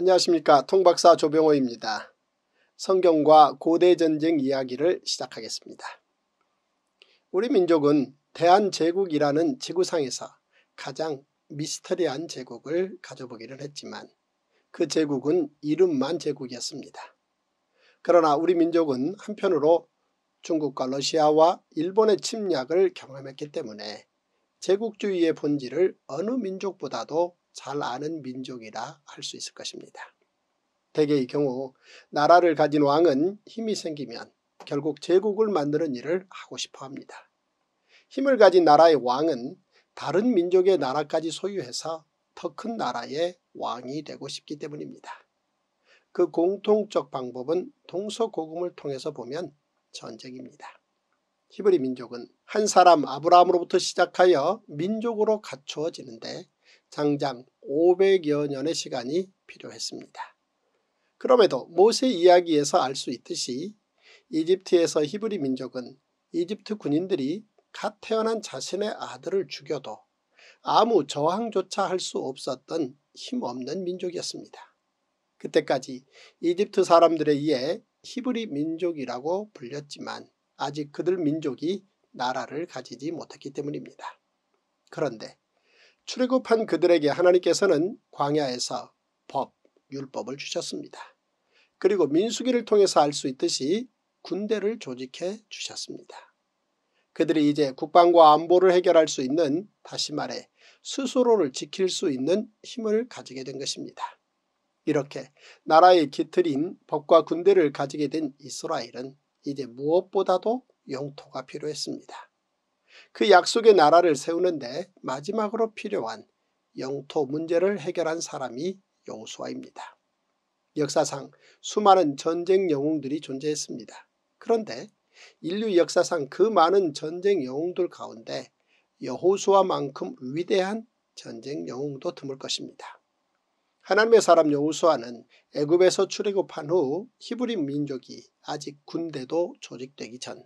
안녕하십니까 통박사 조병호입니다. 성경과 고대전쟁 이야기를 시작하겠습니다. 우리 민족은 대한제국이라는 지구상에서 가장 미스터리한 제국을 가져보기는 했지만 그 제국은 이름만 제국이었습니다. 그러나 우리 민족은 한편으로 중국과 러시아와 일본의 침략을 경험했기 때문에 제국주의의 본질을 어느 민족보다도 잘 아는 민족이라 할 수 있을 것입니다. 대개의 경우 나라를 가진 왕은 힘이 생기면 결국 제국을 만드는 일을 하고 싶어합니다. 힘을 가진 나라의 왕은 다른 민족의 나라까지 소유해서 더 큰 나라의 왕이 되고 싶기 때문입니다. 그 공통적 방법은 동서고금을 통해서 보면 전쟁입니다. 히브리 민족은 한 사람 아브라함으로부터 시작하여 민족으로 갖추어지는데 장장 500여 년의 시간이 필요했습니다. 그럼에도 모세 이야기에서 알 수 있듯이 이집트에서 히브리 민족은 이집트 군인들이 갓 태어난 자신의 아들을 죽여도 아무 저항조차 할 수 없었던 힘없는 민족이었습니다. 그때까지 이집트 사람들에 의해 히브리 민족이라고 불렸지만 아직 그들 민족이 나라를 가지지 못했기 때문입니다. 그런데 출애굽한 그들에게 하나님께서는 광야에서 법, 율법을 주셨습니다. 그리고 민수기를 통해서 알 수 있듯이 군대를 조직해 주셨습니다. 그들이 이제 국방과 안보를 해결할 수 있는 다시 말해 스스로를 지킬 수 있는 힘을 가지게 된 것입니다. 이렇게 나라의 기틀인 법과 군대를 가지게 된 이스라엘은 이제 무엇보다도 영토가 필요했습니다. 그 약속의 나라를 세우는데 마지막으로 필요한 영토 문제를 해결한 사람이 여호수아입니다. 역사상 수많은 전쟁 영웅들이 존재했습니다. 그런데 인류 역사상 그 많은 전쟁 영웅들 가운데 여호수아만큼 위대한 전쟁 영웅도 드물 것입니다. 하나님의 사람 여호수아는 애굽에서 출애굽한 후 히브리 민족이 아직 군대도 조직되기 전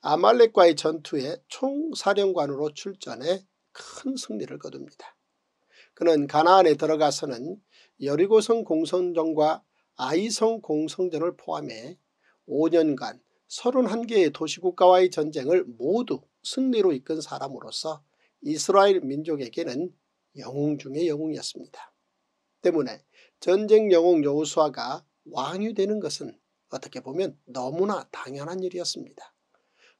아말렉과의 전투에 총사령관으로 출전해 큰 승리를 거둡니다. 그는 가나안에 들어가서는 여리고성 공성전과 아이성 공성전을 포함해 5년간 31개의 도시국가와의 전쟁을 모두 승리로 이끈 사람으로서 이스라엘 민족에게는 영웅 중의 영웅이었습니다. 때문에 전쟁 영웅 여우수아가 왕이 되는 것은 어떻게 보면 너무나 당연한 일이었습니다.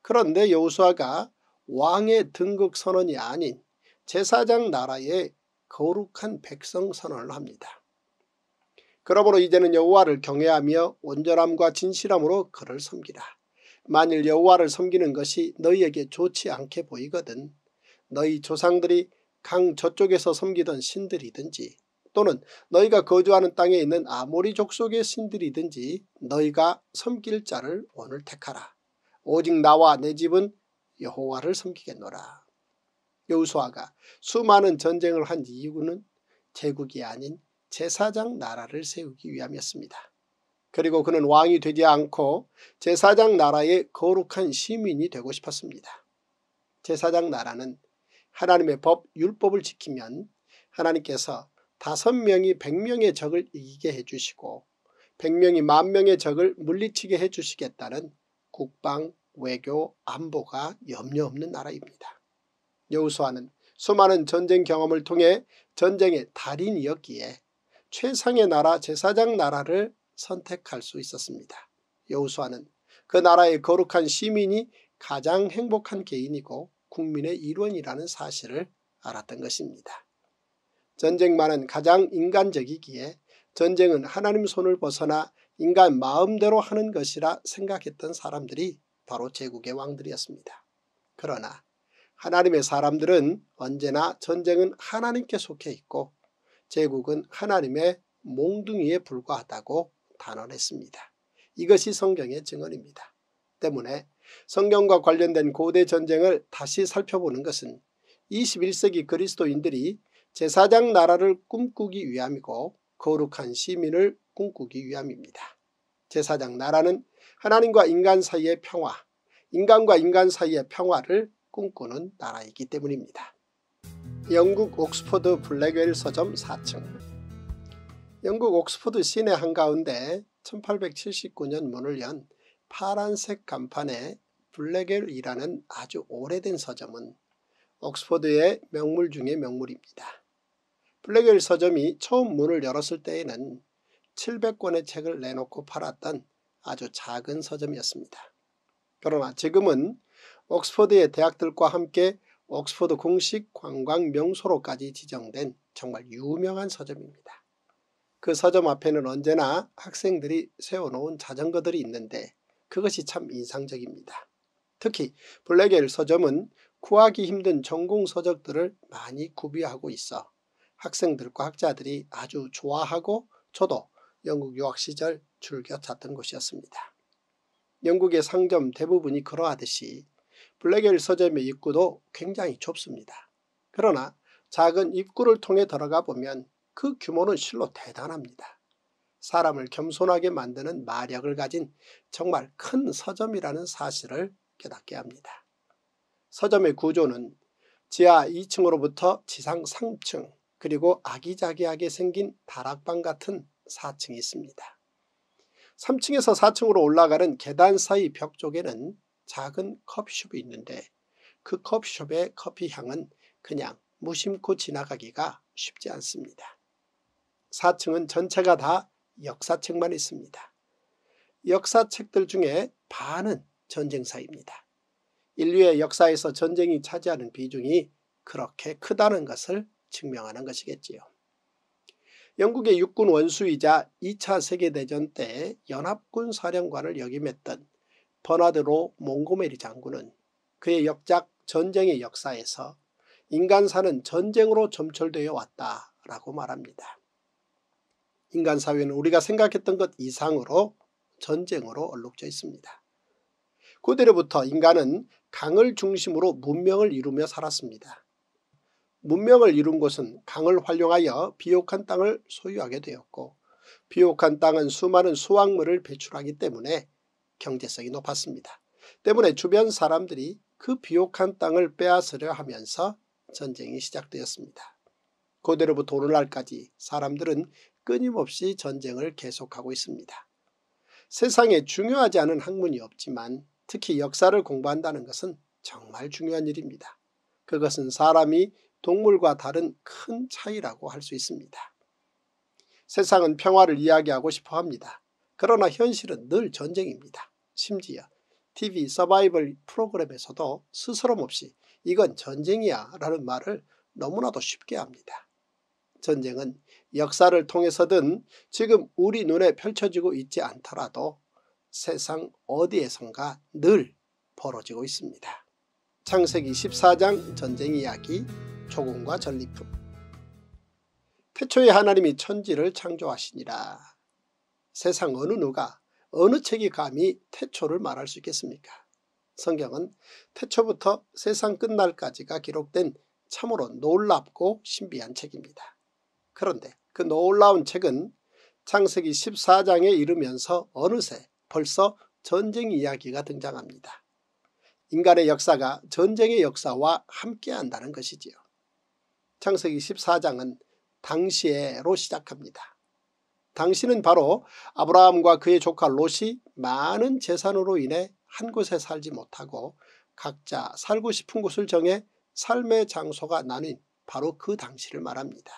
그런데 여호수아가 왕의 등극 선언이 아닌 제사장 나라의 거룩한 백성 선언을 합니다. 그러므로 이제는 여호와를 경외하며 온전함과 진실함으로 그를 섬기라. 만일 여호와를 섬기는 것이 너희에게 좋지 않게 보이거든 너희 조상들이 강 저쪽에서 섬기던 신들이든지 또는 너희가 거주하는 땅에 있는 아모리 족속의 신들이든지 너희가 섬길 자를 오늘 택하라. 오직 나와 내 집은 여호와를 섬기겠노라. 여우수아가 수많은 전쟁을 한 이유는 제국이 아닌 제사장 나라를 세우기 위함이었습니다. 그리고 그는 왕이 되지 않고 제사장 나라의 거룩한 시민이 되고 싶었습니다. 제사장 나라는 하나님의 법, 율법을 지키면 하나님께서 다섯 명이 백명의 적을 이기게 해주시고 백명이 만명의 적을 물리치게 해주시겠다는 국방, 외교, 안보가 염려 없는 나라입니다. 여우수아는 수많은 전쟁 경험을 통해 전쟁의 달인이었기에 최상의 나라 제사장 나라를 선택할 수 있었습니다. 여우수아는 그 나라의 거룩한 시민이 가장 행복한 개인이고 국민의 일원이라는 사실을 알았던 것입니다. 전쟁만은 가장 인간적이기에 전쟁은 하나님 손을 벗어나 인간 마음대로 하는 것이라 생각했던 사람들이 바로 제국의 왕들이었습니다. 그러나 하나님의 사람들은 언제나 전쟁은 하나님께 속해 있고 제국은 하나님의 몽둥이에 불과하다고 단언했습니다. 이것이 성경의 증언입니다. 때문에 성경과 관련된 고대 전쟁을 다시 살펴보는 것은 21세기 그리스도인들이 제사장 나라를 꿈꾸기 위함이고 거룩한 시민을 꿈꾸기 위함입니다. 제사장 나라는 하나님과 인간 사이의 평화, 인간과 인간 사이의 평화를 꿈꾸는 나라이기 때문입니다. 영국 옥스퍼드 블랙웰 서점 4층 영국 옥스퍼드 시내 한가운데 1879년 문을 연 파란색 간판에 블랙웰이라는 아주 오래된 서점은 옥스퍼드의 명물 중의 명물입니다. 블랙웰 서점이 처음 문을 열었을 때에는 700권의 책을 내놓고 팔았던 아주 작은 서점이었습니다. 그러나 지금은 옥스퍼드의 대학들과 함께 옥스퍼드 공식 관광 명소로까지 지정된 정말 유명한 서점입니다. 그 서점 앞에는 언제나 학생들이 세워놓은 자전거들이 있는데 그것이 참 인상적입니다. 특히 블랙엘 서점은 구하기 힘든 전공 서적들을 많이 구비하고 있어 학생들과 학자들이 아주 좋아하고 저도 영국 유학 시절 줄겨 찾던 곳이었습니다. 영국의 상점 대부분이 그러하듯이 블랙엘 서점의 입구도 굉장히 좁습니다. 그러나 작은 입구를 통해 들어가 보면 그 규모는 실로 대단합니다. 사람을 겸손하게 만드는 마력을 가진 정말 큰 서점이라는 사실을 깨닫게 합니다. 서점의 구조는 지하 2층으로부터 지상 3층 그리고 아기자기하게 생긴 다락방 같은 4층이 있습니다. 3층에서 4층으로 올라가는 계단 사이 벽 쪽에는 작은 커피숍이 있는데 그 커피숍의 커피향은 그냥 무심코 지나가기가 쉽지 않습니다. 4층은 전체가 다 역사책만 있습니다. 역사책들 중에 반은 전쟁사입니다. 인류의 역사에서 전쟁이 차지하는 비중이 그렇게 크다는 것을 증명하는 것이겠지요. 영국의 육군 원수이자 2차 세계대전 때 연합군 사령관을 역임했던 버나드로 몽고메리 장군은 그의 역작 전쟁의 역사에서 인간사는 전쟁으로 점철되어 왔다라고 말합니다. 인간사회는 우리가 생각했던 것 이상으로 전쟁으로 얼룩져 있습니다. 고대로부터 인간은 강을 중심으로 문명을 이루며 살았습니다. 문명을 이룬 곳은 강을 활용하여 비옥한 땅을 소유하게 되었고 비옥한 땅은 수많은 수확물을 배출하기 때문에 경제성이 높았습니다. 때문에 주변 사람들이 그 비옥한 땅을 빼앗으려 하면서 전쟁이 시작되었습니다. 고대로부터 오늘날까지 사람들은 끊임없이 전쟁을 계속하고 있습니다. 세상에 중요하지 않은 학문이 없지만 특히 역사를 공부한다는 것은 정말 중요한 일입니다. 그것은 사람이 동물과 다른 큰 차이라고 할 수 있습니다. 세상은 평화를 이야기하고 싶어 합니다. 그러나 현실은 늘 전쟁입니다. 심지어 TV 서바이벌 프로그램에서도 스스럼 없이 이건 전쟁이야 라는 말을 너무나도 쉽게 합니다. 전쟁은 역사를 통해서든 지금 우리 눈에 펼쳐지고 있지 않더라도 세상 어디에선가 늘 벌어지고 있습니다. 창세기 14장 전쟁 이야기 조공과 전리품 태초에 하나님이 천지를 창조하시니라. 세상 어느 누가 어느 책이 감히 태초를 말할 수 있겠습니까? 성경은 태초부터 세상 끝날까지가 기록된 참으로 놀랍고 신비한 책입니다. 그런데 그 놀라운 책은 창세기 14장에 이르면서 어느새 벌써 전쟁 이야기가 등장합니다. 인간의 역사가 전쟁의 역사와 함께한다는 것이지요. 창세기 14장은 당시에로 시작합니다. 당신은 바로 아브라함과 그의 조카 롯이 많은 재산으로 인해 한 곳에 살지 못하고 각자 살고 싶은 곳을 정해 삶의 장소가 나뉜 바로 그 당시를 말합니다.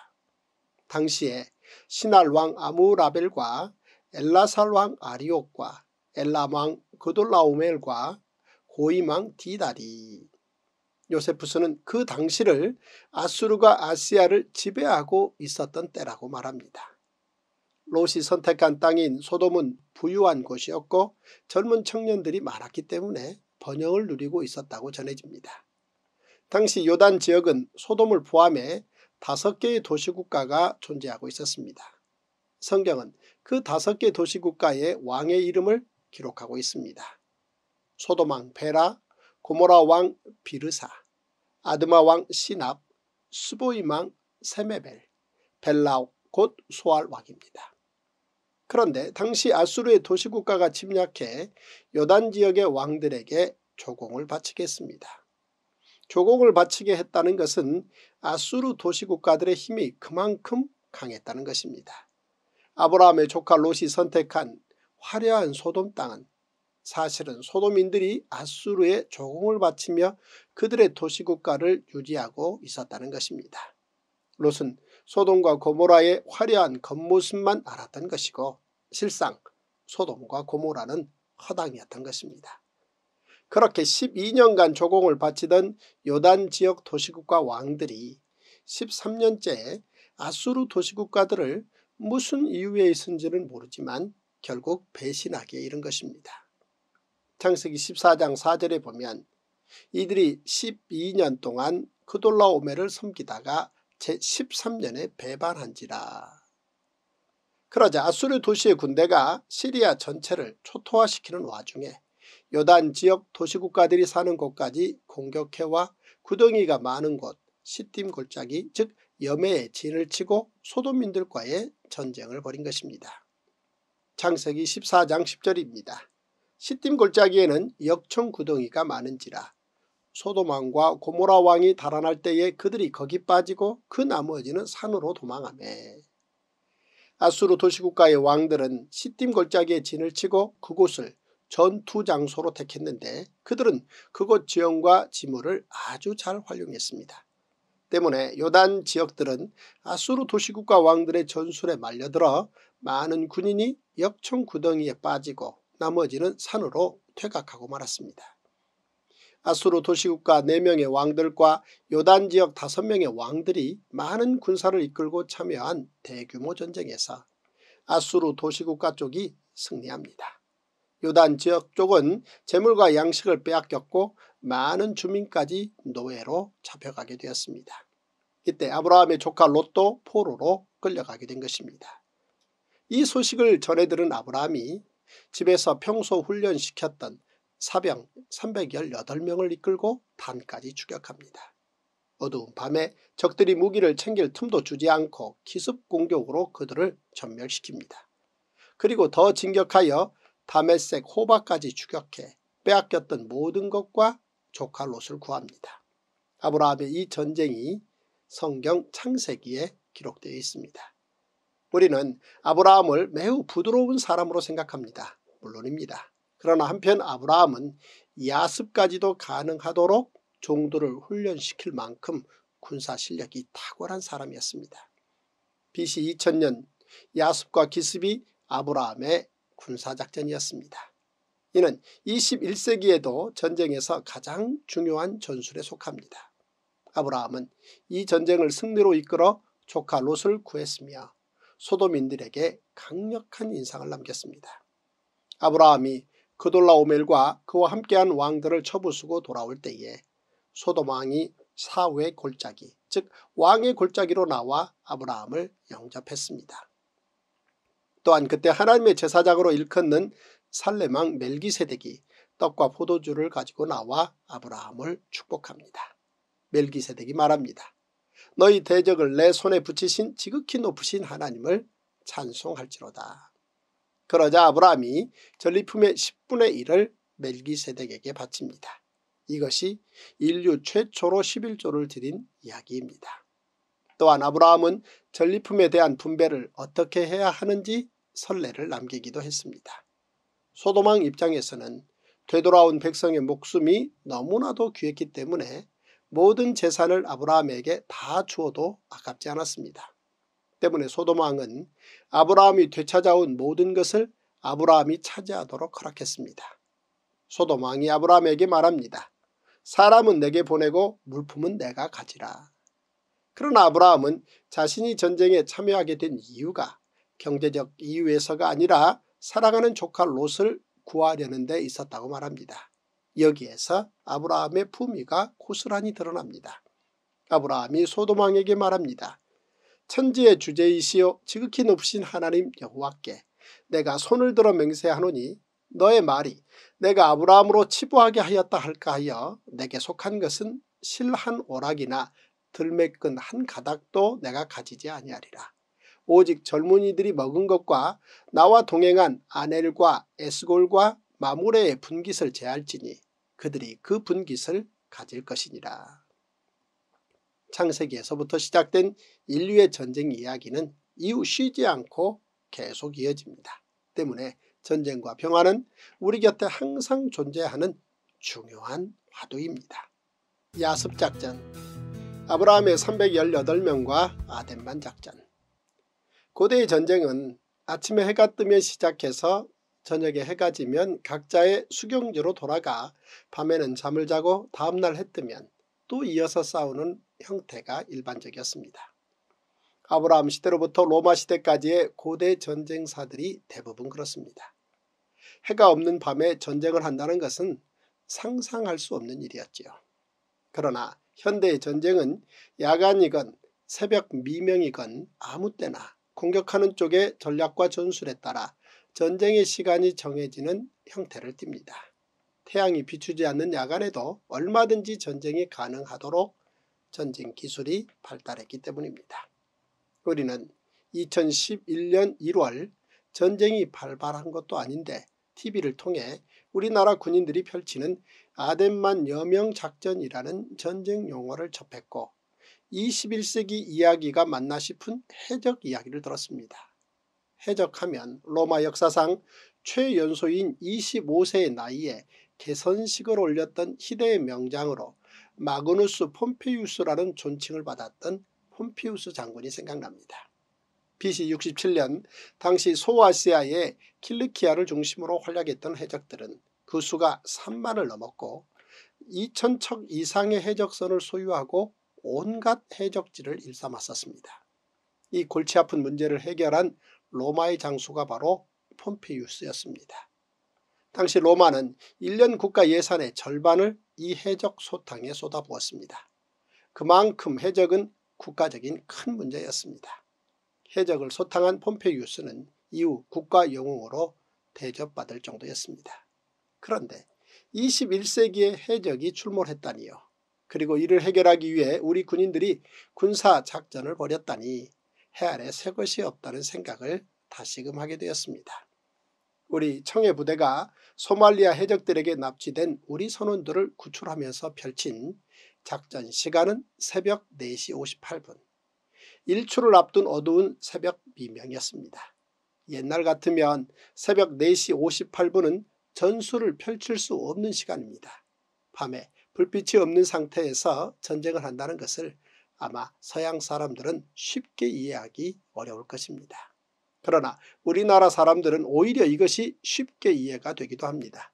당시에 신할 왕 아무라벨과 엘라살 왕 아리옥과 엘람 왕 그돌라오멜과 고임 왕 디다리 요세프스는그 당시를 아수르가 아시아를 지배하고 있었던 때라고 말합니다. 롯이 선택한 땅인 소돔은 부유한 곳이었고 젊은 청년들이 많았기 때문에 번영을 누리고 있었다고 전해집니다. 당시 요단 지역은 소돔을 포함해 다섯 개의 도시국가가 존재하고 있었습니다. 성경은 그 다섯 개 도시국가의 왕의 이름을 기록하고 있습니다. 소돔왕 베라, 고모라 왕 비르사, 아드마 왕 시납, 수보임왕 세메벨, 벨라오 곧 소알 왕입니다. 그런데 당시 아수르의 도시국가가 침략해 요단 지역의 왕들에게 조공을 바치겠습니다. 조공을 바치게 했다는 것은 아수르 도시국가들의 힘이 그만큼 강했다는 것입니다. 아브라함의 조카 롯이 선택한 화려한 소돔 땅은 사실은 소도민들이 아수르에 조공을 바치며 그들의 도시국가를 유지하고 있었다는 것입니다. 롯은 소돔과 고모라의 화려한 겉모습만 알았던 것이고 실상 소돔과 고모라는 허당이었던 것입니다. 그렇게 12년간 조공을 바치던 요단 지역 도시국가 왕들이 1 3년째 아수르 도시국가들을 무슨 이유에 있는지는 모르지만 결국 배신하게 이른 것입니다. 창세기 14장 4절에 보면 이들이 12년 동안 그돌라오메를 섬기다가 제13년에 배반한지라. 그러자 아수르 도시의 군대가 시리아 전체를 초토화시키는 와중에 요단 지역 도시국가들이 사는 곳까지 공격해와 구덩이가 많은 곳 시딤 골짜기 즉여매에 진을 치고 소돔민들과의 전쟁을 벌인 것입니다. 창세기 14장 10절입니다. 시딤 골짜기에는 역청 구덩이가 많은지라 소돔왕과 고모라 왕이 달아날 때에 그들이 거기 빠지고 그 나머지는 산으로 도망하매 아수르 도시국가의 왕들은 시딤 골짜기에 진을 치고 그곳을 전투 장소로 택했는데 그들은 그곳 지형과 지물을 아주 잘 활용했습니다. 때문에 요단 지역들은 아수르 도시국가 왕들의 전술에 말려들어 많은 군인이 역청 구덩이에 빠지고 나머지는 산으로 퇴각하고 말았습니다. 아수르 도시국가 4명의 왕들과 요단 지역 5명의 왕들이 많은 군사를 이끌고 참여한 대규모 전쟁에서 아수르 도시국가 쪽이 승리합니다. 요단 지역 쪽은 재물과 양식을 빼앗겼고 많은 주민까지 노예로 잡혀가게 되었습니다. 이때 아브라함의 조카 롯도 포로로 끌려가게 된 것입니다. 이 소식을 전해 들은 아브라함이 집에서 평소 훈련시켰던 사병 318명을 이끌고 단까지 추격합니다. 어두운 밤에 적들이 무기를 챙길 틈도 주지 않고 기습 공격으로 그들을 전멸시킵니다. 그리고 더 진격하여 다메색 호박까지 추격해 빼앗겼던 모든 것과 조카 롯을 구합니다. 아브라함의 이 전쟁이 성경 창세기에 기록되어 있습니다. 우리는 아브라함을 매우 부드러운 사람으로 생각합니다. 물론입니다. 그러나 한편 아브라함은 야습까지도 가능하도록 종들을 훈련시킬 만큼 군사실력이 탁월한 사람이었습니다. BC 2000년 야습과 기습이 아브라함의 군사작전이었습니다. 이는 21세기에도 전쟁에서 가장 중요한 전술에 속합니다. 아브라함은 이 전쟁을 승리로 이끌어 조카 롯을 구했으며 소도민들에게 강력한 인상을 남겼습니다. 아브라함이 그돌라오멜과 그와 함께한 왕들을 처부수고 돌아올 때에 소돔왕이 사후의 골짜기 즉 왕의 골짜기로 나와 아브라함을 영접했습니다. 또한 그때 하나님의 제사장으로 일컫는 살레망 멜기세덱이 떡과 포도주를 가지고 나와 아브라함을 축복합니다. 멜기세덱이 말합니다. 너희 대적을 내 손에 붙이신 지극히 높으신 하나님을 찬송할지로다. 그러자 아브라함이 전리품의 10분의 1을 멜기세덱에게 바칩니다. 이것이 인류 최초로 11조를 드린 이야기입니다. 또한 아브라함은 전리품에 대한 분배를 어떻게 해야 하는지 설례를 남기기도 했습니다. 소도망 입장에서는 되돌아온 백성의 목숨이 너무나도 귀했기 때문에 모든 재산을 아브라함에게 다 주어도 아깝지 않았습니다. 때문에 소돔왕은 아브라함이 되찾아온 모든 것을 아브라함이 차지하도록 허락했습니다. 소돔왕이 아브라함에게 말합니다. 사람은 내게 보내고 물품은 내가 가지라. 그러나 아브라함은 자신이 전쟁에 참여하게 된 이유가 경제적 이유에서가 아니라 사랑하는 조카 롯을 구하려는 데 있었다고 말합니다. 여기에서 아브라함의 품위가 고스란히 드러납니다. 아브라함이 소돔왕에게 말합니다. 천지의 주제이시요 지극히 높으신 하나님 여호와께 내가 손을 들어 맹세하노니 너의 말이 내가 아브라함으로 치부하게 하였다 할까 하여 내게 속한 것은 실한 오락이나 들매끈 한 가닥도 내가 가지지 아니하리라. 오직 젊은이들이 먹은 것과 나와 동행한 아넬과 에스골과 마무레의 분깃을 제할지니 그들이 그 분깃을 가질 것이니라. 창세기에서부터 시작된 인류의 전쟁 이야기는 이후 쉬지 않고 계속 이어집니다. 때문에 전쟁과 평화는 우리 곁에 항상 존재하는 중요한 화두입니다. 야습 작전 아브라함의 318명과 아덴만 작전 고대의 전쟁은 아침에 해가 뜨면 시작해서 저녁에 해가 지면 각자의 수경지로 돌아가 밤에는 잠을 자고 다음날 해 뜨면 또 이어서 싸우는 형태가 일반적이었습니다. 아브라함 시대로부터 로마 시대까지의 고대 전쟁사들이 대부분 그렇습니다. 해가 없는 밤에 전쟁을 한다는 것은 상상할 수 없는 일이었지요. 그러나 현대의 전쟁은 야간이건 새벽 미명이건 아무 때나 공격하는 쪽의 전략과 전술에 따라 전쟁의 시간이 정해지는 형태를 띱니다. 태양이 비추지 않는 야간에도 얼마든지 전쟁이 가능하도록 전쟁 기술이 발달했기 때문입니다. 우리는 2011년 1월 전쟁이 발발한 것도 아닌데 TV를 통해 우리나라 군인들이 펼치는 아덴만 여명작전이라는 전쟁 용어를 접했고 21세기 이야기가 맞나 싶은 해적 이야기를 들었습니다. 해적하면 로마 역사상 최연소인 25세의 나이에 개선식을 올렸던 희대의 명장으로 마그누스 폼페이우스라는 존칭을 받았던 폼피우스 장군이 생각납니다. BC 67년 당시 소아시아의 킬리키아를 중심으로 활약했던 해적들은 그 수가 3만을 넘었고 2천척 이상의 해적선을 소유하고 온갖 해적지를 일삼았었습니다. 이 골치 아픈 문제를 해결한 로마의 장수가 바로 폼페이우스였습니다. 당시 로마는 1년 국가 예산의 절반을 이 해적 소탕에 쏟아부었습니다. 그만큼 해적은 국가적인 큰 문제였습니다. 해적을 소탕한 폼페이우스는 이후 국가 영웅으로 대접받을 정도였습니다. 그런데 21세기에 해적이 출몰했다니요. 그리고 이를 해결하기 위해 우리 군인들이 군사작전을 벌였다니 해 아래 새 것이 없다는 생각을 다시금 하게 되었습니다. 우리 청해 부대가 소말리아 해적들에게 납치된 우리 선원들을 구출하면서 펼친 작전 시간은 새벽 4시 58분 일출을 앞둔 어두운 새벽 미명이었습니다. 옛날 같으면 새벽 4시 58분은 전술을 펼칠 수 없는 시간입니다. 밤에 불빛이 없는 상태에서 전쟁을 한다는 것을 아마 서양 사람들은 쉽게 이해하기 어려울 것입니다. 그러나 우리나라 사람들은 오히려 이것이 쉽게 이해가 되기도 합니다.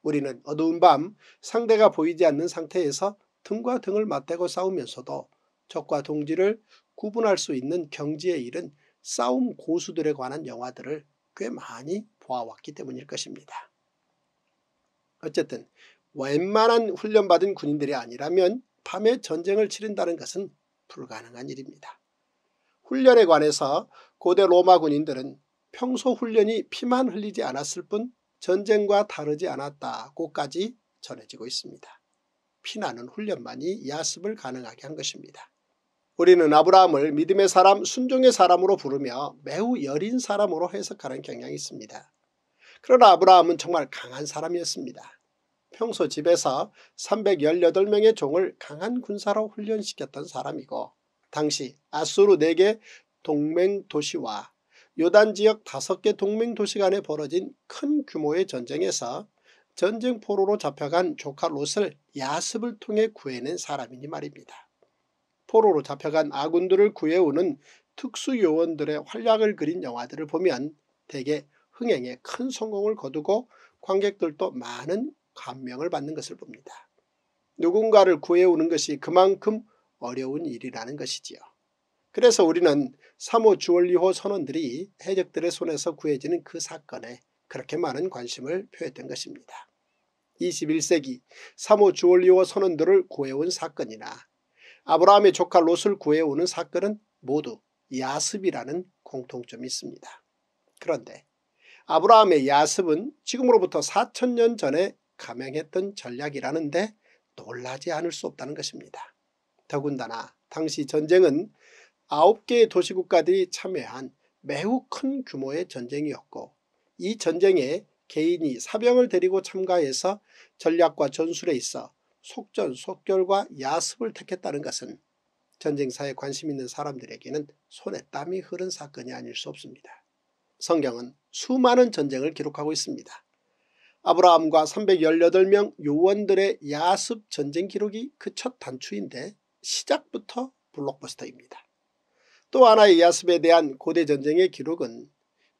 우리는 어두운 밤 상대가 보이지 않는 상태에서 등과 등을 맞대고 싸우면서도 적과 동지를 구분할 수 있는 경지에 이른 싸움 고수들에 관한 영화들을 꽤 많이 보아왔기 때문일 것입니다. 어쨌든 웬만한 훈련받은 군인들이 아니라면 밤에 전쟁을 치른다는 것은 불가능한 일입니다. 훈련에 관해서 고대 로마 군인들은 평소 훈련이 피만 흘리지 않았을 뿐 전쟁과 다르지 않았다고까지 전해지고 있습니다. 피나는 훈련만이 야습을 가능하게 한 것입니다. 우리는 아브라함을 믿음의 사람, 순종의 사람으로 부르며 매우 여린 사람으로 해석하는 경향이 있습니다. 그러나 아브라함은 정말 강한 사람이었습니다. 평소 집에서 318명의 종을 강한 군사로 훈련시켰던 사람이고 당시 아수르 4개 동맹도시와 요단 지역 5개 동맹도시 간에 벌어진 큰 규모의 전쟁에서 전쟁포로로 잡혀간 조카 롯을 야습을 통해 구해낸 사람이니 말입니다. 포로로 잡혀간 아군들을 구해오는 특수요원들의 활약을 그린 영화들을 보면 대개 흥행에 큰 성공을 거두고 관객들도 많은 감명을 받는 것을 봅니다. 누군가를 구해오는 것이 그만큼 어려운 일이라는 것이지요. 그래서 우리는 3호 주얼리호 선원들이 해적들의 손에서 구해지는 그 사건에 그렇게 많은 관심을 표했던 것입니다. 21세기 3호 주얼리호 선원들을 구해온 사건이나 아브라함의 조카 롯을 구해오는 사건은 모두 야습이라는 공통점이 있습니다. 그런데 아브라함의 야습은 지금으로부터 4천년 전에 감행했던 전략이라는데 놀라지 않을 수 없다는 것입니다. 더군다나 당시 전쟁은 9개의 도시국가들이 참여한 매우 큰 규모의 전쟁이었고 이 전쟁에 개인이 사병을 데리고 참가해서 전략과 전술에 있어 속전속결과 야습을 택했다는 것은 전쟁사에 관심 있는 사람들에게는 손에 땀이 흐른 사건이 아닐 수 없습니다. 성경은 수많은 전쟁을 기록하고 있습니다. 아브라함과 318명 요원들의 야습 전쟁 기록이 그 첫 단추인데 시작부터 블록버스터입니다. 또 하나의 야습에 대한 고대 전쟁의 기록은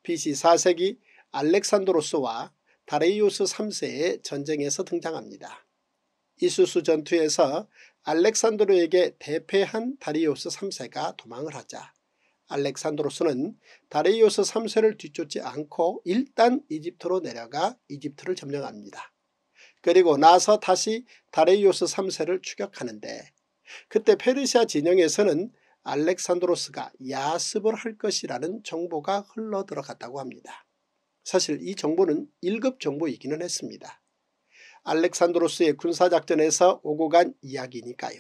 BC 4세기 알렉산드로스와 다레이오스 3세의 전쟁에서 등장합니다. 이수수 전투에서 알렉산드로에게 대패한 다리오스 3세가 도망을 하자 알렉산드로스는 다레이오스 3세를 뒤쫓지 않고 일단 이집트로 내려가 이집트를 점령합니다. 그리고 나서 다시 다레이오스 3세를 추격하는데 그때 페르시아 진영에서는 알렉산드로스가 야습을 할 것이라는 정보가 흘러들어갔다고 합니다. 사실 이 정보는 1급 정보이기는 했습니다. 알렉산드로스의 군사작전에서 오고 간 이야기니까요.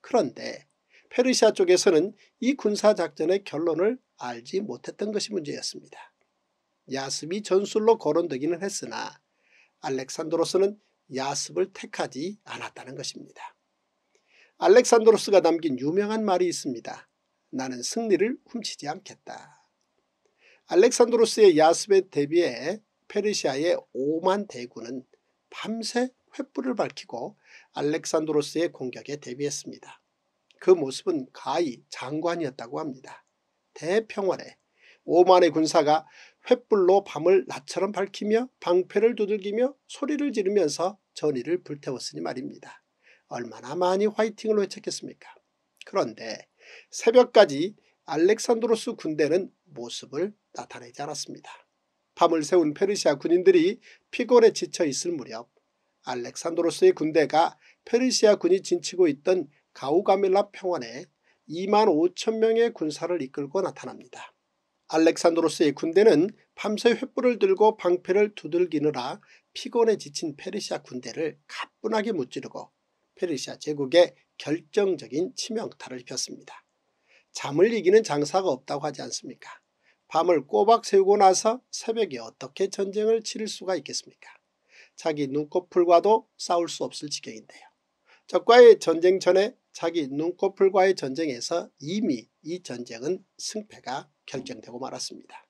그런데 페르시아 쪽에서는 이 군사작전의 결론을 알지 못했던 것이 문제였습니다. 야습이 전술로 거론되기는 했으나 알렉산드로스는 야습을 택하지 않았다는 것입니다. 알렉산드로스가 남긴 유명한 말이 있습니다. 나는 승리를 훔치지 않겠다. 알렉산드로스의 야습에 대비해 페르시아의 오만 대군은 밤새 횃불을 밝히고 알렉산드로스의 공격에 대비했습니다. 그 모습은 가히 장관이었다고 합니다. 대평원에 5만의 군사가 횃불로 밤을 나처럼 밝히며 방패를 두들기며 소리를 지르면서 전의를 불태웠으니 말입니다. 얼마나 많이 화이팅을 외쳤겠습니까? 그런데 새벽까지 알렉산드로스 군대는 모습을 나타내지 않았습니다. 밤을 새운 페르시아 군인들이 피골에 지쳐 있을 무렵 알렉산드로스의 군대가 페르시아 군이 진치고 있던 가우가밀라 평원에 2만 5천 명의 군사를 이끌고 나타납니다. 알렉산드로스의 군대는 밤새 횃불을 들고 방패를 두들기느라 피곤에 지친 페르시아 군대를 가뿐하게 무찌르고 페르시아 제국의 결정적인 치명타를 입혔습니다. 잠을 이기는 장사가 없다고 하지 않습니까? 밤을 꼬박 세우고 나서 새벽에 어떻게 전쟁을 치를 수가 있겠습니까? 자기 눈꺼풀과도 싸울 수 없을 지경인데요. 적과의 전쟁 전에 자기 눈꺼풀과의 전쟁에서 이미 이 전쟁은 승패가 결정되고 말았습니다.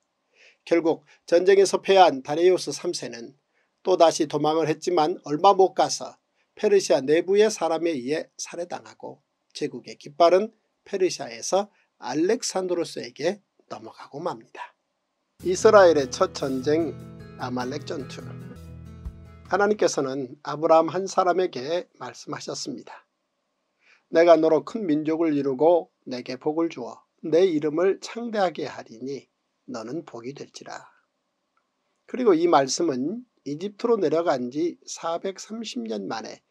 결국 전쟁에서 패한 다레우스 3세는 또다시 도망을 했지만 얼마 못 가서 페르시아 내부의 사람에 의해 살해당하고 제국의 깃발은 페르시아에서 알렉산드로스에게 넘어가고 맙니다. 이스라엘의 첫 전쟁 아말렉 전투 하나님께서는 아브라함 한 사람에게 말씀하셨습니다. 내가 너로 큰 민족을 이루고 내게 복을 주어 내 이름을 창대하게 하리니 너는 복이 될지라. 그리고 이 말씀은 이집트로 내려간 지 430년 만에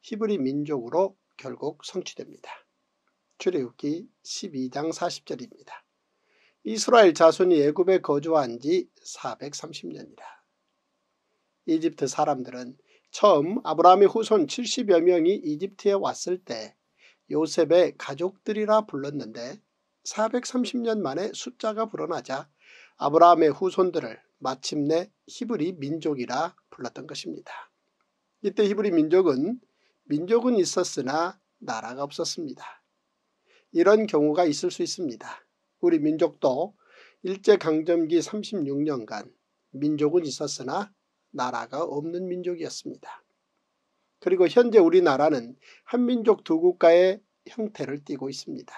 히브리 민족으로 결국 성취됩니다. 출애굽기 12장 40절입니다. 이스라엘 자손이 애굽에 거주한 지 430년이라. 이집트 사람들은 처음 아브라함의 후손 70여 명이 이집트에 왔을 때 요셉의 가족들이라 불렀는데 430년 만에 숫자가 불어나자 아브라함의 후손들을 마침내 히브리 민족이라 불렀던 것입니다. 이때 히브리 민족은 민족은 있었으나 나라가 없었습니다. 이런 경우가 있을 수 있습니다. 우리 민족도 일제강점기 36년간 민족은 있었으나 나라가 없는 민족이었습니다. 그리고 현재 우리나라는 한민족 두 국가의 형태를 띠고 있습니다.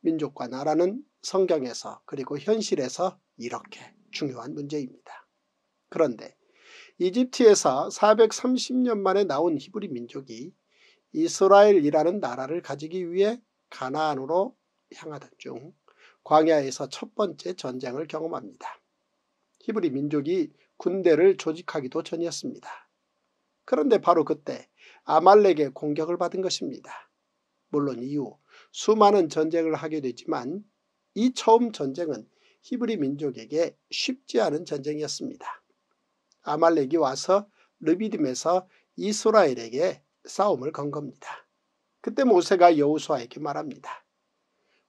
민족과 나라는 성경에서 그리고 현실에서 이렇게 중요한 문제입니다. 그런데 이집트에서 430년 만에 나온 히브리 민족이 이스라엘이라는 나라를 가지기 위해 가나안으로 향하던 중 광야에서 첫 번째 전쟁을 경험합니다. 히브리 민족이 군대를 조직하기도 전이었습니다. 그런데 바로 그때 아말렉의 공격을 받은 것입니다. 물론 이후 수많은 전쟁을 하게 되지만 이 처음 전쟁은 히브리 민족에게 쉽지 않은 전쟁이었습니다. 아말렉이 와서 르비딤에서 이스라엘에게 싸움을 건 겁니다. 그때 모세가 여우수아에게 말합니다.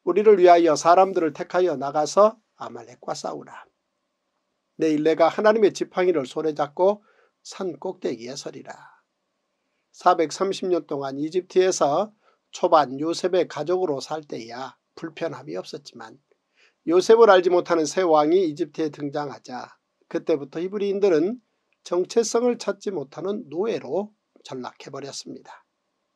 우리를 위하여 사람들을 택하여 나가서 아말렉과 싸우라. 내일 내가 하나님의 지팡이를 손에 잡고 산 꼭대기에 서리라. 430년 동안 이집트에서 초반 요셉의 가족으로 살 때야 불편함이 없었지만 요셉을 알지 못하는 새 왕이 이집트에 등장하자 그때부터 히브리인들은 정체성을 찾지 못하는 노예로 전락해버렸습니다.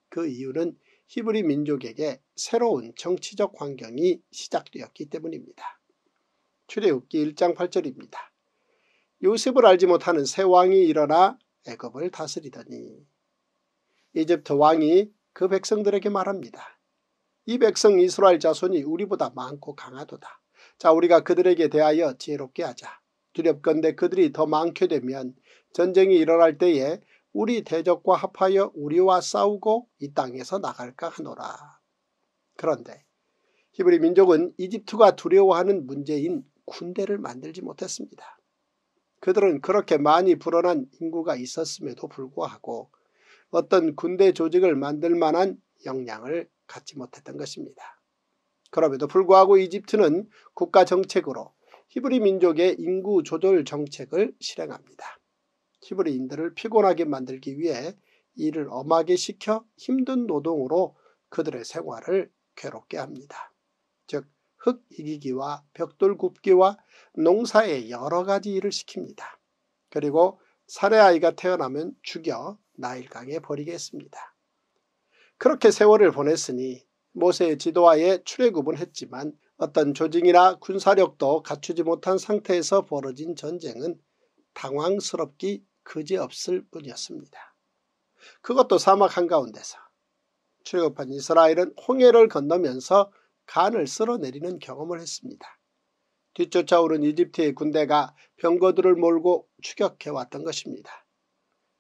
그 이유는 히브리 민족에게 새로운 정치적 환경이 시작되었기 때문입니다. 출애굽기 1장 8절입니다. 요셉을 알지 못하는 새 왕이 일어나 애굽을 다스리더니 이집트 왕이 그 백성들에게 말합니다. 이 백성 이스라엘 자손이 우리보다 많고 강하도다. 자 우리가 그들에게 대하여 지혜롭게 하자. 두렵건대 그들이 더 많게 되면 전쟁이 일어날 때에 우리 대적과 합하여 우리와 싸우고 이 땅에서 나갈까 하노라. 그런데 히브리 민족은 이집트가 두려워하는 문제인 군대를 만들지 못했습니다. 그들은 그렇게 많이 불어난 인구가 있었음에도 불구하고 어떤 군대 조직을 만들 만한 역량을 갖지 못했던 것입니다. 그럼에도 불구하고 이집트는 국가 정책으로 히브리 민족의 인구 조절 정책을 실행합니다. 히브리인들을 피곤하게 만들기 위해 일을 엄하게 시켜 힘든 노동으로 그들의 생활을 괴롭게 합니다. 흙 이기기와 벽돌 굽기와 농사의 여러 가지 일을 시킵니다. 그리고 사례아이가 태어나면 죽여 나일강에 버리겠습니다. 그렇게 세월을 보냈으니 모세의 지도하에 출애굽은 했지만 어떤 조직이나 군사력도 갖추지 못한 상태에서 벌어진 전쟁은 당황스럽기 그지없을 뿐이었습니다. 그것도 사막 한가운데서 출애굽한 이스라엘은 홍해를 건너면서 간을 쓸어내리는 경험을 했습니다. 뒤쫓아오는 이집트의 군대가 병거들을 몰고 추격해왔던 것입니다.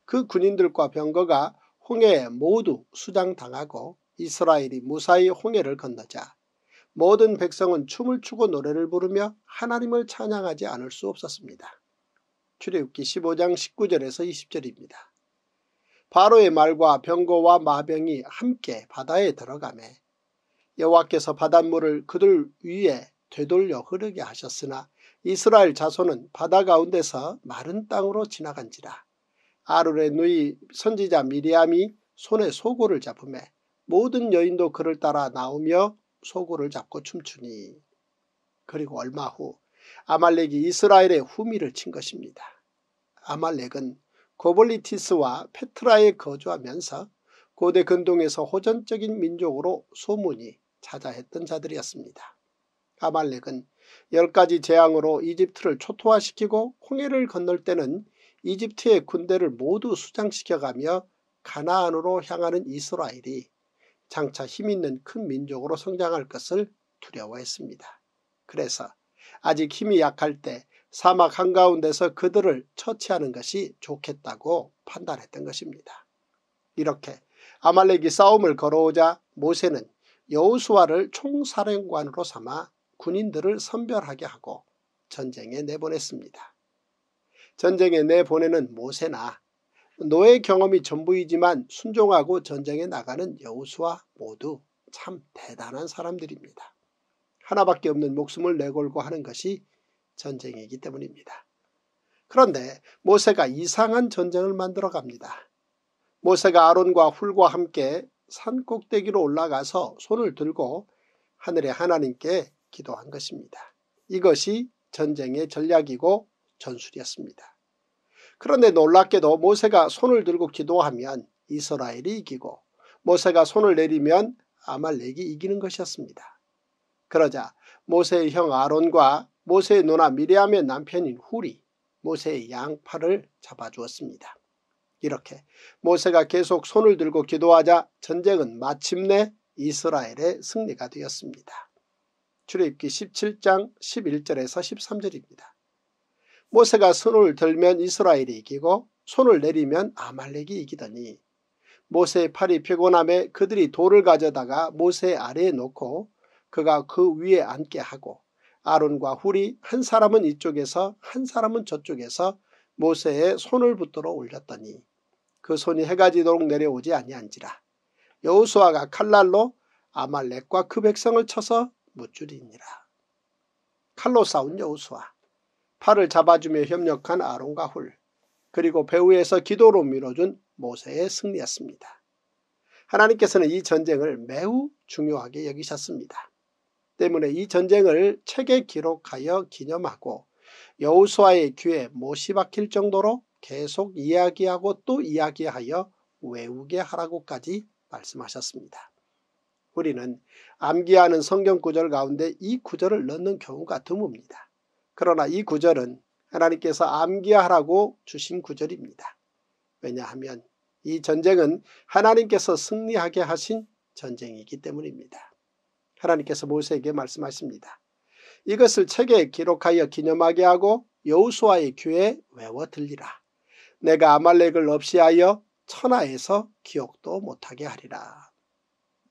그 군인들과 병거가 홍해에 모두 수장당하고 이스라엘이 무사히 홍해를 건너자 모든 백성은 춤을 추고 노래를 부르며 하나님을 찬양하지 않을 수 없었습니다. 출애굽기 15장 19절에서 20절입니다. 바로의 말과 병거와 마병이 함께 바다에 들어가매 여호와께서 바닷물을 그들 위에 되돌려 흐르게 하셨으나 이스라엘 자손은 바다 가운데서 마른 땅으로 지나간지라. 아론의 누이 선지자 미리암이 손에 소고를 잡음에 모든 여인도 그를 따라 나오며 소고를 잡고 춤추니. 그리고 얼마 후 아말렉이 이스라엘의 후미를 친 것입니다. 아말렉은 고블리티스와 페트라에 거주하면서 고대 근동에서 호전적인 민족으로 소문이 찾아 했던 자들이었습니다. 아말렉은 열 가지 재앙으로 이집트를 초토화시키고 홍해를 건널 때는 이집트의 군대를 모두 수장시켜가며 가나안으로 향하는 이스라엘이 장차 힘있는 큰 민족으로 성장할 것을 두려워했습니다. 그래서 아직 힘이 약할 때 사막 한가운데서 그들을 처치하는 것이 좋겠다고 판단했던 것입니다. 이렇게 아말렉이 싸움을 걸어오자 모세는 여우수아를 총사령관으로 삼아 군인들을 선별하게 하고 전쟁에 내보냈습니다. 전쟁에 내보내는 모세나 노예 경험이 전부이지만 순종하고 전쟁에 나가는 여우수와 모두 참 대단한 사람들입니다. 하나밖에 없는 목숨을 내걸고 하는 것이 전쟁이기 때문입니다. 그런데 모세가 이상한 전쟁을 만들어 갑니다. 모세가 아론과 훌과 함께 산 꼭대기로 올라가서 손을 들고 하늘의 하나님께 기도한 것입니다. 이것이 전쟁의 전략이고 전술이었습니다. 그런데 놀랍게도 모세가 손을 들고 기도하면 이스라엘이 이기고 모세가 손을 내리면 아말렉이 이기는 것이었습니다. 그러자 모세의 형 아론과 모세의 누나 미리암의 남편인 후리, 모세의 양팔을 잡아주었습니다. 이렇게 모세가 계속 손을 들고 기도하자 전쟁은 마침내 이스라엘의 승리가 되었습니다. 출입기 17장 11절에서 13절입니다. 모세가 손을 들면 이스라엘이 이기고 손을 내리면 아말렉이 이기더니 모세의 팔이 피곤함에 그들이 돌을 가져다가 모세 아래에 놓고 그가 그 위에 앉게 하고 아론과 훌이 한 사람은 이쪽에서 한 사람은 저쪽에서 모세의 손을 붙들어 올렸더니 그 손이 해가 지도록 내려오지 아니한지라 여호수아가 칼날로 아말렉과 그 백성을 쳐서 무줄이니라 칼로 싸운 여호수아 팔을 잡아주며 협력한 아론과 훌 그리고 배후에서 기도로 밀어준 모세의 승리였습니다. 하나님께서는 이 전쟁을 매우 중요하게 여기셨습니다. 때문에 이 전쟁을 책에 기록하여 기념하고 여우수아의 귀에 못이 박힐 정도로 계속 이야기하고 또 이야기하여 외우게 하라고까지 말씀하셨습니다. 우리는 암기하는 성경 구절 가운데 이 구절을 넣는 경우가 드뭅니다. 그러나 이 구절은 하나님께서 암기하라고 주신 구절입니다. 왜냐하면 이 전쟁은 하나님께서 승리하게 하신 전쟁이기 때문입니다. 하나님께서 모세에게 말씀하십니다. 이것을 책에 기록하여 기념하게 하고 여호수아의 귀에 외워 들리라. 내가 아말렉을 없이하여 천하에서 기억도 못하게 하리라.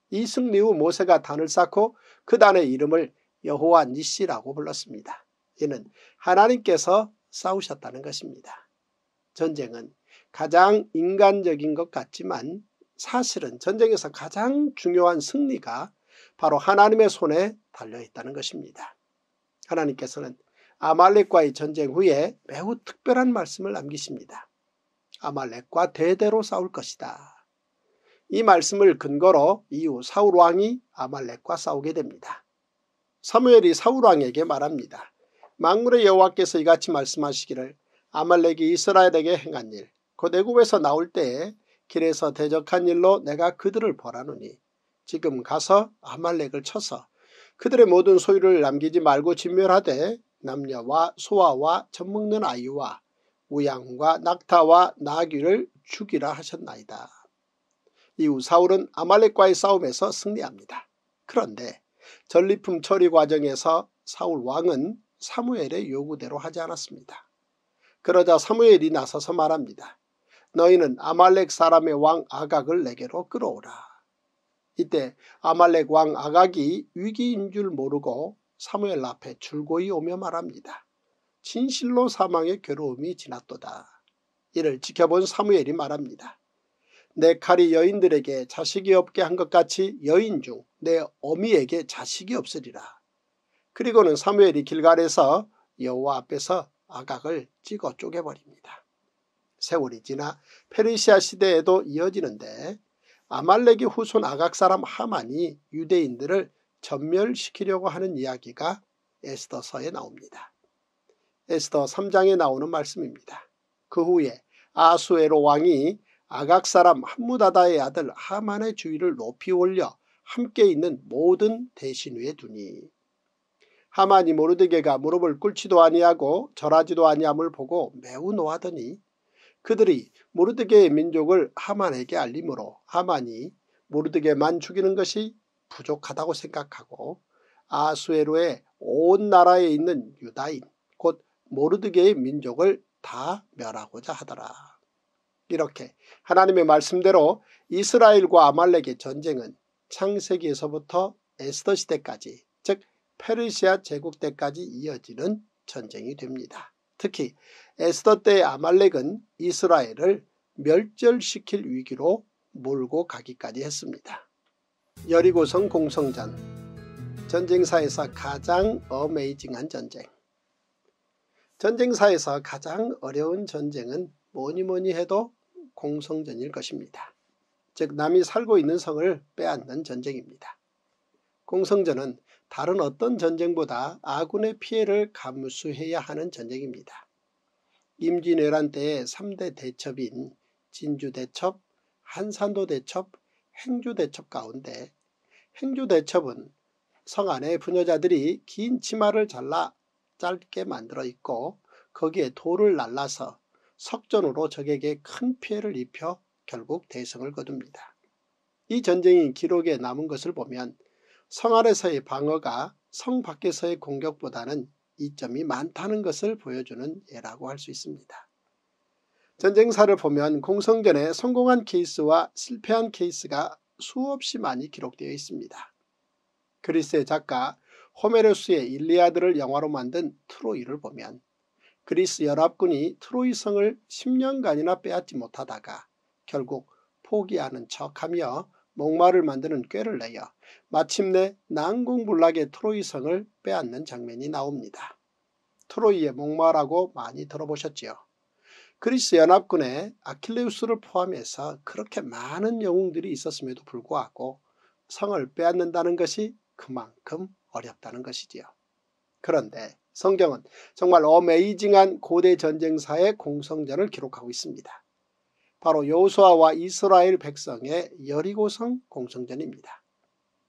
이 승리 후 모세가 단을 쌓고 그 단의 이름을 여호와 니시라고 불렀습니다. 이는 하나님께서 싸우셨다는 것입니다. 전쟁은 가장 인간적인 것 같지만 사실은 전쟁에서 가장 중요한 승리가 바로 하나님의 손에 달려있다는 것입니다. 하나님께서는 아말렉과의 전쟁 후에 매우 특별한 말씀을 남기십니다. 아말렉과 대대로 싸울 것이다. 이 말씀을 근거로 이후 사울 왕이 아말렉과 싸우게 됩니다. 사무엘이 사울 왕에게 말합니다. 만물의 여호와께서 이같이 말씀하시기를 아말렉이 이스라엘에게 행한 일, 곧 애굽에서 나올 때에 길에서 대적한 일로 내가 그들을 벌하노니 지금 가서 아말렉을 쳐서 그들의 모든 소유를 남기지 말고 진멸하되 남녀와 소아와 젖먹는 아이와 우양과 낙타와 나귀를 죽이라 하셨나이다. 이후 사울은 아말렉과의 싸움에서 승리합니다. 그런데 전리품 처리 과정에서 사울 왕은 사무엘의 요구대로 하지 않았습니다. 그러자 사무엘이 나서서 말합니다. 너희는 아말렉 사람의 왕 아각을 내게로 끌어오라. 이때 아말렉 왕 아각이 위기인 줄 모르고 사무엘 앞에 줄고이 오며 말합니다. 진실로 사망의 괴로움이 지났도다. 이를 지켜본 사무엘이 말합니다. 내 칼이 여인들에게 자식이 없게 한 것 같이 여인 중 내 어미에게 자식이 없으리라. 그리고는 사무엘이 길갈에서 여호와 앞에서 아각을 찍어 쪼개버립니다. 세월이 지나 페르시아 시대에도 이어지는데 아말렉의 후손 아각 사람 하만이 유대인들을 전멸시키려고 하는 이야기가 에스더서에 나옵니다. 에스더 3장에 나오는 말씀입니다. 그 후에 아수에로 왕이 아각 사람 함무다다의 아들 하만의 주위를 높이 올려 함께 있는 모든 대신위에 두니 하만이 모르드게가 무릎을 꿇지도 아니하고 절하지도 아니함을 보고 매우 노하더니 그들이 모르드게의 민족을 하만에게 알림으로 하만이 모르드게만 죽이는 것이 부족하다고 생각하고 아수에로의 온 나라에 있는 유다인 곧 모르드게의 민족을 다 멸하고자 하더라. 이렇게 하나님의 말씀대로 이스라엘과 아말렉의 전쟁은 창세기에서부터 에스더 시대까지 즉 페르시아 제국 때까지 이어지는 전쟁이 됩니다. 특히 에스더 때의 아말렉은 이스라엘을 멸절시킬 위기로 몰고 가기까지 했습니다. 여리고성 공성전 전쟁사에서 가장 어메이징한 전쟁 전쟁사에서 가장 어려운 전쟁은 뭐니 뭐니 해도 공성전일 것입니다. 즉 남이 살고 있는 성을 빼앗는 전쟁입니다. 공성전은 다른 어떤 전쟁보다 아군의 피해를 감수해야 하는 전쟁입니다. 임진왜란 때의 3대 대첩인 진주대첩, 한산도대첩, 행주대첩 가운데 행주대첩은 성 안의 부녀자들이 긴 치마를 잘라 짧게 만들어 있고 거기에 돌을 날라서 석전으로 적에게 큰 피해를 입혀 결국 대승을 거둡니다. 이 전쟁이 기록에 남은 것을 보면 성 안에서의 방어가 성 밖에서의 공격보다는 이점이 많다는 것을 보여주는 예라고 할 수 있습니다. 전쟁사를 보면 공성전에 성공한 케이스와 실패한 케이스가 수없이 많이 기록되어 있습니다. 그리스의 작가 호메로스의 일리아드를 영화로 만든 트로이를 보면 그리스 연합군이 트로이성을 10년간이나 빼앗지 못하다가 결국 포기하는 척하며 목마를 만드는 꾀를 내어 마침내 난공불락의 트로이성을 빼앗는 장면이 나옵니다. 트로이의 목마라고 많이 들어보셨지요. 그리스 연합군에 아킬레우스를 포함해서 그렇게 많은 영웅들이 있었음에도 불구하고 성을 빼앗는다는 것이 그만큼 어렵다는 것이지요. 그런데 성경은 정말 어메이징한 고대 전쟁사의 공성전을 기록하고 있습니다. 바로 요호수아와 이스라엘 백성의 여리고성 공성전입니다.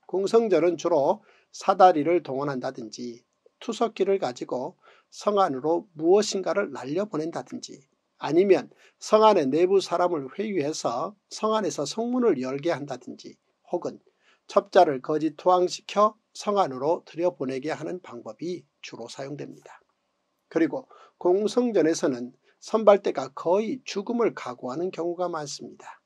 공성전은 주로 사다리를 동원한다든지 투석기를 가지고 성 안으로 무엇인가를 날려보낸다든지 아니면 성 안의 내부 사람을 회유해서 성 안에서 성문을 열게 한다든지 혹은 첩자를 거짓 투항시켜 성 안으로 들여보내게 하는 방법이 주로 사용됩니다. 그리고 공성전에서는 선발대가 거의 죽음을 각오하는 경우가 많습니다.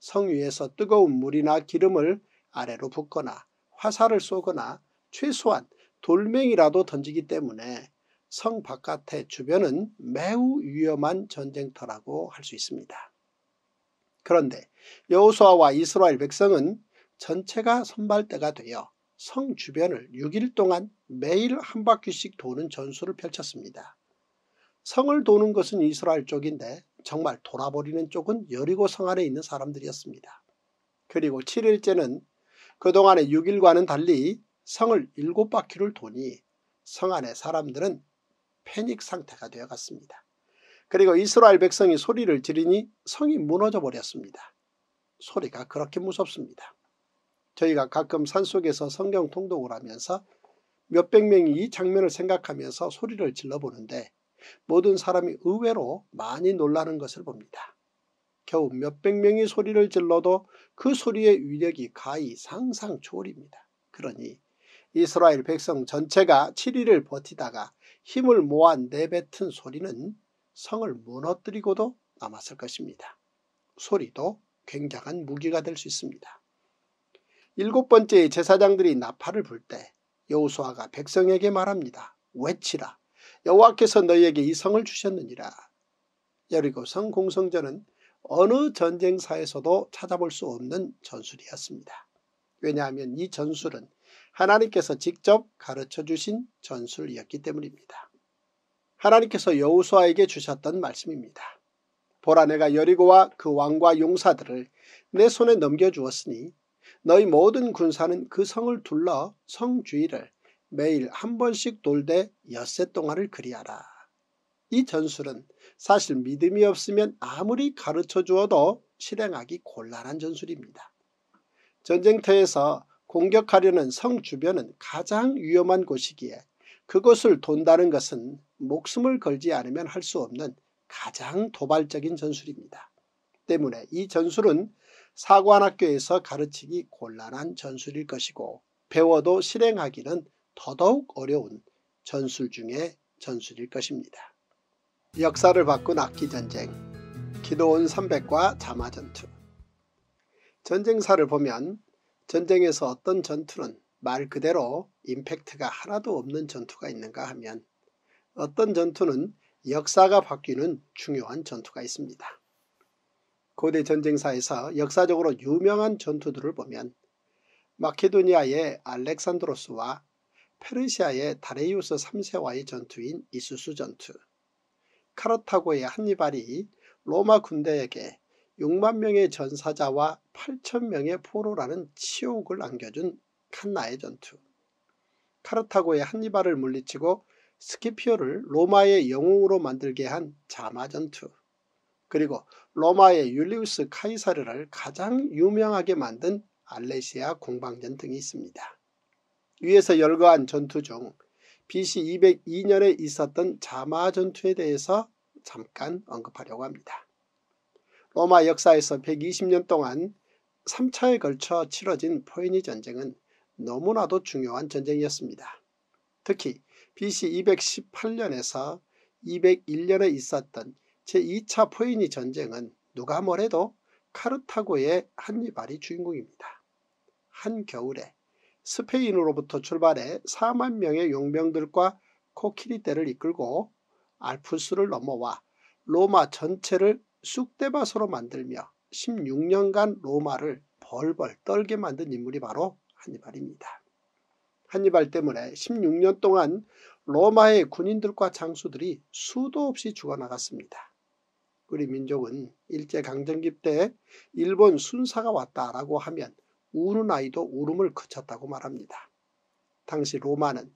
성 위에서 뜨거운 물이나 기름을 아래로 붓거나 화살을 쏘거나 최소한 돌멩이라도 던지기 때문에 성 바깥의 주변은 매우 위험한 전쟁터라고 할 수 있습니다. 그런데 여호수아와 이스라엘 백성은 전체가 선발대가 되어 성 주변을 6일 동안 매일 한 바퀴씩 도는 전술을 펼쳤습니다. 성을 도는 것은 이스라엘 쪽인데 정말 돌아버리는 쪽은 여리고 성 안에 있는 사람들이었습니다. 그리고 7일째는 그동안의 6일과는 달리 성을 7바퀴를 도니 성 안의 사람들은 패닉 상태가 되어갔습니다. 그리고 이스라엘 백성이 소리를 지르니 성이 무너져 버렸습니다. 소리가 그렇게 무섭습니다. 저희가 가끔 산속에서 성경 통독을 하면서 몇 백 명이 이 장면을 생각하면서 소리를 질러보는데 모든 사람이 의외로 많이 놀라는 것을 봅니다. 겨우 몇 백 명이 소리를 질러도 그 소리의 위력이 가히 상상 초월입니다. 그러니 이스라엘 백성 전체가 7일을 버티다가 힘을 모아 내뱉은 소리는 성을 무너뜨리고도 남았을 것입니다. 소리도 굉장한 무기가 될 수 있습니다. 일곱 번째 제사장들이 나팔을 불 때 여호수아가 백성에게 말합니다. 외치라. 여호와께서 너희에게 이 성을 주셨느니라. 여리고성 공성전은 어느 전쟁사에서도 찾아볼 수 없는 전술이었습니다. 왜냐하면 이 전술은 하나님께서 직접 가르쳐 주신 전술이었기 때문입니다. 하나님께서 여호수아에게 주셨던 말씀입니다. 보라 내가 여리고와 그 왕과 용사들을 내 손에 넘겨주었으니 너희 모든 군사는 그 성을 둘러 성 주위를 매일 한 번씩 돌되 엿새 동안을 그리하라. 이 전술은 사실 믿음이 없으면 아무리 가르쳐 주어도 실행하기 곤란한 전술입니다. 전쟁터에서 공격하려는 성 주변은 가장 위험한 곳이기에 그것을 돈다는 것은 목숨을 걸지 않으면 할 수 없는 가장 도발적인 전술입니다. 때문에 이 전술은 사관학교에서 가르치기 곤란한 전술일 것이고 배워도 실행하기는 더더욱 어려운 전술 중의 전술일 것입니다. 역사를 바꾼 악기전쟁, 기도원 300과 자마전투 전쟁사를 보면 전쟁에서 어떤 전투는 말 그대로 임팩트가 하나도 없는 전투가 있는가 하면 어떤 전투는 역사가 바뀌는 중요한 전투가 있습니다. 고대 전쟁사에서 역사적으로 유명한 전투들을 보면 마케도니아의 알렉산드로스와 페르시아의 다레이우스 3세와의 전투인 이수수 전투, 카르타고의 한니발이 로마 군대에게 6만 명의 전사자와 8천 명의 포로라는 치욕을 안겨준 칸나의 전투, 카르타고의 한니발을 물리치고 스키피오를 로마의 영웅으로 만들게 한 자마 전투, 그리고 로마의 율리우스 카이사르를 가장 유명하게 만든 알레시아 공방전 등이 있습니다. 위에서 열거한 전투 중 BC 202년에 있었던 자마 전투에 대해서 잠깐 언급하려고 합니다. 로마 역사에서 120년 동안 3차에 걸쳐 치러진 포에니 전쟁은 너무나도 중요한 전쟁이었습니다. 특히 BC 218년에서 201년에 있었던 제2차 포이니 전쟁은 누가 뭐래도 카르타고의 한니발이 주인공입니다. 한겨울에 스페인으로부터 출발해 4만 명의 용병들과 코키리떼를 이끌고 알프스를 넘어와 로마 전체를 쑥대밭으로 만들며 16년간 로마를 벌벌 떨게 만든 인물이 바로 한니발입니다. 한니발 때문에 16년 동안 로마의 군인들과 장수들이 수도 없이 죽어나갔습니다. 우리 민족은 일제강점기 때 일본 순사가 왔다라고 하면 우는 아이도 울음을 그쳤다고 말합니다. 당시 로마는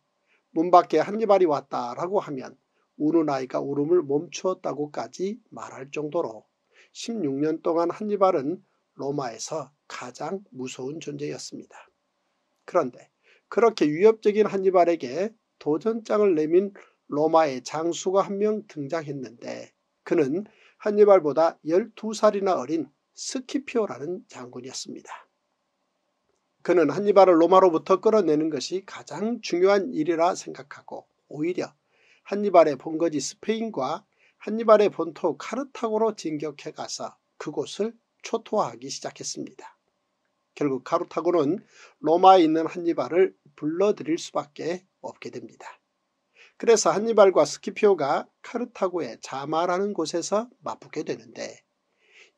문 밖에 한니발이 왔다라고 하면 우는 아이가 울음을 멈추었다고까지 말할 정도로 16년 동안 한니발은 로마에서 가장 무서운 존재였습니다. 그런데 그렇게 위협적인 한니발에게 도전장을 내민 로마의 장수가 한 명 등장했는데 그는 한니발보다 12살이나 어린 스키피오라는 장군이었습니다. 그는 한니발을 로마로부터 끌어내는 것이 가장 중요한 일이라 생각하고 오히려 한니발의 본거지 스페인과 한니발의 본토 카르타고로 진격해 가서 그곳을 초토화하기 시작했습니다. 결국 카르타고는 로마에 있는 한니발을 불러들일 수밖에 없게 됩니다. 그래서 한니발과 스키피오가 카르타고의 자마라는 곳에서 맞붙게 되는데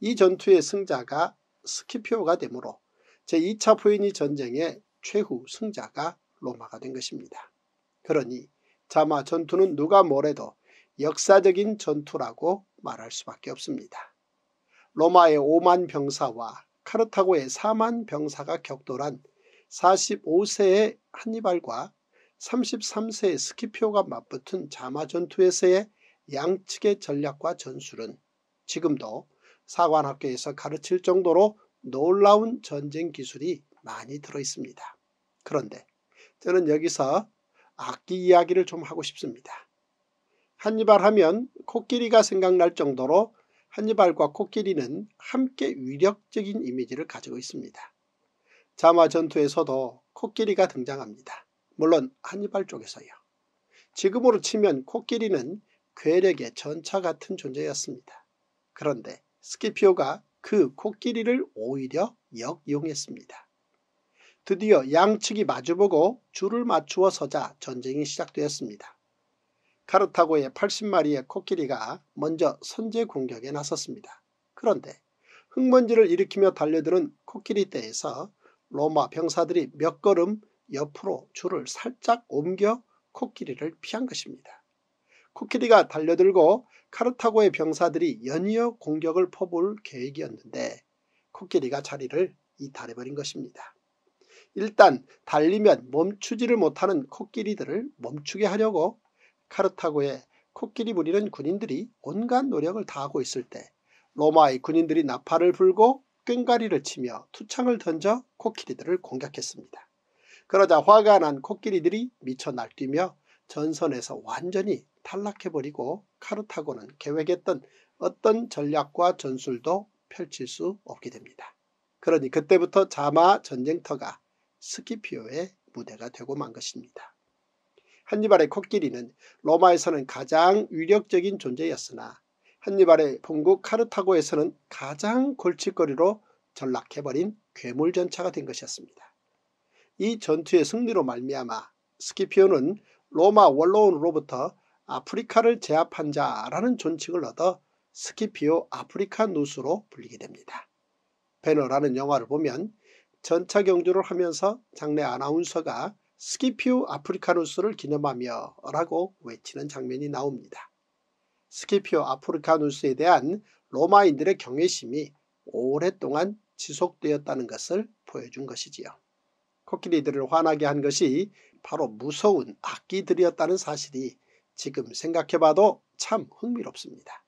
이 전투의 승자가 스키피오가 되므로 제2차 포이 전쟁의 최후 승자가 로마가 된 것입니다. 그러니 자마 전투는 누가 뭐래도 역사적인 전투라고 말할 수밖에 없습니다. 로마의 5만 병사와 카르타고의 4만 병사가 격돌한 45세의 한니발과 33세의 스키피오가 맞붙은 자마 전투에서의 양측의 전략과 전술은 지금도 사관학교에서 가르칠 정도로 놀라운 전쟁 기술이 많이 들어있습니다. 그런데 저는 여기서 악기 이야기를 좀 하고 싶습니다. 한니발 하면 코끼리가 생각날 정도로 한니발과 코끼리는 함께 위력적인 이미지를 가지고 있습니다. 자마 전투에서도 코끼리가 등장합니다. 물론 한니발 쪽에서요. 지금으로 치면 코끼리는 괴력의 전차 같은 존재였습니다. 그런데 스키피오가 그 코끼리를 오히려 역용했습니다. 드디어 양측이 마주보고 줄을 맞추어 서자 전쟁이 시작되었습니다. 카르타고의 80마리의 코끼리가 먼저 선제 공격에 나섰습니다. 그런데 흙먼지를 일으키며 달려드는 코끼리 떼에서 로마 병사들이 몇 걸음 옆으로 줄을 살짝 옮겨 코끼리를 피한 것입니다. 코끼리가 달려들고 카르타고의 병사들이 연이어 공격을 퍼부을 계획이었는데 코끼리가 자리를 이탈해버린 것입니다. 일단 달리면 멈추지를 못하는 코끼리들을 멈추게 하려고 카르타고의 코끼리 부리는 군인들이 온갖 노력을 다하고 있을 때 로마의 군인들이 나팔을 불고 꽹과리를 치며 투창을 던져 코끼리들을 공격했습니다. 그러자 화가 난 코끼리들이 미쳐 날뛰며 전선에서 완전히 탈락해버리고 카르타고는 계획했던 어떤 전략과 전술도 펼칠 수 없게 됩니다. 그러니 그때부터 자마 전쟁터가 스키피오의 무대가 되고 만 것입니다. 한니발의 코끼리는 로마에서는 가장 위력적인 존재였으나 한니발의 본국 카르타고에서는 가장 골칫거리로 전락해버린 괴물전차가 된 것이었습니다. 이 전투의 승리로 말미암아 스키피오는 로마 원로원으로부터 아프리카를 제압한 자라는 존칭을 얻어 스키피오 아프리카누수로 불리게 됩니다. 배너라는 영화를 보면 전차 경주를 하면서 장례 아나운서가 스키피오 아프리카누수를 기념하며 라고 외치는 장면이 나옵니다. 스키피오 아프리카누수에 대한 로마인들의 경외심이 오랫동안 지속되었다는 것을 보여준 것이지요. 코끼리들을 화나게 한 것이 바로 무서운 악기들이었다는 사실이 지금 생각해봐도 참 흥미롭습니다.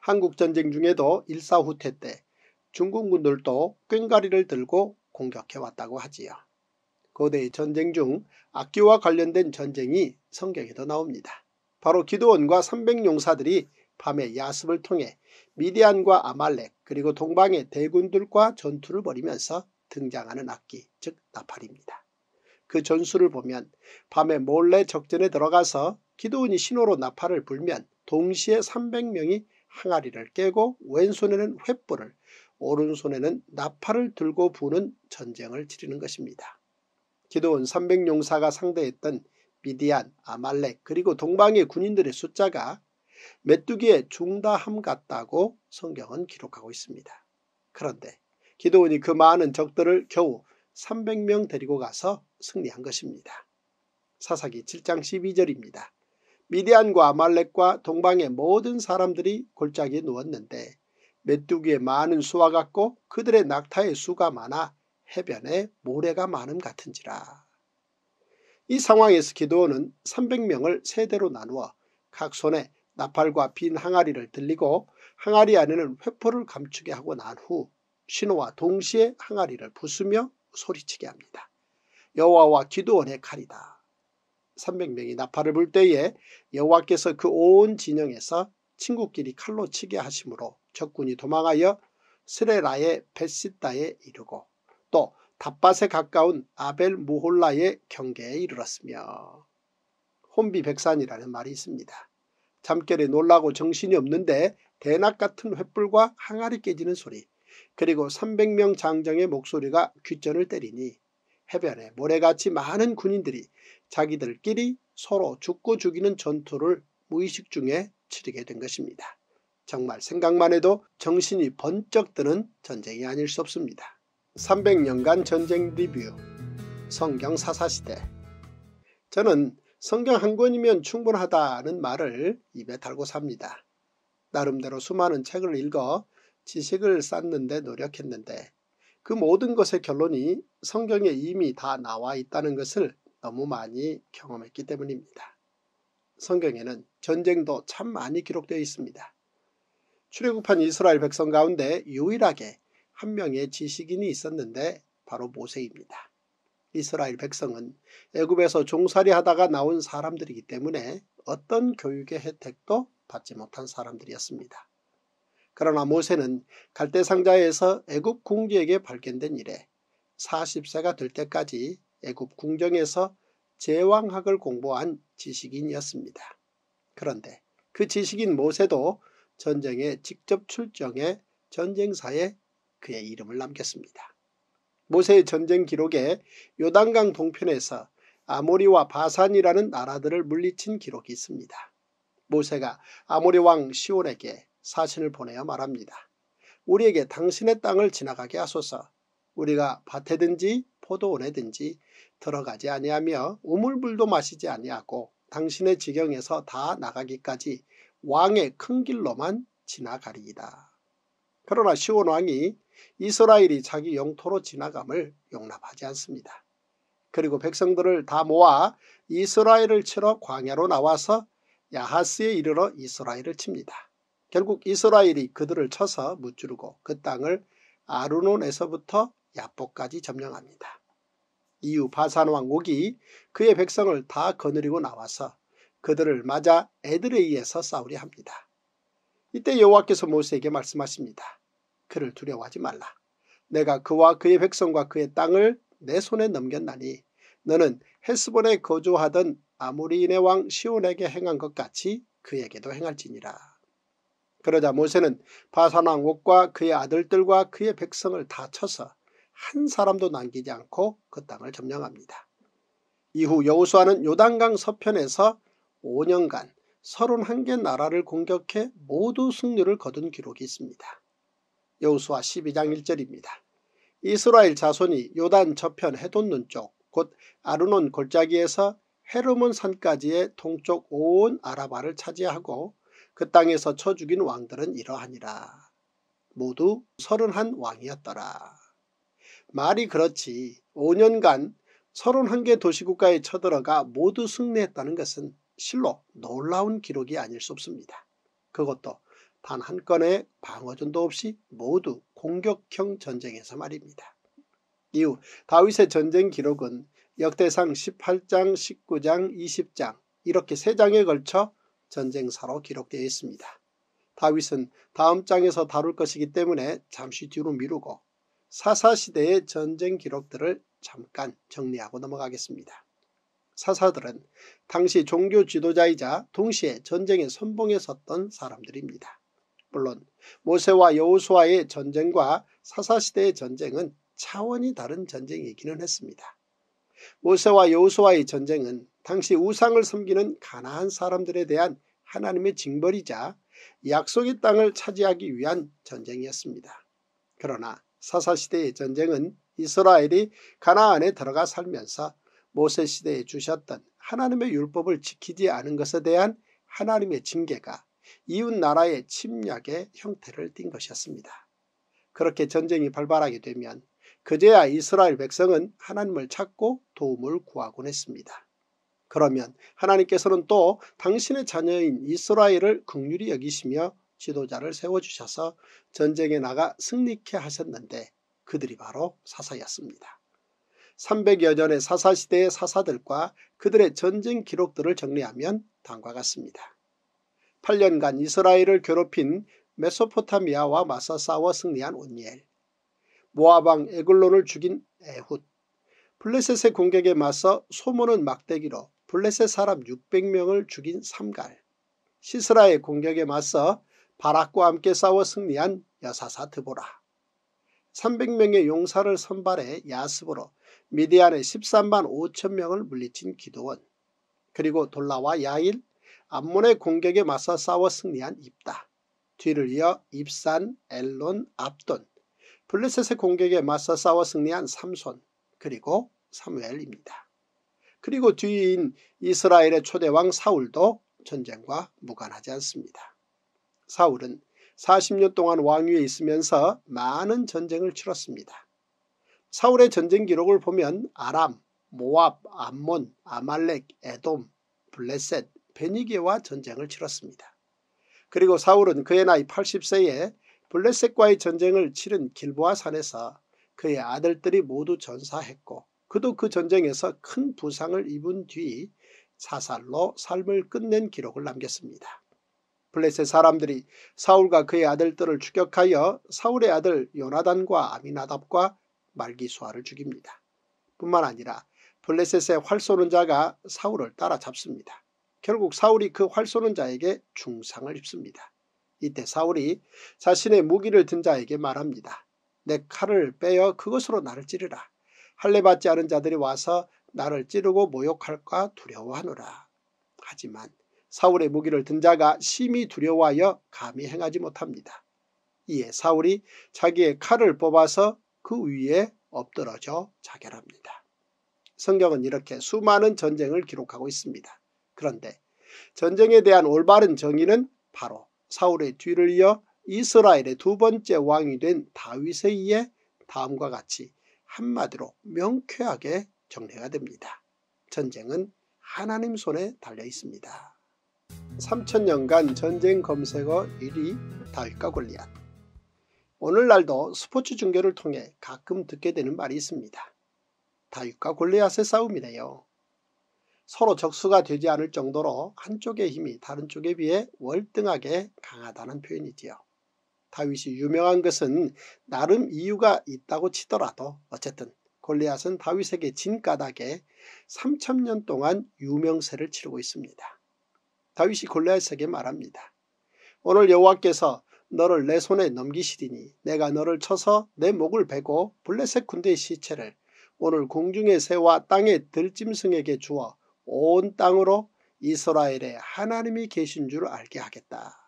한국전쟁 중에도 일사후퇴 때 중국군들도 꽹가리를 들고 공격해왔다고 하지요. 고대의 전쟁 중 악기와 관련된 전쟁이 성경에도 나옵니다. 바로 기도원과 300용사들이 밤에 야습을 통해 미디안과 아말렉 그리고 동방의 대군들과 전투를 벌이면서 등장하는 악기 즉 나팔입니다. 그 전술을 보면 밤에 몰래 적전에 들어가서 기도원이 신호로 나팔을 불면 동시에 300명이 항아리를 깨고 왼손에는 횃불을 오른손에는 나팔을 들고 부는 전쟁을 치르는 것입니다. 기도원 300용사가 상대했던 미디안, 아말렉 그리고 동방의 군인들의 숫자가 메뚜기의 중다함 같다고 성경은 기록하고 있습니다. 그런데 기도원이 그 많은 적들을 겨우 300명 데리고 가서 승리한 것입니다. 사사기 7장 12절입니다. 미디안과 아말렉과 동방의 모든 사람들이 골짜기에 누웠는데 메뚜기의 많은 수와 같고 그들의 낙타의 수가 많아 해변에 모래가 많음 같은지라. 이 상황에서 기도원은 300명을 세대로 나누어 각 손에 나팔과 빈 항아리를 들리고 항아리 안에는 회포를 감추게 하고 난후 신호와 동시에 항아리를 부수며 소리치게 합니다. 여호와와 기도원의 칼이다. 300명이 나팔을 불 때에 여호와께서 그 온 진영에서 친구끼리 칼로 치게 하심으로 적군이 도망하여 스레라의 베시다에 이르고 또 답밭에 가까운 아벨 무홀라의 경계에 이르렀으며 혼비백산이라는 말이 있습니다. 잠결에 놀라고 정신이 없는데 대낮 같은 횃불과 항아리 깨지는 소리 그리고 300명 장정의 목소리가 귀전을 때리니 해변에 모래같이 많은 군인들이 자기들끼리 서로 죽고 죽이는 전투를 무의식 중에 치르게 된 것입니다. 정말 생각만 해도 정신이 번쩍 드는 전쟁이 아닐 수 없습니다. 300년간 전쟁 리뷰 성경 사사시대 저는 성경 한 권이면 충분하다는 말을 입에 달고 삽니다. 나름대로 수많은 책을 읽어 지식을 쌓는데 노력했는데 그 모든 것의 결론이 성경에 이미 다 나와 있다는 것을 너무 많이 경험했기 때문입니다. 성경에는 전쟁도 참 많이 기록되어 있습니다. 출애굽한 이스라엘 백성 가운데 유일하게 한 명의 지식인이 있었는데 바로 모세입니다. 이스라엘 백성은 애굽에서 종살이 하다가 나온 사람들이기 때문에 어떤 교육의 혜택도 받지 못한 사람들이었습니다. 그러나 모세는 갈대 상자에서 애굽 궁지에게 발견된 이래 40세가 될 때까지 애굽 궁정에서 제왕학을 공부한 지식인이었습니다. 그런데 그 지식인 모세도 전쟁에 직접 출정해 전쟁사에 그의 이름을 남겼습니다. 모세의 전쟁 기록에 요단강 동편에서 아모리와 바산이라는 나라들을 물리친 기록이 있습니다. 모세가 아모리 왕 시온에게 사신을 보내야 말합니다. 우리에게 당신의 땅을 지나가게 하소서 우리가 밭에든지 포도원에든지 들어가지 아니하며 우물불도 마시지 아니하고 당신의 지경에서 다 나가기까지 왕의 큰 길로만 지나가리이다. 그러나 시온 왕이 이스라엘이 자기 영토로 지나감을 용납하지 않습니다. 그리고 백성들을 다 모아 이스라엘을 치러 광야로 나와서 야하스에 이르러 이스라엘을 칩니다. 결국 이스라엘이 그들을 쳐서 무찌르고 그 땅을 아르논에서부터 야포까지 점령합니다. 이후 바산 왕국이 그의 백성을 다 거느리고 나와서 그들을 맞아 에드레이에서 싸우려 합니다. 이때 여호와께서 모세에게 말씀하십니다. 그를 두려워하지 말라. 내가 그와 그의 백성과 그의 땅을 내 손에 넘겼나니 너는 헬스본에 거주하던 아모리인의 왕 시온에게 행한 것 같이 그에게도 행할지니라. 그러자 모세는 바산왕 옥과 그의 아들들과 그의 백성을 다 쳐서 한 사람도 남기지 않고 그 땅을 점령합니다. 이후 여호수아는 요단강 서편에서 5년간 31개 나라를 공격해 모두 승리를 거둔 기록이 있습니다. 여호수아 12장 1절입니다. 이스라엘 자손이 요단 저편 해돋는 쪽곧 아르논 골짜기에서 헤르몬 산까지의 동쪽 온 아라바를 차지하고 그 땅에서 쳐 죽인 왕들은 이러하니라. 모두 서른한 왕이었더라. 말이 그렇지 5년간 31개 도시국가에 쳐들어가 모두 승리했다는 것은 실로 놀라운 기록이 아닐 수 없습니다. 그것도 단 한 건의 방어전도 없이 모두 공격형 전쟁에서 말입니다. 이후 다윗의 전쟁 기록은 역대상 18장, 19장, 20장 이렇게 세장에 걸쳐 전쟁사로 기록되어 있습니다. 다윗은 다음 장에서 다룰 것이기 때문에 잠시 뒤로 미루고 사사시대의 전쟁 기록들을 잠깐 정리하고 넘어가겠습니다. 사사들은 당시 종교 지도자이자 동시에 전쟁의 선봉에 섰던 사람들입니다. 물론 모세와 여호수아의 전쟁과 사사시대의 전쟁은 차원이 다른 전쟁이기는 했습니다. 모세와 여호수아의 전쟁은 당시 우상을 섬기는 가나한 사람들에 대한 하나님의 징벌이자 약속의 땅을 차지하기 위한 전쟁이었습니다. 그러나 사사시대의 전쟁은 이스라엘이 가나안에 들어가 살면서 모세시대에 주셨던 하나님의 율법을 지키지 않은 것에 대한 하나님의 징계가 이웃나라의 침략의 형태를 띈 것이었습니다. 그렇게 전쟁이 발발하게 되면 그제야 이스라엘 백성은 하나님을 찾고 도움을 구하곤 했습니다. 그러면 하나님께서는 또 당신의 자녀인 이스라엘을 극률이 여기시며 지도자를 세워주셔서 전쟁에 나가 승리케 하셨는데 그들이 바로 사사였습니다. 300여 년의 사사시대의 사사들과 그들의 전쟁 기록들을 정리하면 다음과 같습니다. 8년간 이스라엘을 괴롭힌 메소포타미아와 맞서 싸워 승리한 온니엘, 모아방 에글론을 죽인 에훗, 블레셋의 공격에 맞서 소문은 막대기로 블레셋 사람 600명을 죽인 삼갈, 시스라의 공격에 맞서 바락과 함께 싸워 승리한 여사사 드보라. 300명의 용사를 선발해 야습으로 미디안의 13만 5천명을 물리친 기도원, 그리고 돌라와 야일, 암몬의 공격에 맞서 싸워 승리한 입다. 뒤를 이어 입산, 엘론, 압돈, 블레셋의 공격에 맞서 싸워 승리한 삼손, 그리고 사무엘입니다. 그리고 뒤인 이스라엘의 초대왕 사울도 전쟁과 무관하지 않습니다. 사울은 40년 동안 왕위에 있으면서 많은 전쟁을 치렀습니다. 사울의 전쟁 기록을 보면 아람, 모압, 암몬, 아말렉, 에돔, 블레셋, 베니게와 전쟁을 치렀습니다. 그리고 사울은 그의 나이 80세에 블레셋과의 전쟁을 치른 길보아 산에서 그의 아들들이 모두 전사했고 그도 그 전쟁에서 큰 부상을 입은 뒤자살로 삶을 끝낸 기록을 남겼습니다. 블레셋 사람들이 사울과 그의 아들들을 추격하여 사울의 아들 요나단과 아미나답과 말기수아를 죽입니다. 뿐만 아니라 블레셋의 활 쏘는 자가 사울을 따라잡습니다. 결국 사울이 그 활 쏘는 자에게 중상을 입습니다. 이때 사울이 자신의 무기를 든 자에게 말합니다. 내 칼을 빼어 그것으로 나를 찌르라. 할례받지 않은 자들이 와서 나를 찌르고 모욕할까 두려워하노라. 하지만 사울의 무기를 든 자가 심히 두려워하여 감히 행하지 못합니다. 이에 사울이 자기의 칼을 뽑아서 그 위에 엎드러져 자결합니다. 성경은 이렇게 수많은 전쟁을 기록하고 있습니다. 그런데 전쟁에 대한 올바른 정의는 바로 사울의 뒤를 이어 이스라엘의 두 번째 왕이 된 다윗에 의해 다음과 같이 한마디로 명쾌하게 정리가 됩니다. 전쟁은 하나님 손에 달려 있습니다. 3 0 0 0년간 전쟁 검색어 1위 다윗과 골리앗 오늘날도 스포츠 중계를 통해 가끔 듣게 되는 말이 있습니다. 다윗과 골리앗의 싸움이네요. 서로 적수가 되지 않을 정도로 한쪽의 힘이 다른 쪽에 비해 월등하게 강하다는 표현이지요. 다윗이 유명한 것은 나름 이유가 있다고 치더라도 어쨌든 골리앗은 다윗에게 진 까닭에 3천년 동안 유명세를 치르고 있습니다. 다윗이 골리앗에게 말합니다. 오늘 여호와께서 너를 내 손에 넘기시리니 내가 너를 쳐서 내 목을 베고 블레셋 군대의 시체를 오늘 공중의 새와 땅의 들짐승에게 주어 온 땅으로 이스라엘의 하나님이 계신 줄 알게 하겠다.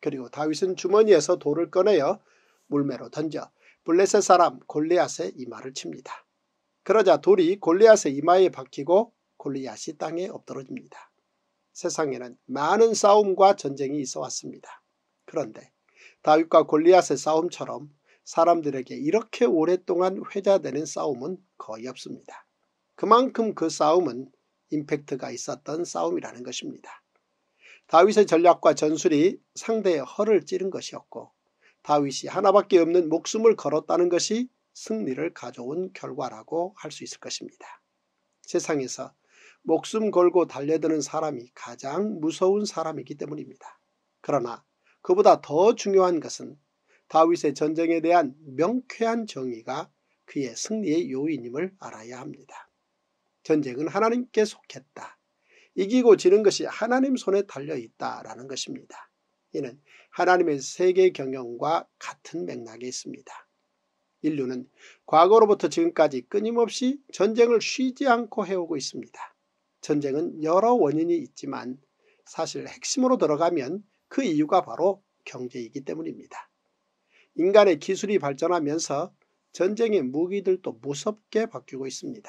그리고 다윗은 주머니에서 돌을 꺼내어 물매로 던져 블레셋 사람 골리앗의 이마를 칩니다. 그러자 돌이 골리앗의 이마에 박히고 골리앗이 땅에 엎드러집니다. 세상에는 많은 싸움과 전쟁이 있어 왔습니다. 그런데 다윗과 골리앗의 싸움처럼 사람들에게 이렇게 오랫동안 회자되는 싸움은 거의 없습니다. 그만큼 그 싸움은 임팩트가 있었던 싸움이라는 것입니다. 다윗의 전략과 전술이 상대의 허를 찌른 것이었고 다윗이 하나밖에 없는 목숨을 걸었다는 것이 승리를 가져온 결과라고 할 수 있을 것입니다. 세상에서 목숨 걸고 달려드는 사람이 가장 무서운 사람이기 때문입니다. 그러나 그보다 더 중요한 것은 다윗의 전쟁에 대한 명쾌한 정의가 그의 승리의 요인임을 알아야 합니다. 전쟁은 하나님께 속했다. 이기고 지는 것이 하나님 손에 달려있다라는 것입니다. 이는 하나님의 세계 경영과 같은 맥락에 있습니다. 인류는 과거로부터 지금까지 끊임없이 전쟁을 쉬지 않고 해오고 있습니다. 전쟁은 여러 원인이 있지만 사실 핵심으로 들어가면 그 이유가 바로 경제이기 때문입니다. 인간의 기술이 발전하면서 전쟁의 무기들도 무섭게 바뀌고 있습니다.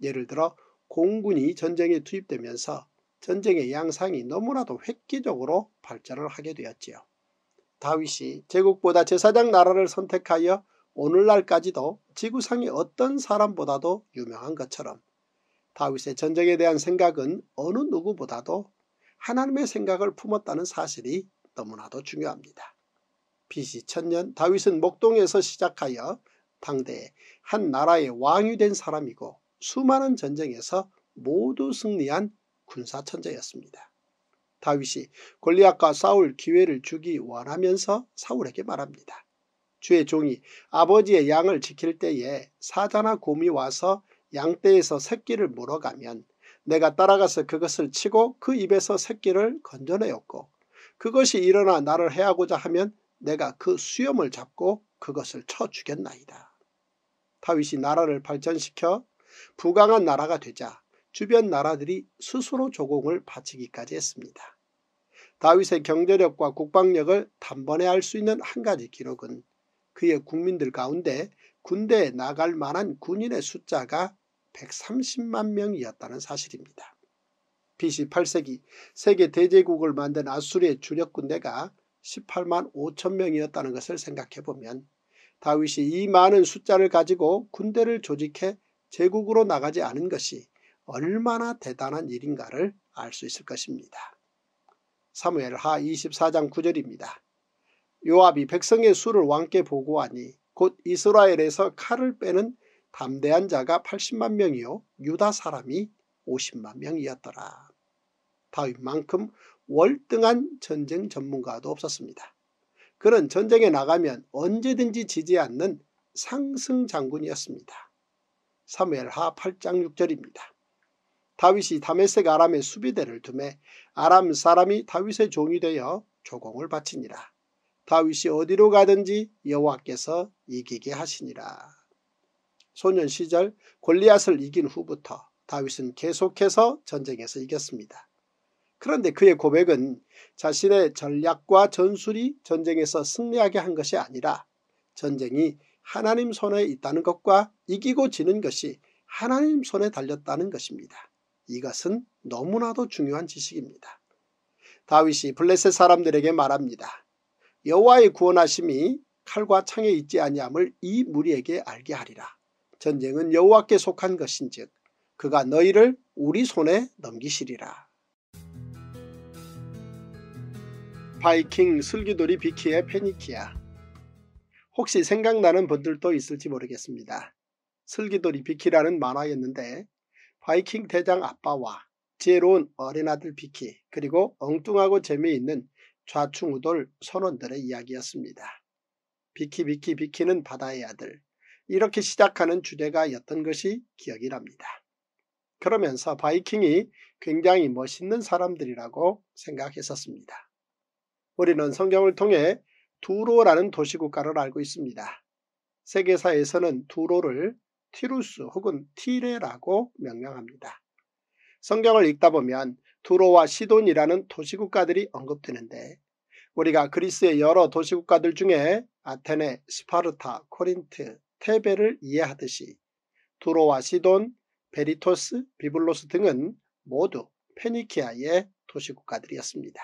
예를 들어 공군이 전쟁에 투입되면서 전쟁의 양상이 너무나도 획기적으로 발전을 하게 되었지요. 다윗이 제국보다 제사장 나라를 선택하여 오늘날까지도 지구상의 어떤 사람보다도 유명한 것처럼 다윗의 전쟁에 대한 생각은 어느 누구보다도 하나님의 생각을 품었다는 사실이 너무나도 중요합니다. BC 천년 다윗은 목동에서 시작하여 당대에 한 나라의 왕이 된 사람이고 수많은 전쟁에서 모두 승리한 군사천재였습니다. 다윗이 골리앗과 싸울 기회를 주기 원하면서 사울에게 말합니다. 주의 종이 아버지의 양을 지킬 때에 사자나 곰이 와서 양떼에서 새끼를 물어가면 내가 따라가서 그것을 치고 그 입에서 새끼를 건져내었고 그것이 일어나 나를 해하고자 하면 내가 그 수염을 잡고 그것을 쳐 죽였나이다. 다윗이 나라를 발전시켜 부강한 나라가 되자 주변 나라들이 스스로 조공을 바치기까지 했습니다. 다윗의 경제력과 국방력을 단번에 알 수 있는 한 가지 기록은 그의 국민들 가운데 군대에 나갈 만한 군인의 숫자가 130만 명이었다는 사실입니다. BC 8세기 세계 대제국을 만든 아수리의 주력군대가 18만 5천 명이었다는 것을 생각해보면 다윗이 이 많은 숫자를 가지고 군대를 조직해 제국으로 나가지 않은 것이 얼마나 대단한 일인가를 알 수 있을 것입니다. 사무엘 하 24장 9절입니다. 요압이 백성의 수를 왕께 보고하니 곧 이스라엘에서 칼을 빼는 담대한 자가 80만 명이요 유다 사람이 50만 명이었더라. 다윗만큼 월등한 전쟁 전문가도 없었습니다. 그는 전쟁에 나가면 언제든지 지지 않는 상승 장군이었습니다. 사무엘하 8장 6절입니다. 다윗이 다메섹 아람의 수비대를 둠에 아람 사람이 다윗의 종이 되어 조공을 바치니라. 다윗이 어디로 가든지 여호와께서 이기게 하시니라. 소년 시절 골리앗을 이긴 후부터 다윗은 계속해서 전쟁에서 이겼습니다. 그런데 그의 고백은 자신의 전략과 전술이 전쟁에서 승리하게 한 것이 아니라 전쟁이 하나님 손에 있다는 것과 이기고 지는 것이 하나님 손에 달렸다는 것입니다. 이것은 너무나도 중요한 지식입니다. 다윗이 블레셋 사람들에게 말합니다. 여호와의 구원하심이 칼과 창에 있지 아니함을 이 무리에게 알게 하리라. 전쟁은 여호와께 속한 것인즉 그가 너희를 우리 손에 넘기시리라. 바이킹 슬기돌이 비키의 페니키아 혹시 생각나는 분들도 있을지 모르겠습니다. 슬기도 리피키라는 만화였는데 바이킹 대장 아빠와 지혜로운 어린아들 비키 그리고 엉뚱하고 재미있는 좌충우돌 선원들의 이야기였습니다. 비키 비키 비키는 바다의 아들 이렇게 시작하는 주제가였던 것이 기억이 납니다. 그러면서 바이킹이 굉장히 멋있는 사람들이라고 생각했었습니다. 우리는 성경을 통해 두로라는 도시국가를 알고 있습니다. 세계사에서는 두로를 티루스 혹은 티레라고 명명합니다. 성경을 읽다 보면 두로와 시돈이라는 도시국가들이 언급되는데 우리가 그리스의 여러 도시국가들 중에 아테네, 스파르타, 코린트, 테베를 이해하듯이 두로와 시돈, 베리토스, 비블로스 등은 모두 페니키아의 도시국가들이었습니다.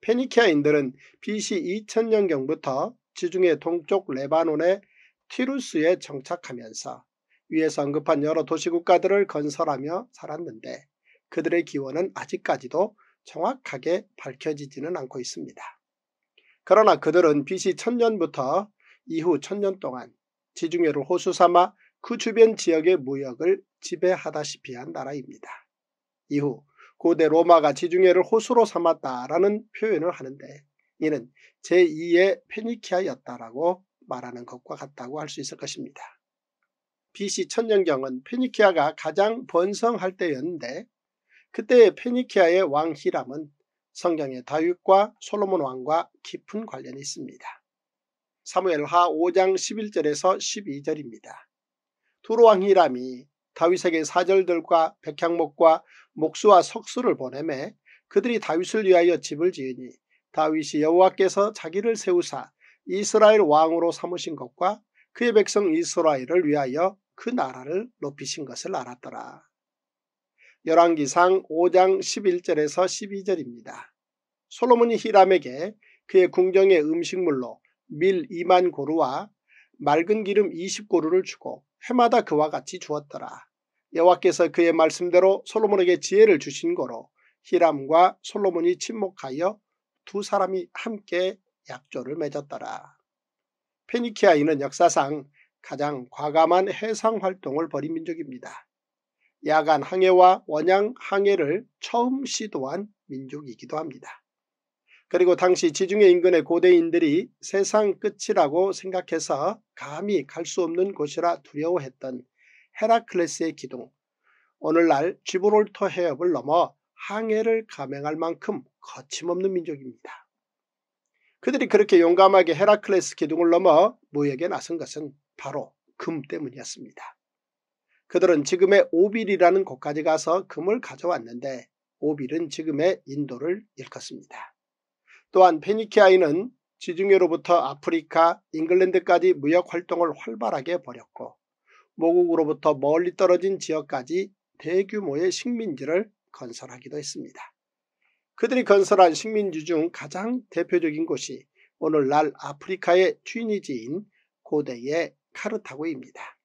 페니키아인들은 BC 2000년경부터 지중해 동쪽 레바논의 티루스에 정착하면서 위에서 언급한 여러 도시국가들을 건설하며 살았는데 그들의 기원은 아직까지도 정확하게 밝혀지지는 않고 있습니다. 그러나 그들은 BC 1000년부터 이후 1000년 동안 지중해를 호수삼아 그 주변 지역의 무역을 지배하다시피 한 나라입니다. 이후 고대 로마가 지중해를 호수로 삼았다라는 표현을 하는데 이는 제2의 페니키아였다라고 말하는 것과 같다고 할 수 있을 것입니다. BC 천년경은 페니키아가 가장 번성할 때였는데 그때의 페니키아의 왕 히람은 성경의 다윗과 솔로몬 왕과 깊은 관련이 있습니다. 사무엘하 5장 11절에서 12절입니다. 두로왕 히람이 다윗에게 사절들과 백향목과 목수와 석수를 보내매 그들이 다윗을 위하여 집을 지으니 다윗이 여호와께서 자기를 세우사 이스라엘 왕으로 삼으신 것과 그의 백성 이스라엘을 위하여 그 나라를 높이신 것을 알았더라. 열왕기상 5장 11절에서 12절입니다. 솔로몬이 히람에게 그의 궁정의 음식물로 밀 2만 고루와 맑은 기름 20고루를 주고 해마다 그와 같이 주었더라. 여호와께서 그의 말씀대로 솔로몬에게 지혜를 주신 거로 히람과 솔로몬이 침묵하여 두 사람이 함께 약조를 맺었더라. 페니키아인은 역사상 가장 과감한 해상활동을 벌인 민족입니다. 야간 항해와 원양 항해를 처음 시도한 민족이기도 합니다. 그리고 당시 지중해 인근의 고대인들이 세상 끝이라고 생각해서 감히 갈 수 없는 곳이라 두려워했던 헤라클레스의 기둥, 오늘날 지브롤터 해협을 넘어 항해를 감행할 만큼 거침없는 민족입니다. 그들이 그렇게 용감하게 헤라클레스 기둥을 넘어 무역에 나선 것은 바로 금 때문이었습니다. 그들은 지금의 오빌이라는 곳까지 가서 금을 가져왔는데 오빌은 지금의 인도를 일컫습니다. 또한 페니키아인은 지중해로부터 아프리카, 잉글랜드까지 무역 활동을 활발하게 벌였고 모국으로부터 멀리 떨어진 지역까지 대규모의 식민지를 건설하기도 했습니다. 그들이 건설한 식민지 중 가장 대표적인 곳이 오늘날 아프리카의 튀니지인 고대의 카르타고입니다.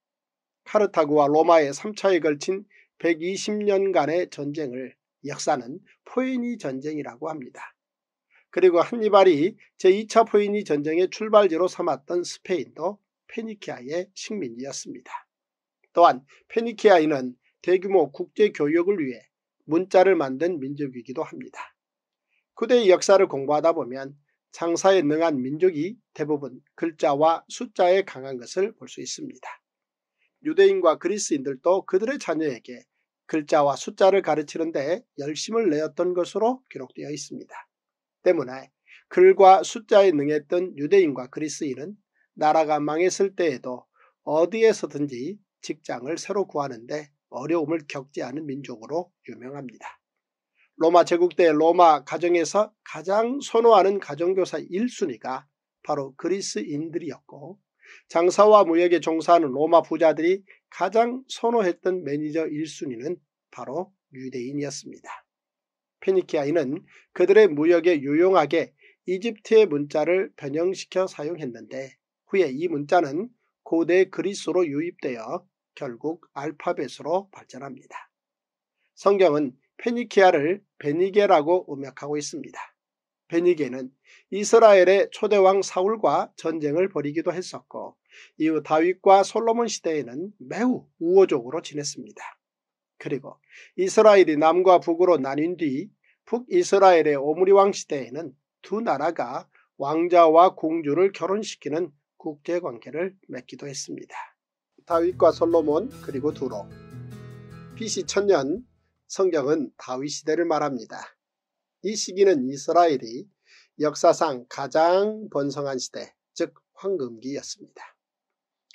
카르타고와 로마의 3차에 걸친 120년간의 전쟁을 역사는 포이니 전쟁이라고 합니다. 그리고 한니발이 제2차 포이니 전쟁의 출발지로 삼았던 스페인도 페니키아의 식민지였습니다. 또한 페니키아인은 대규모 국제 교역을 위해 문자를 만든 민족이기도 합니다. 그대의 역사를 공부하다 보면 창사에 능한 민족이 대부분 글자와 숫자에 강한 것을 볼 수 있습니다. 유대인과 그리스인들도 그들의 자녀에게 글자와 숫자를 가르치는데 열심을 내었던 것으로 기록되어 있습니다. 때문에 글과 숫자에 능했던 유대인과 그리스인은 나라가 망했을 때에도 어디에서든지 직장을 새로 구하는데 어려움을 겪지 않은 민족으로 유명합니다. 로마 제국 때 로마 가정에서 가장 선호하는 가정교사 1순위가 바로 그리스인들이었고 장사와 무역에 종사하는 로마 부자들이 가장 선호했던 매니저 1순위는 바로 유대인이었습니다. 페니키아인은 그들의 무역에 유용하게 이집트의 문자를 변형시켜 사용했는데 후에 이 문자는 고대 그리스로 유입되어 결국 알파벳으로 발전합니다. 성경은 페니키아를 베니게라고 음역하고 있습니다. 베니게는 이스라엘의 초대왕 사울과 전쟁을 벌이기도 했었고 이후 다윗과 솔로몬 시대에는 매우 우호적으로 지냈습니다. 그리고 이스라엘이 남과 북으로 나뉜 뒤 북이스라엘의 오므리왕 시대에는 두 나라가 왕자와 공주를 결혼시키는 국제관계를 맺기도 했습니다. 다윗과 솔로몬 그리고 두로 BC 천년 성경은 다윗 시대를 말합니다. 이 시기는 이스라엘이 역사상 가장 번성한 시대 즉 황금기였습니다.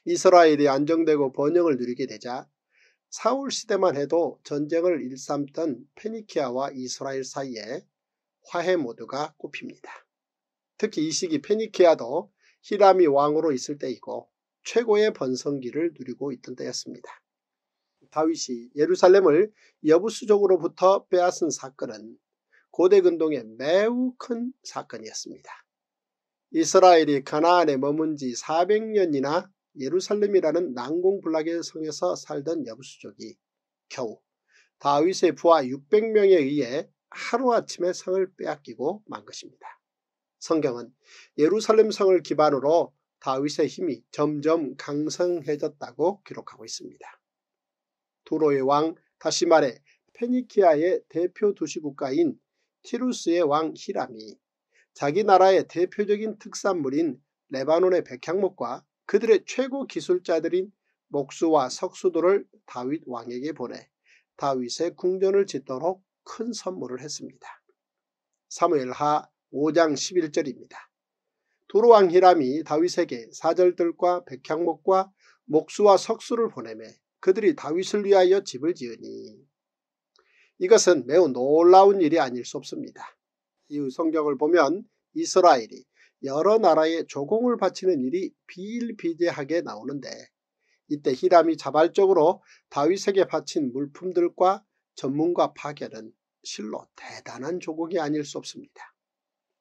이스라엘이 안정되고 번영을 누리게 되자 사울 시대만 해도 전쟁을 일삼던 페니키아와 이스라엘 사이에 화해 모드가 꼽힙니다. 특히 이 시기 페니키아도 히람이 왕으로 있을 때이고 최고의 번성기를 누리고 있던 때였습니다. 다윗이 예루살렘을 여부수족으로부터 빼앗은 사건은 고대 근동의 매우 큰 사건이었습니다. 이스라엘이 가나안에 머문 지 400년이나 예루살렘이라는 난공불락의 성에서 살던 여부수족이 겨우 다윗의 부하 600명에 의해 하루아침에 성을 빼앗기고 만 것입니다. 성경은 예루살렘 성을 기반으로 다윗의 힘이 점점 강성해졌다고 기록하고 있습니다. 두로의 왕, 다시 말해 페니키아의 대표 도시국가인 티루스의 왕 히람이 자기 나라의 대표적인 특산물인 레바논의 백향목과 그들의 최고 기술자들인 목수와 석수도를 다윗 왕에게 보내 다윗의 궁전을 짓도록 큰 선물을 했습니다. 사무엘하 5장 11절입니다. 도로왕 히람이 다윗에게 사절들과 백향목과 목수와 석수를 보내매 그들이 다윗을 위하여 집을 지으니 이것은 매우 놀라운 일이 아닐 수 없습니다. 이후 성경을 보면 이스라엘이 여러 나라에 조공을 바치는 일이 비일비재하게 나오는데 이때 히람이 자발적으로 다윗에게 바친 물품들과 전문가 파견은 실로 대단한 조공이 아닐 수 없습니다.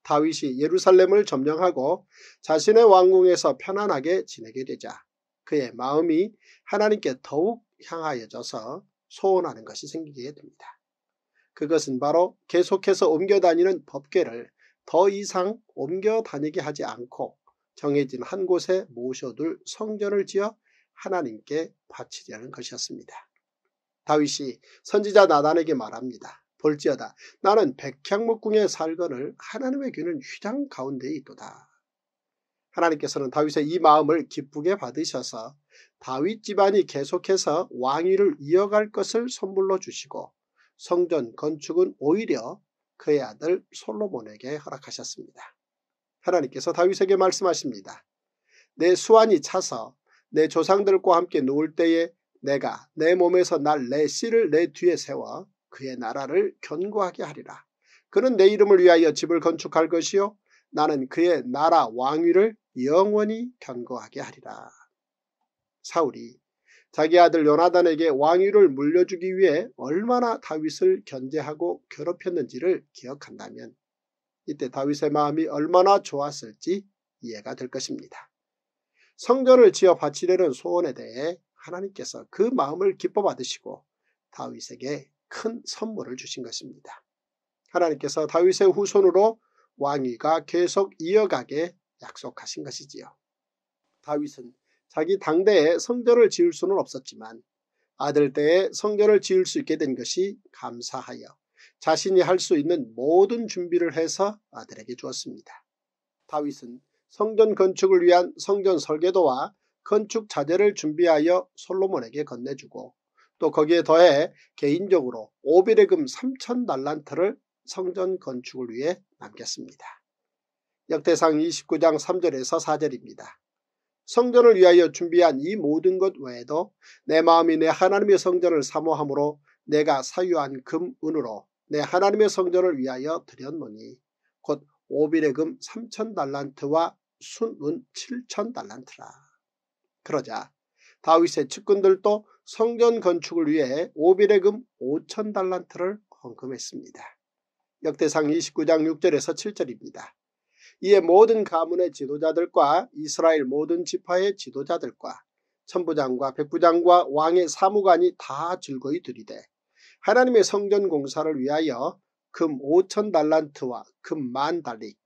다윗이 예루살렘을 점령하고 자신의 왕궁에서 편안하게 지내게 되자 그의 마음이 하나님께 더욱 향하여져서 소원하는 것이 생기게 됩니다. 그것은 바로 계속해서 옮겨다니는 법궤를 더 이상 옮겨다니게 하지 않고 정해진 한 곳에 모셔둘 성전을 지어 하나님께 바치려는 것이었습니다. 다윗이 선지자 나단에게 말합니다. 볼지어다. 나는 백향목궁에 살건을 하나님의 귀는 휘장 가운데에 있도다. 하나님께서는 다윗의 이 마음을 기쁘게 받으셔서 다윗 집안이 계속해서 왕위를 이어갈 것을 선물로 주시고 성전 건축은 오히려 그의 아들 솔로몬에게 허락하셨습니다. 하나님께서 다윗에게 말씀하십니다. 내 수완이 차서 내 조상들과 함께 누울 때에 내가 내 몸에서 날 내 씨를 내 뒤에 세워 그의 나라를 견고하게 하리라. 그는 내 이름을 위하여 집을 건축할 것이요 나는 그의 나라 왕위를 영원히 견고하게 하리라. 사울이 자기 아들 요나단에게 왕위를 물려주기 위해 얼마나 다윗을 견제하고 괴롭혔는지를 기억한다면 이때 다윗의 마음이 얼마나 좋았을지 이해가 될 것입니다. 성전을 지어 바치려는 소원에 대해 하나님께서 그 마음을 기뻐 받으시고 다윗에게 큰 선물을 주신 것입니다. 하나님께서 다윗의 후손으로 왕위가 계속 이어가게 약속하신 것이지요. 다윗은 자기 당대에 성전을 지을 수는 없었지만 아들 때에 성전을 지을 수 있게 된 것이 감사하여 자신이 할 수 있는 모든 준비를 해서 아들에게 주었습니다. 다윗은 성전 건축을 위한 성전 설계도와 건축 자재를 준비하여 솔로몬에게 건네주고 또 거기에 더해 개인적으로 오비레금 3천 달란트를 성전 건축을 위해 남겼습니다. 역대상 29장 3절에서 4절입니다. 성전을 위하여 준비한 이 모든 것 외에도 내 마음이 내 하나님의 성전을 사모함으로 내가 사유한 금, 은으로 내 하나님의 성전을 위하여 드렸노니 곧 오비레금 3천 달란트와 순은 7천 달란트라. 그러자 다윗의 측근들도 성전 건축을 위해 오비레금 5천 달란트를 헌금했습니다. 역대상 29장 6절에서 7절입니다. 이에 모든 가문의 지도자들과 이스라엘 모든 지파의 지도자들과 천부장과 백부장과 왕의 사무관이 다 즐거이 들이되 하나님의 성전 공사를 위하여 금 5천 달란트와 금 만 달릭,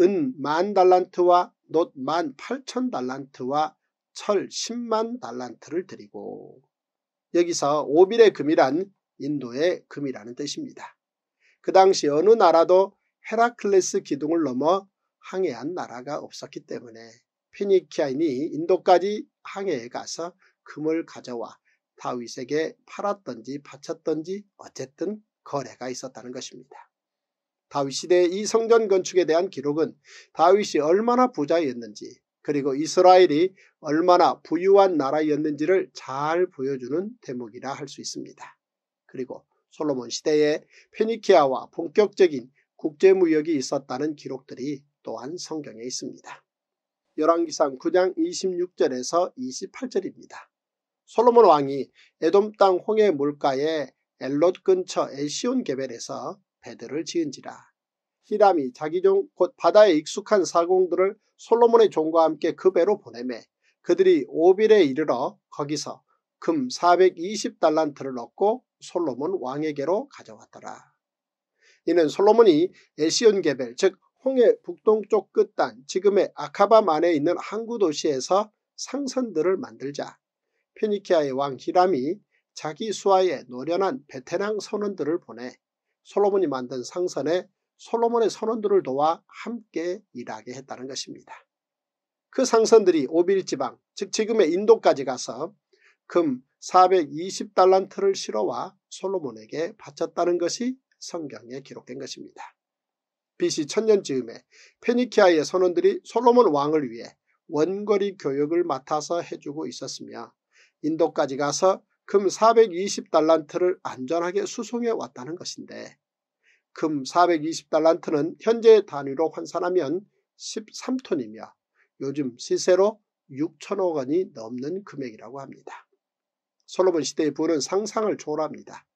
은만 달란트와 놋만 8천 달란트와 철 10만 달란트를 드리고 여기서 오빌의 금이란 인도의 금이라는 뜻입니다. 그 당시 어느 나라도 헤라클레스 기둥을 넘어 항해한 나라가 없었기 때문에 피니키아인이 인도까지 항해에 가서 금을 가져와 다윗에게 팔았던지 바쳤던지 어쨌든 거래가 있었다는 것입니다. 다윗 시대의 이 성전 건축에 대한 기록은 다윗이 얼마나 부자였는지 그리고 이스라엘이 얼마나 부유한 나라였는지를 잘 보여주는 대목이라 할 수 있습니다. 그리고 솔로몬 시대에 페니키아와 본격적인 국제무역이 있었다는 기록들이 또한 성경에 있습니다. 열왕기상 9장 26절에서 28절입니다. 솔로몬 왕이 에돔 땅 홍해 물가에 엘롯 근처 에시온 개벨에서 배들을 지은지라 히람이 자기 종 곧 바다에 익숙한 사공들을 솔로몬의 종과 함께 그 배로 보내매 그들이 오빌에 이르러 거기서 금 420달란트를 얻고 솔로몬 왕에게로 가져왔더라. 이는 솔로몬이 에시온 개벨 즉 홍해 북동쪽 끝단 지금의 아카밤안에 있는 항구 도시에서 상선들을 만들자 페니키아의 왕 히람이 자기 수하에 노련한 베테랑 선원들을 보내 솔로몬이 만든 상선에 솔로몬의 선원들을 도와 함께 일하게 했다는 것입니다. 그 상선들이 오빌 지방 즉 지금의 인도까지 가서 금 420달란트를 실어와 솔로몬에게 바쳤다는 것이 성경에 기록된 것입니다. BC 천년 즈음에 페니키아의 선원들이 솔로몬 왕을 위해 원거리 교역을 맡아서 해주고 있었으며 인도까지 가서 금 420달란트를 안전하게 수송해 왔다는 것인데 금 420달란트는 현재 단위로 환산하면 13톤이며 요즘 시세로 6천억 원이 넘는 금액이라고 합니다. 솔로몬 시대의 부는 상상을 초월합니다.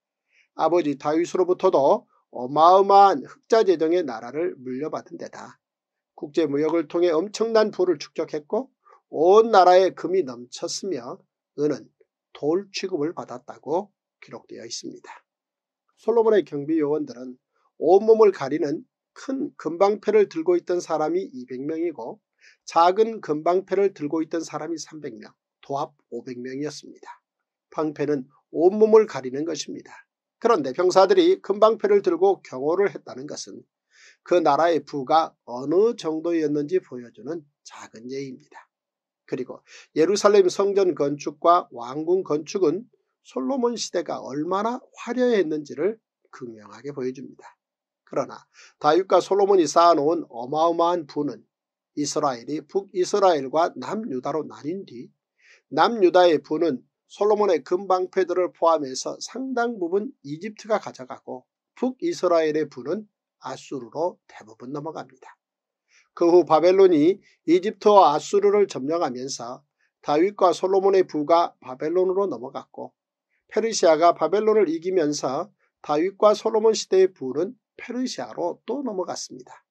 아버지 다윗으로부터도 어마어마한 흑자 재정의 나라를 물려받은 데다. 국제무역을 통해 엄청난 부를 축적했고 온 나라에 금이 넘쳤으며 은은 돌 취급을 받았다고 기록되어 있습니다. 솔로몬의 경비 요원들은 온몸을 가리는 큰 금방패를 들고 있던 사람이 200명이고 작은 금방패를 들고 있던 사람이 300명, 도합 500명이었습니다. 방패는 온몸을 가리는 것입니다. 그런데 병사들이 금방패를 들고 경호를 했다는 것은 그 나라의 부가 어느 정도였는지 보여주는 작은 예입니다. 그리고 예루살렘 성전 건축과 왕궁 건축은 솔로몬 시대가 얼마나 화려했는지를 극명하게 보여줍니다. 그러나 다윗과 솔로몬이 쌓아놓은 어마어마한 부는 이스라엘이 북이스라엘과 남유다로 나뉜 뒤 남유다의 부는 솔로몬의 금방패들을 포함해서 상당 부분 이집트가 가져가고 북이스라엘의 부는 아수르로 대부분 넘어갑니다. 그 후 바벨론이 이집트와 아수르를 점령하면서 다윗과 솔로몬의 부가 바벨론으로 넘어갔고 페르시아가 바벨론을 이기면서 다윗과 솔로몬 시대의 부는 페르시아로 또 넘어갔습니다.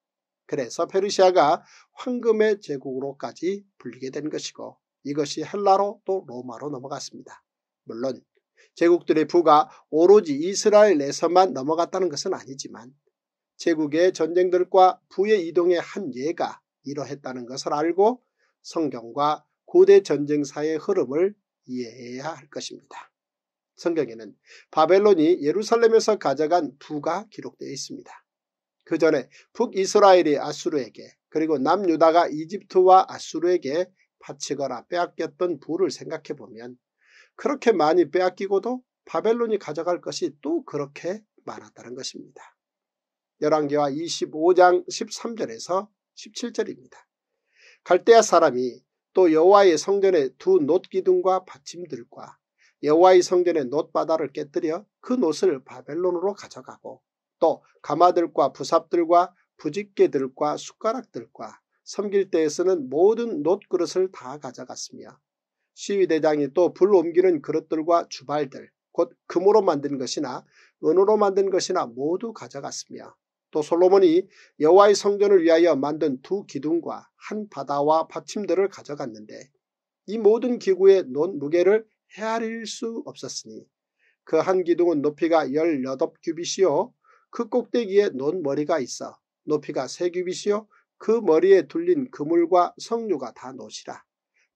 그래서 페르시아가 황금의 제국으로까지 불리게 된 것이고 이것이 헬라로 또 로마로 넘어갔습니다. 물론 제국들의 부가 오로지 이스라엘에서만 넘어갔다는 것은 아니지만 제국의 전쟁들과 부의 이동의 한 예가 이러했다는 것을 알고 성경과 고대 전쟁사의 흐름을 이해해야 할 것입니다. 성경에는 바벨론이 예루살렘에서 가져간 부가 기록되어 있습니다. 그 전에 북이스라엘이 아수르에게 그리고 남유다가 이집트와 아수르에게 바치거나 빼앗겼던 부를 생각해보면 그렇게 많이 빼앗기고도 바벨론이 가져갈 것이 또 그렇게 많았다는 것입니다. 열왕기와 25장 13절에서 17절입니다. 갈대아 사람이 또 여호와의 성전에 두 놋기둥과 받침들과 여호와의 성전의 놋바다를 깨뜨려 그 놋을 바벨론으로 가져가고 또 가마들과 부삽들과 부직개들과 숟가락들과 섬길 때에 쓰는 모든 놋그릇을 다 가져갔으며 시위대장이 또 불 옮기는 그릇들과 주발들 곧 금으로 만든 것이나 은으로 만든 것이나 모두 가져갔으며 또 솔로몬이 여호와의 성전을 위하여 만든 두 기둥과 한 바다와 받침들을 가져갔는데 이 모든 기구의 논 무게를 헤아릴 수 없었으니 그 한 기둥은 높이가 18규빗이요 그 꼭대기에 논 머리가 있어 높이가 3규빗이요 그 머리에 둘린 그물과 석류가 다 노시라.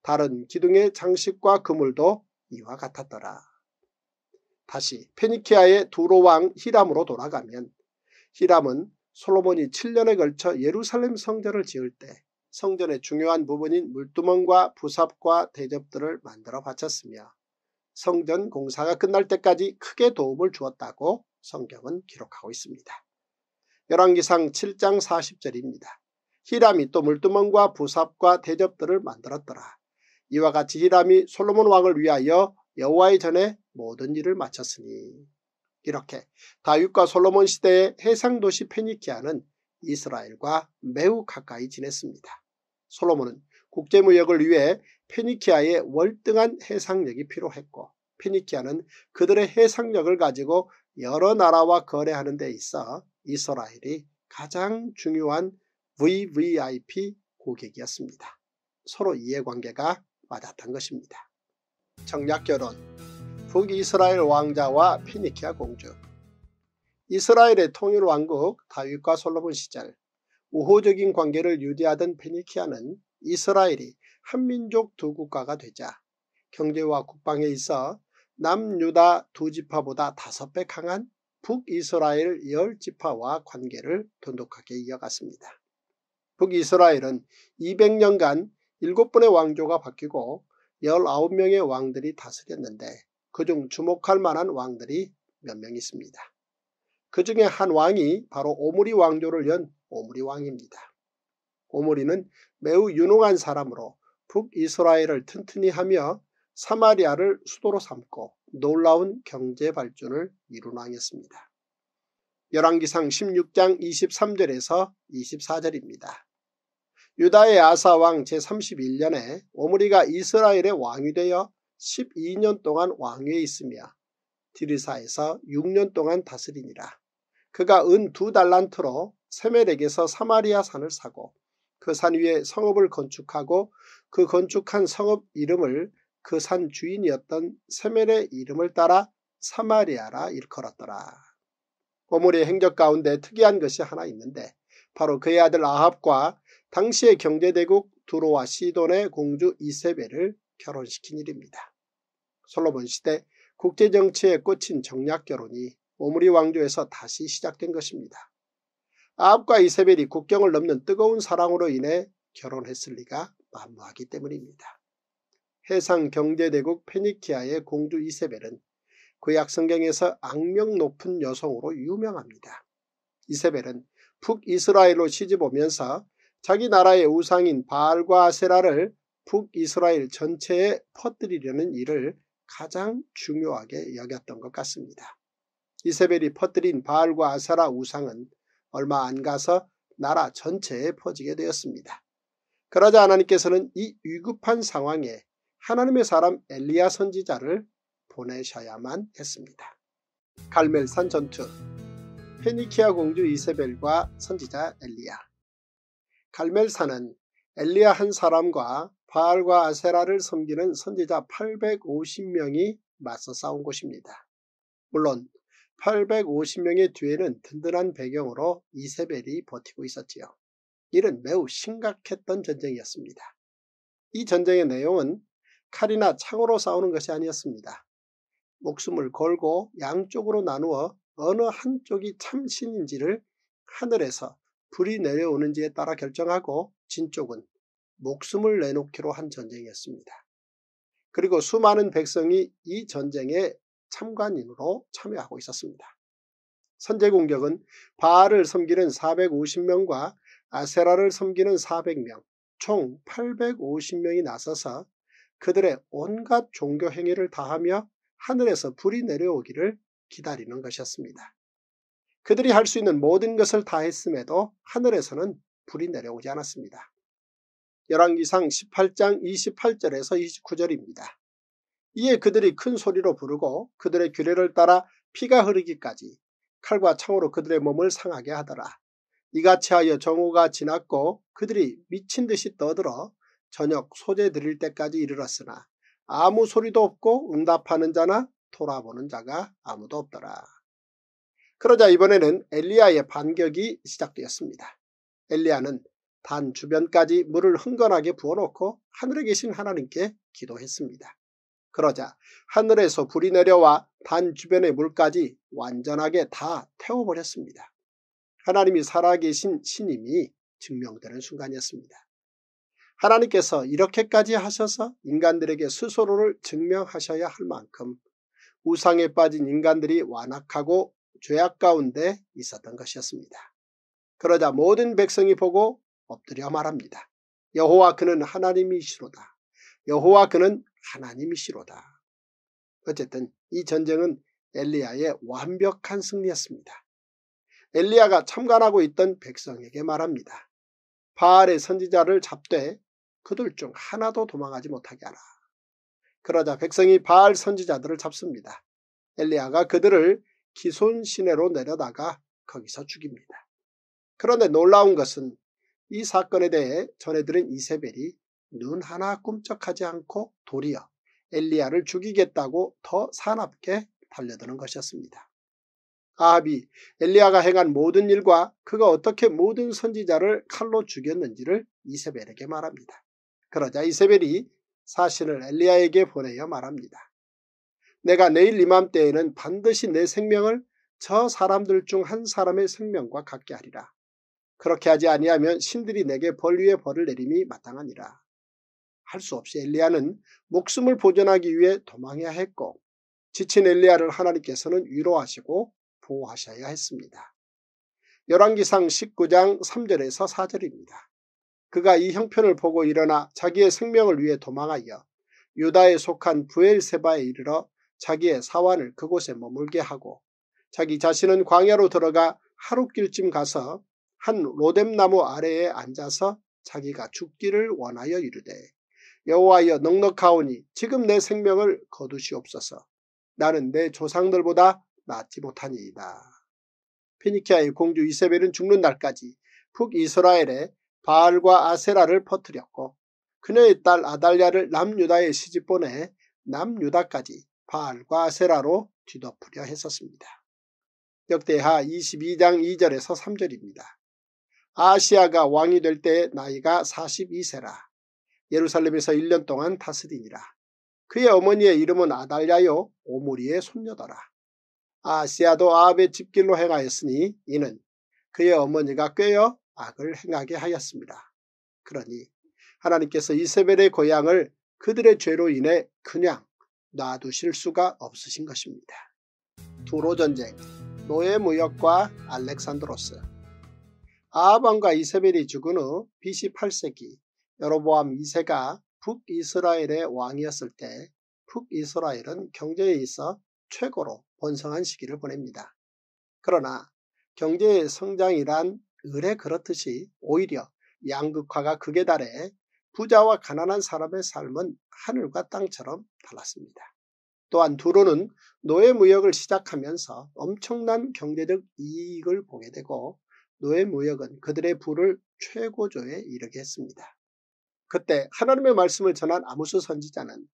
다른 기둥의 장식과 그물도 이와 같았더라. 다시 페니키아의 두로왕 히람으로 돌아가면 히람은 솔로몬이 7년에 걸쳐 예루살렘 성전을 지을 때 성전의 중요한 부분인 물두멍과 부삽과 대접들을 만들어 바쳤으며 성전 공사가 끝날 때까지 크게 도움을 주었다고 성경은 기록하고 있습니다. 열왕기상 7장 40절입니다. 히람이 또 물두멍과 부삽과 대접들을 만들었더라. 이와 같이 히람이 솔로몬 왕을 위하여 여호와의 전에 모든 일을 마쳤으니 이렇게 다윗과 솔로몬 시대의 해상도시 페니키아는 이스라엘과 매우 가까이 지냈습니다. 솔로몬은 국제무역을 위해 페니키아의 월등한 해상력이 필요했고 페니키아는 그들의 해상력을 가지고 여러 나라와 거래하는 데 있어 이스라엘이 가장 중요한 VVIP 고객이었습니다. 서로 이해관계가 맞았던 것입니다. 정략결혼 북이스라엘 왕자와 피니키아 공주 이스라엘의 통일왕국 다윗과 솔로몬 시절 우호적인 관계를 유지하던 피니키아는 이스라엘이 한민족 두 국가가 되자 경제와 국방에 있어 남유다 두 지파보다 다섯 배 강한 북이스라엘 열 지파와 관계를 돈독하게 이어갔습니다. 북이스라엘은 200년간 7번의 왕조가 바뀌고 19명의 왕들이 다스렸는데 그중 주목할 만한 왕들이 몇 명 있습니다. 그 중에 한 왕이 바로 오므리 왕조를 연 오므리 왕입니다. 오므리는 매우 유능한 사람으로 북이스라엘을 튼튼히 하며 사마리아를 수도로 삼고 놀라운 경제 발전을 이루나하였습니다. 열왕기상 16장 23절에서 24절입니다. 유다의 아사왕 제31년에 오므리가 이스라엘의 왕이 되어 12년 동안 왕위에 있으며 디리사에서 6년 동안 다스리니라. 그가 은 두 달란트로 세멜에게서 사마리아 산을 사고 그 산 위에 성읍을 건축하고 그 건축한 성읍 이름을 그 산 주인이었던 세멜의 이름을 따라 사마리아라 일컬었더라. 오므리의 행적 가운데 특이한 것이 하나 있는데 바로 그의 아들 아합과 당시의 경제대국 두로와 시돈의 공주 이세벨을 결혼시킨 일입니다. 솔로몬 시대 국제정치에 꽂힌 정략결혼이 오므리 왕조에서 다시 시작된 것입니다. 아합과 이세벨이 국경을 넘는 뜨거운 사랑으로 인해 결혼했을 리가 만무하기 때문입니다. 해상 경제대국 페니키아의 공주 이세벨은 그약 성경에서 악명 높은 여성으로 유명합니다. 이세벨은 북이스라엘로 시집오면서 자기 나라의 우상인 바알과 세라를 북이스라엘 전체에 퍼뜨리려는 일을 가장 중요하게 여겼던 것 같습니다. 이세벨이 퍼뜨린 바알과 아세라 우상은 얼마 안 가서 나라 전체에 퍼지게 되었습니다. 그러자 하나님께서는 이 위급한 상황에 하나님의 사람 엘리야 선지자를 보내셔야만 했습니다. 갈멜산 전투 페니키아 공주 이세벨과 선지자 엘리야 갈멜산은 엘리야 한 사람과 바알과 아세라를 섬기는 선지자 850명이 맞서 싸운 곳입니다. 물론 850명의 뒤에는 든든한 배경으로 이세벨이 버티고 있었지요. 이런 매우 심각했던 전쟁이었습니다. 이 전쟁의 내용은 칼이나 창으로 싸우는 것이 아니었습니다. 목숨을 걸고 양쪽으로 나누어 어느 한쪽이 참신인지를 하늘에서 불이 내려오는지에 따라 결정하고 진쪽은 목숨을 내놓기로 한 전쟁이었습니다. 그리고 수많은 백성이 이 전쟁에 참관인으로 참여하고 있었습니다. 선제 공격은 바알을 섬기는 450명과 아세라를 섬기는 400명, 총 850명이 나서서 그들의 온갖 종교 행위를 다하며 하늘에서 불이 내려오기를 기다리는 것이었습니다. 그들이 할 수 있는 모든 것을 다 했음에도 하늘에서는 불이 내려오지 않았습니다. 열왕기상 18장 28절에서 29절입니다. 이에 그들이 큰 소리로 부르고 그들의 규례를 따라 피가 흐르기까지 칼과 창으로 그들의 몸을 상하게 하더라. 이같이 하여 정오가 지났고 그들이 미친 듯이 떠들어 저녁 소재 드릴 때까지 이르렀으나 아무 소리도 없고 응답하는 자나 돌아보는 자가 아무도 없더라. 그러자 이번에는 엘리야의 반격이 시작되었습니다. 엘리야는 단 주변까지 물을 흥건하게 부어놓고 하늘에 계신 하나님께 기도했습니다. 그러자 하늘에서 불이 내려와 단 주변의 물까지 완전하게 다 태워버렸습니다. 하나님이 살아계신 신임이 증명되는 순간이었습니다. 하나님께서 이렇게까지 하셔서 인간들에게 스스로를 증명하셔야 할 만큼 우상에 빠진 인간들이 완악하고 죄악 가운데 있었던 것이었습니다. 그러자 모든 백성이 보고 엎드려 말합니다. 여호와 그는 하나님이시로다. 여호와 그는 하나님이시로다. 어쨌든 이 전쟁은 엘리야의 완벽한 승리였습니다. 엘리야가 참관하고 있던 백성에게 말합니다. 바알의 선지자를 잡되 그들 중 하나도 도망하지 못하게 하라. 그러자 백성이 바알 선지자들을 잡습니다. 엘리야가 그들을 기손 시내로 내려다가 거기서 죽입니다. 그런데 놀라운 것은 이 사건에 대해 전해들은 이세벨이 눈 하나 꿈쩍하지 않고 도리어 엘리야를 죽이겠다고 더 사납게 달려드는 것이었습니다. 아합이 엘리야가 행한 모든 일과 그가 어떻게 모든 선지자를 칼로 죽였는지를 이세벨에게 말합니다. 그러자 이세벨이 사실을 엘리야에게 보내어 말합니다. 내가 내일 이맘때에는 반드시 내 생명을 저 사람들 중 한 사람의 생명과 같게 하리라. 그렇게 하지 아니하면 신들이 내게 벌 위에 벌을 내림이 마땅하니라. 할 수 없이 엘리야는 목숨을 보존하기 위해 도망해야 했고 지친 엘리야를 하나님께서는 위로하시고 보호하셔야 했습니다. 열왕기상 19장 3절에서 4절입니다. 그가 이 형편을 보고 일어나 자기의 생명을 위해 도망하여 유다에 속한 부엘세바에 이르러 자기의 사환을 그곳에 머물게 하고 자기 자신은 광야로 들어가 하루길쯤 가서 한 로뎀나무 아래에 앉아서 자기가 죽기를 원하여 이르되 여호와여 넉넉하오니 지금 내 생명을 거두시옵소서 나는 내 조상들보다 낫지 못하니이다. 피니키아의 공주 이세벨은 죽는 날까지 북이스라엘에 바알과 아세라를 퍼뜨렸고 그녀의 딸 아달랴를 남유다에 시집보내 남유다까지 바알과 아세라로 뒤덮으려 했었습니다. 역대하 22장 2절에서 3절입니다. 아시아가 왕이 될 때 나이가 42세라. 예루살렘에서 1년 동안 다스리니라. 그의 어머니의 이름은 아달랴요 오므리의 손녀더라. 아시아도 아합의 집길로 행하였으니 이는 그의 어머니가 꿰어 악을 행하게 하였습니다. 그러니 하나님께서 이세벨의 고향을 그들의 죄로 인해 그냥 놔두실 수가 없으신 것입니다. 두로 전쟁, 노예 무역과 알렉산드로스 아합과 이세벨이 죽은 후 BC 8세기 여로보암 2세가 북이스라엘의 왕이었을 때 북이스라엘은 경제에 있어 최고로 번성한 시기를 보냅니다. 그러나 경제의 성장이란 을에 그렇듯이 오히려 양극화가 극에 달해 부자와 가난한 사람의 삶은 하늘과 땅처럼 달랐습니다. 또한 두루는 노예무역을 시작하면서 엄청난 경제적 이익을 보게 되고 노예무역은 그들의 부를 최고조에 이르게 했습니다. 그때 하나님의 말씀을 전한 아모스 선지자는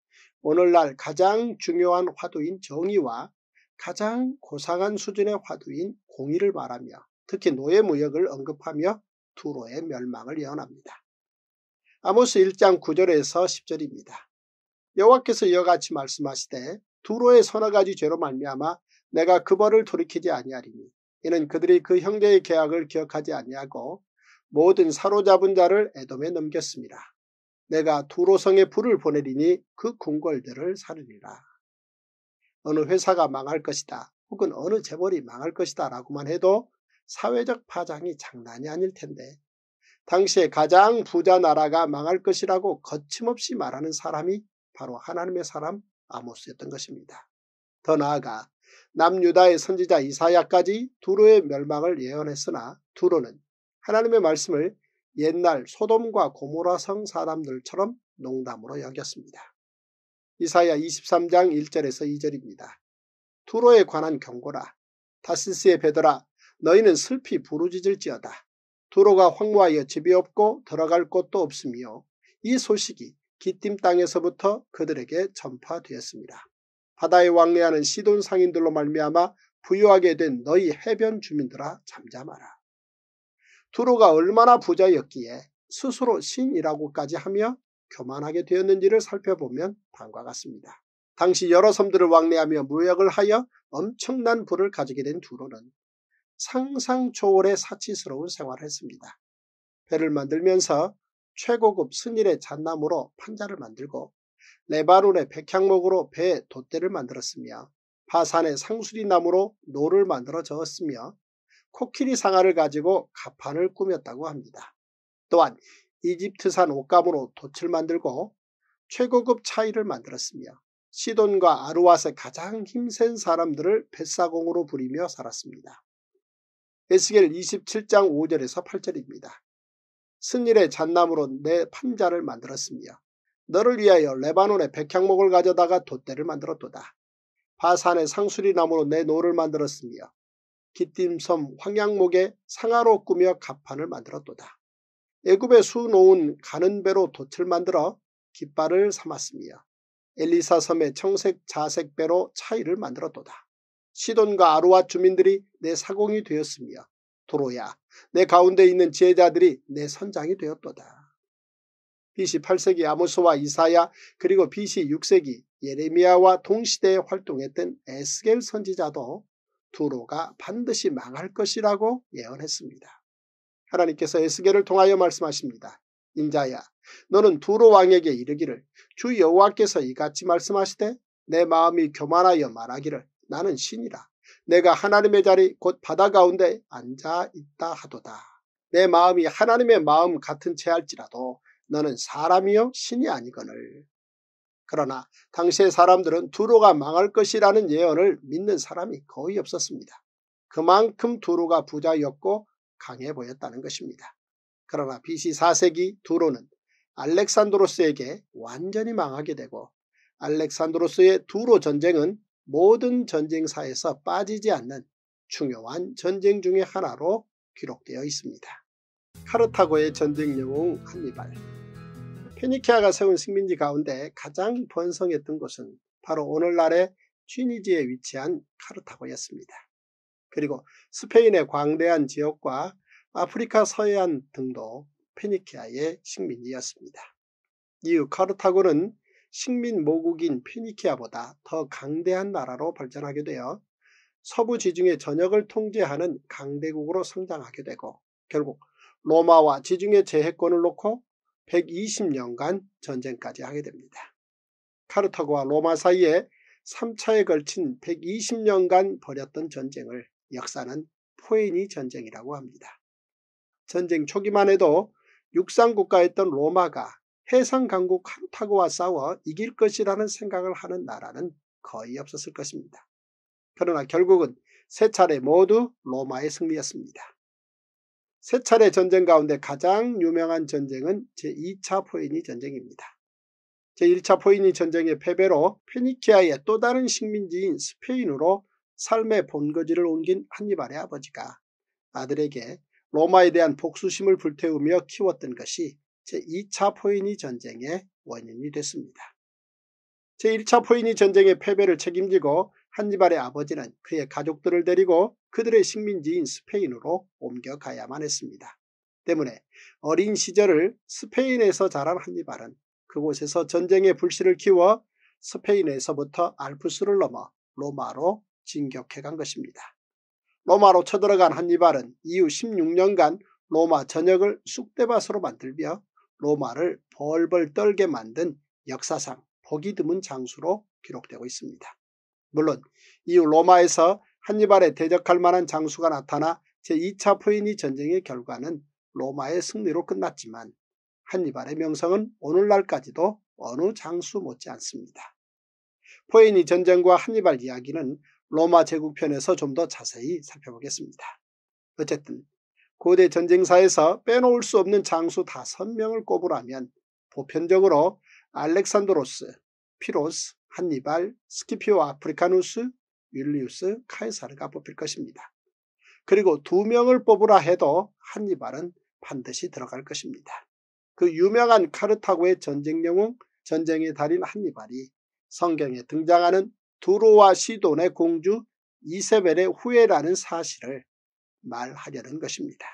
오늘날 가장 중요한 화두인 정의와 가장 고상한 수준의 화두인 공의를 말하며 특히 노예무역을 언급하며 두로의 멸망을 예언합니다. 아모스 1장 9절에서 10절입니다. 여호와께서 이와 같이 말씀하시되 두로의 서너 가지 죄로 말미암아 내가 그 벌을 돌이키지 아니하리니 이는 그들이 그 형제의 계약을 기억하지 아니하고 모든 사로잡은 자를 애돔에 넘겼습니다. 내가 두로성에 불을 보내리니 그 궁궐들을 사르리라. 어느 회사가 망할 것이다 혹은 어느 재벌이 망할 것이다 라고만 해도 사회적 파장이 장난이 아닐 텐데 당시에 가장 부자 나라가 망할 것이라고 거침없이 말하는 사람이 바로 하나님의 사람 아모스였던 것입니다. 더 나아가 남유다의 선지자 이사야까지 두로의 멸망을 예언했으나 두로는 하나님의 말씀을 옛날 소돔과 고모라성 사람들처럼 농담으로 여겼습니다. 이사야 23장 1절에서 2절입니다. 두로에 관한 경고라. 다시스의 베더라 너희는 슬피 부르짖을지어다. 두로가 황무하여 집이 없고 들어갈 곳도 없으며 이 소식이 기띔 땅에서부터 그들에게 전파되었습니다. 바다에 왕래하는 시돈 상인들로 말미암아 부유하게 된 너희 해변 주민들아 잠잠하라. 두로가 얼마나 부자였기에 스스로 신이라고까지 하며 교만하게 되었는지를 살펴보면 다음과 같습니다. 당시 여러 섬들을 왕래하며 무역을 하여 엄청난 부를 가지게 된 두로는 상상초월의 사치스러운 생활을 했습니다. 배를 만들면서 최고급 순일의 잣나무로 판자를 만들고 레바논의 백향목으로 배의 돛대를 만들었으며 파산의 상수리나무로 노를 만들어 저었으며 코끼리 상아를 가지고 가판을 꾸몄다고 합니다. 또한 이집트산 옷감으로 돛을 만들고 최고급 차이를 만들었으며 시돈과 아루아의 가장 힘센 사람들을 뱃사공으로 부리며 살았습니다. 에스겔 27장 5절에서 8절입니다. 승일의잔나무로내 판자를 만들었으며 너를 위하여 레바논의 백향목을 가져다가 돛대를 만들었도다. 바산의 상수리 나무로 내 노를 만들었으며 기띔섬 황양목에 상하로 꾸며 갑판을 만들었도다. 애굽에 수놓은 가는 배로 돛을 만들어 깃발을 삼았으며 엘리사 섬의 청색 자색 배로 차이를 만들었도다. 시돈과 아루와 주민들이 내 사공이 되었으며 도로야 내 가운데 있는 지혜자들이 내 선장이 되었도다. BC 8세기 아모스와 이사야 그리고 BC 6세기 예레미야와 동시대에 활동했던 에스겔 선지자도 두로가 반드시 망할 것이라고 예언했습니다. 하나님께서 에스겔을 통하여 말씀하십니다. 인자야 너는 두로 왕에게 이르기를 주 여호와께서 이같이 말씀하시되 내 마음이 교만하여 말하기를 나는 신이라 내가 하나님의 자리 곧 바다 가운데 앉아 있다 하도다. 내 마음이 하나님의 마음 같은 채 할지라도 너는 사람이요 신이 아니거늘 그러나 당시의 사람들은 두로가 망할 것이라는 예언을 믿는 사람이 거의 없었습니다. 그만큼 두로가 부자였고 강해 보였다는 것입니다. 그러나 BC 4세기 두로는 알렉산드로스에게 완전히 망하게 되고 알렉산드로스의 두로 전쟁은 모든 전쟁사에서 빠지지 않는 중요한 전쟁 중의 하나로 기록되어 있습니다. 카르타고의 전쟁 영웅 한니발 페니키아가 세운 식민지 가운데 가장 번성했던 곳은 바로 오늘날의 튀니지에 위치한 카르타고였습니다. 그리고 스페인의 광대한 지역과 아프리카 서해안 등도 페니키아의 식민지였습니다. 이후 카르타고는 식민 모국인 페니키아보다 더 강대한 나라로 발전하게 되어 서부 지중해 전역을 통제하는 강대국으로 성장하게 되고 결국 로마와 지중해 제해권을 놓고 120년간 전쟁까지 하게 됩니다. 카르타고와 로마 사이에 3차에 걸친 120년간 벌였던 전쟁을 역사는 포에니 전쟁이라고 합니다. 전쟁 초기만 해도 육상 국가였던 로마가 해상 강국 카르타고와 싸워 이길 것이라는 생각을 하는 나라는 거의 없었을 것입니다. 그러나 결국은 세 차례 모두 로마의 승리였습니다. 세 차례 전쟁 가운데 가장 유명한 전쟁은 제2차 포이니 전쟁입니다. 제1차 포이니 전쟁의 패배로 페니키아의 또 다른 식민지인 스페인으로 삶의 본거지를 옮긴 한니발의 아버지가 아들에게 로마에 대한 복수심을 불태우며 키웠던 것이 제2차 포이니 전쟁의 원인이 됐습니다. 제1차 포이니 전쟁의 패배를 책임지고 한니발의 아버지는 그의 가족들을 데리고 그들의 식민지인 스페인으로 옮겨가야만 했습니다. 때문에 어린 시절을 스페인에서 자란 한니발은 그곳에서 전쟁의 불씨를 키워 스페인에서부터 알프스를 넘어 로마로 진격해간 것입니다. 로마로 쳐들어간 한니발은 이후 16년간 로마 전역을 쑥대밭으로 만들며 로마를 벌벌 떨게 만든 역사상 보기 드문 장수로 기록되고 있습니다. 물론 이후 로마에서 한니발에 대적할 만한 장수가 나타나 제2차 포이니 전쟁의 결과는 로마의 승리로 끝났지만 한니발의 명성은 오늘날까지도 어느 장수 못지않습니다. 포이니 전쟁과 한니발 이야기는 로마 제국편에서 좀 더 자세히 살펴보겠습니다. 어쨌든 고대 전쟁사에서 빼놓을 수 없는 장수 다섯 명을 꼽으라면 보편적으로 알렉산드로스, 피로스, 한니발, 스키피오 아프리카누스, 율리우스 카이사르가 뽑힐 것입니다. 그리고 두 명을 뽑으라 해도 한니발은 반드시 들어갈 것입니다. 그 유명한 카르타고의 전쟁 영웅, 전쟁의 달인 한니발이 성경에 등장하는 두로와 시돈의 공주 이세벨의 후예라는 사실을 말하려는 것입니다.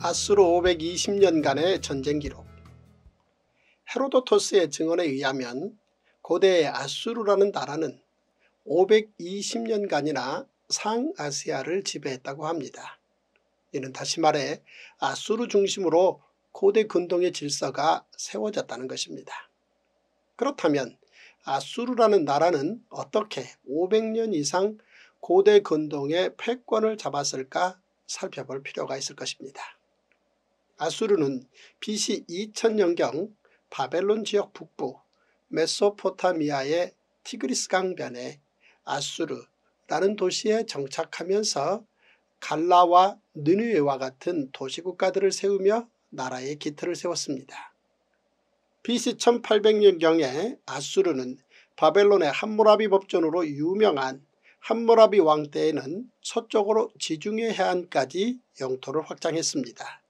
아수르 520년간의 전쟁 기록 헤로도토스의 증언에 의하면 고대 아수르라는 나라는 520년간이나 상아시아를 지배했다고 합니다. 이는 다시 말해 아수르 중심으로 고대 근동의 질서가 세워졌다는 것입니다. 그렇다면 아수르라는 나라는 어떻게 500년 이상 고대 근동의 패권을 잡았을까 살펴볼 필요가 있을 것입니다. 아수르는 BC 2000년경 바벨론 지역 북부 메소포타미아의 티그리스 강변에 아수르라는 도시에 정착하면서 갈라와 느뉴에와 같은 도시국가들을 세우며 나라의 기틀을 세웠습니다. BC 1800년경에 아수르는 바벨론의 함무라비 법전으로 유명한 함무라비 왕 때에는 서쪽으로 지중해 해안까지 영토를 확장했습니다.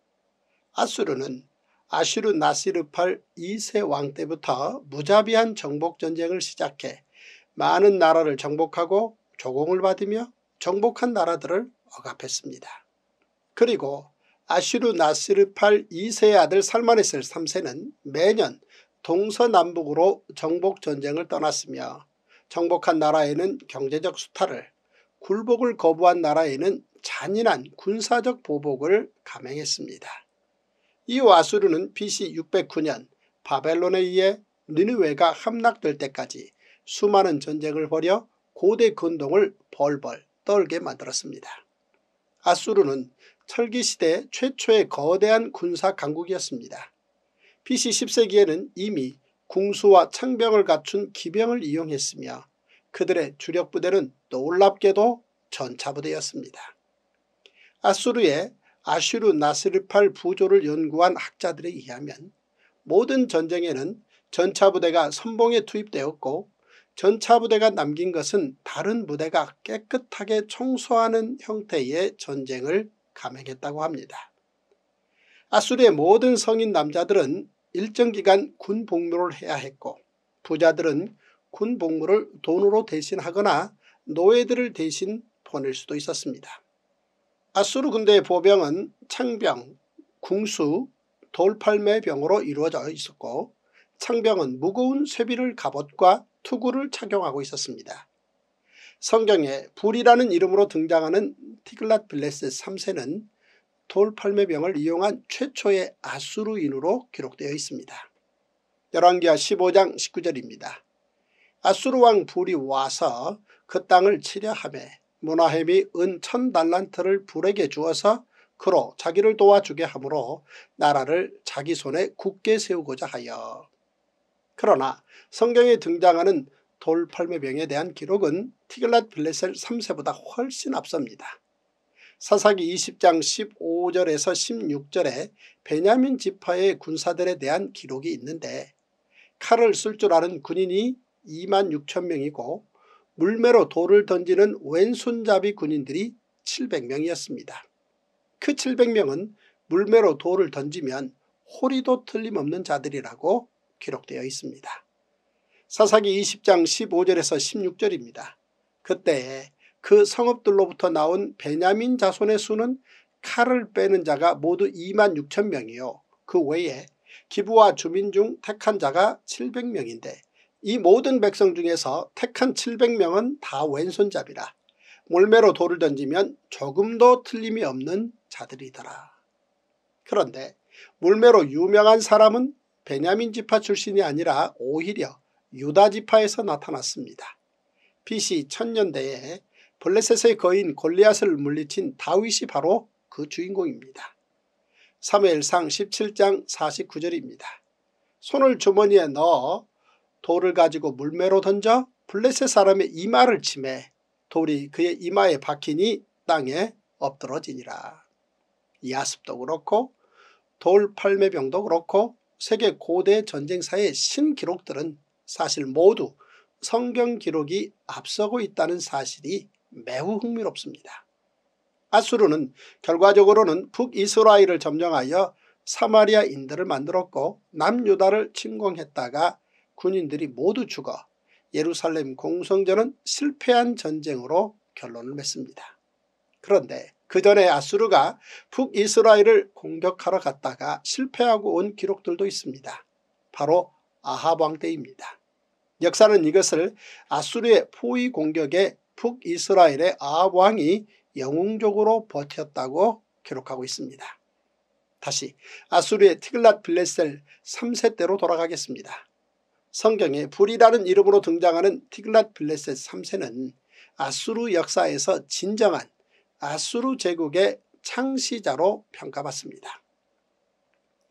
아수르는 아슈르 나시르팔 2세 왕 때부터 무자비한 정복전쟁을 시작해 많은 나라를 정복하고 조공을 받으며 정복한 나라들을 억압했습니다. 그리고 아슈르 나시르팔 2세의 아들 살마네셀 3세는 매년 동서남북으로 정복전쟁을 떠났으며 정복한 나라에는 경제적 수탈을 굴복을 거부한 나라에는 잔인한 군사적 보복을 감행했습니다. 이 와수르는 BC 609년 바벨론에 의해 니느웨가 함락될 때까지 수많은 전쟁을 벌여 고대 근동을 벌벌 떨게 만들었습니다. 아수르는 철기시대 최초의 거대한 군사 강국이었습니다. BC 10세기에는 이미 궁수와 창병을 갖춘 기병을 이용했으며 그들의 주력 부대는 놀랍게도 전차부대였습니다. 아수르의 아슈르 나스르팔 부조를 연구한 학자들에 의하면 모든 전쟁에는 전차부대가 선봉에 투입되었고 전차부대가 남긴 것은 다른 부대가 깨끗하게 청소하는 형태의 전쟁을 감행했다고 합니다. 아수르의 모든 성인 남자들은 일정 기간 군 복무를 해야 했고 부자들은 군 복무를 돈으로 대신하거나 노예들을 대신 보낼 수도 있었습니다. 아수르 군대의 보병은 창병, 궁수, 돌팔매 병으로 이루어져 있었고 창병은 무거운 쇠비를 갑옷과 투구를 착용하고 있었습니다. 성경에 불이라는 이름으로 등장하는 티글랏 블레스 3세는 돌팔매병을 이용한 최초의 아수르인으로 기록되어 있습니다. 열왕기하 15장 19절입니다. 아수르 왕 불이 와서 그 땅을 치려하며 모나햄이 은 천 달란트를 불에게 주어서 그로 자기를 도와주게 하므로 나라를 자기 손에 굳게 세우고자 하여 그러나 성경에 등장하는 돌팔매병에 대한 기록은 티글랏 빌레셀 3세보다 훨씬 앞섭니다. 사사기 20장 15절에서 16절에 베냐민 지파의 군사들에 대한 기록이 있는데 칼을 쓸 줄 아는 군인이 2만 6천 명이고 물매로 돌을 던지는 왼손잡이 군인들이 700명이었습니다. 그 700명은 물매로 돌을 던지면 호리도 틀림없는 자들이라고 기록되어 있습니다. 사사기 20장 15절에서 16절입니다. 그때에 그 성읍들로부터 나온 베냐민 자손의 수는 칼을 빼는 자가 모두 2만 6천 명이요. 그 외에 기부와 주민 중 택한 자가 700명인데 이 모든 백성 중에서 택한 700명은 다 왼손잡이라 몰매로 돌을 던지면 조금도 틀림이 없는 자들이더라. 그런데 몰매로 유명한 사람은 베냐민 지파 출신이 아니라 오히려 유다 지파에서 나타났습니다. BC 1000년대에 블레셋의 거인 골리앗을 물리친 다윗이 바로 그 주인공입니다. 사무엘상 17장 49절입니다. 손을 주머니에 넣어 돌을 가지고 물매로 던져 블레셋 사람의 이마를 치매 돌이 그의 이마에 박히니 땅에 엎드러지니라. 야습도 그렇고 돌팔매병도 그렇고 세계 고대 전쟁사의 신기록들은 사실 모두 성경 기록이 앞서고 있다는 사실이 매우 흥미롭습니다. 아수르는 결과적으로는 북이스라엘을 점령하여 사마리아인들을 만들었고 남유다를 침공했다가 군인들이 모두 죽어 예루살렘 공성전은 실패한 전쟁으로 결론을 맺습니다. 그런데 그 전에 아수르가 북이스라엘을 공격하러 갔다가 실패하고 온 기록들도 있습니다. 바로 아하왕 때입니다. 역사는 이것을 아수르의 포위 공격에 북이스라엘의 아합왕이 영웅적으로 버텼다고 기록하고 있습니다. 다시 아수르의 티글랏 빌레셀 3세 때로 돌아가겠습니다. 성경에 불이라는 이름으로 등장하는 티글랏 블레셋 3세는 아수르 역사에서 진정한 아수르 제국의 창시자로 평가받습니다.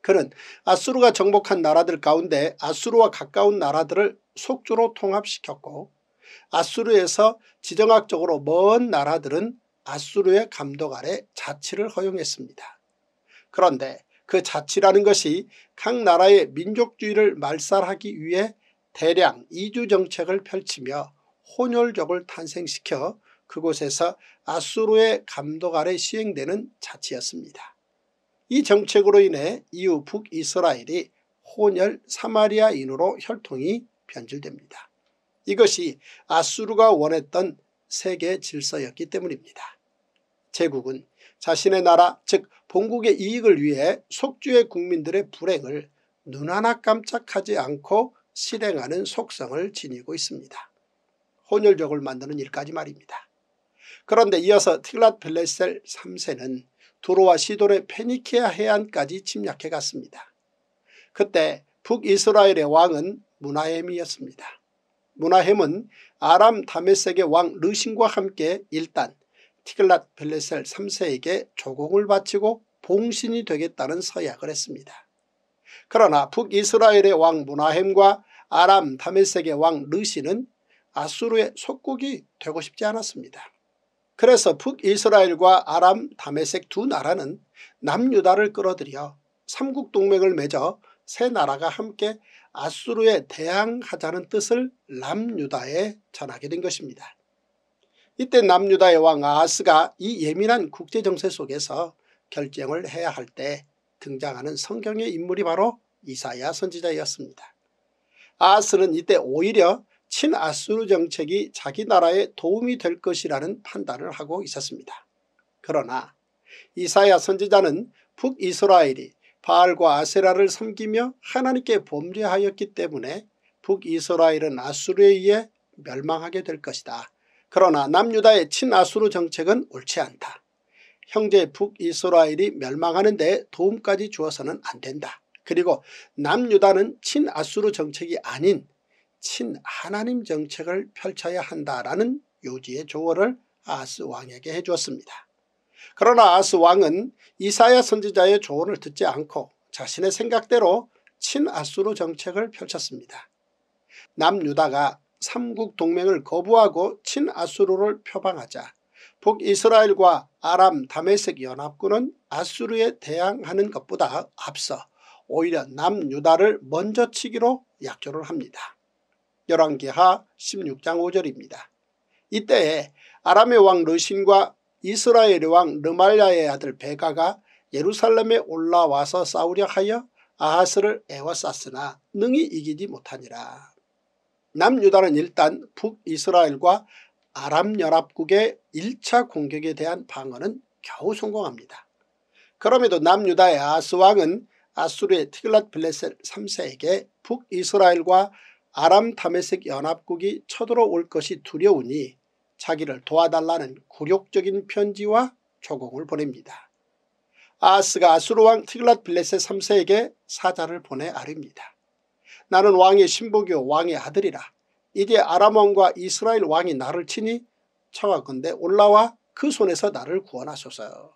그는 아수르가 정복한 나라들 가운데 아수르와 가까운 나라들을 속주로 통합시켰고 아수르에서 지정학적으로 먼 나라들은 아수르의 감독 아래 자치를 허용했습니다. 그런데 그 자치라는 것이 각 나라의 민족주의를 말살하기 위해 대량 이주정책을 펼치며 혼혈족을 탄생시켜 그곳에서 아수르의 감독 아래 시행되는 자치였습니다. 이 정책으로 인해 이후 북이스라엘이 혼혈 사마리아인으로 혈통이 변질됩니다. 이것이 아수르가 원했던 세계 질서였기 때문입니다. 제국은 자신의 나라 즉 본국의 이익을 위해 속주의 국민들의 불행을 눈 하나 깜짝하지 않고 실행하는 속성을 지니고 있습니다. 혼혈족을 만드는 일까지 말입니다. 그런데 이어서 틸랏 벨레셀 3세는 두로와 시돈의 페니키아 해안까지 침략해 갔습니다. 그때 북이스라엘의 왕은 문하햄이었습니다. 문하햄은 아람 다메섹의 왕 르신과 함께 일단 티글랏 벨레셀 3세에게 조공을 바치고 봉신이 되겠다는 서약을 했습니다. 그러나 북이스라엘의 왕 문하햄과 아람 다메섹의왕 르시는 아수르의 속국이 되고 싶지 않았습니다. 그래서 북이스라엘과 아람 다메섹두 나라는 남유다를 끌어들여 삼국동맹을 맺어 세 나라가 함께 아수르에 대항하자는 뜻을 남유다에 전하게 된 것입니다. 이때 남유다의 왕 아하스가 이 예민한 국제정세 속에서 결정을 해야 할 때 등장하는 성경의 인물이 바로 이사야 선지자였습니다. 아하스는 이때 오히려 친아수르 정책이 자기 나라에 도움이 될 것이라는 판단을 하고 있었습니다. 그러나 이사야 선지자는 북이스라엘이 바알과 아세라를 섬기며 하나님께 범죄하였기 때문에 북이스라엘은 아수르에 의해 멸망하게 될 것이다. 그러나 남유다의 친아수르 정책은 옳지 않다. 형제 북이스라엘이 멸망하는 데 도움까지 주어서는 안 된다. 그리고 남유다는 친아수르 정책이 아닌 친하나님 정책을 펼쳐야 한다라는 요지의 조언을 아스 왕에게 해주었습니다. 그러나 아스 왕은 이사야 선지자의 조언을 듣지 않고 자신의 생각대로 친아수르 정책을 펼쳤습니다. 남유다가 삼국 동맹을 거부하고 친아수르를 표방하자 북이스라엘과 아람 다메섹 연합군은 아수르에 대항하는 것보다 앞서 오히려 남유다를 먼저 치기로 약조를 합니다. 열왕기하 16장 5절입니다. 이때에 아람의 왕 르신과 이스라엘의 왕 르말야의 아들 베가가 예루살렘에 올라와서 싸우려 하여 아하스를 애워쌌으나 능히 이기지 못하니라. 남유다는 일단 북이스라엘과 아람연합국의 1차 공격에 대한 방어는 겨우 성공합니다. 그럼에도 남유다의 아스왕은 아수르의 티글랏 블레셀 3세에게 북이스라엘과 아람 타메색 연합국이 쳐들어올 것이 두려우니 자기를 도와달라는 굴욕적인 편지와 조공을 보냅니다. 아스가 아수르왕 티글랏 블레셋 3세에게 사자를 보내 아릅니다. 나는 왕의 신복이요 왕의 아들이라 이제 아람왕과 이스라엘 왕이 나를 치니 청하건대 올라와 그 손에서 나를 구원하소서.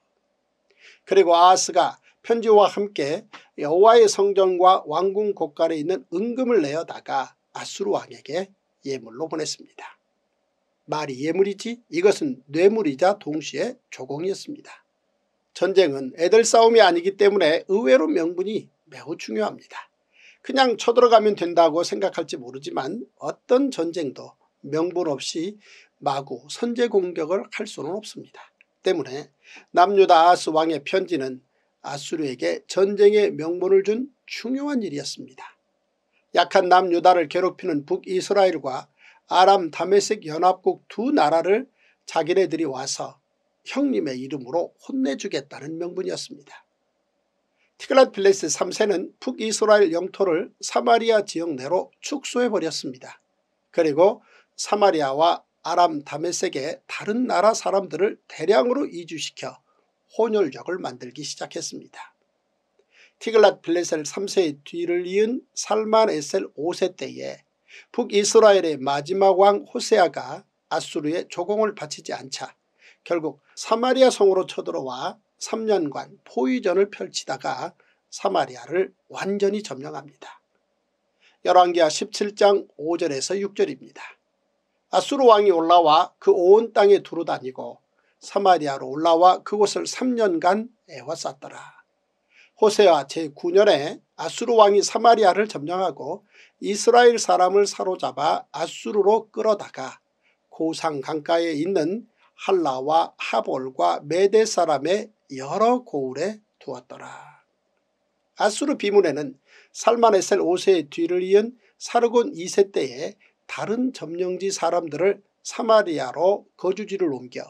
그리고 아하스가 편지와 함께 여호와의 성전과 왕궁 곳간에 있는 은금을 내어다가 아수르 왕에게 예물로 보냈습니다. 말이 예물이지 이것은 뇌물이자 동시에 조공이었습니다. 전쟁은 애들 싸움이 아니기 때문에 의외로 명분이 매우 중요합니다. 그냥 쳐들어가면 된다고 생각할지 모르지만 어떤 전쟁도 명분 없이 마구 선제 공격을 할 수는 없습니다. 때문에 남유다 아스 왕의 편지는 아수르에게 전쟁의 명분을 준 중요한 일이었습니다. 약한 남유다를 괴롭히는 북이스라엘과 아람 다메섹 연합국 두 나라를 자기네들이 와서 형님의 이름으로 혼내주겠다는 명분이었습니다. 티글랏 필레스 3세는 북이스라엘 영토를 사마리아 지역 내로 축소해버렸습니다. 그리고 사마리아와 아람 다메섹의 다른 나라 사람들을 대량으로 이주시켜 혼혈적을 만들기 시작했습니다. 티글랏 필레셀 3세의 뒤를 이은 살만 에셀 5세 때에 북이스라엘의 마지막 왕 호세아가 아수르의 조공을 바치지 않자 결국 사마리아 성으로 쳐들어와 3년간 포위전을 펼치다가 사마리아를 완전히 점령합니다. 열왕기하 17장 5절에서 6절입니다. 아수르 왕이 올라와 그 온 땅에 두루다니고 사마리아로 올라와 그곳을 3년간 애워쌌더라. 호세아 제9년에 아수르 왕이 사마리아를 점령하고 이스라엘 사람을 사로잡아 아수르로 끌어다가 고상 강가에 있는 할라와 하볼과 메대 사람의 여러 고울에 두었더라. 아수르 비문에는 살만에셀 5세의 뒤를 이은 사르곤 2세 때에 다른 점령지 사람들을 사마리아로 거주지를 옮겨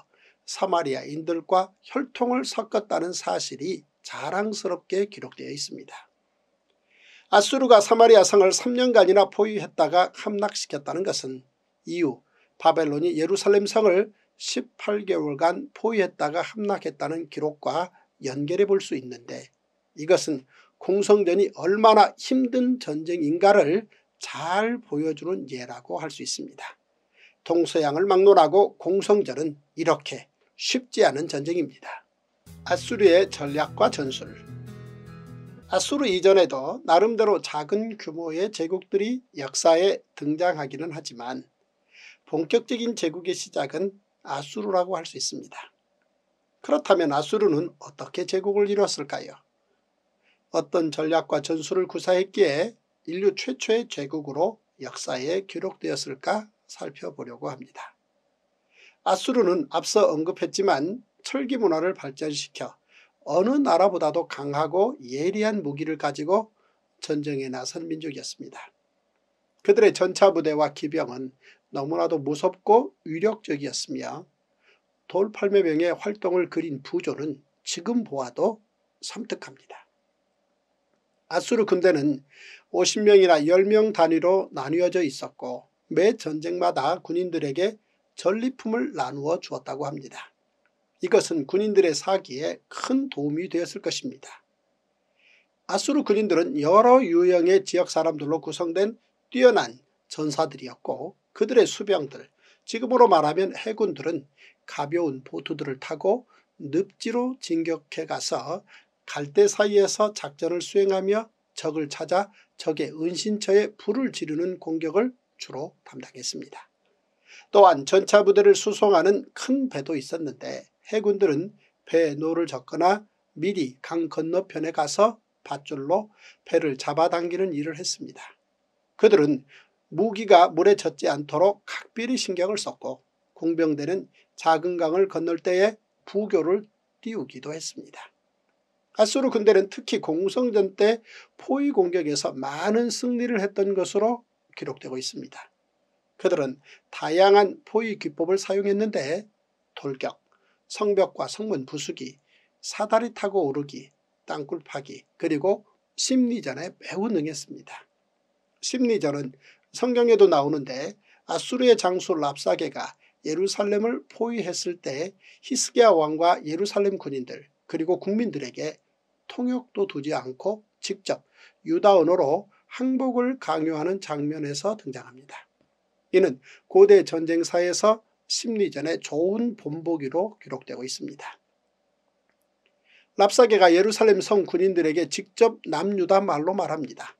사마리아인들과 혈통을 섞었다는 사실이 자랑스럽게 기록되어 있습니다. 아수르가 사마리아 성을 3년간이나 포위했다가 함락시켰다는 것은 이후 바벨론이 예루살렘 성을 18개월간 포위했다가 함락했다는 기록과 연결해 볼 수 있는데 이것은 공성전이 얼마나 힘든 전쟁인가를 잘 보여주는 예라고 할 수 있습니다. 동서양을 막론하고 공성전은 이렇게 쉽지 않은 전쟁입니다. 아수르의 전략과 전술 아수르 이전에도 나름대로 작은 규모의 제국들이 역사에 등장하기는 하지만 본격적인 제국의 시작은 아수르라고 할 수 있습니다. 그렇다면 아수르는 어떻게 제국을 이뤘을까요? 어떤 전략과 전술을 구사했기에 인류 최초의 제국으로 역사에 기록되었을까 살펴보려고 합니다. 아수르는 앞서 언급했지만 철기 문화를 발전시켜 어느 나라보다도 강하고 예리한 무기를 가지고 전쟁에 나선 민족이었습니다. 그들의 전차부대와 기병은 너무나도 무섭고 위력적이었으며 돌팔매병의 활동을 그린 부조는 지금 보아도 섬뜩합니다. 아수르 군대는 50명이나 10명 단위로 나뉘어져 있었고 매 전쟁마다 군인들에게 전리품을 나누어 주었다고 합니다. 이것은 군인들의 사기에 큰 도움이 되었을 것입니다. 아수르 군인들은 여러 유형의 지역 사람들로 구성된 뛰어난 전사들이었고 그들의 수병들 지금으로 말하면 해군들은 가벼운 보트들을 타고 늪지로 진격해 가서 갈대 사이에서 작전을 수행하며 적을 찾아 적의 은신처에 불을 지르는 공격을 주로 담당했습니다. 또한 전차 부대를 수송하는 큰 배도 있었는데 해군들은 배에 노를 젓거나 미리 강 건너편에 가서 밧줄로 배를 잡아당기는 일을 했습니다. 그들은 무기가 물에 젖지 않도록 각별히 신경을 썼고 공병대는 작은 강을 건널 때에 부교를 띄우기도 했습니다. 아수르 군대는 특히 공성전 때 포위 공격에서 많은 승리를 했던 것으로 기록되고 있습니다. 그들은 다양한 포위 기법을 사용했는데 돌격, 성벽과 성문 부수기, 사다리 타고 오르기, 땅굴 파기 그리고 심리전에 매우 능했습니다. 심리전은 성경에도 나오는데 아수르의 장수 랍사게가 예루살렘을 포위했을 때 히스기야 왕과 예루살렘 군인들 그리고 국민들에게 통역도 두지 않고 직접 유다 언어로 항복을 강요하는 장면에서 등장합니다. 이는 고대 전쟁사에서 심리전의 좋은 본보기로 기록되고 있습니다. 랍사게가 예루살렘 성 군인들에게 직접 남유다 말로 말합니다.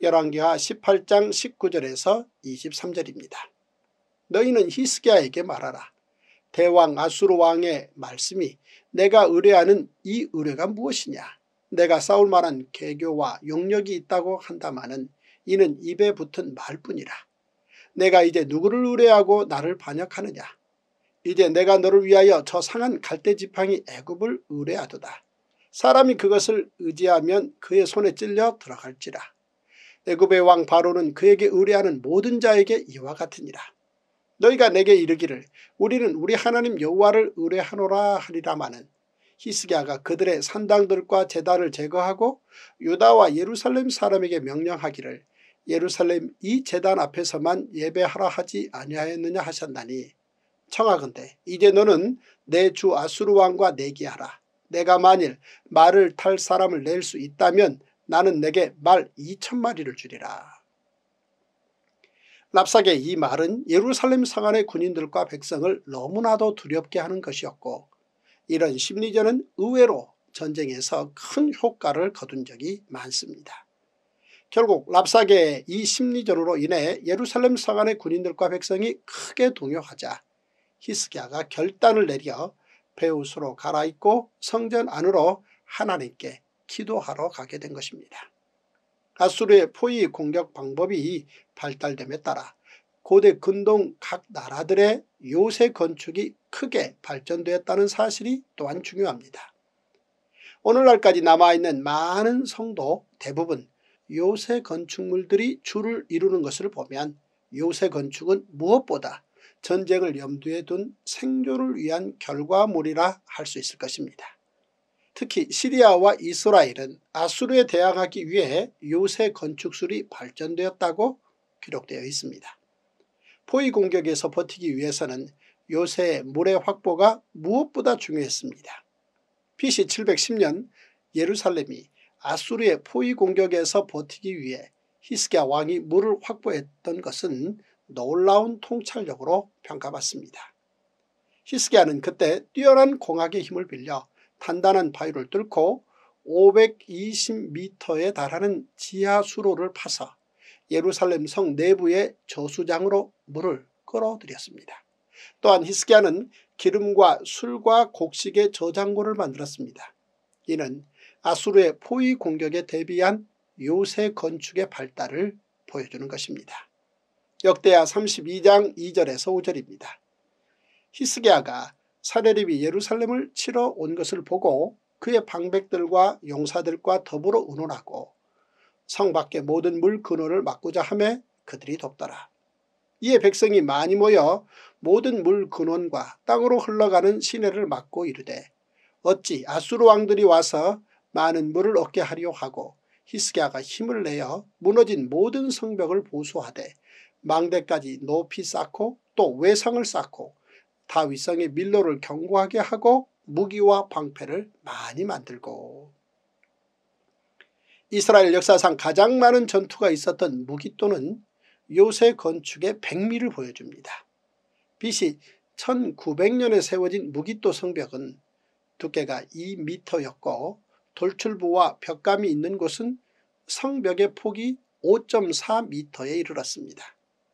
열왕기하 18장 19절에서 23절입니다. 너희는 히스기야에게 말하라. 대왕 아수르 왕의 말씀이 내가 의뢰하는 이 의뢰가 무엇이냐. 내가 싸울 만한 개교와 용력이 있다고 한다마는 이는 입에 붙은 말뿐이라. 내가 이제 누구를 의뢰하고 나를 반역하느냐. 이제 내가 너를 위하여 저 상한 갈대지팡이 애굽을 의뢰하도다. 사람이 그것을 의지하면 그의 손에 찔려 들어갈지라. 애굽의 왕 바로는 그에게 의뢰하는 모든 자에게 이와 같으니라. 너희가 내게 이르기를 우리는 우리 하나님 여호와를 의뢰하노라 하리라마는 히스기야가 그들의 산당들과 제단을 제거하고 유다와 예루살렘 사람에게 명령하기를 예루살렘 이 제단 앞에서만 예배하라 하지 아니하였느냐 하셨나니 청하건대 이제 너는 내 주 아수르 왕과 내기하라. 내가 만일 말을 탈 사람을 낼 수 있다면 나는 내게 말 2천 마리를 주리라. 랍삭의 이 말은 예루살렘 상안의 군인들과 백성을 너무나도 두렵게 하는 것이었고 이런 심리전은 의외로 전쟁에서 큰 효과를 거둔 적이 많습니다. 결국 랍사계의 이 심리전으로 인해 예루살렘 상안의 군인들과 백성이 크게 동요하자 히스기야가 결단을 내려 배우수로 갈아입고 성전 안으로 하나님께 기도하러 가게 된 것입니다. 아수르의 포위 공격 방법이 발달됨에 따라 고대 근동 각 나라들의 요새 건축이 크게 발전되었다는 사실이 또한 중요합니다. 오늘날까지 남아있는 많은 성도 대부분 요새 건축물들이 주를 이루는 것을 보면 요새 건축은 무엇보다 전쟁을 염두에 둔 생존을 위한 결과물이라 할 수 있을 것입니다. 특히 시리아와 이스라엘은 아수르에 대항하기 위해 요새 건축술이 발전되었다고 기록되어 있습니다. 포위 공격에서 버티기 위해서는 요새의 물의 확보가 무엇보다 중요했습니다. BC 710년 예루살렘이 아수르의 포위 공격에서 버티기 위해 히스기야 왕이 물을 확보했던 것은 놀라운 통찰력으로 평가받습니다. 히스기야는 그때 뛰어난 공학의 힘을 빌려 단단한 바위를 뚫고 520m에 달하는 지하 수로를 파서 예루살렘 성 내부의 저수장으로 물을 끌어들였습니다. 또한 히스기야는 기름과 술과 곡식의 저장고를 만들었습니다. 이는 아수르의 포위 공격에 대비한 요새 건축의 발달을 보여주는 것입니다. 역대하 32장 2절에서 5절입니다. 히스기야가 사레립이 예루살렘을 치러 온 것을 보고 그의 방백들과 용사들과 더불어 운운하고 성 밖의 모든 물 근원을 막고자 하며 그들이 돕더라. 이에 백성이 많이 모여 모든 물 근원과 땅으로 흘러가는 시내를 막고 이르되 어찌 아수르 왕들이 와서 많은 물을 얻게 하려 하고 히스기야가 힘을 내어 무너진 모든 성벽을 보수하되 망대까지 높이 쌓고 또 외상을 쌓고 다윗성의 밀로를 견고하게 하고 무기와 방패를 많이 만들고 이스라엘 역사상 가장 많은 전투가 있었던 무기또는 요새 건축의 백미를 보여줍니다. BC 1900년에 세워진 무기또 성벽은 두께가 2m였고 돌출부와 벽감이 있는 곳은 성벽의 폭이 5.4m에 이르렀습니다.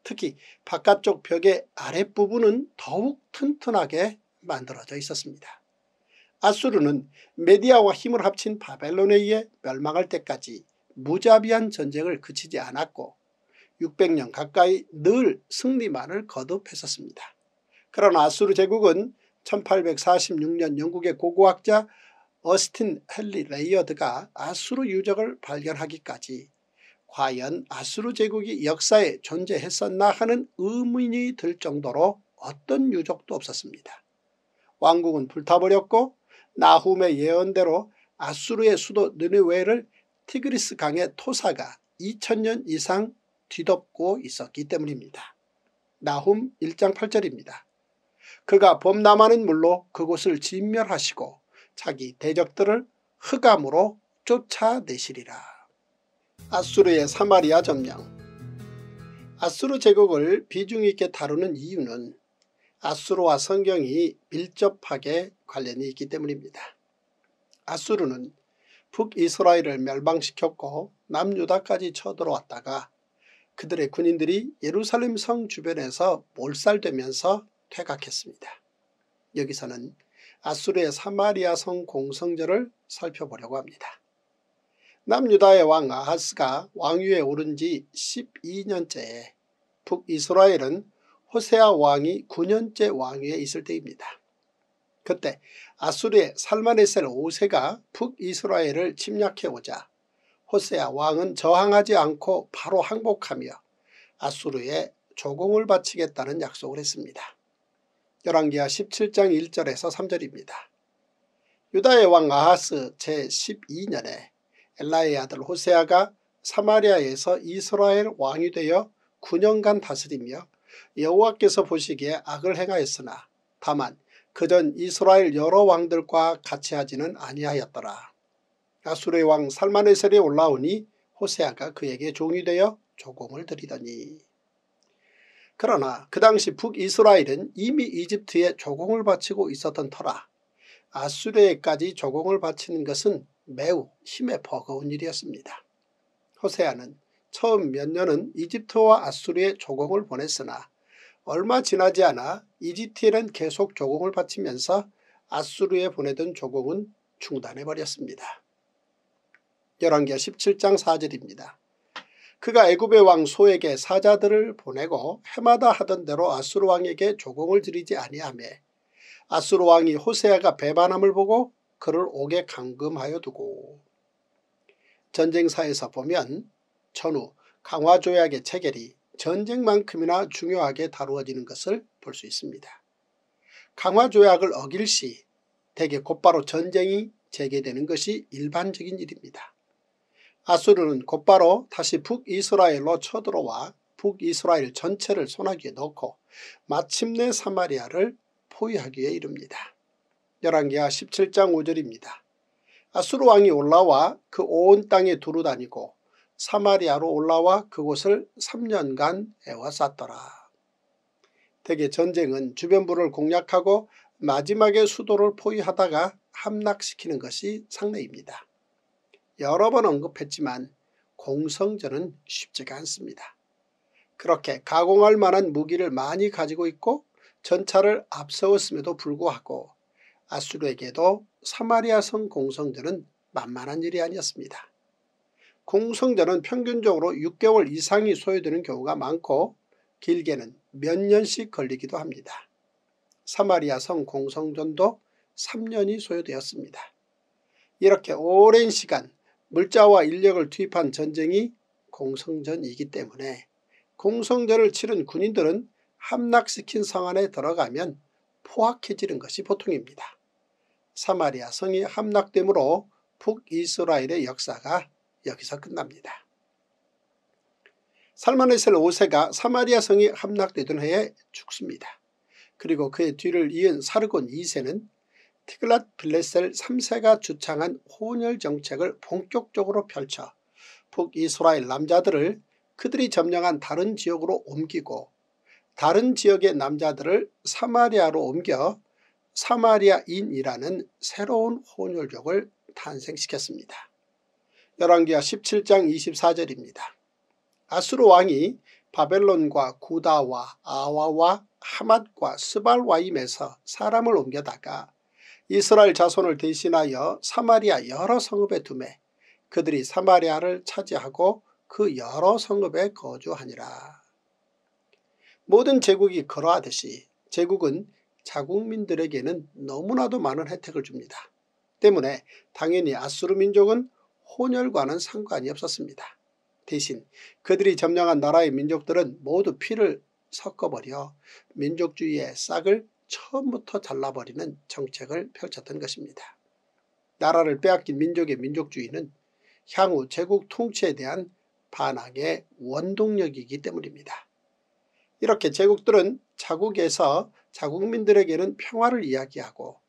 특히 바깥쪽 벽의 아랫부분은 더욱 튼튼하게 만들어져 있었습니다. 아수르는 메디아와 힘을 합친 바벨론에 의해 멸망할 때까지 무자비한 전쟁을 그치지 않았고 600년 가까이 늘 승리만을 거듭했었습니다. 그러나 아수르 제국은 1846년 영국의 고고학자 어스틴 헨리 레이어드가 아수르 유적을 발견하기까지 과연 아수르 제국이 역사에 존재했었나 하는 의문이 들 정도로 어떤 유적도 없었습니다. 왕국은 불타버렸고 나훔의 예언대로 아수르의 수도 느느웨를 티그리스 강의 토사가 2000년 이상 뒤덮고 있었기 때문입니다. 나훔 1장 8절입니다. 그가 범람하는 물로 그곳을 진멸하시고 자기 대적들을 흑암으로 쫓아내시리라. 아수르의 사마리아 점령 아수르 제국을 비중 있게 다루는 이유는 아수르와 성경이 밀접하게 관련이 있기 때문입니다. 아수르는 북이스라엘을 멸망시켰고 남유다까지 쳐들어왔다가 그들의 군인들이 예루살렘 성 주변에서 몰살되면서 퇴각했습니다. 여기서는 아수르의 사마리아 성 공성전을 살펴보려고 합니다. 남유다의 왕 아하스가 왕위에 오른 지 12년째에 북이스라엘은 호세아 왕이 9년째 왕위에 있을 때입니다. 그때 아수르의 살마네셀 5세가 북이스라엘을 침략해오자 호세아 왕은 저항하지 않고 바로 항복하며 아수르에 조공을 바치겠다는 약속을 했습니다. 열왕기하 17장 1절에서 3절입니다. 유다의 왕 아하스 제12년에 엘라의 아들 호세아가 사마리아에서 이스라엘 왕이 되어 9년간 다스리며 여호와께서 보시기에 악을 행하였으나 다만 그전 이스라엘 여러 왕들과 같이 하지는 아니하였더라. 아수르의 왕 살만의셀이 올라오니 호세아가 그에게 종이 되어 조공을 드리더니 그러나 그 당시 북이스라엘은 이미 이집트에 조공을 바치고 있었던 터라 아수르에까지 조공을 바치는 것은 매우 심해 버거운 일이었습니다. 호세아는 처음 몇 년은 이집트와 아수르에 조공을 보냈으나 얼마 지나지 않아 이집트에는 계속 조공을 바치면서 아수르에 보내던 조공은 중단해버렸습니다. 11개 17장 4절입니다. 그가 애굽의 왕 소에게 사자들을 보내고 해마다 하던 대로 아수르 왕에게 조공을 드리지 아니하며 아수르 왕이 호세아가 배반함을 보고 그를 옥에 감금하여 두고 전쟁사에서 보면 전후 강화조약의 체결이 전쟁만큼이나 중요하게 다루어지는 것을 볼 수 있습니다. 강화조약을 어길 시 대개 곧바로 전쟁이 재개되는 것이 일반적인 일입니다. 아수르는 곧바로 다시 북이스라엘로 쳐들어와 북이스라엘 전체를 소나기에 넣고 마침내 사마리아를 포위하기에 이릅니다. 1왕기하 17장 5절입니다. 아수르 왕이 올라와 그 온 땅에 두루 다니고 사마리아로 올라와 그곳을 3년간 애워쌌더라. 대개 전쟁은 주변부를 공략하고 마지막에 수도를 포위하다가 함락시키는 것이 상례입니다. 여러 번 언급했지만 공성전은 쉽지가 않습니다. 그렇게 가공할 만한 무기를 많이 가지고 있고 전차를 앞세웠음에도 불구하고 아수르에게도 사마리아 성 공성전은 만만한 일이 아니었습니다. 공성전은 평균적으로 6개월 이상이 소요되는 경우가 많고 길게는 몇 년씩 걸리기도 합니다. 사마리아 성 공성전도 3년이 소요되었습니다. 이렇게 오랜 시간 물자와 인력을 투입한 전쟁이 공성전이기 때문에 공성전을 치른 군인들은 함락시킨 성안에 들어가면 포악해지는 것이 보통입니다. 사마리아 성이 함락되므로 북이스라엘의 역사가 여기서 끝납니다. 살만네셀 5세가 사마리아 성이 함락되던 해에 죽습니다. 그리고 그의 뒤를 이은 사르곤 2세는 티글랏 블레셀 3세가 주창한 혼혈 정책을 본격적으로 펼쳐 북이스라엘 남자들을 그들이 점령한 다른 지역으로 옮기고 다른 지역의 남자들을 사마리아로 옮겨 사마리아인이라는 새로운 혼혈족을 탄생시켰습니다. 열왕기하 17장 24절입니다. 아수르 왕이 바벨론과 구다와 아와와 하맛과 스발와임에서 사람을 옮겨다가 이스라엘 자손을 대신하여 사마리아 여러 성읍에 두매 그들이 사마리아를 차지하고 그 여러 성읍에 거주하니라. 모든 제국이 그러하듯이 제국은 자국민들에게는 너무나도 많은 혜택을 줍니다. 때문에 당연히 아수르 민족은 혼혈과는 상관이 없었습니다. 대신 그들이 점령한 나라의 민족들은 모두 피를 섞어버려 민족주의의 싹을 처음부터 잘라버리는 정책을 펼쳤던 것입니다. 나라를 빼앗긴 민족의 민족주의는 향후 제국 통치에 대한 반항의 원동력이기 때문입니다. 이렇게 제국들은 자국에서 자국민들에게는 평화를 이야기하고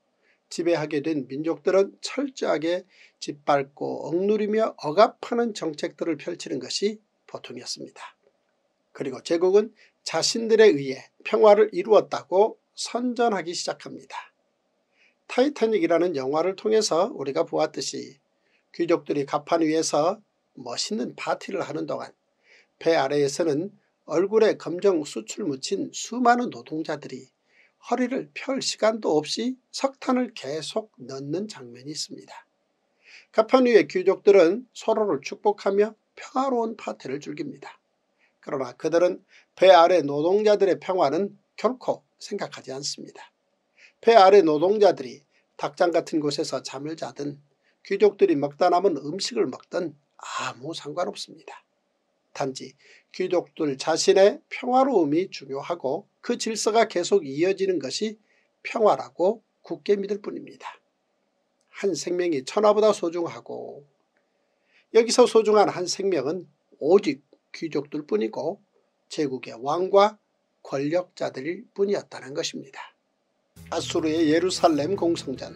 지배하게 된 민족들은 철저하게 짓밟고 억누르며 억압하는 정책들을 펼치는 것이 보통이었습니다. 그리고 제국은 자신들에 의해 평화를 이루었다고 선전하기 시작합니다. 타이타닉이라는 영화를 통해서 우리가 보았듯이 귀족들이 갑판 위에서 멋있는 파티를 하는 동안 배 아래에서는 얼굴에 검정 수출 묻힌 수많은 노동자들이 허리를 펼 시간도 없이 석탄을 계속 넣는 장면이 있습니다. 가파위의 귀족들은 서로를 축복하며 평화로운 파티를 즐깁니다. 그러나 그들은 배 아래 노동자들의 평화는 결코 생각하지 않습니다. 배 아래 노동자들이 닭장 같은 곳에서 잠을 자든 귀족들이 먹다 남은 음식을 먹든 아무 상관없습니다. 단지 귀족들 자신의 평화로움이 중요하고 그 질서가 계속 이어지는 것이 평화라고 굳게 믿을 뿐입니다. 한 생명이 천하보다 소중하고 여기서 소중한 한 생명은 오직 귀족들 뿐이고 제국의 왕과 권력자들 일 뿐이었다는 것입니다. 아수르의 예루살렘 공성전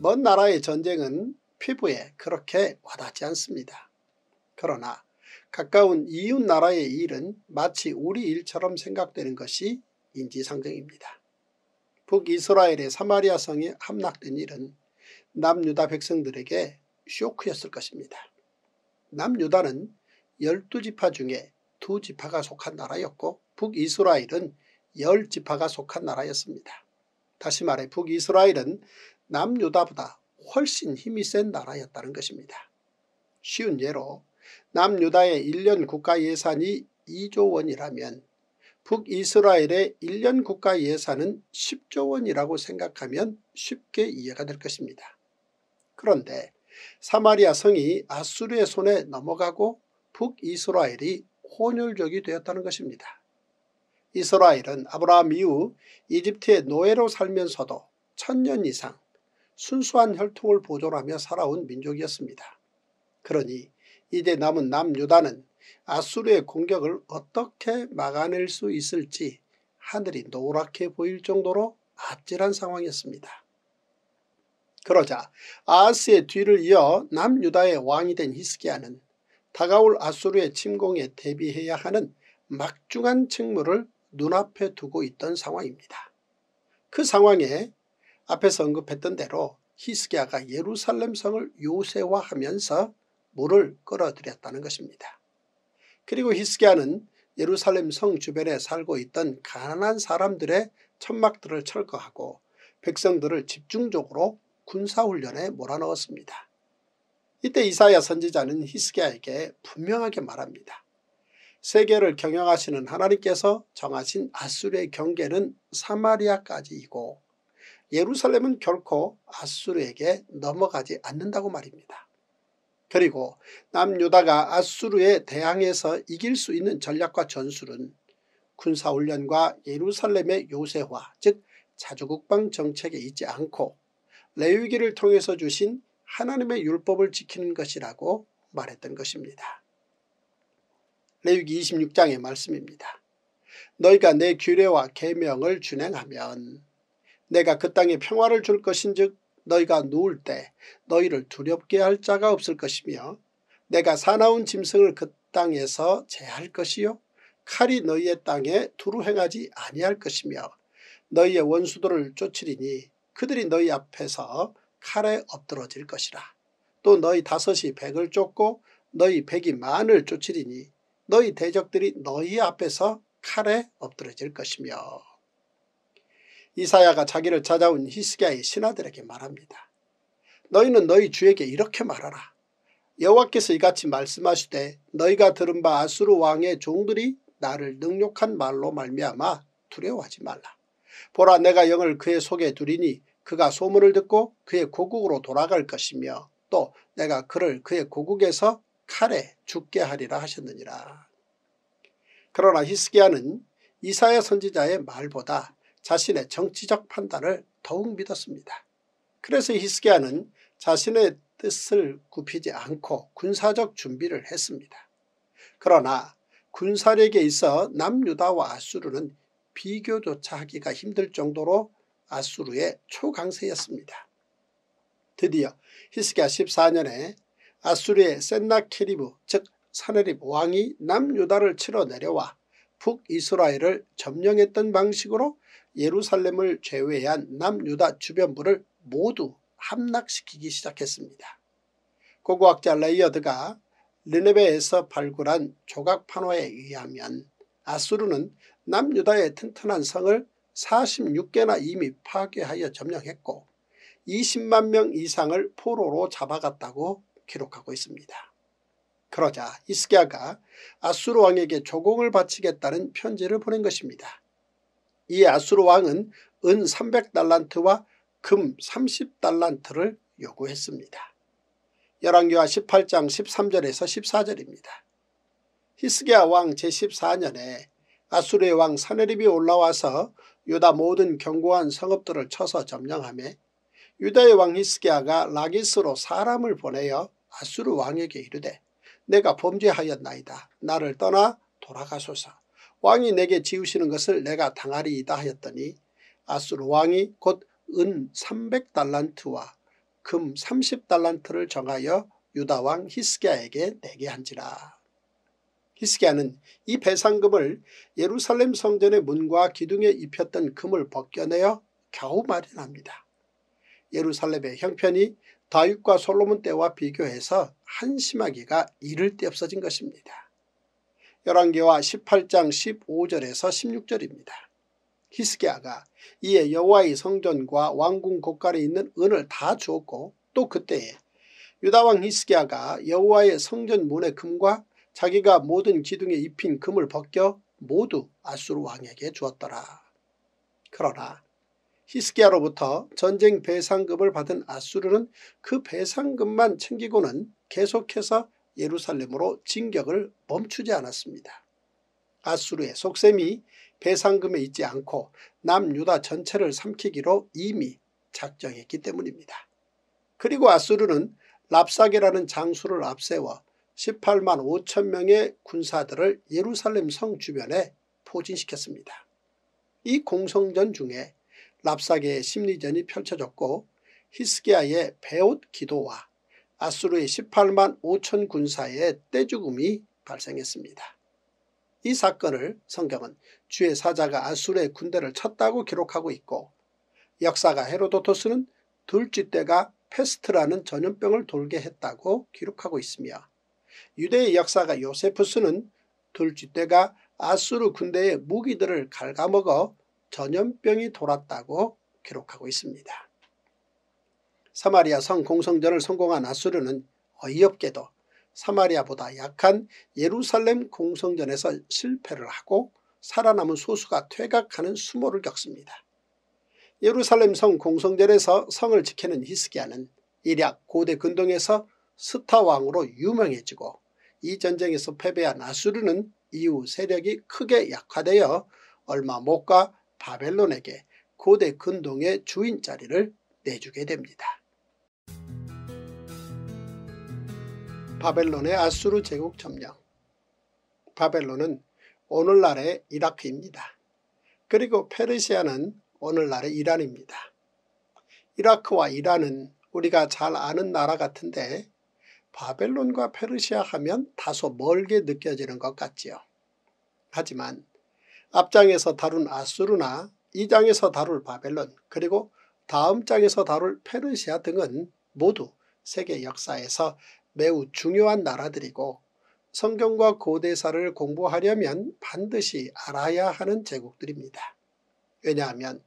먼 나라의 전쟁은 피부에 그렇게 와닿지 않습니다. 그러나 가까운 이웃 나라의 일은 마치 우리 일처럼 생각되는 것이 인지상정입니다. 북이스라엘의 사마리아 성에 함락된 일은 남유다 백성들에게 쇼크였을 것입니다. 남유다는 12지파 중에 두지파가 속한 나라였고 북이스라엘은 10지파가 속한 나라였습니다. 다시 말해 북이스라엘은 남유다보다 훨씬 힘이 센 나라였다는 것입니다. 쉬운 예로 남유다의 1년 국가 예산이 2조 원이라면 북이스라엘의 1년 국가 예산은 10조 원이라고 생각하면 쉽게 이해가 될 것입니다. 그런데 사마리아 성이 아수르의 손에 넘어가고 북이스라엘이 혼혈족이 되었다는 것입니다. 이스라엘은 아브라함 이후 이집트의 노예로 살면서도 천년 이상 순수한 혈통을 보존하며 살아온 민족이었습니다. 그러니 이제 남은 남유다는 아수르의 공격을 어떻게 막아낼 수 있을지 하늘이 노랗게 보일 정도로 아찔한 상황이었습니다. 그러자 아하스의 뒤를 이어 남유다의 왕이 된 히스기야는 다가올 아수르의 침공에 대비해야 하는 막중한 책무를 눈앞에 두고 있던 상황입니다. 그 상황에 앞에서 언급했던 대로 히스기야가 예루살렘 성을 요새화하면서 물을 끌어들였다는 것입니다. 그리고 히스기야는 예루살렘 성 주변에 살고 있던 가난한 사람들의 천막들을 철거하고 백성들을 집중적으로 군사훈련에 몰아넣었습니다. 이때 이사야 선지자는 히스기야에게 분명하게 말합니다. 세계를 경영하시는 하나님께서 정하신 아수르의 경계는 사마리아까지이고 예루살렘은 결코 아수르에게 넘어가지 않는다고 말입니다. 그리고 남유다가 아수르에 대항해서 이길 수 있는 전략과 전술은 군사훈련과 예루살렘의 요새화 즉 자주국방 정책에 있지 않고 레위기를 통해서 주신 하나님의 율법을 지키는 것이라고 말했던 것입니다. 레위기 26장의 말씀입니다. 너희가 내 규례와 계명을 준행하면 내가 그 땅에 평화를 줄 것인즉 너희가 누울 때 너희를 두렵게 할 자가 없을 것이며 내가 사나운 짐승을 그 땅에서 제할 것이요 칼이 너희의 땅에 두루 행하지 아니할 것이며 너희의 원수들을 쫓으리니 그들이 너희 앞에서 칼에 엎드러질 것이라. 또 너희 다섯이 백을 쫓고 너희 백이 만을 쫓으리니 너희 대적들이 너희 앞에서 칼에 엎드러질 것이며 이사야가 자기를 찾아온 히스기야의 신하들에게 말합니다. 너희는 너희 주에게 이렇게 말하라. 여호와께서 이같이 말씀하시되 너희가 들은 바 아수르 왕의 종들이 나를 능욕한 말로 말미암아 두려워하지 말라. 보라 내가 영을 그의 속에 두리니 그가 소문을 듣고 그의 고국으로 돌아갈 것이며 또 내가 그를 그의 고국에서 칼에 죽게 하리라 하셨느니라. 그러나 히스기야는 이사야 선지자의 말보다 자신의 정치적 판단을 더욱 믿었습니다. 그래서 히스기야는 자신의 뜻을 굽히지 않고 군사적 준비를 했습니다. 그러나 군사력에 있어 남유다와 아수르는 비교조차 하기가 힘들 정도로 아수르의 초강세였습니다. 드디어 히스기야 14년에 아수르의 센나케리브 즉 사네립 왕이 남유다를 치러 내려와 북이스라엘을 점령했던 방식으로 예루살렘을 제외한 남유다 주변부를 모두 함락시키기 시작했습니다. 고고학자 레이어드가 르네베에서 발굴한 조각판화에 의하면 아수르는 남유다의 튼튼한 성을 46개나 이미 파괴하여 점령했고 20만 명 이상을 포로로 잡아갔다고 기록하고 있습니다. 그러자 이스기야가 아수르 왕에게 조공을 바치겠다는 편지를 보낸 것입니다. 이 아수르 왕은 은 300달란트와 금 30달란트를 요구했습니다. 열왕기하 18장 13절에서 14절입니다. 히스기야 왕 제14년에 아수르의 왕 사네립이 올라와서 유다 모든 견고한 성읍들을 쳐서 점령함에 유다의 왕 히스기야가 라기스로 사람을 보내어 아수르 왕에게 이르되 내가 범죄하였나이다. 나를 떠나 돌아가소서. 왕이 내게 지우시는 것을 내가 당하리이다 하였더니 아수르 왕이 곧 은 300달란트와 금 30달란트를 정하여 유다왕 히스기야에게 내게 한지라. 히스기야는 이 배상금을 예루살렘 성전의 문과 기둥에 입혔던 금을 벗겨내어 겨우 마련합니다. 예루살렘의 형편이 다윗과 솔로몬 때와 비교해서 한심하기가 이를 데 없어진 것입니다. 열왕기와 18장 15절에서 16절입니다. 히스기야가 이에 여호와의 성전과 왕궁 곳간에 있는 은을 다 주었고 또 그때에 유다왕 히스기야가 여호와의 성전 문의 금과 자기가 모든 기둥에 입힌 금을 벗겨 모두 아수르 왕에게 주었더라. 그러나 히스기야로부터 전쟁 배상금을 받은 아수르는 그 배상금만 챙기고는 계속해서 예루살렘으로 진격을 멈추지 않았습니다. 아수르의 속셈이 배상금에 있지 않고 남유다 전체를 삼키기로 이미 작정했기 때문입니다. 그리고 아수르는 랍사게라는 장수를 앞세워 18만 5천 명의 군사들을 예루살렘 성 주변에 포진시켰습니다. 이 공성전 중에 랍사게의 심리전이 펼쳐졌고 히스기야의 배옷 기도와 아수르의 18만 5천 군사의 떼죽음이 발생했습니다. 이 사건을 성경은 주의 사자가 아수르의 군대를 쳤다고 기록하고 있고 역사가 헤로도토스는 둘째때가 페스트라는 전염병을 돌게 했다고 기록하고 있으며 유대의 역사가 요세프스는 둘째때가 아수르 군대의 무기들을 갉아먹어 전염병이 돌았다고 기록하고 있습니다. 사마리아 성 공성전을 성공한 아수르는 어이없게도 사마리아보다 약한 예루살렘 공성전에서 실패를 하고 살아남은 소수가 퇴각하는 수모를 겪습니다. 예루살렘 성 공성전에서 성을 지키는 히스기야는 이략 고대 근동에서 스타왕으로 유명해지고 이 전쟁에서 패배한 아수르는 이후 세력이 크게 약화되어 얼마 못 가 바벨론에게 고대 근동의 주인 자리를 내주게 됩니다. 바벨론의 아수르 제국 점령 바벨론은 오늘날의 이라크입니다. 그리고 페르시아는 오늘날의 이란입니다. 이라크와 이란은 우리가 잘 아는 나라 같은데 바벨론과 페르시아 하면 다소 멀게 느껴지는 것 같지요. 하지만 앞장에서 다룬 아수르나 2장에서 다룰 바벨론 그리고 다음 장에서 다룰 페르시아 등은 모두 세계 역사에서 매우 중요한 나라들이고 성경과 고대사를 공부하려면 반드시 알아야 하는 제국들입니다. 왜냐하면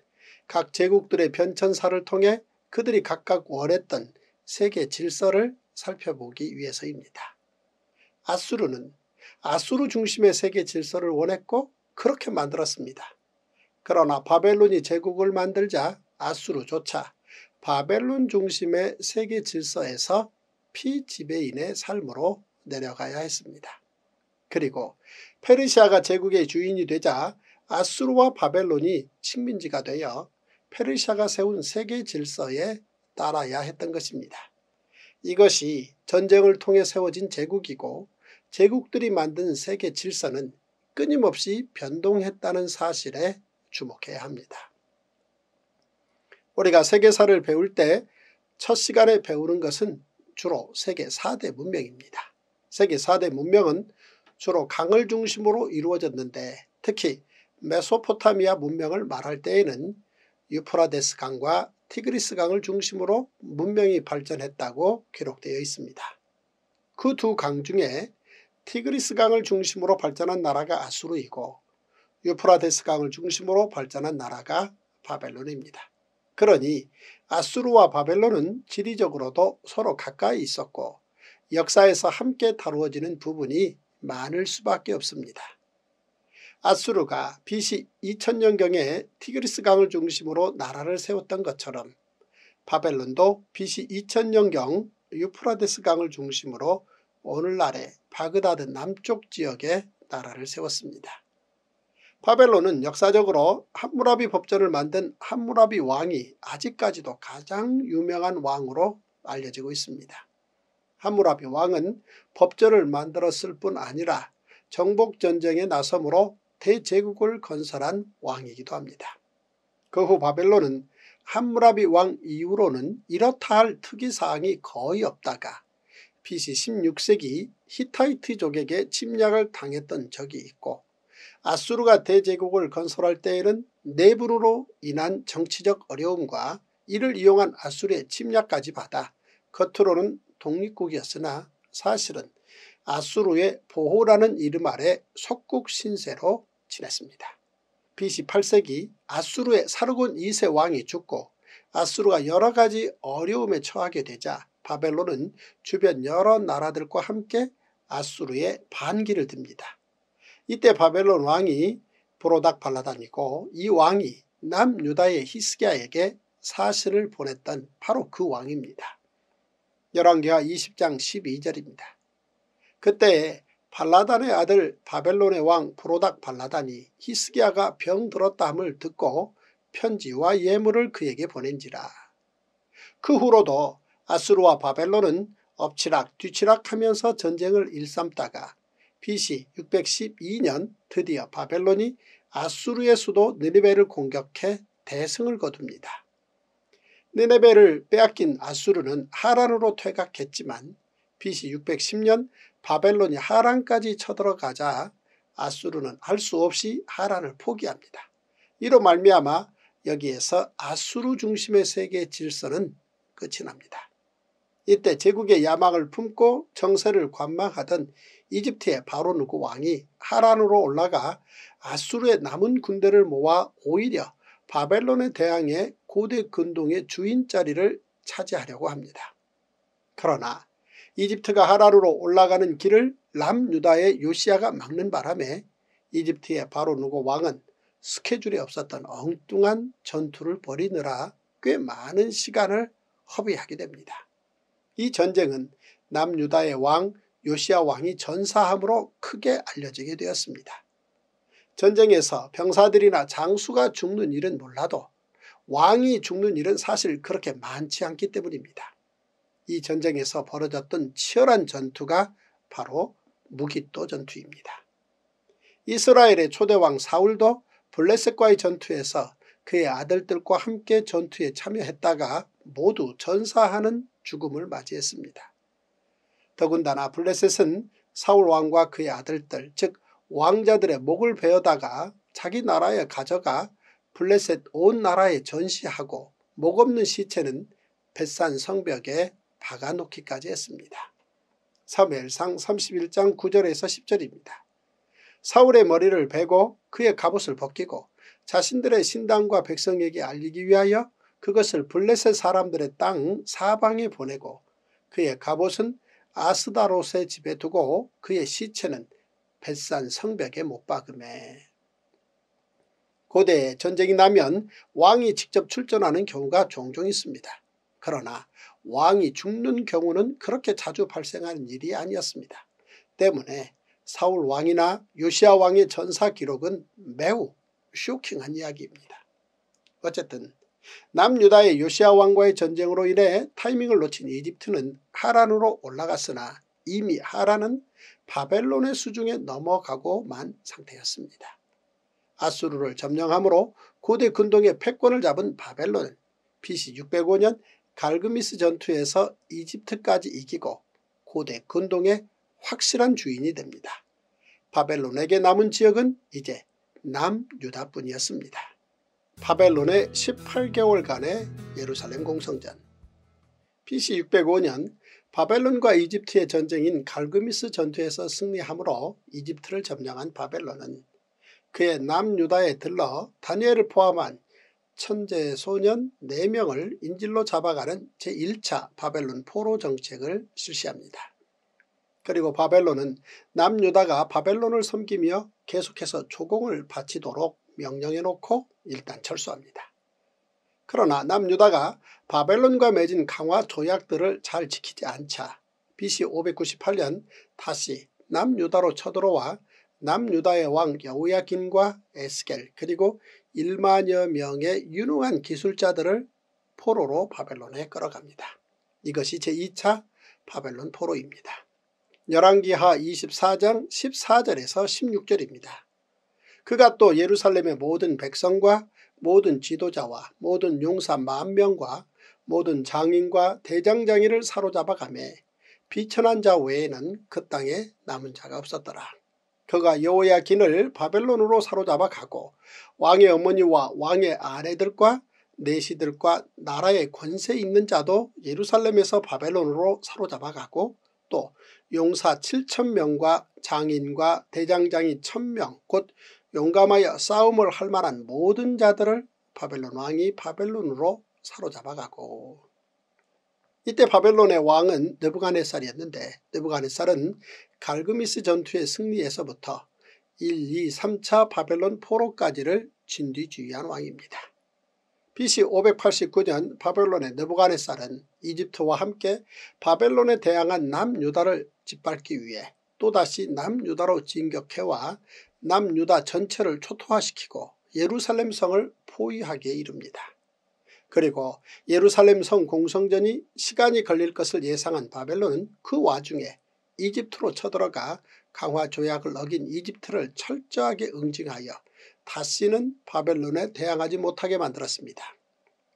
각 제국들의 변천사를 통해 그들이 각각 원했던 세계 질서를 살펴보기 위해서입니다. 아수르는 아수르 중심의 세계 질서를 원했고 그렇게 만들었습니다. 그러나 바벨론이 제국을 만들자 아수르조차 바벨론 중심의 세계 질서에서 피지배인의 삶으로 내려가야 했습니다. 그리고 페르시아가 제국의 주인이 되자 아수르와 바벨론이 식민지가 되어 페르시아가 세운 세계 질서에 따라야 했던 것입니다. 이것이 전쟁을 통해 세워진 제국이고 제국들이 만든 세계 질서는 끊임없이 변동했다는 사실에 주목해야 합니다. 우리가 세계사를 배울 때 첫 시간에 배우는 것은 주로 세계 4대 문명입니다. 세계 4대 문명은 주로 강을 중심으로 이루어졌는데 특히 메소포타미아 문명을 말할 때에는 유프라데스 강과 티그리스 강을 중심으로 문명이 발전했다고 기록되어 있습니다. 그 두 강 중에 티그리스 강을 중심으로 발전한 나라가 아수르이고 유프라데스 강을 중심으로 발전한 나라가 바벨론입니다. 그러니 아수르와 바벨론은 지리적으로도 서로 가까이 있었고 역사에서 함께 다루어지는 부분이 많을 수밖에 없습니다. 아수르가 BC 2000년경에 티그리스강을 중심으로 나라를 세웠던 것처럼 바벨론도 BC 2000년경 유프라데스강을 중심으로 오늘날의 바그다드 남쪽 지역에 나라를 세웠습니다. 바벨론은 역사적으로 함무라비 법전을 만든 함무라비 왕이 아직까지도 가장 유명한 왕으로 알려지고 있습니다. 함무라비 왕은 법전을 만들었을 뿐 아니라 정복전쟁에 나섬으로 대제국을 건설한 왕이기도 합니다. 그 후 바벨론은 함무라비 왕 이후로는 이렇다 할 특이사항이 거의 없다가 BC 16세기 히타이트족에게 침략을 당했던 적이 있고 아수르가 대제국을 건설할 때에는 내분으로 인한 정치적 어려움과 이를 이용한 아수르의 침략까지 받아 겉으로는 독립국이었으나 사실은 아수르의 보호라는 이름 아래 속국 신세로 지냈습니다. BC 8세기 아수르의 사르곤 2세 왕이 죽고 아수르가 여러 가지 어려움에 처하게 되자 바벨론은 주변 여러 나라들과 함께 아수르의 반기를 듭니다. 이때 바벨론 왕이 브로닥발라다니고이 왕이 남유다의 히스기야에게 사실을 보냈던 바로 그 왕입니다. 열왕기하 20장 12절입니다. 그때 발라단의 아들 바벨론의 왕브로닥 발라단이 히스기야가 병들었다 함을 듣고 편지와 예물을 그에게 보낸지라. 그 후로도 아수르와 바벨론은 엎치락 뒤치락하면서 전쟁을 일삼다가 BC 612년 드디어 바벨론이 아수르의 수도 느니베를 공격해 대승을 거둡니다. 느네베를 빼앗긴 아수르는 하란으로 퇴각했지만 BC 610년 바벨론이 하란까지 쳐들어가자 아수르는 할 수 없이 하란을 포기합니다. 이로 말미암아 여기에서 아수르 중심의 세계 질서는 끝이 납니다. 이때 제국의 야망을 품고 정세를 관망하던 이집트의 바로 누구 왕이 하란으로 올라가 아수르의 남은 군대를 모아 오히려 바벨론에 대항해 고대 근동의 주인 자리를 차지하려고 합니다. 그러나 이집트가 하란으로 올라가는 길을 남유다의 요시아가 막는 바람에 이집트의 바로 누구 왕은 스케줄이 없었던 엉뚱한 전투를 벌이느라 꽤 많은 시간을 허비하게 됩니다. 이 전쟁은 남유다의 왕 요시아 왕이 전사함으로 크게 알려지게 되었습니다. 전쟁에서 병사들이나 장수가 죽는 일은 몰라도 왕이 죽는 일은 사실 그렇게 많지 않기 때문입니다. 이 전쟁에서 벌어졌던 치열한 전투가 바로 무기또 전투입니다. 이스라엘의 초대왕 사울도 블레셋과의 전투에서 그의 아들들과 함께 전투에 참여했다가 모두 전사하는 죽음을 맞이했습니다. 더군다나 블레셋은 사울왕과 그의 아들들 즉 왕자들의 목을 베어다가 자기 나라에 가져가 블레셋 온 나라에 전시하고 목 없는 시체는 뱃산 성벽에 박아놓기까지 했습니다. 사무엘상 31장 9절에서 10절입니다. 사울의 머리를 베고 그의 갑옷을 벗기고 자신들의 신당과 백성에게 알리기 위하여 그것을 블레셋 사람들의 땅 사방에 보내고 그의 갑옷은 아스다롯의 집에 두고 그의 시체는 뱃산 성벽에 못 박음해. 고대에 전쟁이 나면 왕이 직접 출전하는 경우가 종종 있습니다. 그러나 왕이 죽는 경우는 그렇게 자주 발생하는 일이 아니었습니다. 때문에 사울 왕이나 요시아 왕의 전사 기록은 매우 쇼킹한 이야기입니다. 어쨌든 남유다의 요시아 왕과의 전쟁으로 인해 타이밍을 놓친 이집트는 하란으로 올라갔으나 이미 하란은 바벨론의 수중에 넘어가고 만 상태였습니다. 아수르를 점령함으로 고대 근동의 패권을 잡은 바벨론은 BC 605년 갈그미스 전투에서 이집트까지 이기고 고대 근동의 확실한 주인이 됩니다. 바벨론에게 남은 지역은 이제 남유다뿐이었습니다. 바벨론의 18개월간의 예루살렘 공성전 BC 605년 바벨론과 이집트의 전쟁인 갈그미스 전투에서 승리함으로 이집트를 점령한 바벨론은 그의 남유다에 들러 다니엘을 포함한 천재 소년 4명을 인질로 잡아가는 제1차 바벨론 포로 정책을 실시합니다. 그리고 바벨론은 남유다가 바벨론을 섬기며 계속해서 조공을 바치도록 명령해놓고 일단 철수합니다. 그러나 남유다가 바벨론과 맺은 강화 조약들을 잘 지키지 않자 BC 598년 다시 남유다로 쳐들어와 남유다의 왕 여우야긴과 에스겔 그리고 1만여 명의 유능한 기술자들을 포로로 바벨론에 끌어갑니다. 이것이 제2차 바벨론 포로입니다. 열왕기하 24장 14절에서 16절입니다. 그가 또 예루살렘의 모든 백성과 모든 지도자와 모든 용사 만명과 모든 장인과 대장장이를 사로잡아 가매 비천한 자 외에는 그 땅에 남은 자가 없었더라. 그가 여호야긴을 바벨론으로 사로잡아 가고 왕의 어머니와 왕의 아내들과 내시들과 나라의 권세 있는 자도 예루살렘에서 바벨론으로 사로잡아 가고 또 용사 7천명과 장인과 대장장이 천명곧 용감하여 싸움을 할 만한 모든 자들을 바벨론 왕이 바벨론으로 사로잡아가고 이때 바벨론의 왕은 느부갓네살이었는데 느부갓네살은 갈그미스 전투의 승리에서부터 1, 2, 3차 바벨론 포로까지를 진뒤주의한 왕입니다. BC 589년 바벨론의 느부갓네살은 이집트와 함께 바벨론에 대항한 남유다를 짓밟기 위해 또다시 남유다로 진격해와 남유다 전체를 초토화시키고 예루살렘 성을 포위하게 이릅니다. 그리고 예루살렘 성 공성전이 시간이 걸릴 것을 예상한 바벨론은 그 와중에 이집트로 쳐들어가 강화 조약을 어긴 이집트를 철저하게 응징하여 다시는 바벨론에 대항하지 못하게 만들었습니다.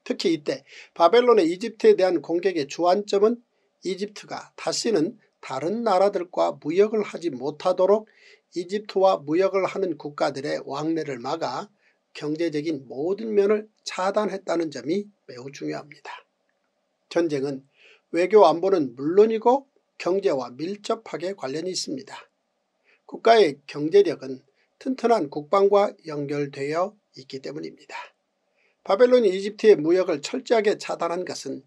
특히 이때 바벨론의 이집트에 대한 공격의 주안점은 이집트가 다시는 다른 나라들과 무역을 하지 못하도록 이집트와 무역을 하는 국가들의 왕래를 막아 경제적인 모든 면을 차단했다는 점이 매우 중요합니다. 전쟁은 외교 안보는 물론이고 경제와 밀접하게 관련이 있습니다. 국가의 경제력은 튼튼한 국방과 연결되어 있기 때문입니다. 바벨론이 이집트의 무역을 철저하게 차단한 것은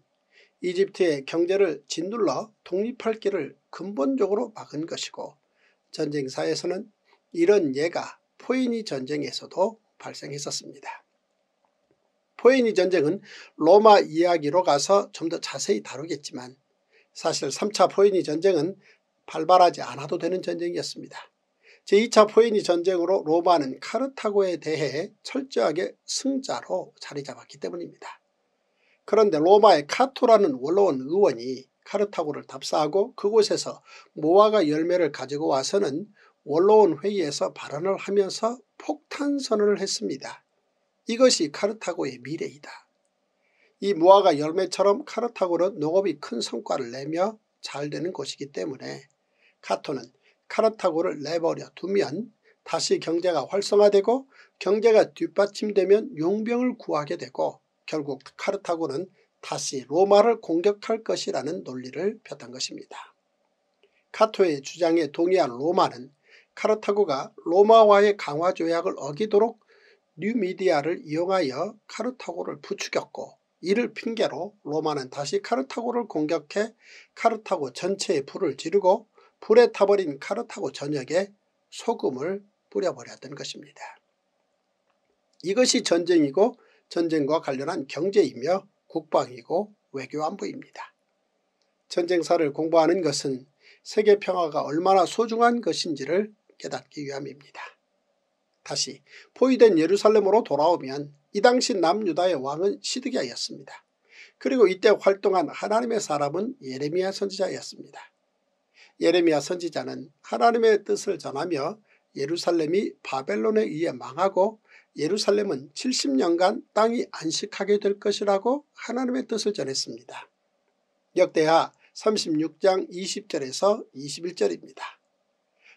이집트의 경제를 짓눌러 독립할 길을 근본적으로 막은 것이고 전쟁사에서는 이런 예가 포이니 전쟁에서도 발생했었습니다. 포이니 전쟁은 로마 이야기로 가서 좀 더 자세히 다루겠지만 사실 3차 포이니 전쟁은 발발하지 않아도 되는 전쟁이었습니다. 제2차 포이니 전쟁으로 로마는 카르타고에 대해 철저하게 승자로 자리잡았기 때문입니다. 그런데 로마의 카토라는 원로원 의원이 카르타고를 답사하고 그곳에서 모아가 열매를 가지고 와서는 원로원 회의에서 발언을 하면서 폭탄 선언을 했습니다. 이것이 카르타고의 미래이다. 이 모아가 열매처럼 카르타고는 농업이 큰 성과를 내며 잘 되는 곳이기 때문에 카토는 카르타고를 내버려 두면 다시 경제가 활성화되고 경제가 뒷받침되면 용병을 구하게 되고 결국 카르타고는 다시 로마를 공격할 것이라는 논리를 폈던 것입니다. 카토의 주장에 동의한 로마는 카르타고가 로마와의 강화 조약을 어기도록 뉴미디아를 이용하여 카르타고를 부추겼고 이를 핑계로 로마는 다시 카르타고를 공격해 카르타고 전체에 불을 지르고 불에 타버린 카르타고 전역에 소금을 뿌려버렸던 것입니다. 이것이 전쟁이고 전쟁과 관련한 경제이며 국방이고 외교안보입니다. 전쟁사를 공부하는 것은 세계 평화가 얼마나 소중한 것인지를 깨닫기 위함입니다. 다시 포위된 예루살렘으로 돌아오면 이 당시 남유다의 왕은 시드기야였습니다. 그리고 이때 활동한 하나님의 사람은 예레미야 선지자였습니다. 예레미야 선지자는 하나님의 뜻을 전하며 예루살렘이 바벨론에 의해 망하고 예루살렘은 70년간 땅이 안식하게 될 것이라고 하나님의 뜻을 전했습니다. 역대하 36장 20절에서 21절입니다.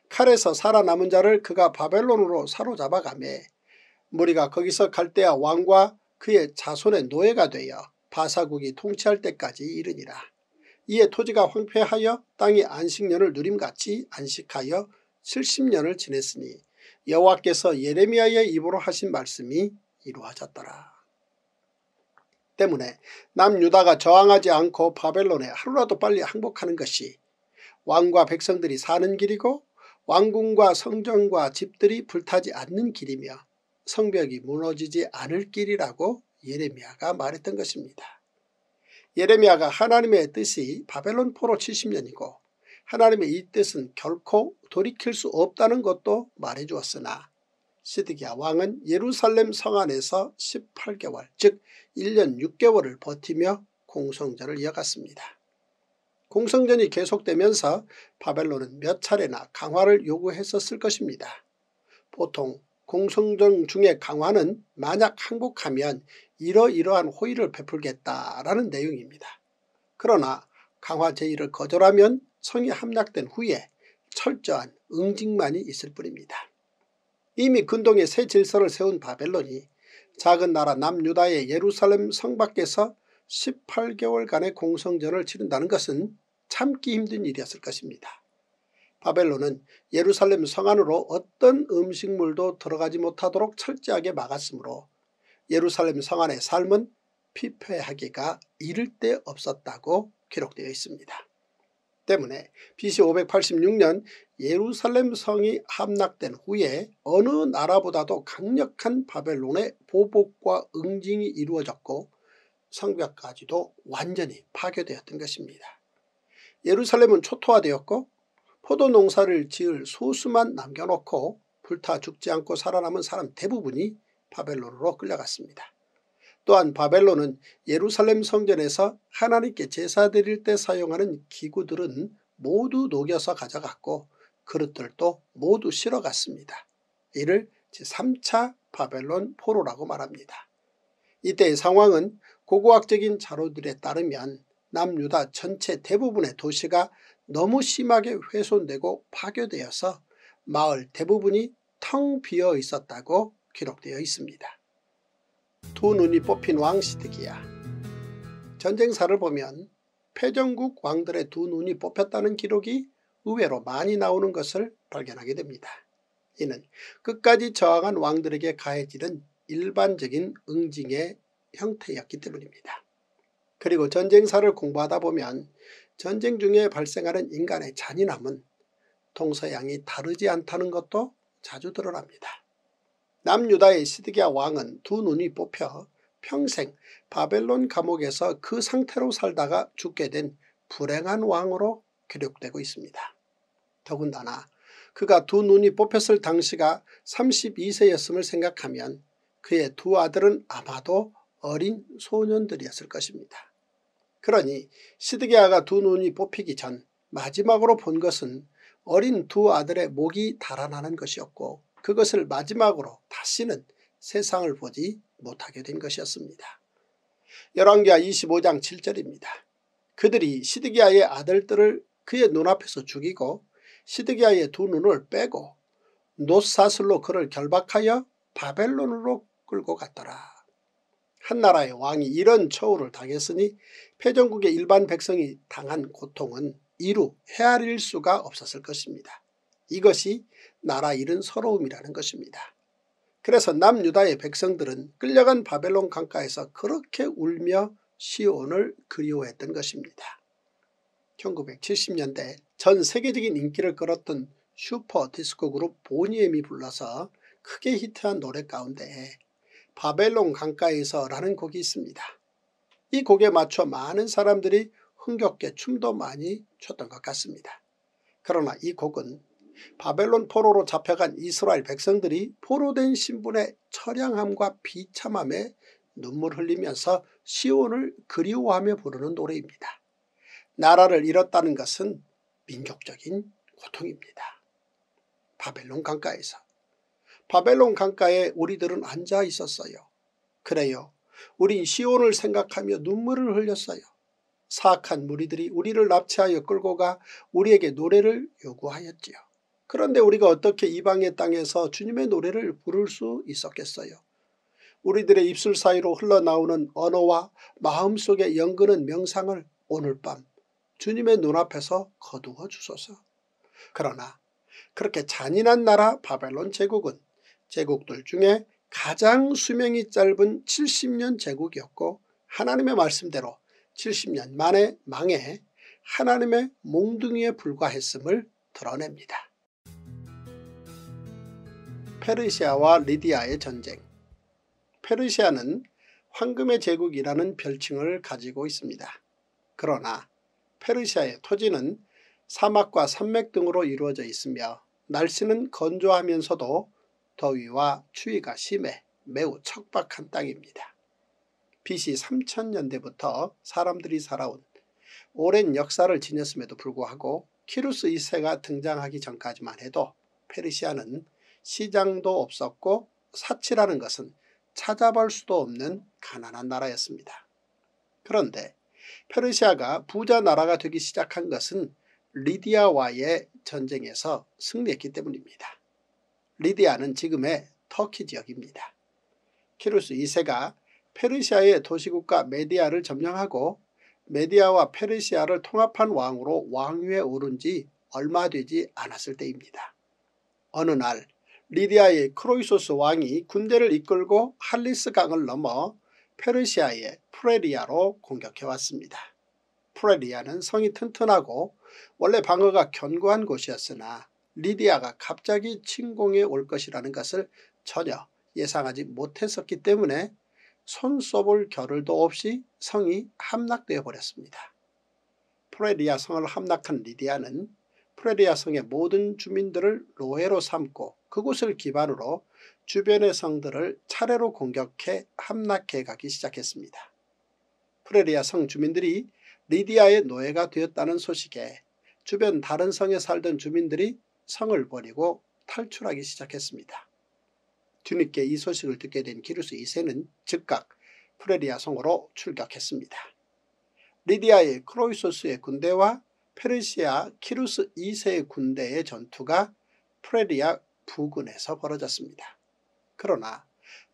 칼에서 살아남은 자를 그가 바벨론으로 사로잡아가매 무리가 거기서 갈대아 왕과 그의 자손의 노예가 되어 바사국이 통치할 때까지 이르니라. 이에 토지가 황폐하여 땅이 안식년을 누림같이 안식하여 70년을 지냈으니 여호와께서 예레미야의 입으로 하신 말씀이 이루어졌더라. 때문에 남유다가 저항하지 않고 바벨론에 하루라도 빨리 항복하는 것이 왕과 백성들이 사는 길이고 왕궁과 성전과 집들이 불타지 않는 길이며 성벽이 무너지지 않을 길이라고 예레미야가 말했던 것입니다. 예레미야가 하나님의 뜻이 바벨론 포로 70년이고 하나님의 이 뜻은 결코 돌이킬 수 없다는 것도 말해주었으나 시드기야 왕은 예루살렘 성 안에서 18개월 즉 1년 6개월을 버티며 공성전을 이어갔습니다. 공성전이 계속되면서 바벨론은 몇 차례나 강화를 요구했었을 것입니다. 보통 공성전 중에 강화는 만약 항복하면 이러이러한 호의를 베풀겠다라는 내용입니다. 그러나 강화 제의를 거절하면 성이 함락된 후에 철저한 응징만이 있을 뿐입니다. 이미 근동에 새 질서를 세운 바벨론이 작은 나라 남유다의 예루살렘 성 밖에서 18개월간의 공성전을 치른다는 것은 참기 힘든 일이었을 것입니다. 바벨론은 예루살렘 성 안으로 어떤 음식물도 들어가지 못하도록 철저하게 막았으므로 예루살렘 성 안의 삶은 피폐하기가 이를 데 없었다고 기록되어 있습니다. 때문에 BC 586년 예루살렘 성이 함락된 후에 어느 나라보다도 강력한 바벨론의 보복과 응징이 이루어졌고 성벽까지도 완전히 파괴되었던 것입니다. 예루살렘은 초토화되었고 포도 농사를 지을 소수만 남겨놓고 불타 죽지 않고 살아남은 사람 대부분이 바벨론으로 끌려갔습니다. 또한 바벨론은 예루살렘 성전에서 하나님께 제사 드릴 때 사용하는 기구들은 모두 녹여서 가져갔고 그릇들도 모두 실어갔습니다. 이를 제3차 바벨론 포로라고 말합니다. 이때의 상황은 고고학적인 자료들에 따르면 남유다 전체 대부분의 도시가 너무 심하게 훼손되고 파괴되어서 마을 대부분이 텅 비어 있었다고 기록되어 있습니다. 두 눈이 뽑힌 왕시득이야. 전쟁사를 보면 패전국 왕들의 두 눈이 뽑혔다는 기록이 의외로 많이 나오는 것을 발견하게 됩니다. 이는 끝까지 저항한 왕들에게 가해지는 일반적인 응징의 형태였기 때문입니다. 그리고 전쟁사를 공부하다 보면 전쟁 중에 발생하는 인간의 잔인함은 동서양이 다르지 않다는 것도 자주 드러납니다. 남유다의 시드기야 왕은 두 눈이 뽑혀 평생 바벨론 감옥에서 그 상태로 살다가 죽게 된 불행한 왕으로 기록되고 있습니다. 더군다나 그가 두 눈이 뽑혔을 당시가 32세였음을 생각하면 그의 두 아들은 아마도 어린 소년들이었을 것입니다. 그러니 시드기야가 두 눈이 뽑히기 전 마지막으로 본 것은 어린 두 아들의 목이 달아나는 것이었고 그것을 마지막으로 다시는 세상을 보지 못하게 된 것이었습니다. 열왕기하 25장 7절입니다. 그들이 시드기야의 아들들을 그의 눈앞에서 죽이고 시드기야의 두 눈을 빼고 노사슬로 그를 결박하여 바벨론으로 끌고 갔더라. 한 나라의 왕이 이런 처우를 당했으니 패전국의 일반 백성이 당한 고통은 이루 헤아릴 수가 없었을 것입니다. 이것이 나라 잃은 서러움이라는 것입니다. 그래서 남유다의 백성들은 끌려간 바벨론 강가에서 그렇게 울며 시온을 그리워했던 것입니다. 1970년대 전 세계적인 인기를 끌었던 슈퍼 디스코 그룹 보니엠이 불러서 크게 히트한 노래 가운데 바벨론 강가에서 라는 곡이 있습니다. 이 곡에 맞춰 많은 사람들이 흥겹게 춤도 많이 췄던 것 같습니다. 그러나 이 곡은 바벨론 포로로 잡혀간 이스라엘 백성들이 포로된 신분의 처량함과 비참함에 눈물 흘리면서 시온을 그리워하며 부르는 노래입니다. 나라를 잃었다는 것은 민족적인 고통입니다. 바벨론 강가에서 바벨론 강가에 우리들은 앉아 있었어요. 그래요. 우린 시온을 생각하며 눈물을 흘렸어요. 사악한 무리들이 우리를 납치하여 끌고 가 우리에게 노래를 요구하였지요. 그런데 우리가 어떻게 이방의 땅에서 주님의 노래를 부를 수 있었겠어요. 우리들의 입술 사이로 흘러나오는 언어와 마음속에 연근은 명상을 오늘 밤 주님의 눈앞에서 거두어 주소서. 그러나 그렇게 잔인한 나라 바벨론 제국은 제국들 중에 가장 수명이 짧은 70년 제국이었고 하나님의 말씀대로 70년 만에 망해 하나님의 몽둥이에 불과했음을 드러냅니다. 페르시아와 리디아의 전쟁 페르시아는 황금의 제국이라는 별칭을 가지고 있습니다. 그러나 페르시아의 토지는 사막과 산맥 등으로 이루어져 있으며 날씨는 건조하면서도 더위와 추위가 심해 매우 척박한 땅입니다. BC 3000년대부터 사람들이 살아온 오랜 역사를 지녔음에도 불구하고 키루스 2세가 등장하기 전까지만 해도 페르시아는 시장도 없었고 사치라는 것은 찾아볼 수도 없는 가난한 나라였습니다. 그런데 페르시아가 부자 나라가 되기 시작한 것은 리디아와의 전쟁에서 승리했기 때문입니다. 리디아는 지금의 터키 지역입니다. 키루스 2세가 페르시아의 도시국가 메디아를 점령하고 메디아와 페르시아를 통합한 왕으로 왕위에 오른 지 얼마 되지 않았을 때입니다. 어느 날 리디아의 크로이소스 왕이 군대를 이끌고 할리스 강을 넘어 페르시아의 프레리아로 공격해왔습니다. 프레리아는 성이 튼튼하고 원래 방어가 견고한 곳이었으나 리디아가 갑자기 침공해 올 것이라는 것을 전혀 예상하지 못했었기 때문에 손 쏘볼 겨를도 없이 성이 함락되어 버렸습니다. 프레리아 성을 함락한 리디아는 프레리아 성의 모든 주민들을 노예로 삼고 그곳을 기반으로 주변의 성들을 차례로 공격해 함락해 가기 시작했습니다. 프레리아 성 주민들이 리디아의 노예가 되었다는 소식에 주변 다른 성에 살던 주민들이 성을 버리고 탈출하기 시작했습니다. 뒤늦게 이 소식을 듣게 된 기루스 2세는 즉각 프레리아 성으로 출격했습니다. 리디아의 크로이소스의 군대와 페르시아 키루스 2세 군대의 전투가 프레리아 부근에서 벌어졌습니다. 그러나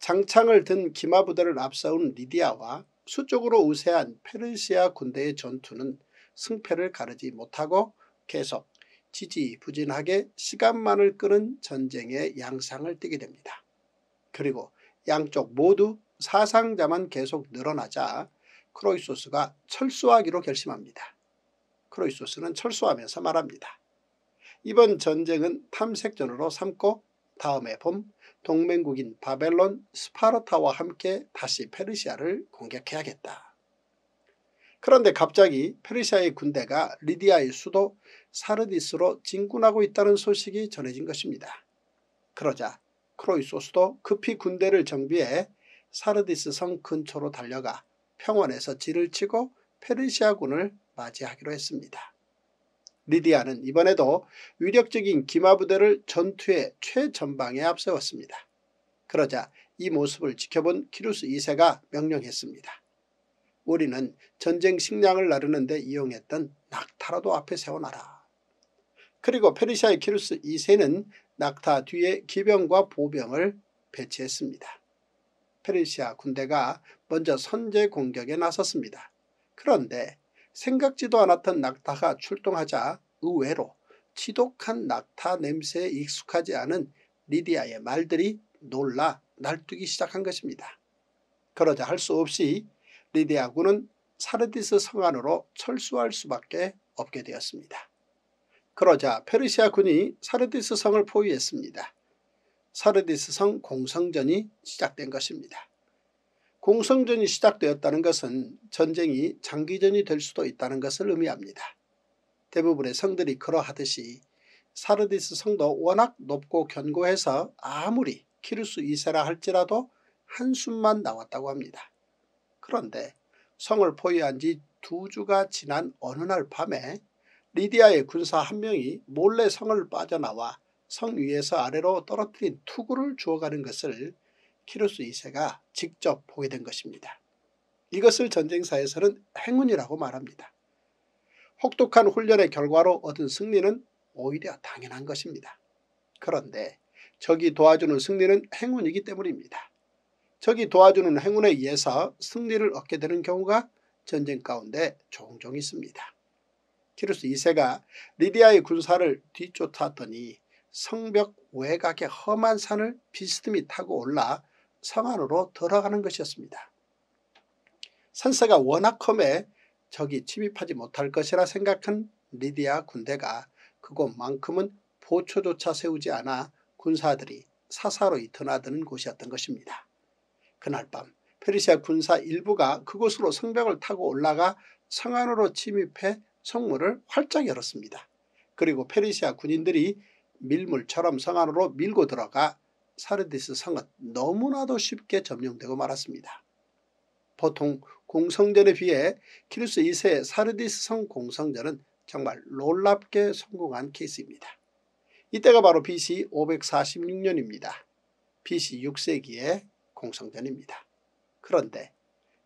장창을 든 기마 부대를 앞서운 리디아와 수적으로 우세한 페르시아 군대의 전투는 승패를 가르지 못하고 계속 지지부진하게 시간만을 끄는 전쟁의 양상을 띠게 됩니다. 그리고 양쪽 모두 사상자만 계속 늘어나자 크로이소스가 철수하기로 결심합니다. 크로이소스는 철수하면서 말합니다. 이번 전쟁은 탐색전으로 삼고 다음해 봄 동맹국인 바벨론 스파르타와 함께 다시 페르시아를 공격해야겠다. 그런데 갑자기 페르시아의 군대가 리디아의 수도 사르디스로 진군하고 있다는 소식이 전해진 것입니다. 그러자 크로이소스도 급히 군대를 정비해 사르디스 성 근처로 달려가 평원에서 질을 치고 페르시아군을 맞이하기로 했습니다. 리디아는 이번에도 위력적인 기마 부대를 전투의 최전방에 앞세웠습니다. 그러자 이 모습을 지켜본 키루스 2세가 명령했습니다. 우리는 전쟁 식량을 나르는 데 이용했던 낙타라도 앞에 세워놔라. 그리고 페르시아의 키루스 2세는 낙타 뒤에 기병과 보병을 배치했습니다. 페르시아 군대가 먼저 선제 공격에 나섰습니다. 그런데 생각지도 않았던 낙타가 출동하자 의외로 지독한 낙타 냄새에 익숙하지 않은 리디아의 말들이 놀라 날뛰기 시작한 것입니다. 그러자 할 수 없이 리디아군은 사르디스 성 안으로 철수할 수밖에 없게 되었습니다. 그러자 페르시아 군이 사르디스 성을 포위했습니다. 사르디스 성 공성전이 시작된 것입니다. 공성전이 시작되었다는 것은 전쟁이 장기전이 될 수도 있다는 것을 의미합니다. 대부분의 성들이 그러하듯이 사르디스 성도 워낙 높고 견고해서 아무리 키루스 2세라 할지라도 한숨만 나왔다고 합니다. 그런데 성을 포위한 지 두 주가 지난 어느 날 밤에 리디아의 군사 한 명이 몰래 성을 빠져나와 성 위에서 아래로 떨어뜨린 투구를 주워가는 것을 키루스 2세가 직접 보게 된 것입니다. 이것을 전쟁사에서는 행운이라고 말합니다. 혹독한 훈련의 결과로 얻은 승리는 오히려 당연한 것입니다. 그런데 적이 도와주는 승리는 행운이기 때문입니다. 적이 도와주는 행운에 의해서 승리를 얻게 되는 경우가 전쟁 가운데 종종 있습니다. 키루스 2세가 리디아의 군사를 뒤쫓았더니 성벽 외곽의 험한 산을 비스듬히 타고 올라 성 안으로 들어가는 것이었습니다. 산세가 워낙 컴에 적이 침입하지 못할 것이라 생각한 리디아 군대가 그곳만큼은 보초조차 세우지 않아 군사들이 사사로이 드나드는 곳이었던 것입니다. 그날 밤 페르시아 군사 일부가 그곳으로 성벽을 타고 올라가 성 안으로 침입해 성문을 활짝 열었습니다. 그리고 페르시아 군인들이 밀물처럼 성 안으로 밀고 들어가 사르디스 성은 너무나도 쉽게 점령되고 말았습니다. 보통 공성전에 비해 키루스 2세 의 사르디스 성 공성전은 정말 놀랍게 성공한 케이스입니다. 이때가 바로 BC 546년입니다. BC 6세기의 공성전입니다. 그런데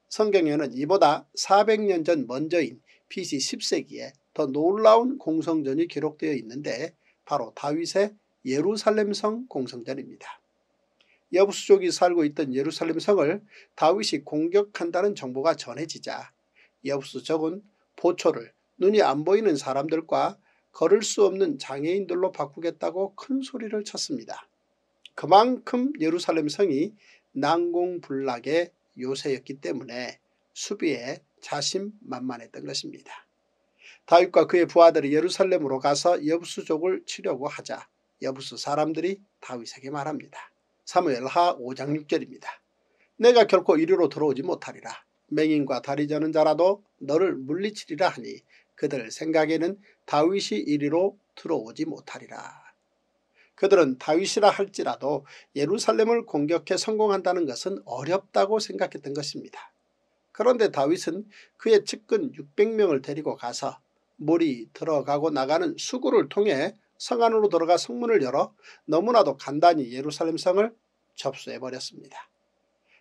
성경에는 이보다 400년 전 먼저인 BC 10세기에 더 놀라운 공성전이 기록되어 있는데 바로 다윗의 예루살렘성 공성전입니다. 여부수족이 살고 있던 예루살렘성을 다윗이 공격한다는 정보가 전해지자 여부수족은 보초를 눈이 안 보이는 사람들과 걸을 수 없는 장애인들로 바꾸겠다고 큰 소리를 쳤습니다. 그만큼 예루살렘 성이 난공불락의 요새였기 때문에 수비에 자신만만했던 것입니다. 다윗과 그의 부하들이 예루살렘으로 가서 여부수족을 치려고 하자 여부수 사람들이 다윗에게 말합니다. 사무엘하 5장 6절입니다. 내가 결코 이리로 들어오지 못하리라. 맹인과 다리 저는 자라도 너를 물리치리라 하니 그들 생각에는 다윗이 이리로 들어오지 못하리라. 그들은 다윗이라 할지라도 예루살렘을 공격해 성공한다는 것은 어렵다고 생각했던 것입니다. 그런데 다윗은 그의 측근 600명을 데리고 가서 물이 들어가고 나가는 수구를 통해 성 안으로 들어가 성문을 열어 너무나도 간단히 예루살렘 성을 접수해버렸습니다.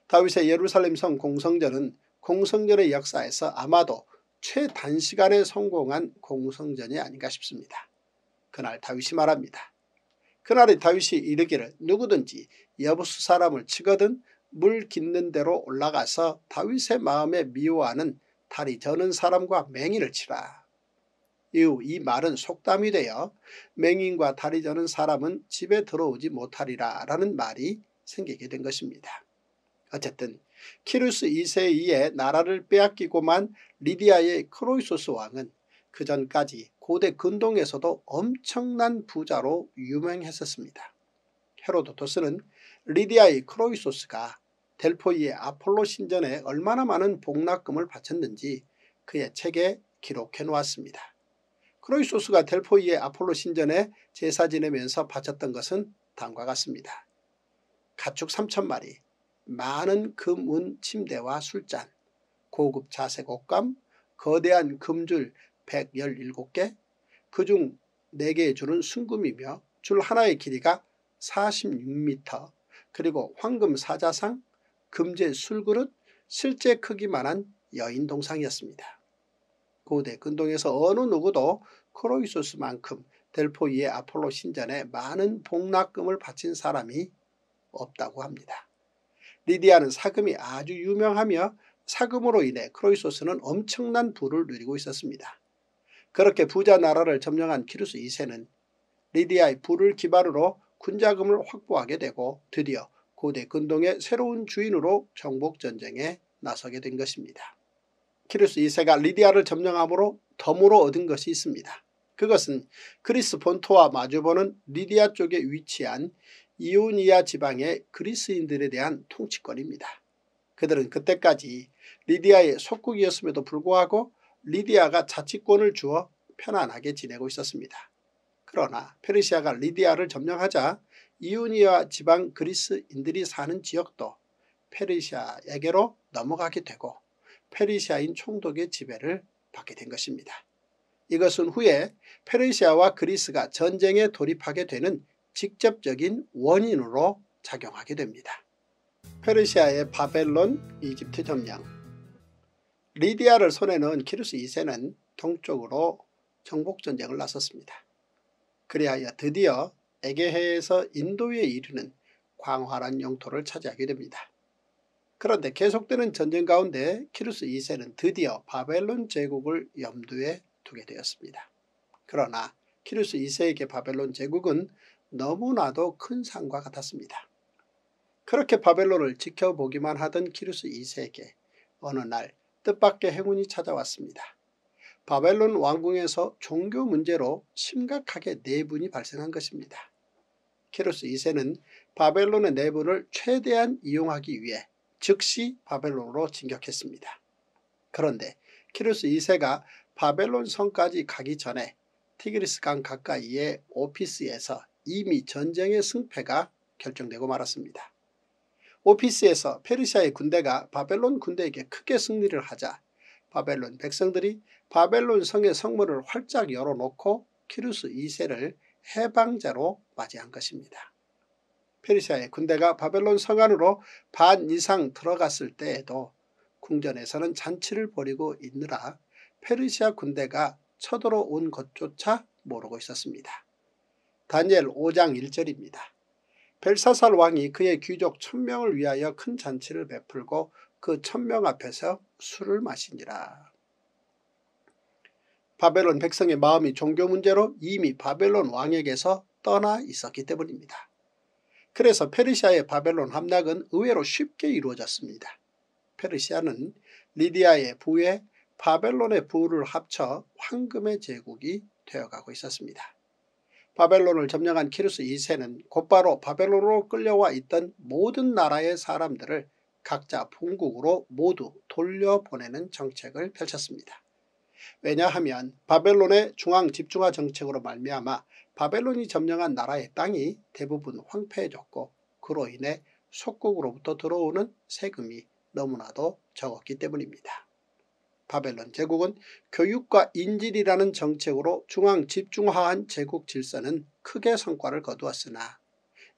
다윗의 예루살렘 성 공성전은 공성전의 역사에서 아마도 최단시간에 성공한 공성전이 아닌가 싶습니다. 그날 다윗이 말합니다. 그날의 다윗이 이르기를 누구든지 여부수 사람을 치거든 물 깃는 대로 올라가서 다윗의 마음에 미워하는 다리 저는 사람과 맹인을 치라. 이후 이 말은 속담이 되어 맹인과 다리 저는 사람은 집에 들어오지 못하리라 라는 말이 생기게 된 것입니다. 어쨌든 키루스 2세에 의 나라를 빼앗기고만 리디아의 크로이소스 왕은 그전까지 고대 근동에서도 엄청난 부자로 유명했었습니다. 헤로도토스는 리디아의 크로이소스가 델포이의 아폴로 신전에 얼마나 많은 복락금을 바쳤는지 그의 책에 기록해 놓았습니다. 크로이소스가 델포이의 아폴로 신전에 제사 지내면서 바쳤던 것은 다음과 같습니다. 가축 3천마리, 많은 금운 침대와 술잔, 고급 자색 옷감, 거대한 금줄 117개, 그중 4개의 줄은 순금이며 줄 하나의 길이가 46m, 그리고 황금 사자상, 금제 술그릇, 실제 크기만한 여인 동상이었습니다. 고대 근동에서 어느 누구도 크로이소스만큼 델포이의 아폴로 신전에 많은 복락금을 바친 사람이 없다고 합니다. 리디아는 사금이 아주 유명하며 사금으로 인해 크로이소스는 엄청난 부를 누리고 있었습니다. 그렇게 부자 나라를 점령한 키루스 2세는 리디아의 부를 기반으로 군자금을 확보하게 되고 드디어 고대 근동의 새로운 주인으로 정복전쟁에 나서게 된 것입니다. 키루스 2세가 리디아를 점령함으로 덤으로 얻은 것이 있습니다. 그것은 그리스 본토와 마주보는 리디아 쪽에 위치한 이오니아 지방의 그리스인들에 대한 통치권입니다. 그들은 그때까지 리디아의 속국이었음에도 불구하고 리디아가 자치권을 주어 편안하게 지내고 있었습니다. 그러나 페르시아가 리디아를 점령하자 이오니아 지방 그리스인들이 사는 지역도 페르시아에게로 넘어가게 되고 페르시아인 총독의 지배를 받게 된 것입니다. 이것은 후에 페르시아와 그리스가 전쟁에 돌입하게 되는 직접적인 원인으로 작용하게 됩니다. 페르시아의 바벨론 이집트 점령 리디아를 손에 넣은 키루스 2세는 동쪽으로 정복전쟁을 나섰습니다. 그리하여 드디어 에게해에서 인도에 이르는 광활한 영토를 차지하게 됩니다. 그런데 계속되는 전쟁 가운데 키루스 2세는 드디어 바벨론 제국을 염두에 두게 되었습니다. 그러나 키루스 2세에게 바벨론 제국은 너무나도 큰 상과 같았습니다. 그렇게 바벨론을 지켜보기만 하던 키루스 2세에게 어느 날 뜻밖의 행운이 찾아왔습니다. 바벨론 왕궁에서 종교 문제로 심각하게 내분이 발생한 것입니다. 키루스 2세는 바벨론의 내분을 최대한 이용하기 위해 즉시 바벨론으로 진격했습니다. 그런데 키루스 2세가 바벨론 성까지 가기 전에 티그리스강 가까이의 오피스에서 이미 전쟁의 승패가 결정되고 말았습니다. 오피스에서 페르시아의 군대가 바벨론 군대에게 크게 승리를 하자 바벨론 백성들이 바벨론 성의 성문을 활짝 열어놓고 키루스 2세를 해방자로 맞이한 것입니다. 페르시아의 군대가 바벨론 서안으로 반 이상 들어갔을 때에도 궁전에서는 잔치를 벌이고 있느라 페르시아 군대가 쳐들어 온 것조차 모르고 있었습니다. 다니엘 5장 1절입니다. 벨사살 왕이 그의 귀족 천명을 위하여 큰 잔치를 베풀고 그 천 명 앞에서 술을 마시니라. 바벨론 백성의 마음이 종교 문제로 이미 바벨론 왕에게서 떠나 있었기 때문입니다. 그래서 페르시아의 바벨론 함락은 의외로 쉽게 이루어졌습니다. 페르시아는 리디아의 부에 바벨론의 부를 합쳐 황금의 제국이 되어가고 있었습니다. 바벨론을 점령한 키루스 2세는 곧바로 바벨론으로 끌려와 있던 모든 나라의 사람들을 각자 본국으로 모두 돌려보내는 정책을 펼쳤습니다. 왜냐하면 바벨론의 중앙 집중화 정책으로 말미암아 바벨론이 점령한 나라의 땅이 대부분 황폐해졌고 그로 인해 속국으로부터 들어오는 세금이 너무나도 적었기 때문입니다. 바벨론 제국은 교육과 인질이라는 정책으로 중앙 집중화한 제국 질서는 크게 성과를 거두었으나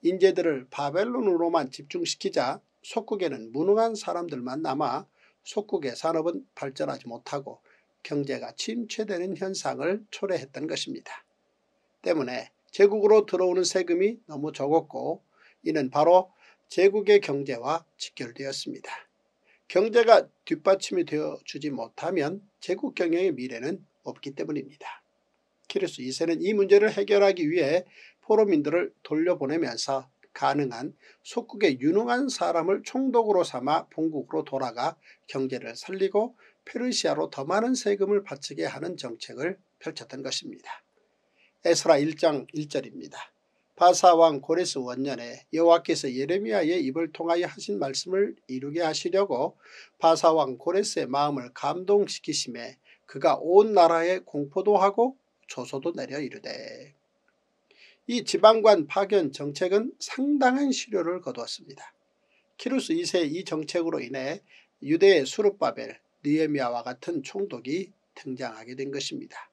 인재들을 바벨론으로만 집중시키자 속국에는 무능한 사람들만 남아 속국의 산업은 발전하지 못하고 경제가 침체되는 현상을 초래했던 것입니다. 때문에 제국으로 들어오는 세금이 너무 적었고 이는 바로 제국의 경제와 직결되었습니다. 경제가 뒷받침이 되어주지 못하면 제국 경영의 미래는 없기 때문입니다. 키리스 2세는 이 문제를 해결하기 위해 포로민들을 돌려보내면서 가능한 속국의 유능한 사람을 총독으로 삼아 본국으로 돌아가 경제를 살리고 페르시아로 더 많은 세금을 바치게 하는 정책을 펼쳤던 것입니다. 에스라 1장 1절입니다. 바사왕 고레스 원년에 여호와께서 예레미야의 입을 통하여 하신 말씀을 이루게 하시려고 바사왕 고레스의 마음을 감동시키심에 그가 온 나라에 공포도 하고 조소도 내려 이르되 이 지방관 파견 정책은 상당한 실효를 거두었습니다. 키루스 2세 이 정책으로 인해 유대의 수르바벨, 느에미아와 같은 총독이 등장하게 된 것입니다.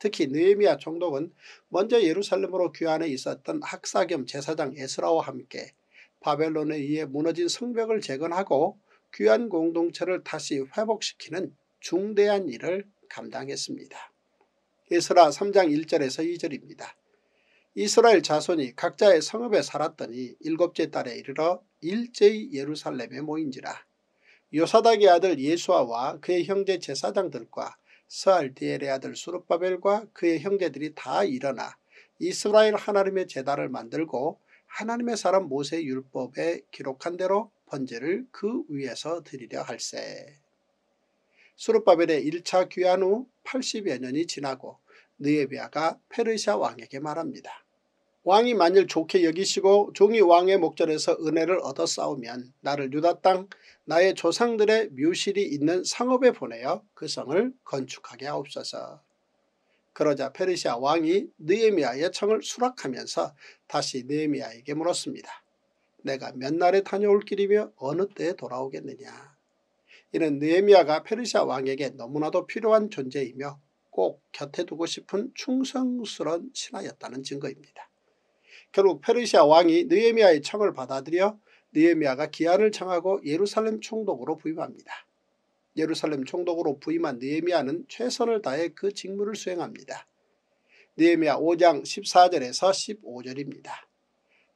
특히 느에미아 총독은 먼저 예루살렘으로 귀환해 있었던 학사 겸 제사장 에스라와 함께 바벨론에 의해 무너진 성벽을 재건하고 귀환 공동체를 다시 회복시키는 중대한 일을 감당했습니다. 에스라 3장 1절에서 2절입니다. 이스라엘 자손이 각자의 성읍에 살았더니 일곱째 달에 이르러 일제히 예루살렘에 모인지라. 요사닥의 아들 예수아와 그의 형제 제사장들과 스알디엘의 아들 수르바벨과 그의 형제들이 다 일어나 이스라엘 하나님의 제단을 만들고 하나님의 사람 모세 율법에 기록한 대로 번제를 그 위에서 드리려 할세. 수룹바벨의 1차 귀환 후 80여 년이 지나고 느에비아가 페르시아 왕에게 말합니다. 왕이 만일 좋게 여기시고 종이 왕의 목전에서 은혜를 얻어 싸우면 나를 유다 땅 나의 조상들의 묘실이 있는 상업에 보내어 그 성을 건축하게 하옵소서. 그러자 페르시아 왕이 느에미아의 청을 수락하면서 다시 느에미아에게 물었습니다. 내가 몇 날에 다녀올 길이며 어느 때에 돌아오겠느냐. 이는 느에미아가 페르시아 왕에게 너무나도 필요한 존재이며 꼭 곁에 두고 싶은 충성스러운 신하였다는 증거입니다. 결국 페르시아 왕이 느에미아의 청을 받아들여 느에미아가 기한을 청하고 예루살렘 총독으로 부임합니다. 예루살렘 총독으로 부임한 느에미아는 최선을 다해 그 직무를 수행합니다. 느에미아 5장 14절에서 15절입니다.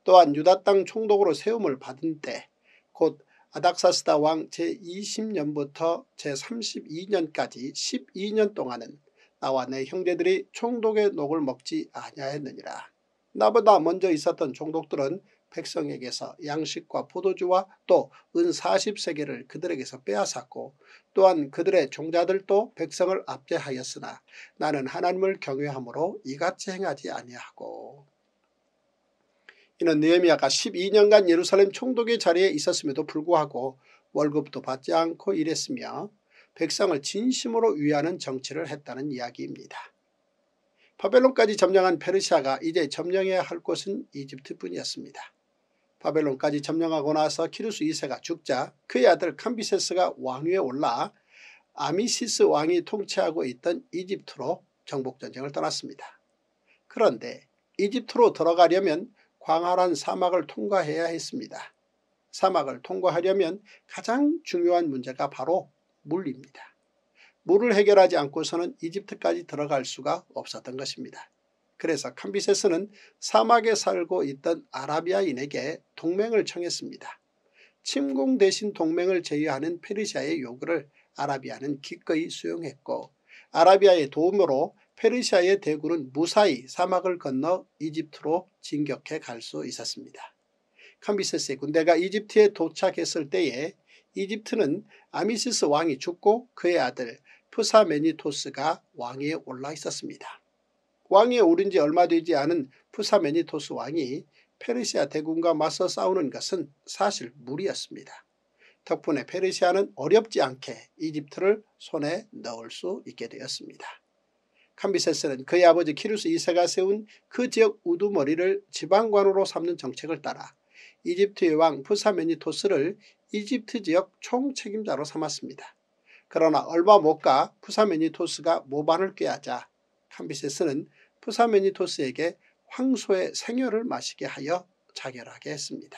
또한 유다 땅 총독으로 세움을 받은 때 곧 아닥사스다 왕 제20년부터 제32년까지 12년 동안은 나와 내 형제들이 총독의 녹을 먹지 아니하였느니라. 나보다 먼저 있었던 종독들은 백성에게서 양식과 포도주와 또 은 40세계를 그들에게서 빼앗았고 또한 그들의 종자들도 백성을 압제하였으나 나는 하나님을 경외함으로 이같이 행하지 아니하고 이는 느헤미야가 12년간 예루살렘 총독의 자리에 있었음에도 불구하고 월급도 받지 않고 일했으며 백성을 진심으로 위하는 정치를 했다는 이야기입니다. 바벨론까지 점령한 페르시아가 이제 점령해야 할 곳은 이집트뿐이었습니다. 바벨론까지 점령하고 나서 키루스 2세가 죽자 그의 아들 캄비세스가 왕위에 올라 아미시스 왕이 통치하고 있던 이집트로 정복전쟁을 떠났습니다. 그런데 이집트로 들어가려면 광활한 사막을 통과해야 했습니다. 사막을 통과하려면 가장 중요한 문제가 바로 물입니다. 물을 해결하지 않고서는 이집트까지 들어갈 수가 없었던 것입니다. 그래서 캄비세스는 사막에 살고 있던 아라비아인에게 동맹을 청했습니다. 침공 대신 동맹을 제의하는 페르시아의 요구를 아라비아는 기꺼이 수용했고 아라비아의 도움으로 페르시아의 대군은 무사히 사막을 건너 이집트로 진격해 갈 수 있었습니다. 캄비세스의 군대가 이집트에 도착했을 때에 이집트는 아미시스 왕이 죽고 그의 아들 푸사메니토스가 왕위에 올라 있었습니다. 왕위에 오른 지 얼마 되지 않은 푸사메니토스 왕이 페르시아 대군과 맞서 싸우는 것은 사실 무리였습니다. 덕분에 페르시아는 어렵지 않게 이집트를 손에 넣을 수 있게 되었습니다. 캄비세스는 그의 아버지 키루스 2세가 세운 그 지역 우두머리를 지방관으로 삼는 정책을 따라 이집트의 왕 푸사메니토스를 이집트 지역 총책임자로 삼았습니다. 그러나 얼마 못가 푸사메니토스가 모반을 꾀하자 캄비세스는 푸사메니토스에게 황소의 생혈을 마시게 하여 자결하게 했습니다.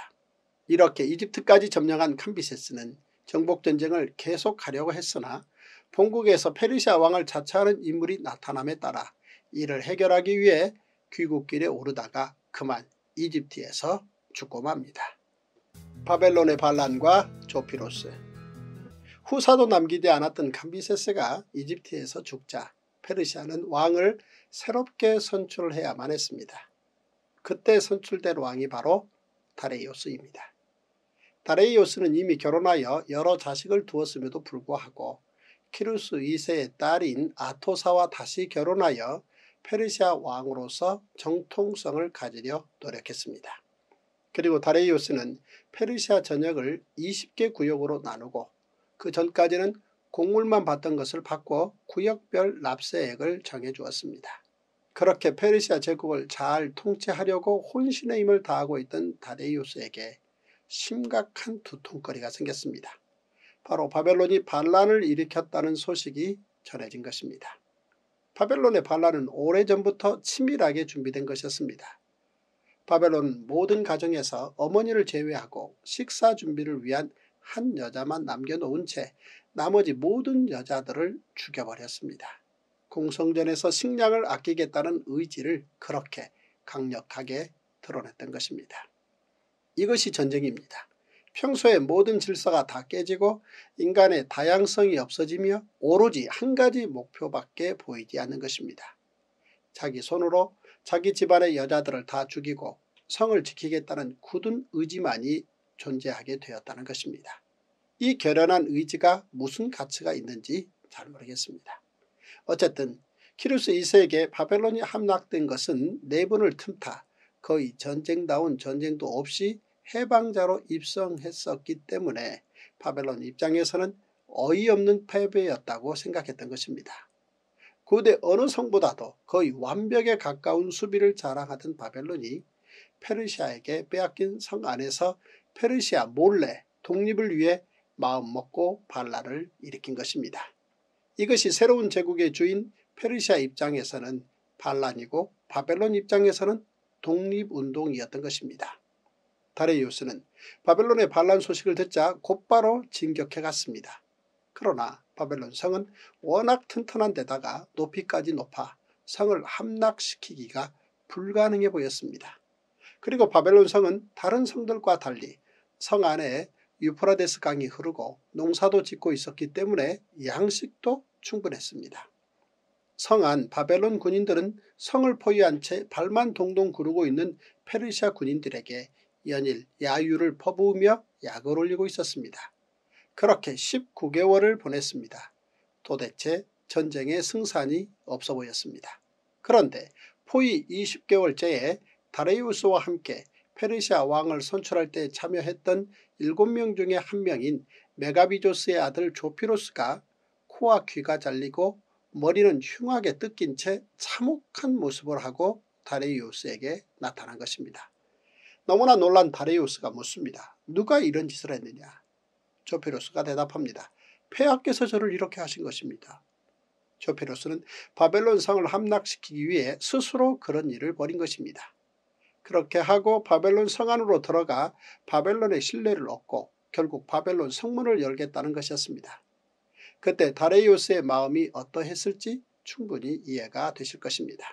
이렇게 이집트까지 점령한 캄비세스는 정복전쟁을 계속하려고 했으나 본국에서 페르시아 왕을 자처하는 인물이 나타남에 따라 이를 해결하기 위해 귀국길에 오르다가 그만 이집트에서 죽고 맙니다. 바벨론의 반란과 조피로스 후사도 남기지 않았던 캄비세스가 이집트에서 죽자 페르시아는 왕을 새롭게 선출해야만 했습니다. 그때 선출된 왕이 바로 다레이오스입니다. 다레이오스는 이미 결혼하여 여러 자식을 두었음에도 불구하고 키루스 2세의 딸인 아토사와 다시 결혼하여 페르시아 왕으로서 정통성을 가지려 노력했습니다. 그리고 다레이오스는 페르시아 전역을 20개 구역으로 나누고 그 전까지는 곡물만 받던 것을 바꿔 구역별 납세액을 정해주었습니다. 그렇게 페르시아 제국을 잘 통치하려고 혼신의 힘을 다하고 있던 다데이우스에게 심각한 두통거리가 생겼습니다. 바로 바벨론이 반란을 일으켰다는 소식이 전해진 것입니다. 바벨론의 반란은 오래전부터 치밀하게 준비된 것이었습니다. 바벨론은 모든 가정에서 어머니를 제외하고 식사 준비를 위한 한 여자만 남겨놓은 채 나머지 모든 여자들을 죽여버렸습니다. 공성전에서 식량을 아끼겠다는 의지를 그렇게 강력하게 드러냈던 것입니다. 이것이 전쟁입니다. 평소에 모든 질서가 다 깨지고 인간의 다양성이 없어지며 오로지 한 가지 목표밖에 보이지 않는 것입니다. 자기 손으로 자기 집안의 여자들을 다 죽이고 성을 지키겠다는 굳은 의지만이 존재하게 되었다는 것입니다. 이 결연한 의지가 무슨 가치가 있는지 잘 모르겠습니다. 어쨌든 키루스 2세에게 바벨론이 함락된 것은 내분을 틈타 거의 전쟁다운 전쟁도 없이 해방자로 입성했었기 때문에 바벨론 입장에서는 어이없는 패배였다고 생각했던 것입니다. 고대 어느 성보다도 거의 완벽에 가까운 수비를 자랑하던 바벨론이 페르시아에게 빼앗긴 성 안에서 페르시아 몰래 독립을 위해 마음먹고 반란을 일으킨 것입니다. 이것이 새로운 제국의 주인 페르시아 입장에서는 반란이고 바벨론 입장에서는 독립운동이었던 것입니다. 다레이우스는 바벨론의 반란 소식을 듣자 곧바로 진격해 갔습니다. 그러나 바벨론 성은 워낙 튼튼한 데다가 높이까지 높아 성을 함락시키기가 불가능해 보였습니다. 그리고 바벨론 성은 다른 성들과 달리 성 안에 유프라데스 강이 흐르고 농사도 짓고 있었기 때문에 양식도 충분했습니다. 성 안 바벨론 군인들은 성을 포위한 채 발만 동동 구르고 있는 페르시아 군인들에게 연일 야유를 퍼부으며 약을 올리고 있었습니다. 그렇게 19개월을 보냈습니다. 도대체 전쟁의 승산이 없어 보였습니다. 그런데 포위 20개월째에 다레이우스와 함께 페르시아 왕을 선출할 때 참여했던 7명 중에 한 명인 메가비조스의 아들 조피로스가 코와 귀가 잘리고 머리는 흉하게 뜯긴 채 참혹한 모습을 하고 다레이우스에게 나타난 것입니다. 너무나 놀란 다레이우스가 묻습니다. 누가 이런 짓을 했느냐? 조피로스가 대답합니다. 폐하께서 저를 이렇게 하신 것입니다. 조피로스는 바벨론 성을 함락시키기 위해 스스로 그런 일을 벌인 것입니다. 그렇게 하고 바벨론 성 안으로 들어가 바벨론의 신뢰를 얻고 결국 바벨론 성문을 열겠다는 것이었습니다. 그때 다레이오스의 마음이 어떠했을지 충분히 이해가 되실 것입니다.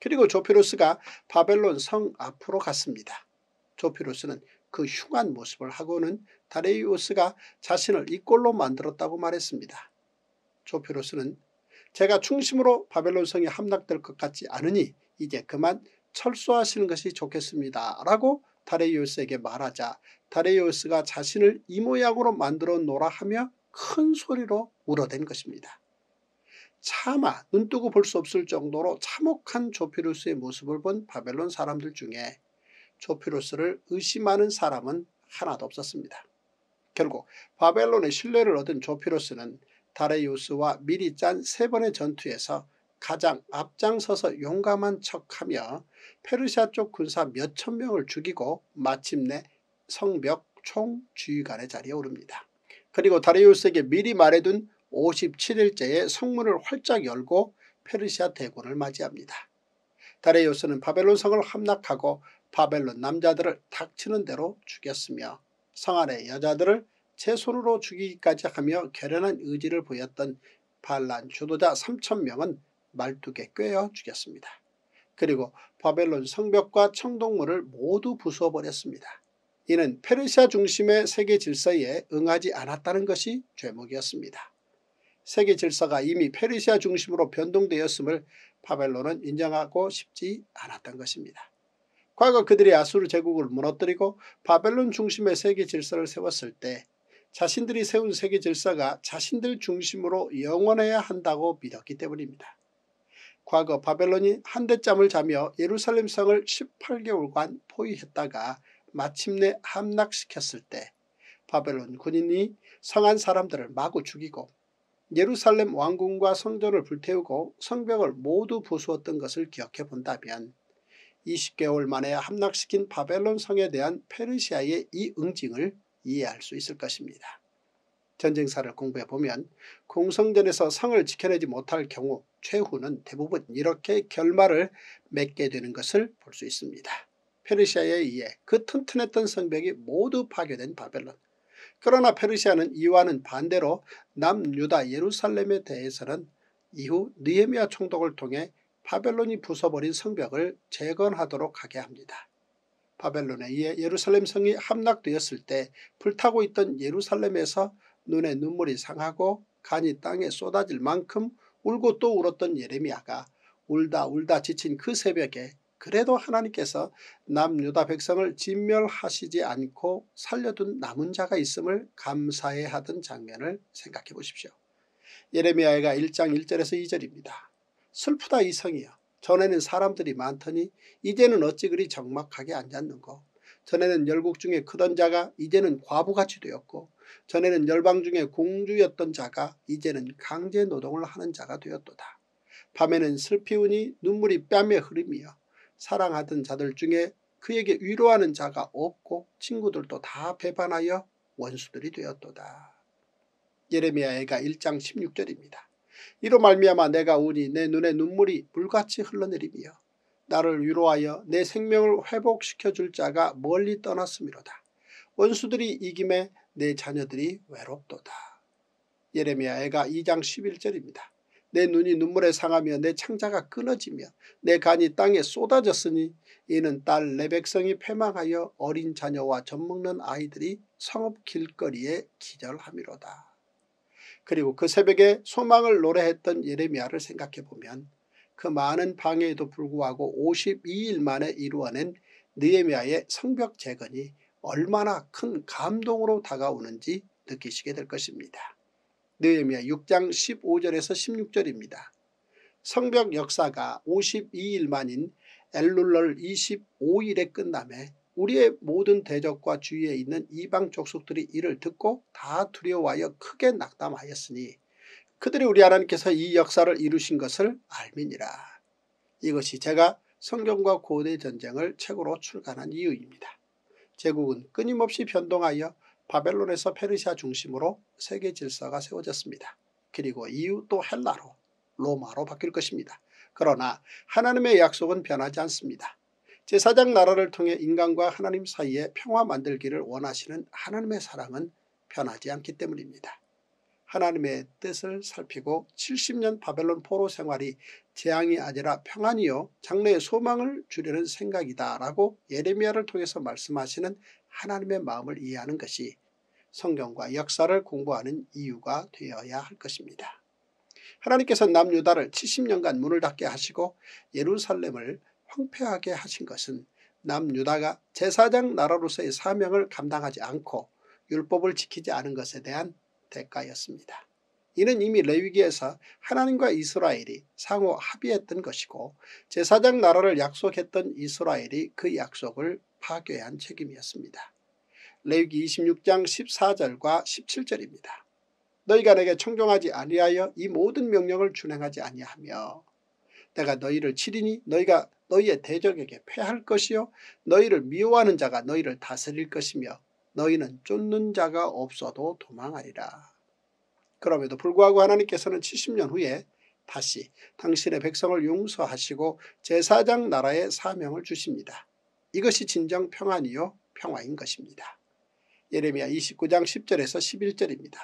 그리고 조피루스가 바벨론 성 앞으로 갔습니다. 조피루스는 그 흉한 모습을 하고는 다레이오스가 자신을 이꼴로 만들었다고 말했습니다. 조피루스는 제가 중심으로 바벨론 성이 함락될 것 같지 않으니 이제 그만 철수하시는 것이 좋겠습니다. 라고 다레이오스에게 말하자 다레이오스가 자신을 이 모양으로 만들어 놓으라 하며 큰 소리로 울어댄 것입니다. 차마 눈뜨고 볼 수 없을 정도로 참혹한 조피루스의 모습을 본 바벨론 사람들 중에 조피루스를 의심하는 사람은 하나도 없었습니다. 결국 바벨론의 신뢰를 얻은 조피루스는 다레이우스와 미리 짠 세 번의 전투에서 가장 앞장서서 용감한 척하며 페르시아 쪽 군사 몇천 명을 죽이고 마침내 성벽 총주의관의 자리에 오릅니다. 그리고 다리우스에게 미리 말해둔 57일째에 성문을 활짝 열고 페르시아 대군을 맞이합니다. 다리우스는 바벨론 성을 함락하고 바벨론 남자들을 닥치는 대로 죽였으며 성 안의 여자들을 제 손으로 죽이기까지 하며 결연한 의지를 보였던 반란 주도자 3천명은 말뚝에 꿰어 죽였습니다. 그리고 바벨론 성벽과 청동물을 모두 부숴버렸습니다. 이는 페르시아 중심의 세계 질서에 응하지 않았다는 것이 죄목이었습니다. 세계 질서가 이미 페르시아 중심으로 변동되었음을 바벨론은 인정하고 싶지 않았던 것입니다. 과거 그들이 아수르 제국을 무너뜨리고 바벨론 중심의 세계 질서를 세웠을 때 자신들이 세운 세계 질서가 자신들 중심으로 영원해야 한다고 믿었기 때문입니다. 과거 바벨론이 한대잠을 자며 예루살렘 성을 18개월간 포위했다가 마침내 함락시켰을 때 바벨론 군인이 성한 사람들을 마구 죽이고 예루살렘 왕궁과 성전을 불태우고 성벽을 모두 부수었던 것을 기억해 본다면 20개월 만에 함락시킨 바벨론 성에 대한 페르시아의 이 응징을 이해할 수 있을 것입니다. 전쟁사를 공부해 보면 공성전에서 성을 지켜내지 못할 경우 최후는 대부분 이렇게 결말을 맺게 되는 것을 볼 수 있습니다. 페르시아에 의해 그 튼튼했던 성벽이 모두 파괴된 바벨론. 그러나 페르시아는 이와는 반대로 남유다 예루살렘에 대해서는 이후 느헤미아 총독을 통해 바벨론이 부숴버린 성벽을 재건하도록 하게 합니다. 바벨론에 의해 예루살렘 성이 함락되었을 때 불타고 있던 예루살렘에서 눈에 눈물이 상하고 간이 땅에 쏟아질 만큼 울고 또 울었던 예레미야가 울다 울다 지친 그 새벽에 그래도 하나님께서 남유다 백성을 진멸하시지 않고 살려둔 남은 자가 있음을 감사해 하던 장면을 생각해 보십시오. 예레미야가 1장 1절에서 2절입니다. 슬프다 이성이여 전에는 사람들이 많더니 이제는 어찌 그리 적막하게 앉았는고 전에는 열국 중에 크던 자가 이제는 과부같이 되었고 전에는 열방 중에 공주였던 자가 이제는 강제 노동을 하는 자가 되었도다. 밤에는 슬피 우니 눈물이 뺨에 흐르며 사랑하던 자들 중에 그에게 위로하는 자가 없고 친구들도 다 배반하여 원수들이 되었도다. 예레미야애가 1장 16절입니다. 이로 말미암아 내가 우니 내 눈에 눈물이 물같이 흘러내리며 나를 위로하여 내 생명을 회복시켜 줄 자가 멀리 떠났으이로다 원수들이 이김에 내 자녀들이 외롭도다. 예레미야애가 2장 11절입니다. 내 눈이 눈물에 상하며 내 창자가 끊어지며 내 간이 땅에 쏟아졌으니 이는 딸 내 백성이 패망하여 어린 자녀와 젖먹는 아이들이 성읍 길거리에 기절함이로다. 그리고 그 새벽에 소망을 노래했던 예레미야를 생각해보면 그 많은 방해에도 불구하고 52일 만에 이루어낸 느헤미야의 성벽 재건이 얼마나 큰 감동으로 다가오는지 느끼시게 될 것입니다. 느헤미야 6장 15절에서 16절입니다. 성벽 역사가 52일 만인 엘룰럴 25일에 끝남에 우리의 모든 대적과 주위에 있는 이방 족속들이 이를 듣고 다 두려워하여 크게 낙담하였으니 그들이 우리 하나님께서 이 역사를 이루신 것을 알미니라. 이것이 제가 성경과 고대 전쟁을 책으로 출간한 이유입니다. 제국은 끊임없이 변동하여 바벨론에서 페르시아 중심으로 세계 질서가 세워졌습니다. 그리고 이후 또 헬라로 로마로 바뀔 것입니다. 그러나 하나님의 약속은 변하지 않습니다. 제사장 나라를 통해 인간과 하나님 사이에 평화 만들기를 원하시는 하나님의 사랑은 변하지 않기 때문입니다. 하나님의 뜻을 살피고 70년 바벨론 포로 생활이 재앙이 아니라 평안이요 장래의 소망을 주려는 생각이다 라고 예레미야를 통해서 말씀하시는 하나님의 마음을 이해하는 것이 성경과 역사를 공부하는 이유가 되어야 할 것입니다. 하나님께서 남유다를 70년간 문을 닫게 하시고 예루살렘을 황폐하게 하신 것은 남유다가 제사장 나라로서의 사명을 감당하지 않고 율법을 지키지 않은 것에 대한 대가였습니다. 이는 이미 레위기에서 하나님과 이스라엘이 상호 합의했던 것이고 제사장 나라를 약속했던 이스라엘이 그 약속을 파괴한 책임이었습니다. 레위기 26장 14절과 17절입니다. 너희가 내게 청종하지 아니하여 이 모든 명령을 준행하지 아니하며 내가 너희를 치리니 너희가 너희의 대적에게 패할 것이요 너희를 미워하는 자가 너희를 다스릴 것이며 너희는 쫓는 자가 없어도 도망하리라. 그럼에도 불구하고 하나님께서는 70년 후에 다시 당신의 백성을 용서하시고 제사장 나라의 사명을 주십니다. 이것이 진정 평안이요 평화인 것입니다. 예레미야 29장 10절에서 11절입니다.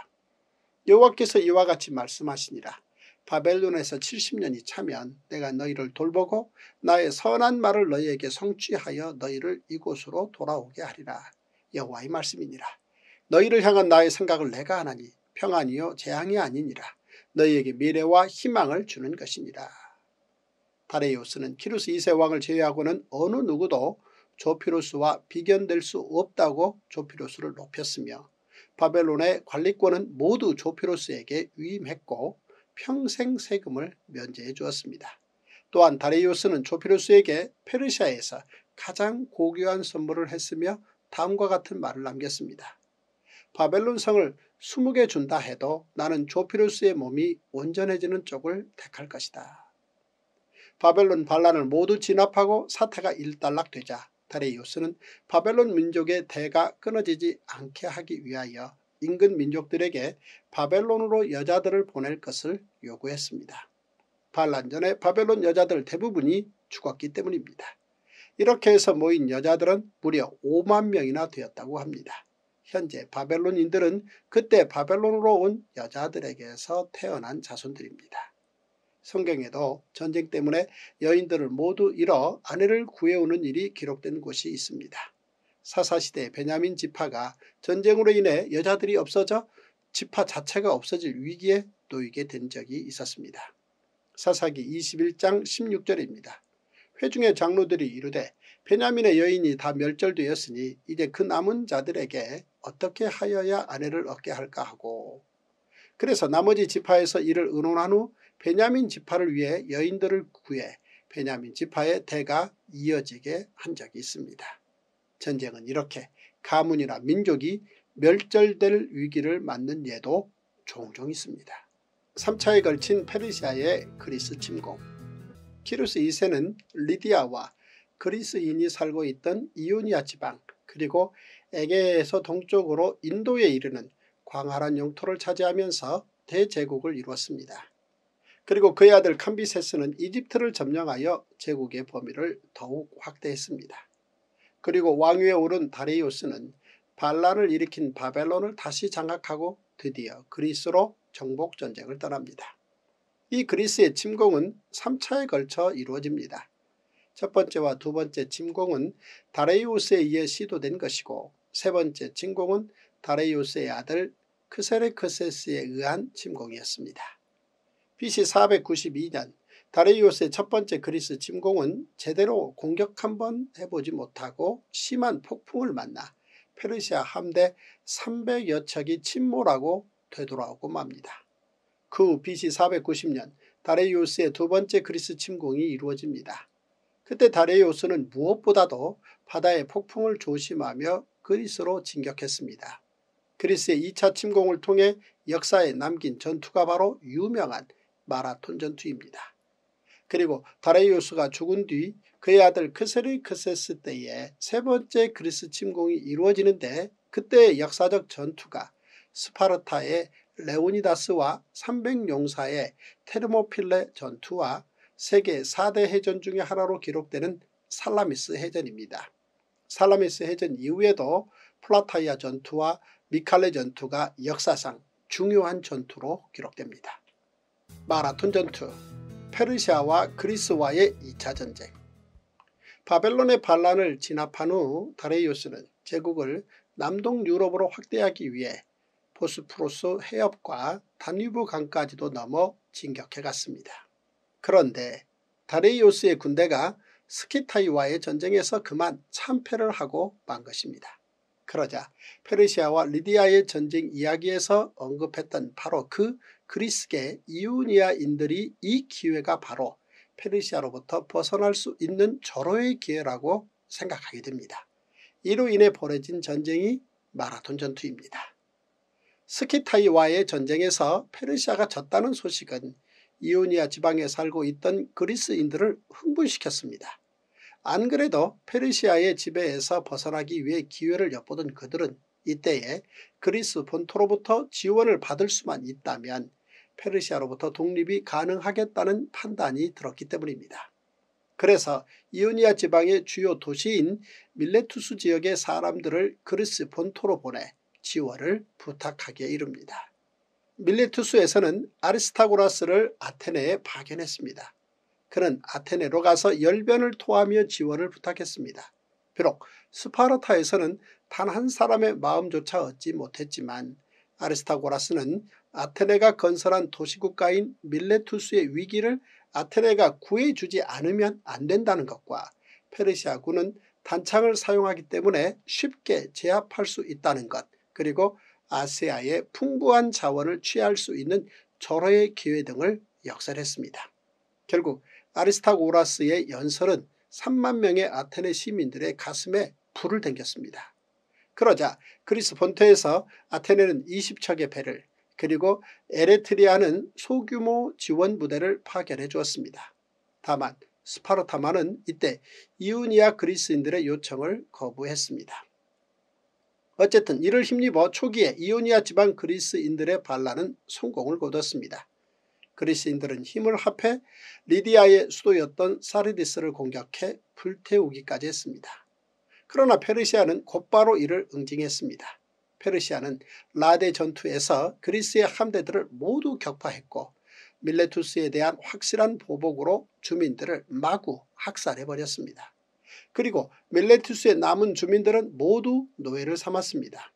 여호와께서 이와 같이 말씀하시니라. 바벨론에서 70년이 차면 내가 너희를 돌보고 나의 선한 말을 너희에게 성취하여 너희를 이곳으로 돌아오게 하리라. 여호와의 말씀이니라. 너희를 향한 나의 생각을 내가 하나니 평안이요 재앙이 아니니라. 너희에게 미래와 희망을 주는 것이니라. 다레이오스는 키루스 2세 왕을 제외하고는 어느 누구도 조피루스와 비견될 수 없다고 조피루스를 높였으며 바벨론의 관리권은 모두 조피루스에게 위임했고 평생 세금을 면제해 주었습니다. 또한 다레이오스는 조피루스에게 페르시아에서 가장 고귀한 선물을 했으며 다음과 같은 말을 남겼습니다. 바벨론 성을 20개 준다 해도 나는 조피루스의 몸이 온전해지는 쪽을 택할 것이다. 바벨론 반란을 모두 진압하고 사태가 일단락되자 다레요스는 바벨론 민족의 대가 끊어지지 않게 하기 위하여 인근 민족들에게 바벨론으로 여자들을 보낼 것을 요구했습니다. 반란 전에 바벨론 여자들 대부분이 죽었기 때문입니다. 이렇게 해서 모인 여자들은 무려 5만 명이나 되었다고 합니다. 현재 바벨론인들은 그때 바벨론으로 온 여자들에게서 태어난 자손들입니다. 성경에도 전쟁 때문에 여인들을 모두 잃어 아내를 구해오는 일이 기록된 곳이 있습니다. 사사시대 베냐민 지파가 전쟁으로 인해 여자들이 없어져 지파 자체가 없어질 위기에 놓이게 된 적이 있었습니다. 사사기 21장 16절입니다. 회중의 장로들이 이르되 베냐민의 여인이 다 멸절되었으니 이제 그 남은 자들에게 어떻게 하여야 아내를 얻게 할까 하고 그래서 나머지 지파에서 이를 의논한 후 베냐민 지파를 위해 여인들을 구해 베냐민 지파의 대가 이어지게 한 적이 있습니다. 전쟁은 이렇게 가문이나 민족이 멸절될 위기를 맞는 예도 종종 있습니다. 3차에 걸친 페르시아의 그리스 침공 키루스 2세는 리디아와 그리스인이 살고 있던 이오니아 지방 그리고 에게에서 동쪽으로 인도에 이르는 광활한 영토를 차지하면서 대제국을 이루었습니다. 그리고 그의 아들 캄비세스는 이집트를 점령하여 제국의 범위를 더욱 확대했습니다. 그리고 왕위에 오른 다리이오스는 반란을 일으킨 바벨론을 다시 장악하고 드디어 그리스로 정복전쟁을 떠납니다. 이 그리스의 침공은 3차에 걸쳐 이루어집니다. 첫 번째와 두 번째 침공은 다레이우스에 의해 시도된 것이고 세 번째 침공은 다레이우스의 아들 크세르크세스에 의한 침공이었습니다. BC 492년 다레이우스의 첫 번째 그리스 침공은 제대로 공격 한번 해보지 못하고 심한 폭풍을 만나 페르시아 함대 300여 척이 침몰하고 되돌아오고 맙니다. 그후 BC 490년 다레이오스의 두 번째 그리스 침공이 이루어집니다. 그때 다레이오스는 무엇보다도 바다의 폭풍을 조심하며 그리스로 진격했습니다. 그리스의 2차 침공을 통해 역사에 남긴 전투가 바로 유명한 마라톤 전투입니다. 그리고 다레이오스가 죽은 뒤 그의 아들 크세리크세스 때에 세 번째 그리스 침공이 이루어지는데 그때의 역사적 전투가 스파르타의 레오니다스와 300용사의 테르모필레 전투와 세계 4대 해전 중의 하나로 기록되는 살라미스 해전입니다. 살라미스 해전 이후에도 플라타이아 전투와 미칼레 전투가 역사상 중요한 전투로 기록됩니다. 마라톤 전투, 페르시아와 그리스와의 2차 전쟁 바벨론의 반란을 진압한 후 다레이오스는 제국을 남동 유럽으로 확대하기 위해 보스프로스 해협과 다뉴브 강까지도 넘어 진격해 갔습니다. 그런데 다레이오스의 군대가 스키타이와의 전쟁에서 그만 참패를 하고 만 것입니다. 그러자 페르시아와 리디아의 전쟁 이야기에서 언급했던 바로 그 그리스계 이오니아인들이이 기회가 바로 페르시아로부터 벗어날 수 있는 절호의 기회라고 생각하게 됩니다. 이로 인해 벌어진 전쟁이 마라톤 전투입니다. 스키타이와의 전쟁에서 페르시아가 졌다는 소식은 이오니아 지방에 살고 있던 그리스인들을 흥분시켰습니다. 안 그래도 페르시아의 지배에서 벗어나기 위해 기회를 엿보던 그들은 이때에 그리스 본토로부터 지원을 받을 수만 있다면 페르시아로부터 독립이 가능하겠다는 판단이 들었기 때문입니다. 그래서 이오니아 지방의 주요 도시인 밀레투스 지역의 사람들을 그리스 본토로 보내 지원을 부탁하게 이릅니다. 밀레투스에서는 아리스타고라스를 아테네에 파견했습니다. 그는 아테네로 가서 열변을 토하며 지원을 부탁했습니다. 비록 스파르타에서는 단 한 사람의 마음조차 얻지 못했지만 아리스타고라스는 아테네가 건설한 도시국가인 밀레투스의 위기를 아테네가 구해주지 않으면 안 된다는 것과 페르시아군은 단창을 사용하기 때문에 쉽게 제압할 수 있다는 것 그리고 아세아의 풍부한 자원을 취할 수 있는 절호의 기회 등을 역설했습니다. 결국 아리스타고라스의 연설은 3만 명의 아테네 시민들의 가슴에 불을 댕겼습니다. 그러자 그리스 본토에서 아테네는 20척의 배를 그리고 에레트리아는 소규모 지원 부대를 파견해 주었습니다. 다만 스파르타마는 이때 이우니아 그리스인들의 요청을 거부했습니다. 어쨌든 이를 힘입어 초기에 이오니아 지방 그리스인들의 반란은 성공을 거뒀습니다. 그리스인들은 힘을 합해 리디아의 수도였던 사르디스를 공격해 불태우기까지 했습니다. 그러나 페르시아는 곧바로 이를 응징했습니다. 페르시아는 라데 전투에서 그리스의 함대들을 모두 격파했고 밀레투스에 대한 확실한 보복으로 주민들을 마구 학살해버렸습니다. 그리고 멜레투스의 남은 주민들은 모두 노예를 삼았습니다.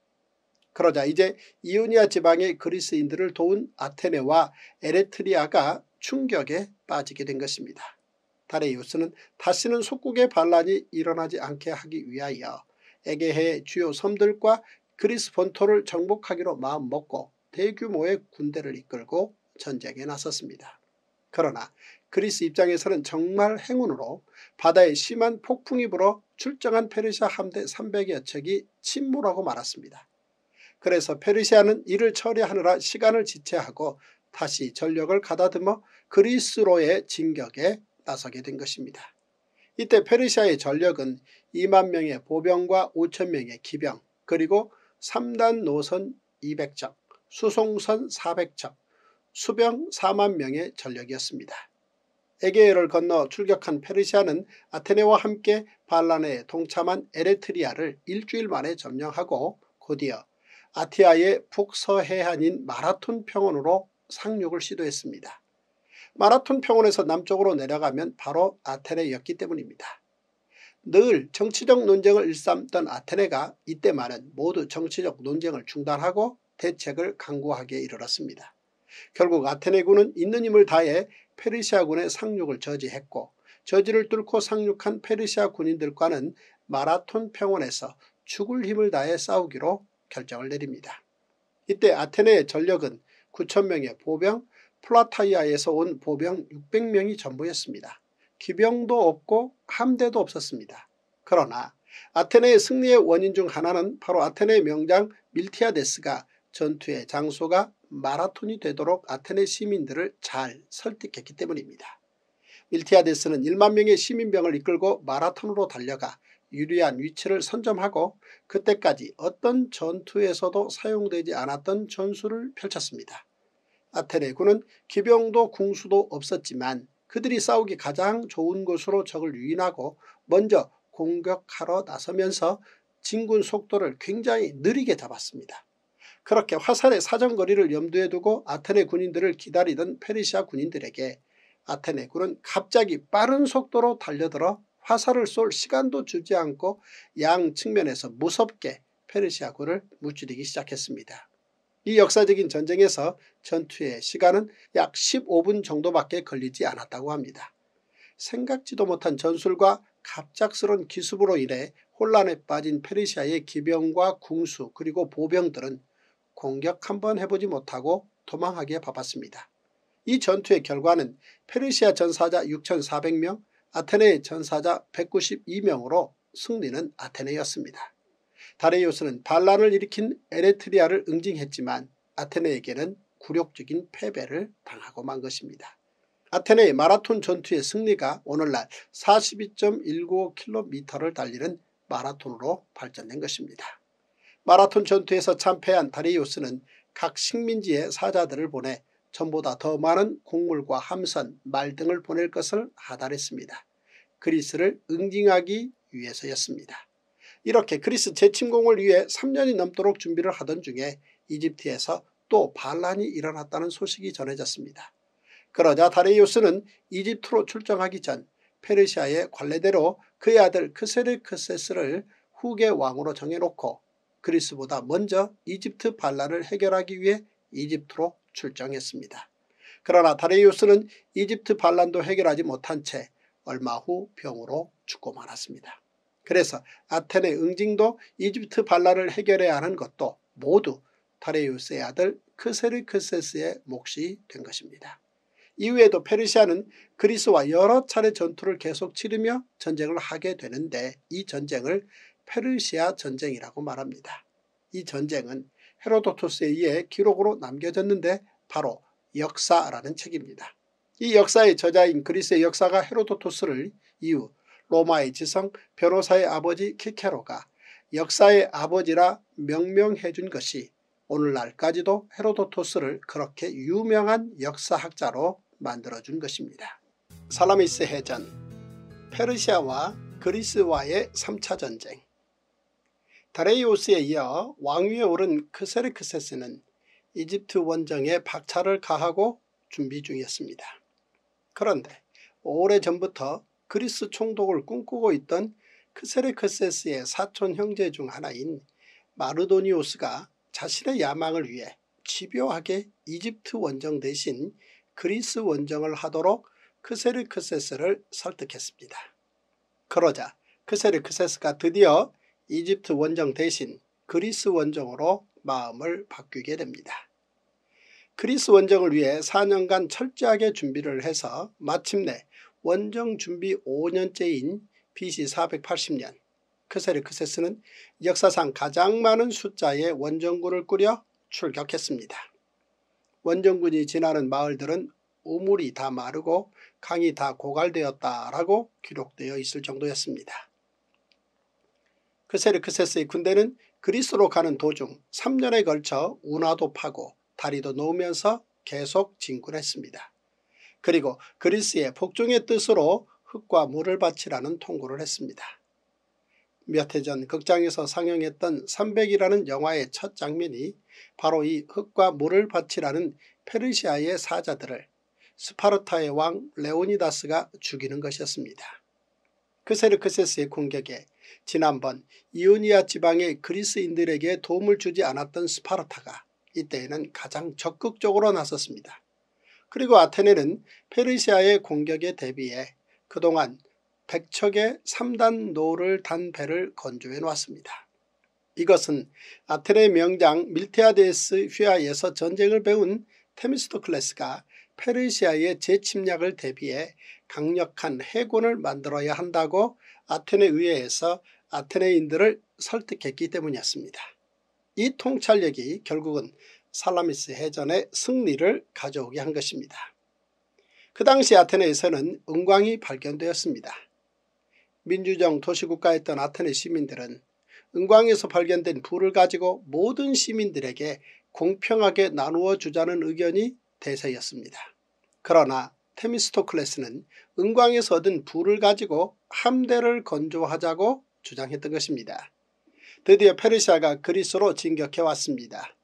그러자 이제 이오니아 지방의 그리스인들을 도운 아테네와 에레트리아가 충격에 빠지게 된 것입니다. 다레이오스는 다시는 속국의 반란이 일어나지 않게 하기 위하여 에게해의 주요 섬들과 그리스 본토를 정복하기로 마음먹고 대규모의 군대를 이끌고 전쟁에 나섰습니다. 그러나 그리스 입장에서는 정말 행운으로 바다에 심한 폭풍이 불어 출정한 페르시아 함대 300여 척이 침몰하고 말았습니다. 그래서 페르시아는 이를 처리하느라 시간을 지체하고 다시 전력을 가다듬어 그리스로의 진격에 나서게 된 것입니다. 이때 페르시아의 전력은 2만 명의 보병과 5천 명의 기병 그리고 3단 노선 200척, 수송선 400척, 수병 4만 명의 전력이었습니다. 에게해를 건너 출격한 페르시아는 아테네와 함께 반란에 동참한 에레트리아를 일주일 만에 점령하고 곧이어 아티아의 북서해안인 마라톤 평원으로 상륙을 시도했습니다. 마라톤 평원에서 남쪽으로 내려가면 바로 아테네였기 때문입니다. 늘 정치적 논쟁을 일삼던 아테네가 이때만은 모두 정치적 논쟁을 중단하고 대책을 강구하게 이르렀습니다. 결국 아테네군은 있는 힘을 다해 페르시아군의 상륙을 저지했고 저지를 뚫고 상륙한 페르시아 군인들과는 마라톤 평원에서 죽을 힘을 다해 싸우기로 결정을 내립니다. 이때 아테네의 전력은 9천명의 보병, 플라타이아에서 온 보병 600명이 전부였습니다. 기병도 없고 함대도 없었습니다. 그러나 아테네의 승리의 원인 중 하나는 바로 아테네 명장 밀티아데스가 전투의 장소가 마라톤이 되도록 아테네 시민들을 잘 설득했기 때문입니다. 밀티아데스는 1만 명의 시민병을 이끌고 마라톤으로 달려가 유리한 위치를 선점하고 그때까지 어떤 전투에서도 사용되지 않았던 전술을 펼쳤습니다. 아테네 군은 기병도 궁수도 없었지만 그들이 싸우기 가장 좋은 곳으로 적을 유인하고 먼저 공격하러 나서면서 진군 속도를 굉장히 느리게 잡았습니다. 그렇게 화살의 사정거리를 염두에 두고 아테네 군인들을 기다리던 페르시아 군인들에게 아테네 군은 갑자기 빠른 속도로 달려들어 화살을 쏠 시간도 주지 않고 양 측면에서 무섭게 페르시아 군을 무찌르기 시작했습니다. 이 역사적인 전쟁에서 전투의 시간은 약 15분 정도밖에 걸리지 않았다고 합니다. 생각지도 못한 전술과 갑작스런 기습으로 인해 혼란에 빠진 페르시아의 기병과 궁수 그리고 보병들은 공격 한번 해보지 못하고 도망하게에 바빴습니다. 이 전투의 결과는 페르시아 전사자 6,400명, 아테네의 전사자 192명으로 승리는 아테네였습니다. 다레이오스는 반란을 일으킨 에레트리아를 응징했지만 아테네에게는 굴욕적인 패배를 당하고 만 것입니다. 아테네의 마라톤 전투의 승리가 오늘날 42.195km를 달리는 마라톤으로 발전된 것입니다. 마라톤 전투에서 참패한 다리우스는 각 식민지에 사자들을 보내 전보다 더 많은 곡물과 함선, 말 등을 보낼 것을 하달했습니다. 그리스를 응징하기 위해서였습니다. 이렇게 그리스 재침공을 위해 3년이 넘도록 준비를 하던 중에 이집트에서 또 반란이 일어났다는 소식이 전해졌습니다. 그러자 다리이우스는 이집트로 출정하기 전 페르시아의 관례대로 그의 아들 크세르크세스를 후계 왕으로 정해놓고 그리스보다 먼저 이집트 반란을 해결하기 위해 이집트로 출정했습니다. 그러나 다레이우스는 이집트 반란도 해결하지 못한 채 얼마 후 병으로 죽고 말았습니다. 그래서 아테네 응징도 이집트 반란을 해결해야 하는 것도 모두 다레이우스의 아들 크세르크세스의 몫이 된 것입니다. 이후에도 페르시아는 그리스와 여러 차례 전투를 계속 치르며 전쟁을 하게 되는데 이 전쟁을 페르시아 전쟁이라고 말합니다. 이 전쟁은 헤로도토스에 의해 기록으로 남겨졌는데 바로 역사라는 책입니다. 이 역사의 저자인 그리스의 역사가 헤로도토스를 이후 로마의 지성 변호사의 아버지 키케로가 역사의 아버지라 명명해 준 것이 오늘날까지도 헤로도토스를 그렇게 유명한 역사학자로 만들어준 것입니다. 살라미스 해전, 페르시아와 그리스와의 3차 전쟁, 다레이오스에 이어 왕위에 오른 크세르크세스는 이집트 원정에 박차를 가하고 준비 중이었습니다. 그런데 오래전부터 그리스 총독을 꿈꾸고 있던 크세르크세스의 사촌 형제 중 하나인 마르도니우스가 자신의 야망을 위해 집요하게 이집트 원정 대신 그리스 원정을 하도록 크세르크세스를 설득했습니다. 그러자 크세르크세스가 드디어 이집트 원정 대신 그리스 원정으로 마음을 바뀌게 됩니다. 그리스 원정을 위해 4년간 철저하게 준비를 해서 마침내 원정 준비 5년째인 BC 480년 크세르크세스는 역사상 가장 많은 숫자의 원정군을 꾸려 출격했습니다. 원정군이 지나는 마을들은 우물이 다 마르고 강이 다 고갈되었다라고 기록되어 있을 정도였습니다. 그세르크세스의 군대는 그리스로 가는 도중 3년에 걸쳐 운하도 파고 다리도 놓으면서 계속 진군했습니다. 그리고 그리스의 복종의 뜻으로 흙과 물을 바치라는 통고를 했습니다. 몇 해 전 극장에서 상영했던 300이라는 영화의 첫 장면이 바로 이 흙과 물을 바치라는 페르시아의 사자들을 스파르타의 왕 레오니다스가 죽이는 것이었습니다. 그세르크세스의 공격에 지난번 이오니아 지방의 그리스인들에게 도움을 주지 않았던 스파르타가 이때에는 가장 적극적으로 나섰습니다. 그리고 아테네는 페르시아의 공격에 대비해 그동안 백척의 3단 노를 단 배를 건조해 놓았습니다 이것은 아테네 명장 밀테아데스 휘하에서 전쟁을 배운 테미스토클레스가 페르시아의 재침략을 대비해 강력한 해군을 만들어야 한다고 아테네 의회에서 아테네인들을 설득했기 때문이었습니다. 이 통찰력이 결국은 살라미스 해전의 승리를 가져오게 한 것입니다. 그 당시 아테네에서는 은광이 발견되었습니다. 민주정 도시국가였던 아테네 시민들은 은광에서 발견된 불을 가지고 모든 시민들에게 공평하게 나누어 주자는 의견이 대세였습니다. 그러나 테미스토클레스는 은광에서 얻은 불을 가지고 함대를 건조하자고 주장했던 것입니다. 드디어 페르시아가 그리스로 진격해왔습니다.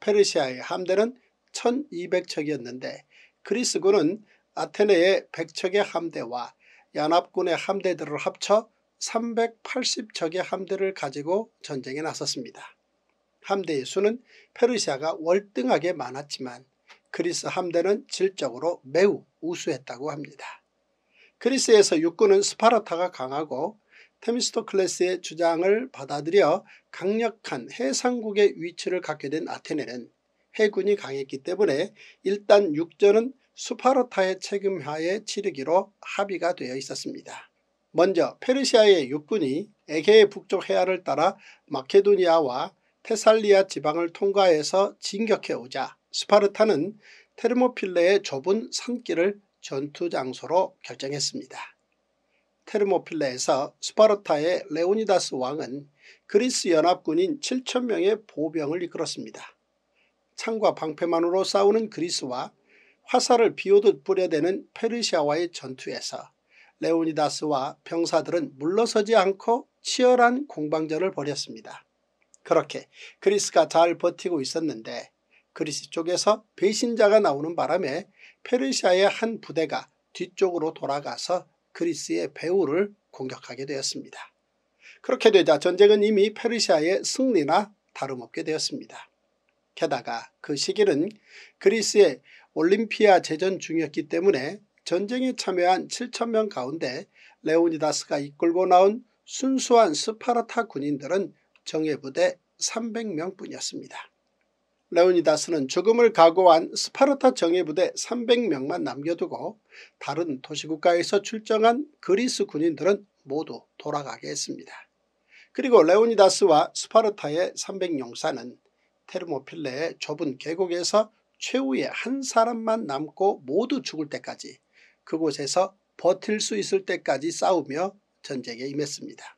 페르시아의 함대는 1200척이었는데 그리스군은 아테네의 100척의 함대와 연합군의 함대들을 합쳐 380척의 함대를 가지고 전쟁에 나섰습니다. 함대의 수는 페르시아가 월등하게 많았지만 그리스 함대는 질적으로 매우 우수했다고 합니다. 그리스에서 육군은 스파르타가 강하고 테미스토클레스의 주장을 받아들여 강력한 해상국의 위치를 갖게 된 아테네는 해군이 강했기 때문에 일단 육전은 스파르타의 책임하에 치르기로 합의가 되어 있었습니다. 먼저 페르시아의 육군이 에게의 북쪽 해안을 따라 마케도니아와 테살리아 지방을 통과해서 진격해오자 스파르타는 테르모필레의 좁은 산길을 전투 장소로 결정했습니다. 테르모필레에서 스파르타의 레오니다스 왕은 그리스 연합군인 7천명의 보병을 이끌었습니다. 창과 방패만으로 싸우는 그리스와 화살을 비오듯 뿌려대는 페르시아와의 전투에서 레오니다스와 병사들은 물러서지 않고 치열한 공방전을 벌였습니다. 그렇게 그리스가 잘 버티고 있었는데 그리스 쪽에서 배신자가 나오는 바람에 페르시아의 한 부대가 뒤쪽으로 돌아가서 그리스의 배후를 공격하게 되었습니다. 그렇게 되자 전쟁은 이미 페르시아의 승리나 다름없게 되었습니다. 게다가 그 시기는 그리스의 올림피아 제전 중이었기 때문에 전쟁에 참여한 7천명 가운데 레오니다스가 이끌고 나온 순수한 스파르타 군인들은 정예부대 300명뿐이었습니다. 레오니다스는 죽음을 각오한 스파르타 정예부대 300명만 남겨두고 다른 도시국가에서 출정한 그리스 군인들은 모두 돌아가게 했습니다. 그리고 레오니다스와 스파르타의 300용사는 테르모필레의 좁은 계곡에서 최후의 한 사람만 남고 모두 죽을 때까지 그곳에서 버틸 수 있을 때까지 싸우며 전쟁에 임했습니다.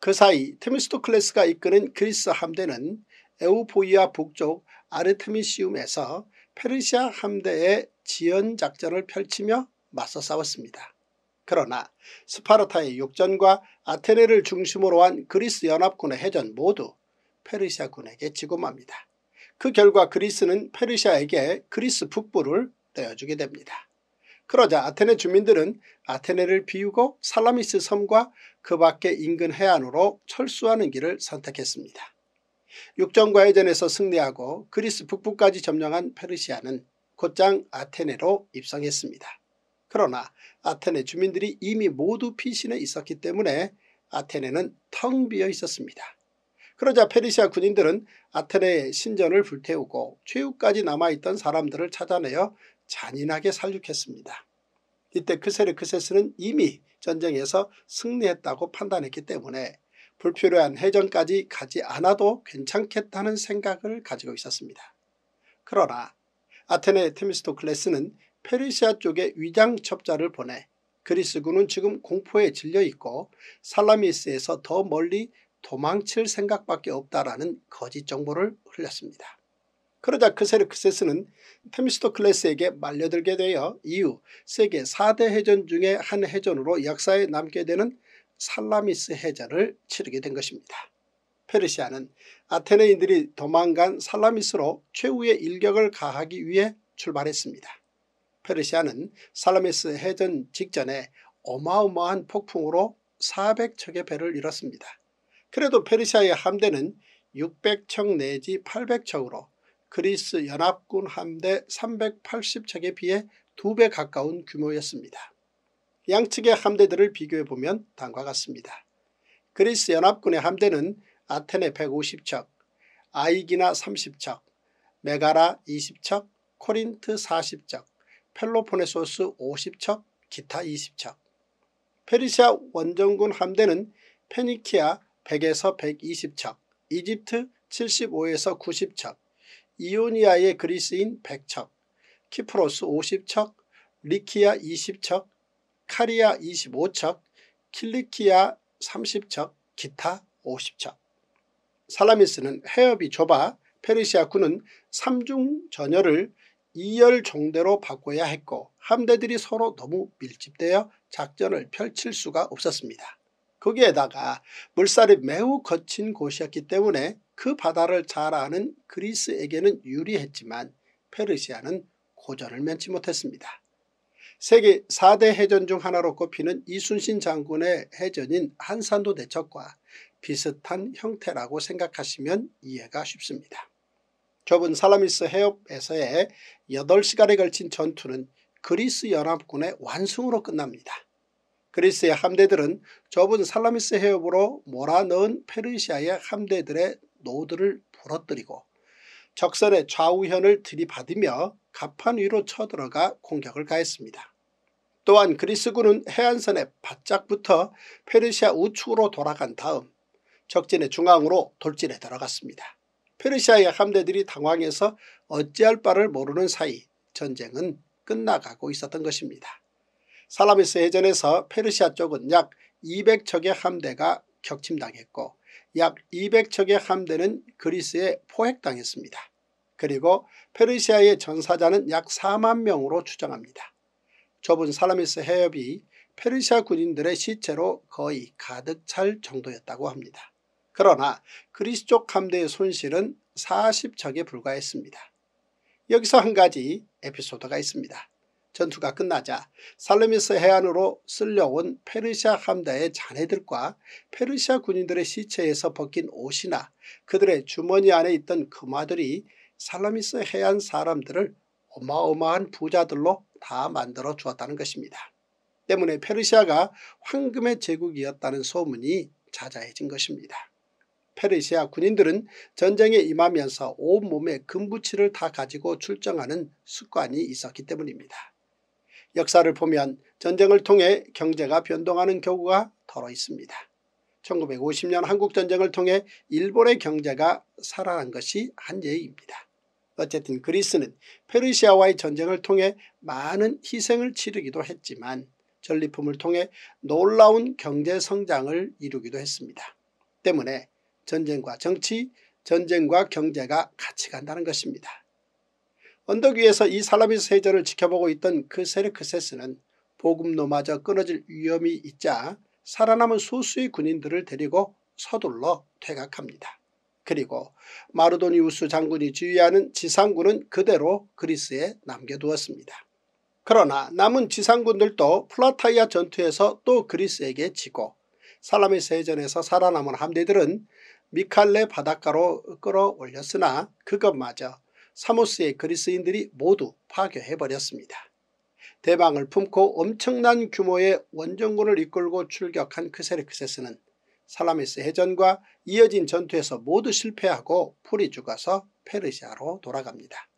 그 사이 테미스토클레스가 이끄는 그리스 함대는 에우포이아 북쪽 아르테미시움에서 페르시아 함대의 지연 작전을 펼치며 맞서 싸웠습니다. 그러나 스파르타의 육전과 아테네를 중심으로 한 그리스 연합군의 해전 모두 페르시아군에게 지고 맙니다. 그 결과 그리스는 페르시아에게 그리스 북부를 떼어주게 됩니다. 그러자 아테네 주민들은 아테네를 비우고 살라미스 섬과 그 밖의 인근 해안으로 철수하는 길을 선택했습니다. 육전과의 전에서 승리하고 그리스 북부까지 점령한 페르시아는 곧장 아테네로 입성했습니다. 그러나 아테네 주민들이 이미 모두 피신해 있었기 때문에 아테네는 텅 비어 있었습니다. 그러자 페르시아 군인들은 아테네의 신전을 불태우고 최후까지 남아있던 사람들을 찾아내어 잔인하게 살육했습니다. 이때 크세르크세스는 이미 전쟁에서 승리했다고 판단했기 때문에 불필요한 해전까지 가지 않아도 괜찮겠다는 생각을 가지고 있었습니다. 그러나 아테네 테미스토클레스는 페르시아 쪽에 위장 첩자를 보내 그리스군은 지금 공포에 질려 있고 살라미스에서 더 멀리 도망칠 생각밖에 없다라는 거짓 정보를 흘렸습니다. 그러자 크세르크세스는 테미스토클레스에게 말려들게 되어 이후 세계 4대 해전 중에 한 해전으로 역사에 남게 되는 살라미스 해전을 치르게 된 것입니다. 페르시아는 아테네인들이 도망간 살라미스로 최후의 일격을 가하기 위해 출발했습니다. 페르시아는 살라미스 해전 직전에 어마어마한 폭풍으로 400척의 배를 잃었습니다. 그래도 페르시아의 함대는 600척 내지 800척으로 그리스 연합군 함대 380척에 비해 2배 가까운 규모였습니다. 양측의 함대들을 비교해보면 다음과 같습니다. 그리스 연합군의 함대는 아테네 150척, 아이기나 30척, 메가라 20척, 코린트 40척, 펠로포네소스 50척, 기타 20척. 페르시아 원정군 함대는 페니키아 100에서 120척, 이집트 75에서 90척, 이오니아의 그리스인 100척, 키프로스 50척, 리키아 20척, 카리아 25척, 킬리키아 30척, 기타 50척. 살라미스는 해협이 좁아 페르시아 군은 삼중 전열을 2열 종대로 바꿔야 했고 함대들이 서로 너무 밀집되어 작전을 펼칠 수가 없었습니다. 거기에다가 물살이 매우 거친 곳이었기 때문에 그 바다를 잘 아는 그리스에게는 유리했지만 페르시아는 고전을 면치 못했습니다. 세계 4대 해전 중 하나로 꼽히는 이순신 장군의 해전인 한산도 대첩과 비슷한 형태라고 생각하시면 이해가 쉽습니다. 좁은 살라미스 해협에서의 8시간에 걸친 전투는 그리스 연합군의 완승으로 끝납니다. 그리스의 함대들은 좁은 살라미스 해협으로 몰아넣은 페르시아의 함대들의 노드를 부러뜨리고 적선의 좌우현을 들이받으며 갑판 위로 쳐들어가 공격을 가했습니다. 또한 그리스군은 해안선에 바짝 붙어 페르시아 우측으로 돌아간 다음 적진의 중앙으로 돌진에 들어갔습니다. 페르시아의 함대들이 당황해서 어찌할 바를 모르는 사이 전쟁은 끝나가고 있었던 것입니다. 살라미스 해전에서 페르시아 쪽은 약 200척의 함대가 격침당했고 약 200척의 함대는 그리스에 포획당했습니다. 그리고 페르시아의 전사자는 약 4만 명으로 추정합니다. 좁은 살라미스 해협이 페르시아 군인들의 시체로 거의 가득 찰 정도였다고 합니다. 그러나 그리스 쪽 함대의 손실은 40척에 불과했습니다. 여기서 한 가지 에피소드가 있습니다. 전투가 끝나자 살라미스 해안으로 쓸려온 페르시아 함대의 잔해들과 페르시아 군인들의 시체에서 벗긴 옷이나 그들의 주머니 안에 있던 금화들이 살라미스 해안 사람들을 어마어마한 부자들로 다 만들어 주었다는 것입니다. 때문에 페르시아가 황금의 제국이었다는 소문이 자자해진 것입니다. 페르시아 군인들은 전쟁에 임하면서 온몸에 금붙이를 다 가지고 출정하는 습관이 있었기 때문입니다. 역사를 보면 전쟁을 통해 경제가 변동하는 경우가 더러 있습니다. 1950년 한국전쟁을 통해 일본의 경제가 살아난 것이 한 예입니다. 어쨌든 그리스는 페르시아와의 전쟁을 통해 많은 희생을 치르기도 했지만 전리품을 통해 놀라운 경제성장을 이루기도 했습니다. 때문에 전쟁과 정치, 전쟁과 경제가 같이 간다는 것입니다. 언덕 위에서 이 살라비스 해전을 지켜보고 있던 그 세르크세스는 보급로마저 끊어질 위험이 있자 살아남은 소수의 군인들을 데리고 서둘러 퇴각합니다. 그리고 마르도니우스 장군이 지휘하는 지상군은 그대로 그리스에 남겨두었습니다. 그러나 남은 지상군들도 플라타이아 전투에서 또 그리스에게 지고 살라미스 해전에서 살아남은 함대들은 미칼레 바닷가로 끌어올렸으나 그것마저 사모스의 그리스인들이 모두 파괴해버렸습니다. 대방을 품고 엄청난 규모의 원정군을 이끌고 출격한 크세르크세스는 그 살라미스 해전과 이어진 전투에서 모두 실패하고 풀이 죽어서 페르시아로 돌아갑니다.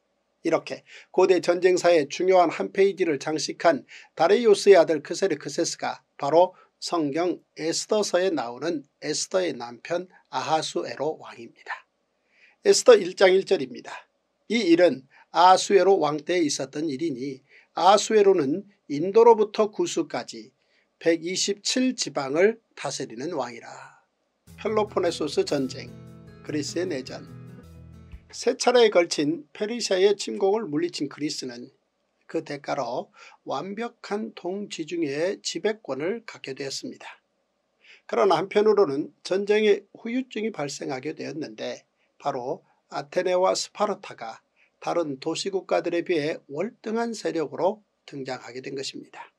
이렇게 고대 전쟁사의 중요한 한 페이지를 장식한 다레이오스의 아들 크세르크세스가 바로 성경 에스더서에 나오는 에스더의 남편 아하수에로 왕입니다. 에스더 1장 1절입니다. 이 일은 아하수에로 왕 때에 있었던 일이니 아하수에로는 인도로부터 구수까지 127지방을 다스리는 왕이라. 펠로폰네소스 전쟁, 그리스의 내전 세 차례에 걸친 페르시아의 침공을 물리친 그리스는 그 대가로 완벽한 동지중해의 지배권을 갖게 되었습니다. 그러나 한편으로는 전쟁의 후유증이 발생하게 되었는데 바로 아테네와 스파르타가 다른 도시국가들에 비해 월등한 세력으로 등장하게 된 것입니다.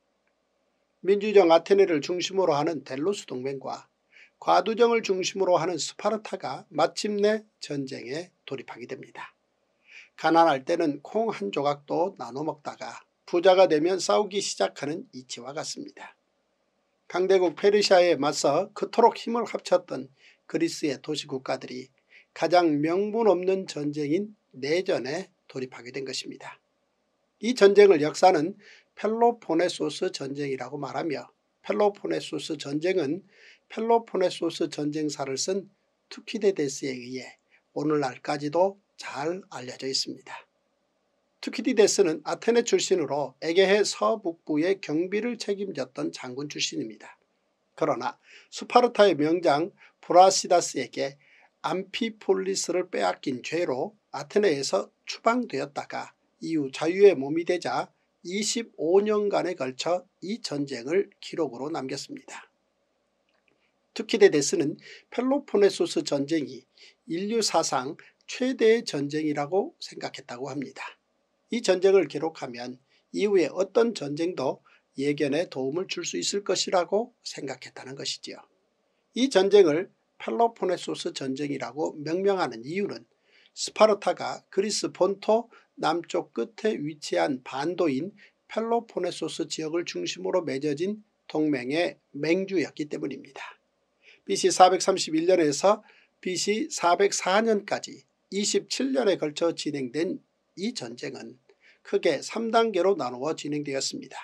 민주정 아테네를 중심으로 하는 델로스 동맹과 과두정을 중심으로 하는 스파르타가 마침내 전쟁에 돌입하게 됩니다. 가난할 때는 콩 한 조각도 나눠 먹다가 부자가 되면 싸우기 시작하는 이치와 같습니다. 강대국 페르시아에 맞서 그토록 힘을 합쳤던 그리스의 도시국가들이 가장 명분 없는 전쟁인 내전에 돌입하게 된 것입니다. 이 전쟁을 역사는 펠로포네소스 전쟁이라고 말하며 펠로포네소스 전쟁은 펠로포네소스 전쟁사를 쓴 투키데데스에 의해 오늘날까지도 잘 알려져 있습니다. 투키디데스는 아테네 출신으로 에게해 서북부의 경비를 책임졌던 장군 출신입니다. 그러나 스파르타의 명장 브라시다스에게 암피폴리스를 빼앗긴 죄로 아테네에서 추방되었다가 이후 자유의 몸이 되자 25년간에 걸쳐 이 전쟁을 기록으로 남겼습니다. 투키데데스는 펠로포네소스 전쟁이 인류 사상 최대의 전쟁이라고 생각했다고 합니다. 이 전쟁을 기록하면 이후에 어떤 전쟁도 예견에 도움을 줄 수 있을 것이라고 생각했다는 것이지요. 이 전쟁을 펠로포네소스 전쟁이라고 명명하는 이유는 스파르타가 그리스 본토 남쪽 끝에 위치한 반도인 펠로포네소스 지역을 중심으로 맺어진 동맹의 맹주였기 때문입니다. BC 431년에서 BC 404년까지 27년에 걸쳐 진행된 이 전쟁은 크게 3단계로 나누어 진행되었습니다.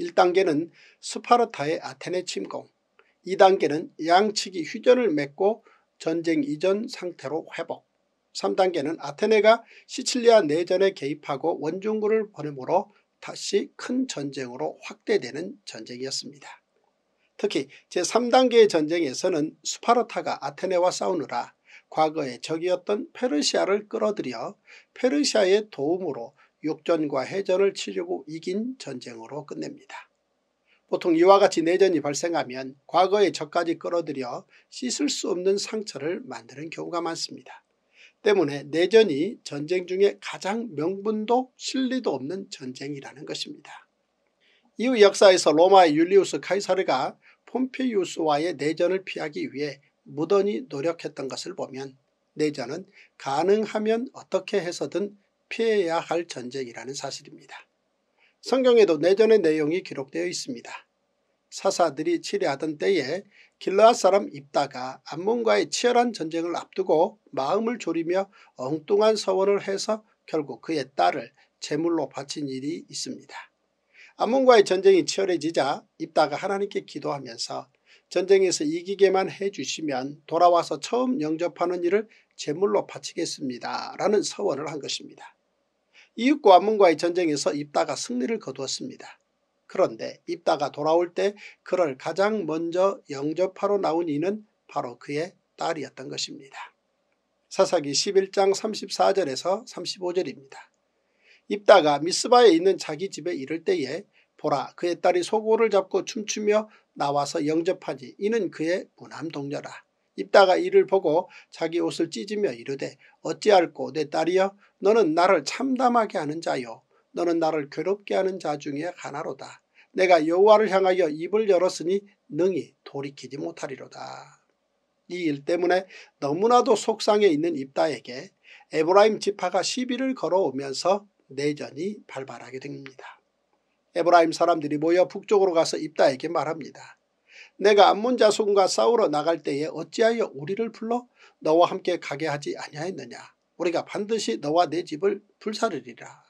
1단계는 스파르타의 아테네 침공, 2단계는 양측이 휴전을 맺고 전쟁 이전 상태로 회복, 3단계는 아테네가 시칠리아 내전에 개입하고 원중군을 보내므로 다시 큰 전쟁으로 확대되는 전쟁이었습니다. 특히 제3단계의 전쟁에서는 스파르타가 아테네와 싸우느라 과거의 적이었던 페르시아를 끌어들여 페르시아의 도움으로 육전과 해전을 치르고 이긴 전쟁으로 끝냅니다. 보통 이와 같이 내전이 발생하면 과거의 적까지 끌어들여 씻을 수 없는 상처를 만드는 경우가 많습니다. 때문에 내전이 전쟁 중에 가장 명분도 실리도 없는 전쟁이라는 것입니다. 이후 역사에서 로마의 율리우스 카이사르가 폼페이우스와의 내전을 피하기 위해 무던히 노력했던 것을 보면 내전은 가능하면 어떻게 해서든 피해야 할 전쟁이라는 사실입니다. 성경에도 내전의 내용이 기록되어 있습니다. 사사들이 치례하던 때에 길라앗 사람 입다가 암몬과의 치열한 전쟁을 앞두고 마음을 졸이며 엉뚱한 서원을 해서 결국 그의 딸을 제물로 바친 일이 있습니다. 암몬과의 전쟁이 치열해지자 입다가 하나님께 기도하면서 전쟁에서 이기게만 해주시면 돌아와서 처음 영접하는 일을 제물로 바치겠습니다. 라는 서원을 한 것입니다. 이윽과 암몬과의 전쟁에서 입다가 승리를 거두었습니다. 그런데 입다가 돌아올 때 그를 가장 먼저 영접하러 나온 이는 바로 그의 딸이었던 것입니다. 사사기 11장 34절에서 35절입니다. 입다가 미스바에 있는 자기 집에 이를 때에 보라 그의 딸이 소고를 잡고 춤추며 나와서 영접하지 이는 그의 무남 동녀라. 입다가 이를 보고 자기 옷을 찢으며 이르되 어찌할꼬 내 딸이여 너는 나를 참담하게 하는 자요 너는 나를 괴롭게 하는 자 중에 하나로다. 내가 여호와를 향하여 입을 열었으니 능히 돌이키지 못하리로다. 이 일 때문에 너무나도 속상해 있는 입다에게 에브라임 지파가 시비를 걸어오면서 내전이 발발하게 됩니다. 에브라임 사람들이 모여 북쪽으로 가서 입다에게 말합니다. 내가 암몬 자손과 싸우러 나갈 때에 어찌하여 우리를 불러 너와 함께 가게 하지 아니하였느냐. 우리가 반드시 너와 내 집을 불사르리라.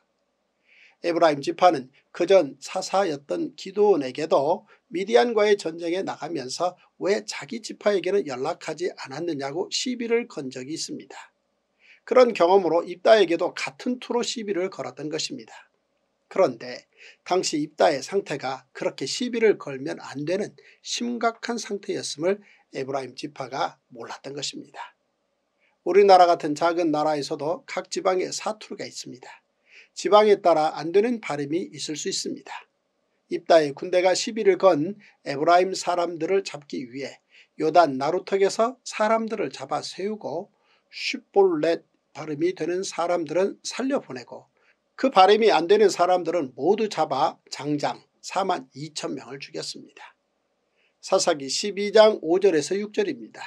에브라임 지파는 그전 사사였던 기도원에게도 미디안과의 전쟁에 나가면서 왜 자기 지파에게는 연락하지 않았느냐고 시비를 건 적이 있습니다. 그런 경험으로 입다에게도 같은 투로 시비를 걸었던 것입니다. 그런데 당시 입다의 상태가 그렇게 시비를 걸면 안 되는 심각한 상태였음을 에브라임 지파가 몰랐던 것입니다. 우리나라 같은 작은 나라에서도 각 지방에 사투리가 있습니다. 지방에 따라 안 되는 발음이 있을 수 있습니다. 입다의 군대가 시비를 건 에브라임 사람들을 잡기 위해 요단 나루턱에서 사람들을 잡아 세우고 슈볼렛 발음이 되는 사람들은 살려보내고 그 발음이 안 되는 사람들은 모두 잡아 장장 4만 2천명을 죽였습니다. 사사기 12장 5절에서 6절입니다.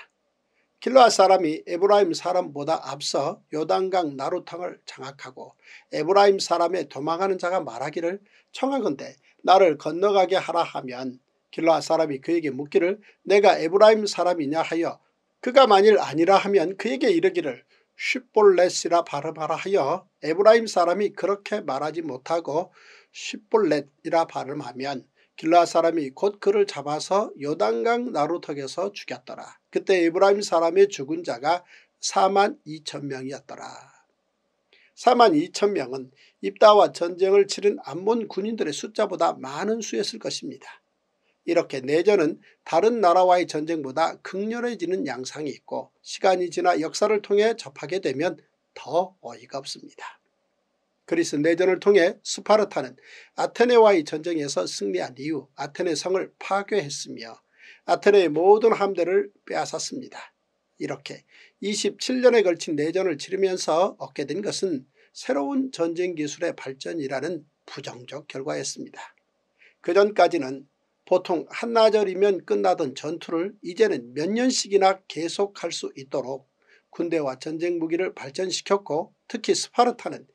길라앗 사람이 에브라임 사람보다 앞서 요단강 나루탕을 장악하고 에브라임 사람의 도망하는 자가 말하기를 청하건대 나를 건너가게 하라 하면 길라앗 사람이 그에게 묻기를 내가 에브라임 사람이냐 하여 그가 만일 아니라 하면 그에게 이르기를 슈폴렛이라 발음하라 하여 에브라임 사람이 그렇게 말하지 못하고 슈폴렛이라 발음하면 길라 사람이 곧 그를 잡아서 요단강 나루턱에서 죽였더라. 그때 에브라임 사람의 죽은 자가 4만 2천 명이었더라. 4만 2천 명은 입다와 전쟁을 치른 암몬 군인들의 숫자보다 많은 수였을 것입니다. 이렇게 내전은 다른 나라와의 전쟁보다 극렬해지는 양상이 있고 시간이 지나 역사를 통해 접하게 되면 더 어이가 없습니다. 그리스 내전을 통해 스파르타는 아테네와의 전쟁에서 승리한 이후 아테네 성을 파괴했으며 아테네의 모든 함대를 빼앗았습니다. 이렇게 27년에 걸친 내전을 치르면서 얻게 된 것은 새로운 전쟁 기술의 발전이라는 부정적 결과였습니다. 그전까지는 보통 한나절이면 끝나던 전투를 이제는 몇 년씩이나 계속할 수 있도록 군대와 전쟁 무기를 발전시켰고 특히 스파르타는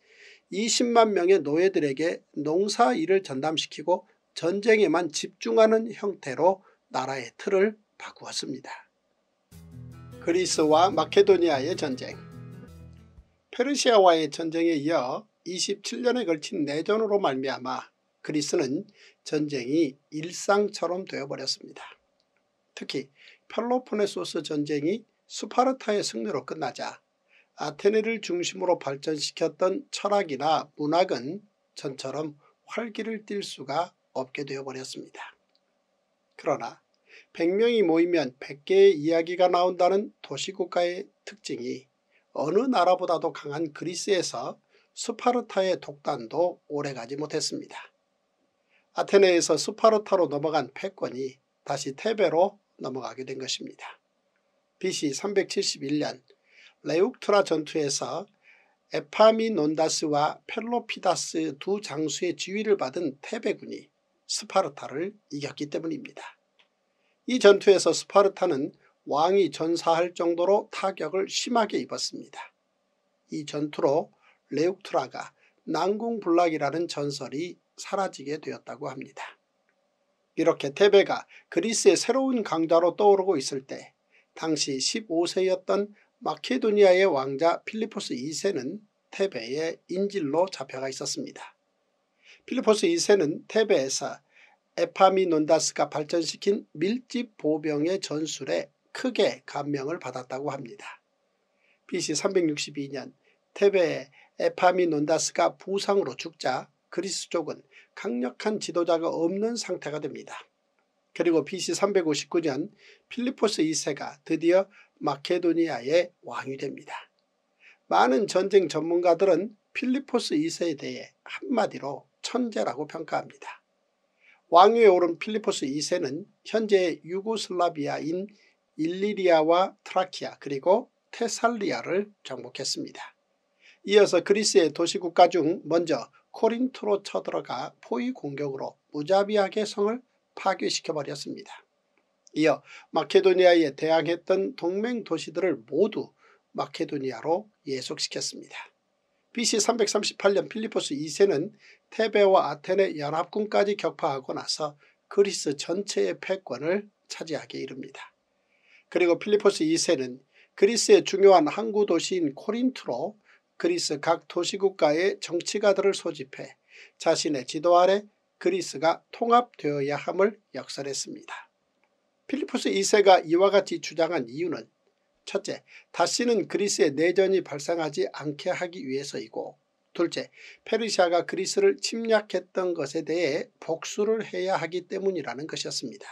20만 명의 노예들에게 농사 일을 전담시키고 전쟁에만 집중하는 형태로 나라의 틀을 바꾸었습니다. 그리스와 마케도니아의 전쟁 페르시아와의 전쟁에 이어 27년에 걸친 내전으로 말미암아 그리스는 전쟁이 일상처럼 되어버렸습니다. 특히 펠로포네소스 전쟁이 스파르타의 승리로 끝나자 아테네를 중심으로 발전시켰던 철학이나 문학은 전처럼 활기를 띨 수가 없게 되어버렸습니다. 그러나 100명이 모이면 100개의 이야기가 나온다는 도시국가의 특징이 어느 나라보다도 강한 그리스에서 스파르타의 독단도 오래가지 못했습니다. 아테네에서 스파르타로 넘어간 패권이 다시 테베로 넘어가게 된 것입니다. BC 371년 레욱트라 전투에서 에파미논다스와 펠로피다스 두 장수의 지휘를 받은 테베군이 스파르타를 이겼기 때문입니다. 이 전투에서 스파르타는 왕이 전사할 정도로 타격을 심하게 입었습니다. 이 전투로 레욱트라가 난궁불락이라는 전설이 사라지게 되었다고 합니다. 이렇게 테베가 그리스의 새로운 강자로 떠오르고 있을 때 당시 15세였던 마케도니아의 왕자 필리포스 2세는 테베의 인질로 잡혀가 있었습니다. 필리포스 2세는 테베에서 에파미논다스가 발전시킨 밀집 보병의 전술에 크게 감명을 받았다고 합니다. BC 362년 테베에 에파미논다스가 부상으로 죽자 그리스 쪽은 강력한 지도자가 없는 상태가 됩니다. 그리고 BC 359년 필리포스 2세가 드디어 마케도니아의 왕이 됩니다. 많은 전쟁 전문가들은 필리포스 2세에 대해 한마디로 천재라고 평가합니다. 왕위에 오른 필리포스 2세는 현재 의 유고슬라비아인 일리리아와 트라키아 그리고 테살리아를 정복했습니다. 이어서 그리스의 도시국가 중 먼저 코린트로 쳐들어가 포위 공격으로 무자비하게 성을 파괴시켜버렸습니다. 이어 마케도니아에 대항했던 동맹 도시들을 모두 마케도니아로 예속시켰습니다. BC 338년 필리포스 2세는 테베와 아테네 연합군까지 격파하고 나서 그리스 전체의 패권을 차지하게 이릅니다. 그리고 필리포스 2세는 그리스의 중요한 항구 도시인 코린트로 그리스 각 도시국가의 정치가들을 소집해 자신의 지도 아래 그리스가 통합되어야 함을 역설했습니다. 필리포스 2세가 이와 같이 주장한 이유는 첫째, 다시는 그리스의 내전이 발생하지 않게 하기 위해서이고 둘째, 페르시아가 그리스를 침략했던 것에 대해 복수를 해야 하기 때문이라는 것이었습니다.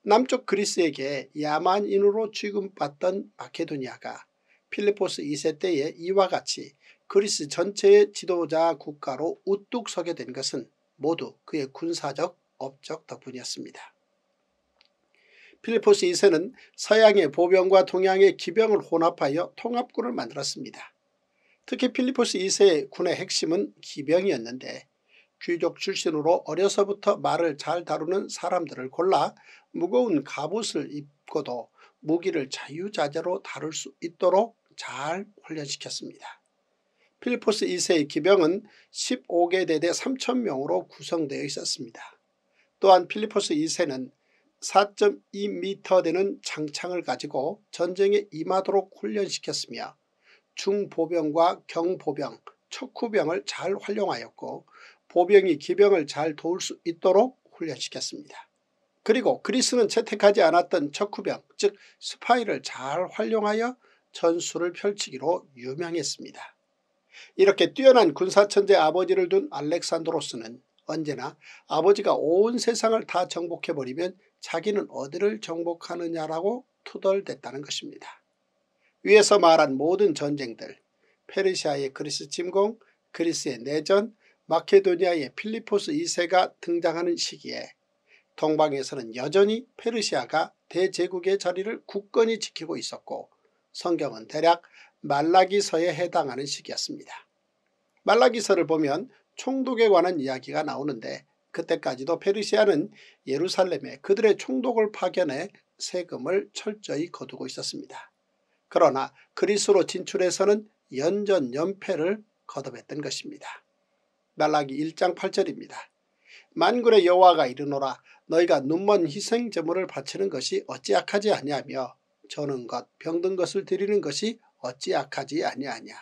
남쪽 그리스에게 야만인으로 취급받던 마케도니아가 필리포스 2세 때에 이와 같이 그리스 전체의 지도자 국가로 우뚝 서게 된 것은 모두 그의 군사적 업적 덕분이었습니다. 필리포스 2세는 서양의 보병과 동양의 기병을 혼합하여 통합군을 만들었습니다. 특히 필리포스 2세의 군의 핵심은 기병이었는데 귀족 출신으로 어려서부터 말을 잘 다루는 사람들을 골라 무거운 갑옷을 입고도 무기를 자유자재로 다룰 수 있도록 잘 훈련시켰습니다. 필리포스 2세의 기병은 15개 대대 3천명으로 구성되어 있었습니다. 또한 필리포스 2세는 4.2m 되는 장창을 가지고 전쟁에 임하도록 훈련시켰으며 중보병과 경보병, 척후병을 잘 활용하였고 보병이 기병을 잘 도울 수 있도록 훈련시켰습니다. 그리고 그리스는 채택하지 않았던 척후병 즉 스파이를 잘 활용하여 전술을 펼치기로 유명했습니다. 이렇게 뛰어난 군사천재 아버지를 둔 알렉산드로스는 언제나 아버지가 온 세상을 다 정복해버리면 자기는 어디를 정복하느냐라고 투덜댔다는 것입니다. 위에서 말한 모든 전쟁들 페르시아의 그리스 침공, 그리스의 내전, 마케도니아의 필리포스 2세가 등장하는 시기에 동방에서는 여전히 페르시아가 대제국의 자리를 굳건히 지키고 있었고 성경은 대략 말라기서에 해당하는 시기였습니다. 말라기서를 보면 총독에 관한 이야기가 나오는데 그때까지도 페르시아는 예루살렘에 그들의 총독을 파견해 세금을 철저히 거두고 있었습니다. 그러나 그리스로 진출해서는 연전연패를 거듭했던 것입니다. 말라기 1장 8절입니다. 만군의 여호와가 이르노라 너희가 눈먼 희생제물을 바치는 것이 어찌 악하지 아니하며 저는 것 병든 것을 드리는 것이 어찌 악하지 아니하냐.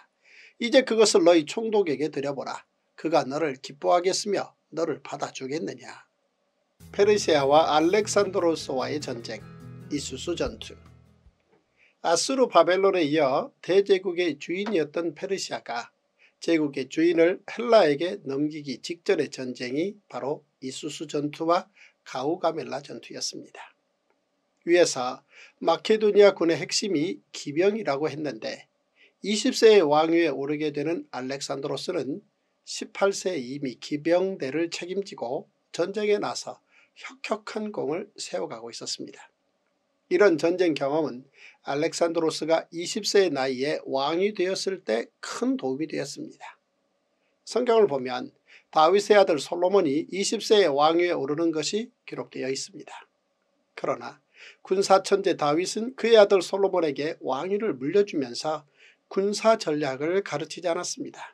이제 그것을 너희 총독에게 드려보라. 그가 너를 기뻐하겠으며 너를 받아주겠느냐. 페르시아와 알렉산드로스와의 전쟁, 이수스 전투 아수르 바벨론에 이어 대제국의 주인이었던 페르시아가 제국의 주인을 헬라에게 넘기기 직전의 전쟁이 바로 이수스 전투와 가우가멜라 전투였습니다. 위에서 마케도니아 군의 핵심이 기병이라고 했는데 20세의 왕위에 오르게 되는 알렉산드로스는 18세 이미 기병대를 책임지고 전쟁에 나서 혁혁한 공을 세워가고 있었습니다. 이런 전쟁 경험은 알렉산드로스가 20세의 나이에 왕이 되었을 때 큰 도움이 되었습니다. 성경을 보면 다윗의 아들 솔로몬이 20세의 왕위에 오르는 것이 기록되어 있습니다. 그러나 군사천재 다윗은 그의 아들 솔로몬에게 왕위를 물려주면서 군사 전략을 가르치지 않았습니다.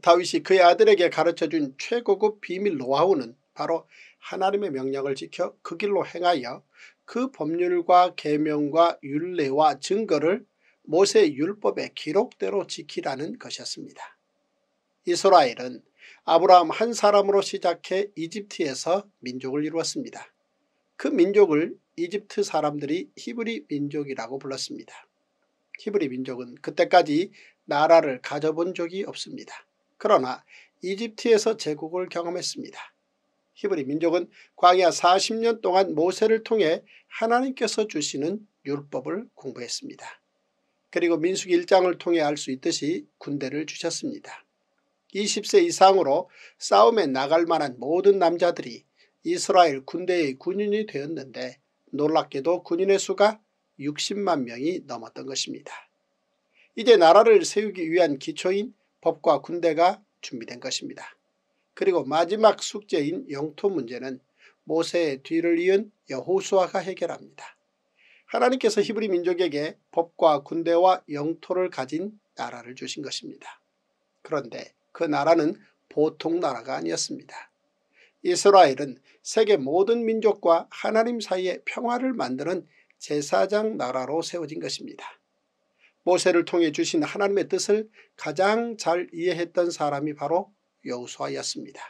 다윗이 그의 아들에게 가르쳐준 최고급 비밀 노하우는 바로 하나님의 명령을 지켜 그 길로 행하여 그 법률과 계명과 윤례와 증거를 모세 율법의 기록대로 지키라는 것이었습니다. 이스라엘은 아브라함 한 사람으로 시작해 이집트에서 민족을 이루었습니다. 그 민족을 이집트 사람들이 히브리 민족이라고 불렀습니다. 히브리 민족은 그때까지 나라를 가져본 적이 없습니다. 그러나 이집트에서 제국을 경험했습니다. 히브리 민족은 광야 40년 동안 모세를 통해 하나님께서 주시는 율법을 공부했습니다. 그리고 민수기 1장을 통해 알 수 있듯이 군대를 주셨습니다. 20세 이상으로 싸움에 나갈 만한 모든 남자들이 이스라엘 군대의 군인이 되었는데 놀랍게도 군인의 수가 60만 명이 넘었던 것입니다. 이제 나라를 세우기 위한 기초인 법과 군대가 준비된 것입니다. 그리고 마지막 숙제인 영토 문제는 모세의 뒤를 이은 여호수아가 해결합니다. 하나님께서 히브리 민족에게 법과 군대와 영토를 가진 나라를 주신 것입니다. 그런데 그 나라는 보통 나라가 아니었습니다. 이스라엘은 세계 모든 민족과 하나님 사이의 평화를 만드는 제사장 나라로 세워진 것입니다. 모세를 통해 주신 하나님의 뜻을 가장 잘 이해했던 사람이 바로 여우수아였습니다.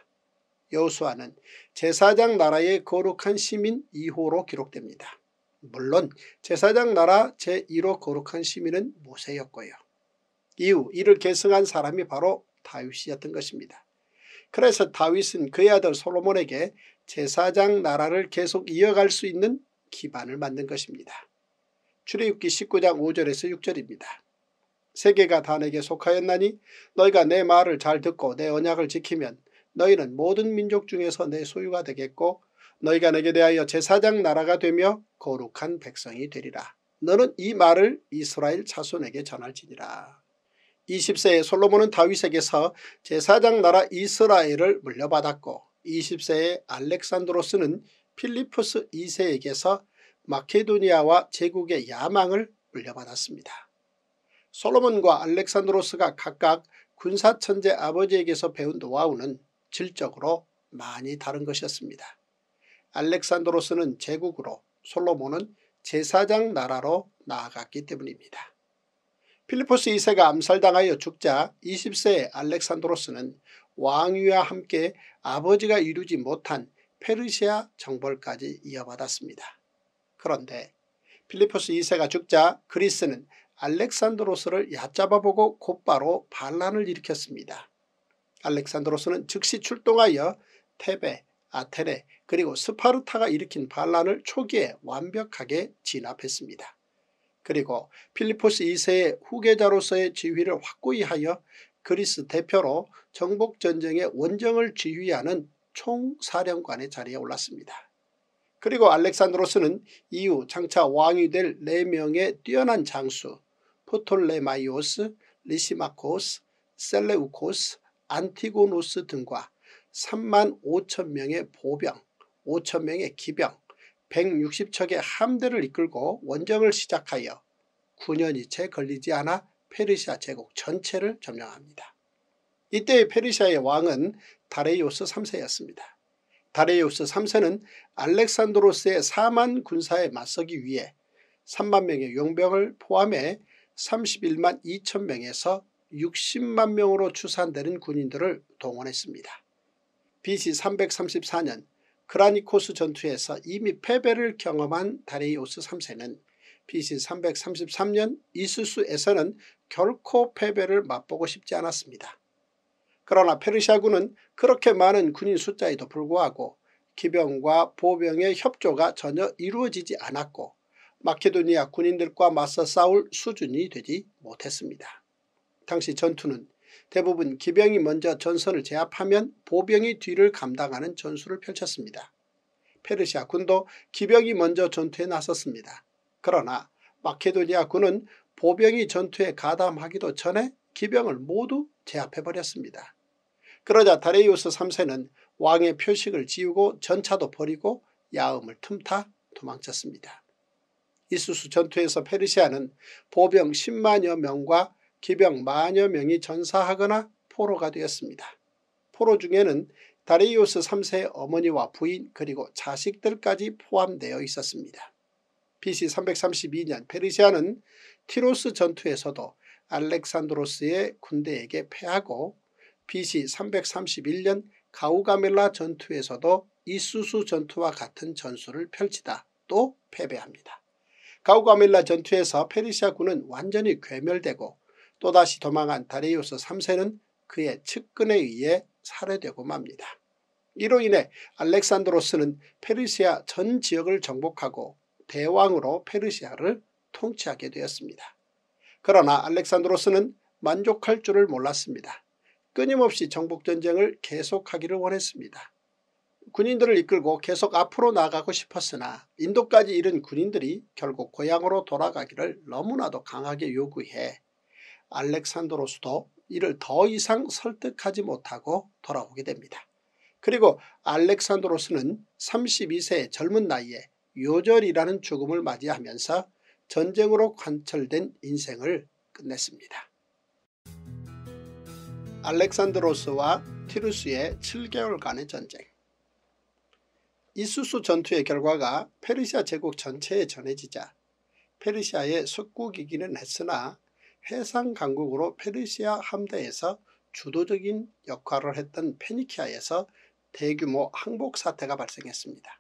여우수아는 제사장 나라의 거룩한 시민 2호로 기록됩니다. 물론 제사장 나라 제1호 거룩한 시민은 모세였고요. 이후 이를 계승한 사람이 바로 다윗이었던 것입니다. 그래서 다윗은 그의 아들 솔로몬에게 제사장 나라를 계속 이어갈 수 있는 기반을 만든 것입니다. 출애굽기 19장 5절에서 6절입니다. 세계가 단에게 속하였나니 너희가 내 말을 잘 듣고 내 언약을 지키면 너희는 모든 민족 중에서 내 소유가 되겠고 너희가 내게 대하여 제사장 나라가 되며 거룩한 백성이 되리라. 너는 이 말을 이스라엘 자손에게 전할지니라. 20세에 솔로몬은 다윗에게서 제사장 나라 이스라엘을 물려받았고 20세에 알렉산드로스는 필리푸스 2세에게서 마케도니아와 제국의 야망을 물려받았습니다. 솔로몬과 알렉산드로스가 각각 군사천재 아버지에게서 배운 노하우는 질적으로 많이 다른 것이었습니다. 알렉산드로스는 제국으로 솔로몬은 제사장 나라로 나아갔기 때문입니다. 필리포스 2세가 암살당하여 죽자 20세의 알렉산드로스는 왕위와 함께 아버지가 이루지 못한 페르시아 정벌까지 이어받았습니다. 그런데 필리포스 2세가 죽자 그리스는 알렉산드로스를 얕잡아보고 곧바로 반란을 일으켰습니다. 알렉산드로스는 즉시 출동하여 테베, 아테네 그리고 스파르타가 일으킨 반란을 초기에 완벽하게 진압했습니다. 그리고 필리포스 2세의 후계자로서의 지휘를 확고히 하여 그리스 대표로 정복전쟁의 원정을 지휘하는 총사령관의 자리에 올랐습니다. 그리고 알렉산드로스는 이후 장차 왕이 될 4명의 뛰어난 장수 포톨레마이오스, 리시마코스, 셀레우코스, 안티고노스 등과 3만 5천명의 보병, 5천명의 기병, 160척의 함대를 이끌고 원정을 시작하여 9년이 채 걸리지 않아 페르시아 제국 전체를 점령합니다. 이때 페르시아의 왕은 다레이오스 3세였습니다. 다레우스 3세는 알렉산드로스의 4만 군사에 맞서기 위해 3만 명의 용병을 포함해 31만 2천 명에서 60만 명으로 추산되는 군인들을 동원했습니다. BC 334년 크라니코스 전투에서 이미 패배를 경험한 다레이오스 3세는 BC 333년 이수수에서는 결코 패배를 맛보고 싶지 않았습니다. 그러나 페르시아군은 그렇게 많은 군인 숫자에도 불구하고 기병과 보병의 협조가 전혀 이루어지지 않았고 마케도니아 군인들과 맞서 싸울 수준이 되지 못했습니다. 당시 전투는 대부분 기병이 먼저 전선을 제압하면 보병이 뒤를 감당하는 전술을 펼쳤습니다. 페르시아 군도 기병이 먼저 전투에 나섰습니다. 그러나 마케도니아 군은 보병이 전투에 가담하기도 전에 기병을 모두 제압해버렸습니다. 그러자 다레이우스 3세는 왕의 표식을 지우고 전차도 버리고 야음을 틈타 도망쳤습니다. 이수수 전투에서 페르시아는 보병 10만여 명과 기병 만여 명이 전사하거나 포로가 되었습니다. 포로 중에는 다레이우스 3세의 어머니와 부인 그리고 자식들까지 포함되어 있었습니다. BC 332년 페르시아는 티로스 전투에서도 알렉산드로스의 군대에게 패하고 BC 331년 가우가멜라 전투에서도 이수수 전투와 같은 전술을 펼치다 또 패배합니다. 가우가멜라 전투에서 페르시아군은 완전히 괴멸되고 또다시 도망한 다레이우스 3세는 그의 측근에 의해 살해되고 맙니다. 이로 인해 알렉산드로스는 페르시아 전 지역을 정복하고 대왕으로 페르시아를 통치하게 되었습니다. 그러나 알렉산드로스는 만족할 줄을 몰랐습니다. 끊임없이 정복전쟁을 계속하기를 원했습니다. 군인들을 이끌고 계속 앞으로 나가고 싶었으나 인도까지 잃은 군인들이 결국 고향으로 돌아가기를 너무나도 강하게 요구해 알렉산드로스도 이를 더 이상 설득하지 못하고 돌아오게 됩니다. 그리고 알렉산드로스는 32세의 젊은 나이에 요절이라는 죽음을 맞이하면서 전쟁으로 관철된 인생을 끝냈습니다. 알렉산드로스와 티루스의 7개월간의 전쟁 이수수 전투의 결과가 페르시아 제국 전체에 전해지자 페르시아의 속국이기는 했으나 해상 강국으로 페르시아 함대에서 주도적인 역할을 했던 페니키아에서 대규모 항복 사태가 발생했습니다.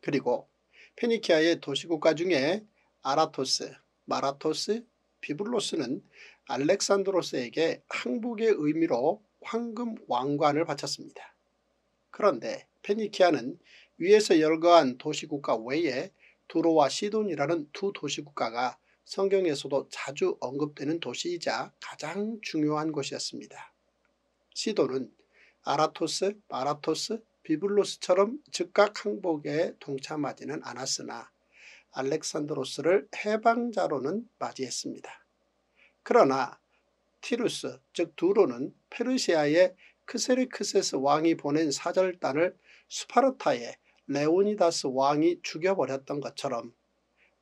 그리고 페니키아의 도시국가 중에 아라토스, 마라토스, 비블로스는 알렉산드로스에게 항복의 의미로 황금 왕관을 바쳤습니다. 그런데 페니키아는 위에서 열거한 도시국가 외에 두로와 시돈이라는 두 도시국가가 성경에서도 자주 언급되는 도시이자 가장 중요한 곳이었습니다. 시돈은 아라토스, 마라토스, 비블로스처럼 즉각 항복에 동참하지는 않았으나 알렉산드로스를 해방자로는 맞이했습니다. 그러나 티루스 즉 두로는 페르시아의 크세르크세스 왕이 보낸 사절단을 스파르타의 레오니다스 왕이 죽여버렸던 것처럼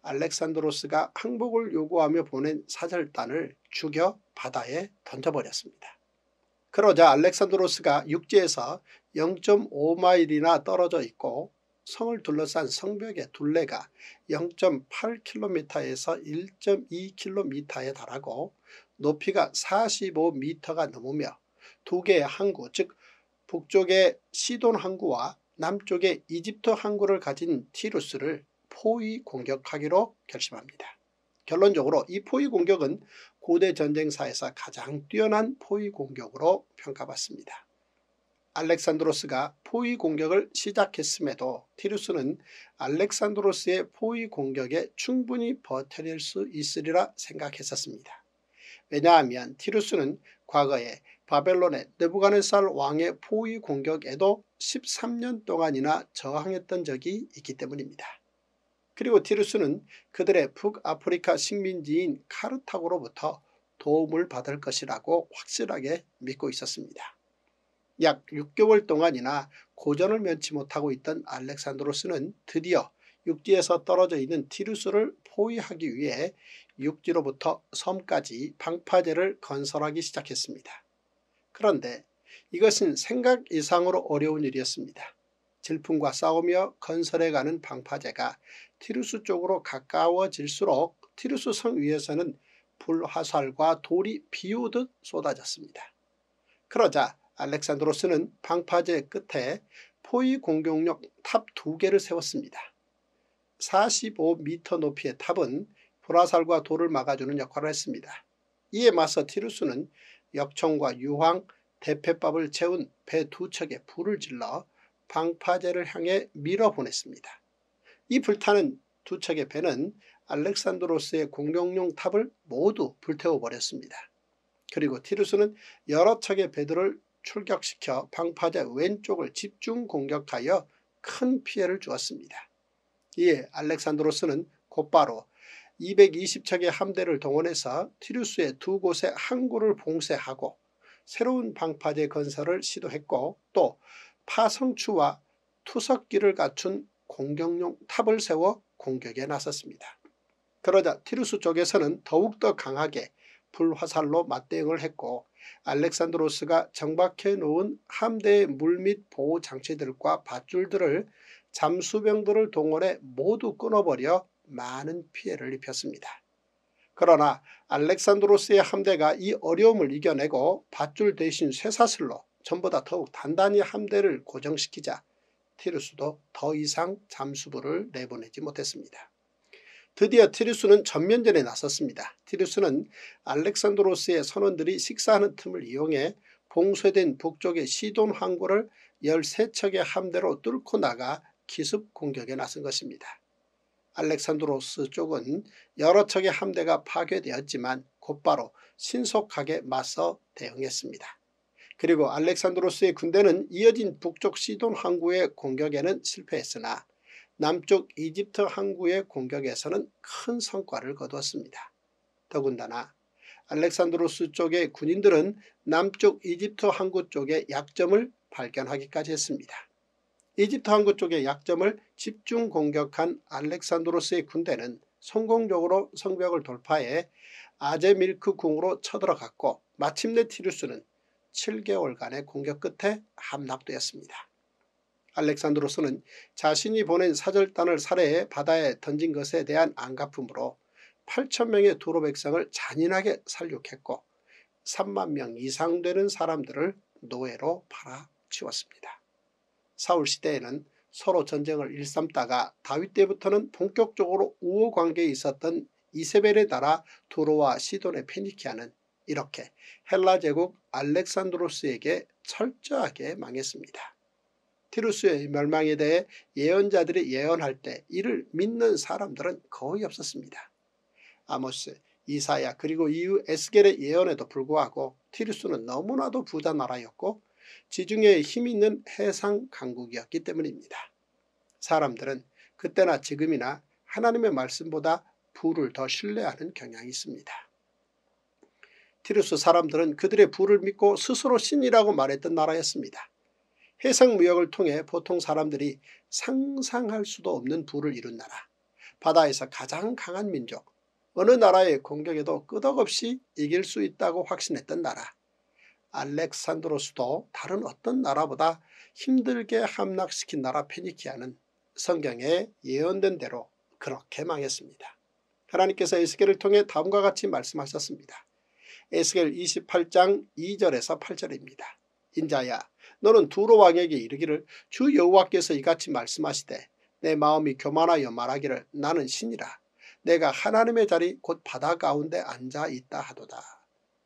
알렉산드로스가 항복을 요구하며 보낸 사절단을 죽여 바다에 던져버렸습니다. 그러자 알렉산드로스가 육지에서 0.5마일이나 떨어져 있고 성을 둘러싼 성벽의 둘레가 0.8km에서 1.2km에 달하고 높이가 45m가 넘으며 두 개의 항구 즉 북쪽의 시돈 항구와 남쪽의 이집트 항구를 가진 티루스를 포위 공격하기로 결심합니다. 결론적으로 이 포위 공격은 고대 전쟁사에서 가장 뛰어난 포위 공격으로 평가받습니다. 알렉산드로스가 포위 공격을 시작했음에도 티루스는 알렉산드로스의 포위 공격에 충분히 버텨낼 수 있으리라 생각했었습니다. 왜냐하면 티루스는 과거에 바벨론의 느부가네살 왕의 포위 공격에도 13년 동안이나 저항했던 적이 있기 때문입니다. 그리고 티루스는 그들의 북아프리카 식민지인 카르타고로부터 도움을 받을 것이라고 확실하게 믿고 있었습니다. 약 6개월 동안이나 고전을 면치 못하고 있던 알렉산드로스는 드디어 육지에서 떨어져 있는 티루스를 포위하기 위해 육지로부터 섬까지 방파제를 건설하기 시작했습니다. 그런데 이것은 생각 이상으로 어려운 일이었습니다. 질풍과 싸우며 건설해가는 방파제가 티루스 쪽으로 가까워질수록 티루스 성 위에서는 불화살과 돌이 비오듯 쏟아졌습니다. 그러자 알렉산드로스는 방파제 끝에 포위 공격력 탑 2개를 세웠습니다. 45m 높이의 탑은 보라살과 돌을 막아주는 역할을 했습니다. 이에 맞서 티루스는 역청과 유황, 대패밥을 채운 배 두 척에 불을 질러 방파제를 향해 밀어보냈습니다. 이 불타는 두 척의 배는 알렉산드로스의 공격용 탑을 모두 불태워버렸습니다. 그리고 티루스는 여러 척의 배들을 출격시켜 방파제 왼쪽을 집중 공격하여 큰 피해를 주었습니다. 이에 알렉산드로스는 곧바로 220척의 함대를 동원해서 티루스의 두 곳에 항구를 봉쇄하고 새로운 방파제 건설을 시도했고 또 파성추와 투석기를 갖춘 공격용 탑을 세워 공격에 나섰습니다. 그러자 티루스 쪽에서는 더욱더 강하게 불화살로 맞대응을 했고 알렉산드로스가 정박해 놓은 함대의 물밑 보호 장치들과 밧줄들을 잠수병들을 동원해 모두 끊어버려 많은 피해를 입혔습니다. 그러나 알렉산드로스의 함대가 이 어려움을 이겨내고 밧줄 대신 쇠사슬로 전보다 더욱 단단히 함대를 고정시키자 티루스도 더 이상 잠수부를 내보내지 못했습니다. 드디어 티루스는 전면전에 나섰습니다. 티루스는 알렉산드로스의 선원들이 식사하는 틈을 이용해 봉쇄된 북쪽의 시돈 항구를 13척의 함대로 뚫고 나가 기습 공격에 나선 것입니다. 알렉산드로스 쪽은 여러 척의 함대가 파괴되었지만 곧바로 신속하게 맞서 대응했습니다. 그리고 알렉산드로스의 군대는 이어진 북쪽 시돈 항구의 공격에는 실패했으나 남쪽 이집트 항구의 공격에서는 큰 성과를 거두었습니다. 더군다나 알렉산드로스 쪽의 군인들은 남쪽 이집트 항구 쪽의 약점을 발견하기까지 했습니다. 이집트 항구 쪽의 약점을 집중 공격한 알렉산드로스의 군대는 성공적으로 성벽을 돌파해 아제밀크 궁으로 쳐들어갔고 마침내 티루스는 7개월간의 공격 끝에 함락되었습니다. 알렉산드로스는 자신이 보낸 사절단을 살해해 바다에 던진 것에 대한 안갚음으로 8천명의 두로 백성을 잔인하게 살육했고 3만명 이상 되는 사람들을 노예로 팔아치웠습니다. 사울시대에는 서로 전쟁을 일삼다가 다윗 때부터는 본격적으로 우호관계에 있었던 이세벨에 따라 두로와 시돈의 페니키아는 이렇게 헬라 제국 알렉산드로스에게 철저하게 망했습니다. 티루스의 멸망에 대해 예언자들이 예언할 때 이를 믿는 사람들은 거의 없었습니다. 아모스, 이사야 그리고 이후 에스겔의 예언에도 불구하고 티루스는 너무나도 부자 나라였고 지중해에 힘있는 해상 강국이었기 때문입니다. 사람들은 그때나 지금이나 하나님의 말씀보다 부를 더 신뢰하는 경향이 있습니다. 티루스 사람들은 그들의 부를 믿고 스스로 신이라고 말했던 나라였습니다. 해상무역을 통해 보통 사람들이 상상할 수도 없는 부를 이룬 나라 바다에서 가장 강한 민족 어느 나라의 공격에도 끄덕없이 이길 수 있다고 확신했던 나라 알렉산드로스도 다른 어떤 나라보다 힘들게 함락시킨 나라 페니키아는 성경에 예언된 대로 그렇게 망했습니다. 하나님께서 에스겔을 통해 다음과 같이 말씀하셨습니다. 에스겔 28장 2절에서 8절입니다. 인자야 너는 두로 왕에게 이르기를 주 여호와께서 이같이 말씀하시되 내 마음이 교만하여 말하기를 나는 신이라 내가 하나님의 자리 곧 바다 가운데 앉아 있다 하도다.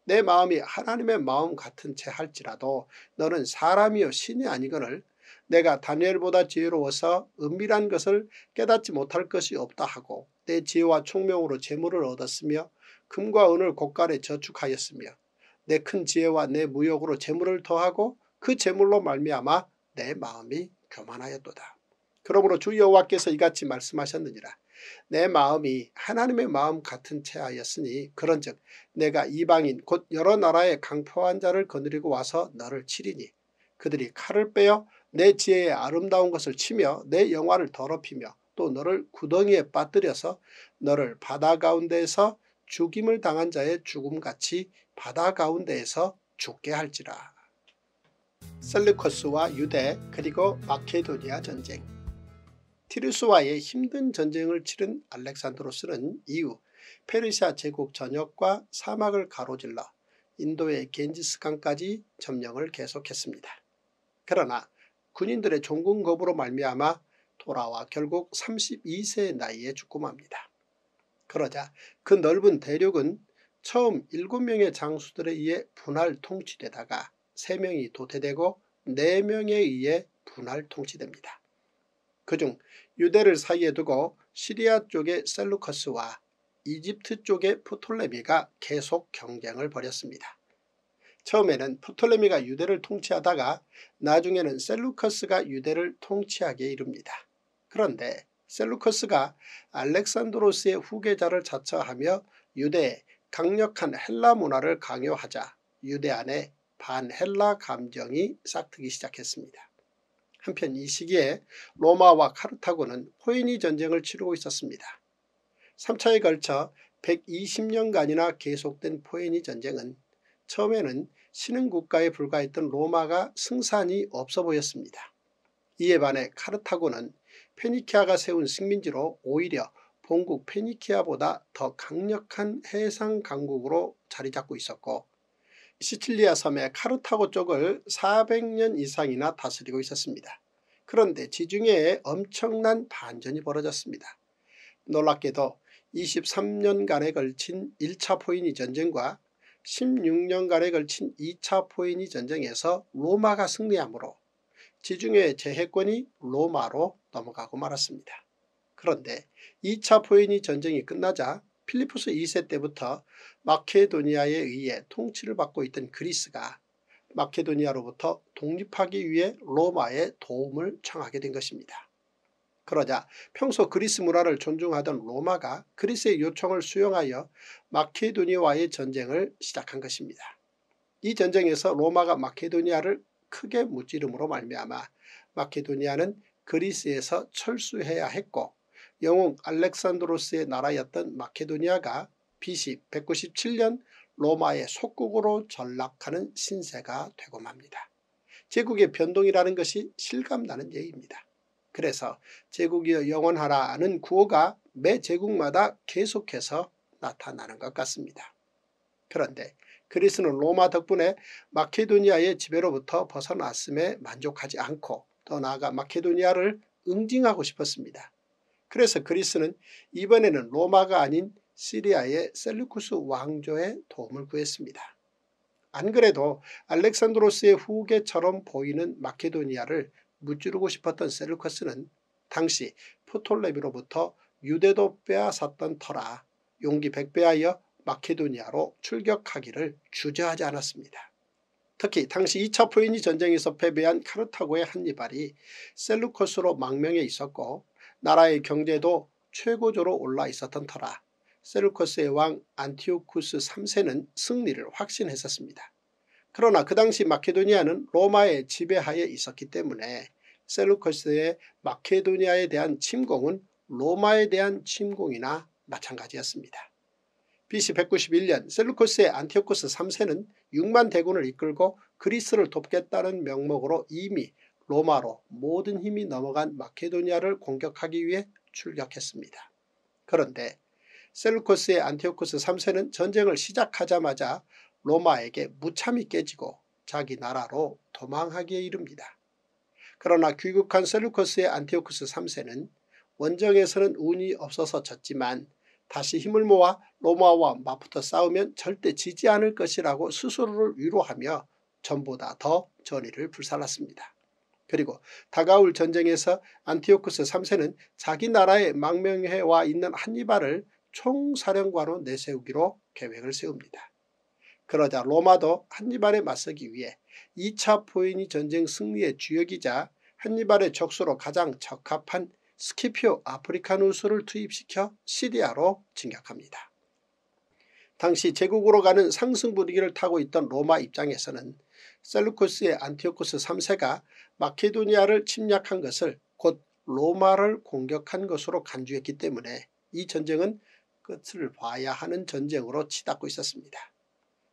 내 마음이 하나님의 마음 같은 채 할지라도 너는 사람이요 신이 아니거늘 내가 다니엘보다 지혜로워서 은밀한 것을 깨닫지 못할 것이 없다 하고 내 지혜와 총명으로 재물을 얻었으며 금과 은을 곳간에 저축하였으며 내 큰 지혜와 내 무역으로 재물을 더하고 그 재물로 말미암아 내 마음이 교만하였도다. 그러므로 주 여호와께서 이같이 말씀하셨느니라. 내 마음이 하나님의 마음 같은 채하였으니 그런즉 내가 이방인 곧 여러 나라의 강포한 자를 거느리고 와서 너를 치리니 그들이 칼을 빼어 내 지혜의 아름다운 것을 치며 내 영화를 더럽히며 또 너를 구덩이에 빠뜨려서 너를 바다 가운데에서 죽임을 당한 자의 죽음같이 바다 가운데에서 죽게 할지라. 셀루커스와 유대 그리고 마케도니아 전쟁 티르스와의 힘든 전쟁을 치른 알렉산드로스는 이후 페르시아 제국 전역과 사막을 가로질러 인도의 겐지스강까지 점령을 계속했습니다. 그러나 군인들의 종군거부로 말미암아 돌아와 결국 32세의 나이에 죽고 맙니다. 그러자 그 넓은 대륙은 처음 7명의 장수들에 의해 분할 통치되다가 3명이 도태되고 4명에 의해 분할 통치됩니다. 그 중 유대를 사이에 두고 시리아 쪽의 셀루커스와 이집트 쪽의 프톨레미가 계속 경쟁을 벌였습니다. 처음에는 프톨레미가 유대를 통치하다가 나중에는 셀루커스가 유대를 통치하게 이릅니다. 그런데 셀루커스가 알렉산드로스의 후계자를 자처하며 유대에 강력한 헬라 문화를 강요하자 유대 안에 반헬라 감정이 싹트기 시작했습니다. 한편 이 시기에 로마와 카르타고는 호인이 전쟁을 치르고 있었습니다. 3차에 걸쳐 120년간이나 계속된 포에니 전쟁은 처음에는 신흥 국가에 불과했던 로마가 승산이 없어 보였습니다. 이에 반해 카르타고는 페니키아가 세운 식민지로 오히려 본국 페니키아보다 더 강력한 해상 강국으로 자리잡고 있었고 시칠리아 섬의 카르타고 쪽을 400년 이상이나 다스리고 있었습니다. 그런데 지중해에 엄청난 반전이 벌어졌습니다. 놀랍게도 23년간에 걸친 1차 포인이 전쟁과 16년간에 걸친 2차 포인이 전쟁에서 로마가 승리하므로 지중해의 재해권이 로마로 넘어가고 말았습니다. 그런데 2차 포인이 전쟁이 끝나자 필리포스 2세 때부터 마케도니아에 의해 통치를 받고 있던 그리스가 마케도니아로부터 독립하기 위해 로마의 도움을 청하게 된 것입니다. 그러자 평소 그리스 문화를 존중하던 로마가 그리스의 요청을 수용하여 마케도니아와의 전쟁을 시작한 것입니다. 이 전쟁에서 로마가 마케도니아를 크게 무찌름으로 말미암아 마케도니아는 그리스에서 철수해야 했고 영웅 알렉산드로스의 나라였던 마케도니아가 BC 197년 로마의 속국으로 전락하는 신세가 되고 맙니다. 제국의 변동이라는 것이 실감나는 예입니다 그래서 제국이여 영원하라는 구호가 매 제국마다 계속해서 나타나는 것 같습니다. 그런데 그리스는 로마 덕분에 마케도니아의 지배로부터 벗어났음에 만족하지 않고 더 나아가 마케도니아를 응징하고 싶었습니다. 그래서 그리스는 이번에는 로마가 아닌 시리아의 셀루쿠스 왕조의 도움을 구했습니다. 안 그래도 알렉산드로스의 후계처럼 보이는 마케도니아를 무찌르고 싶었던 셀루쿠스는 당시 포톨레비로부터 유대도 빼앗았던 터라 용기 백배하여 마케도니아로 출격하기를 주저하지 않았습니다. 특히 당시 2차 포인이 전쟁에서 패배한 카르타고의 한니발이 셀루커스로 망명해 있었고 나라의 경제도 최고조로 올라 있었던 터라 세르코스의 왕 안티오쿠스 3세는 승리를 확신했었습니다. 그러나 그 당시 마케도니아는 로마의 지배하에 있었기 때문에 세르코스의 마케도니아에 대한 침공은 로마에 대한 침공이나 마찬가지였습니다. BC 191년 셀루코스의 안티오코스 3세는 6만 대군을 이끌고 그리스를 돕겠다는 명목으로 이미 로마로 모든 힘이 넘어간 마케도니아를 공격하기 위해 출격했습니다. 그런데 셀루코스의 안티오코스 3세는 전쟁을 시작하자마자 로마에게 무참히 깨지고 자기 나라로 도망하기에 이릅니다. 그러나 귀국한 셀루코스의 안티오코스 3세는 원정에서는 운이 없어서 졌지만 다시 힘을 모아 로마와 맞붙어 싸우면 절대 지지 않을 것이라고 스스로를 위로하며 전보다 더 전의를 불살랐습니다. 그리고 다가올 전쟁에서 안티오크스 3세는 자기 나라에 망명해와 있는 한니발을 총사령관으로 내세우기로 계획을 세웁니다. 그러자 로마도 한니발에 맞서기 위해 2차 포인이 전쟁 승리의 주역이자 한니발의 적수로 가장 적합한 스키피오 아프리카누스를 투입시켜 시리아로 진격합니다. 당시 제국으로 가는 상승 분위기를 타고 있던 로마 입장에서는 셀루코스의 안티오코스 3세가 마케도니아를 침략한 것을 곧 로마를 공격한 것으로 간주했기 때문에 이 전쟁은 끝을 봐야 하는 전쟁으로 치닫고 있었습니다.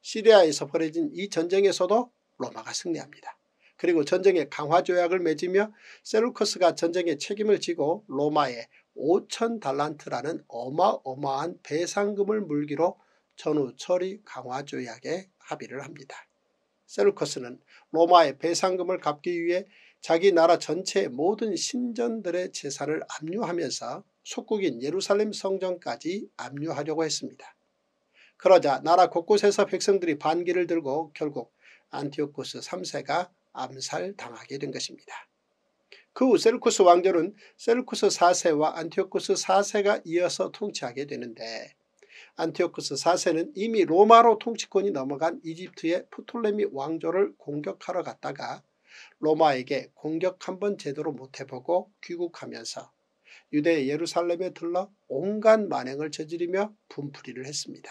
시리아에서 벌어진 이 전쟁에서도 로마가 승리합니다. 그리고 전쟁의 강화 조약을 맺으며 셀루커스가 전쟁의 책임을 지고 로마에 5천 달란트라는 어마어마한 배상금을 물기로 전후 처리 강화 조약에 합의를 합니다. 세루커스는 로마의 배상금을 갚기 위해 자기 나라 전체의 모든 신전들의 재산을 압류하면서 속국인 예루살렘 성전까지 압류하려고 했습니다. 그러자 나라 곳곳에서 백성들이 반기를 들고 결국 안티오쿠스 3세가 암살당하게 된 것입니다. 그후 세르쿠스 왕조는 세르쿠스 4세와 안티오쿠스 4세가 이어서 통치하게 되는데 안티오크스 4세는 이미 로마로 통치권이 넘어간 이집트의 프톨레미 왕조를 공격하러 갔다가 로마에게 공격 한번 제대로 못해보고 귀국하면서 유대 예루살렘에 들러 온갖 만행을 저지르며 분풀이를 했습니다.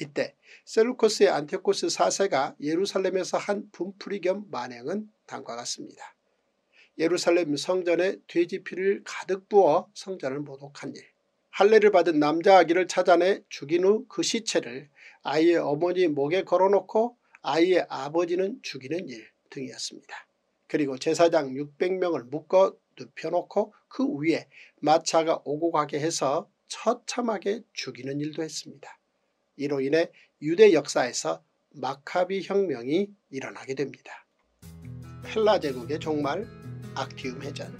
이때 셀루코스의 안티오코스 4세가 예루살렘에서 한 분풀이 겸 만행은 다음과 같습니다. 예루살렘 성전에 돼지피를 가득 부어 성전을 모독한 일 할례를 받은 남자 아기를 찾아내 죽인 후 그 시체를 아이의 어머니 목에 걸어놓고 아이의 아버지는 죽이는 일 등이었습니다. 그리고 제사장 600명을 묶어 눕혀놓고 그 위에 마차가 오고 가게 해서 처참하게 죽이는 일도 했습니다. 이로 인해 유대 역사에서 마카비 혁명이 일어나게 됩니다. 헬라 제국의 종말 악티움 해전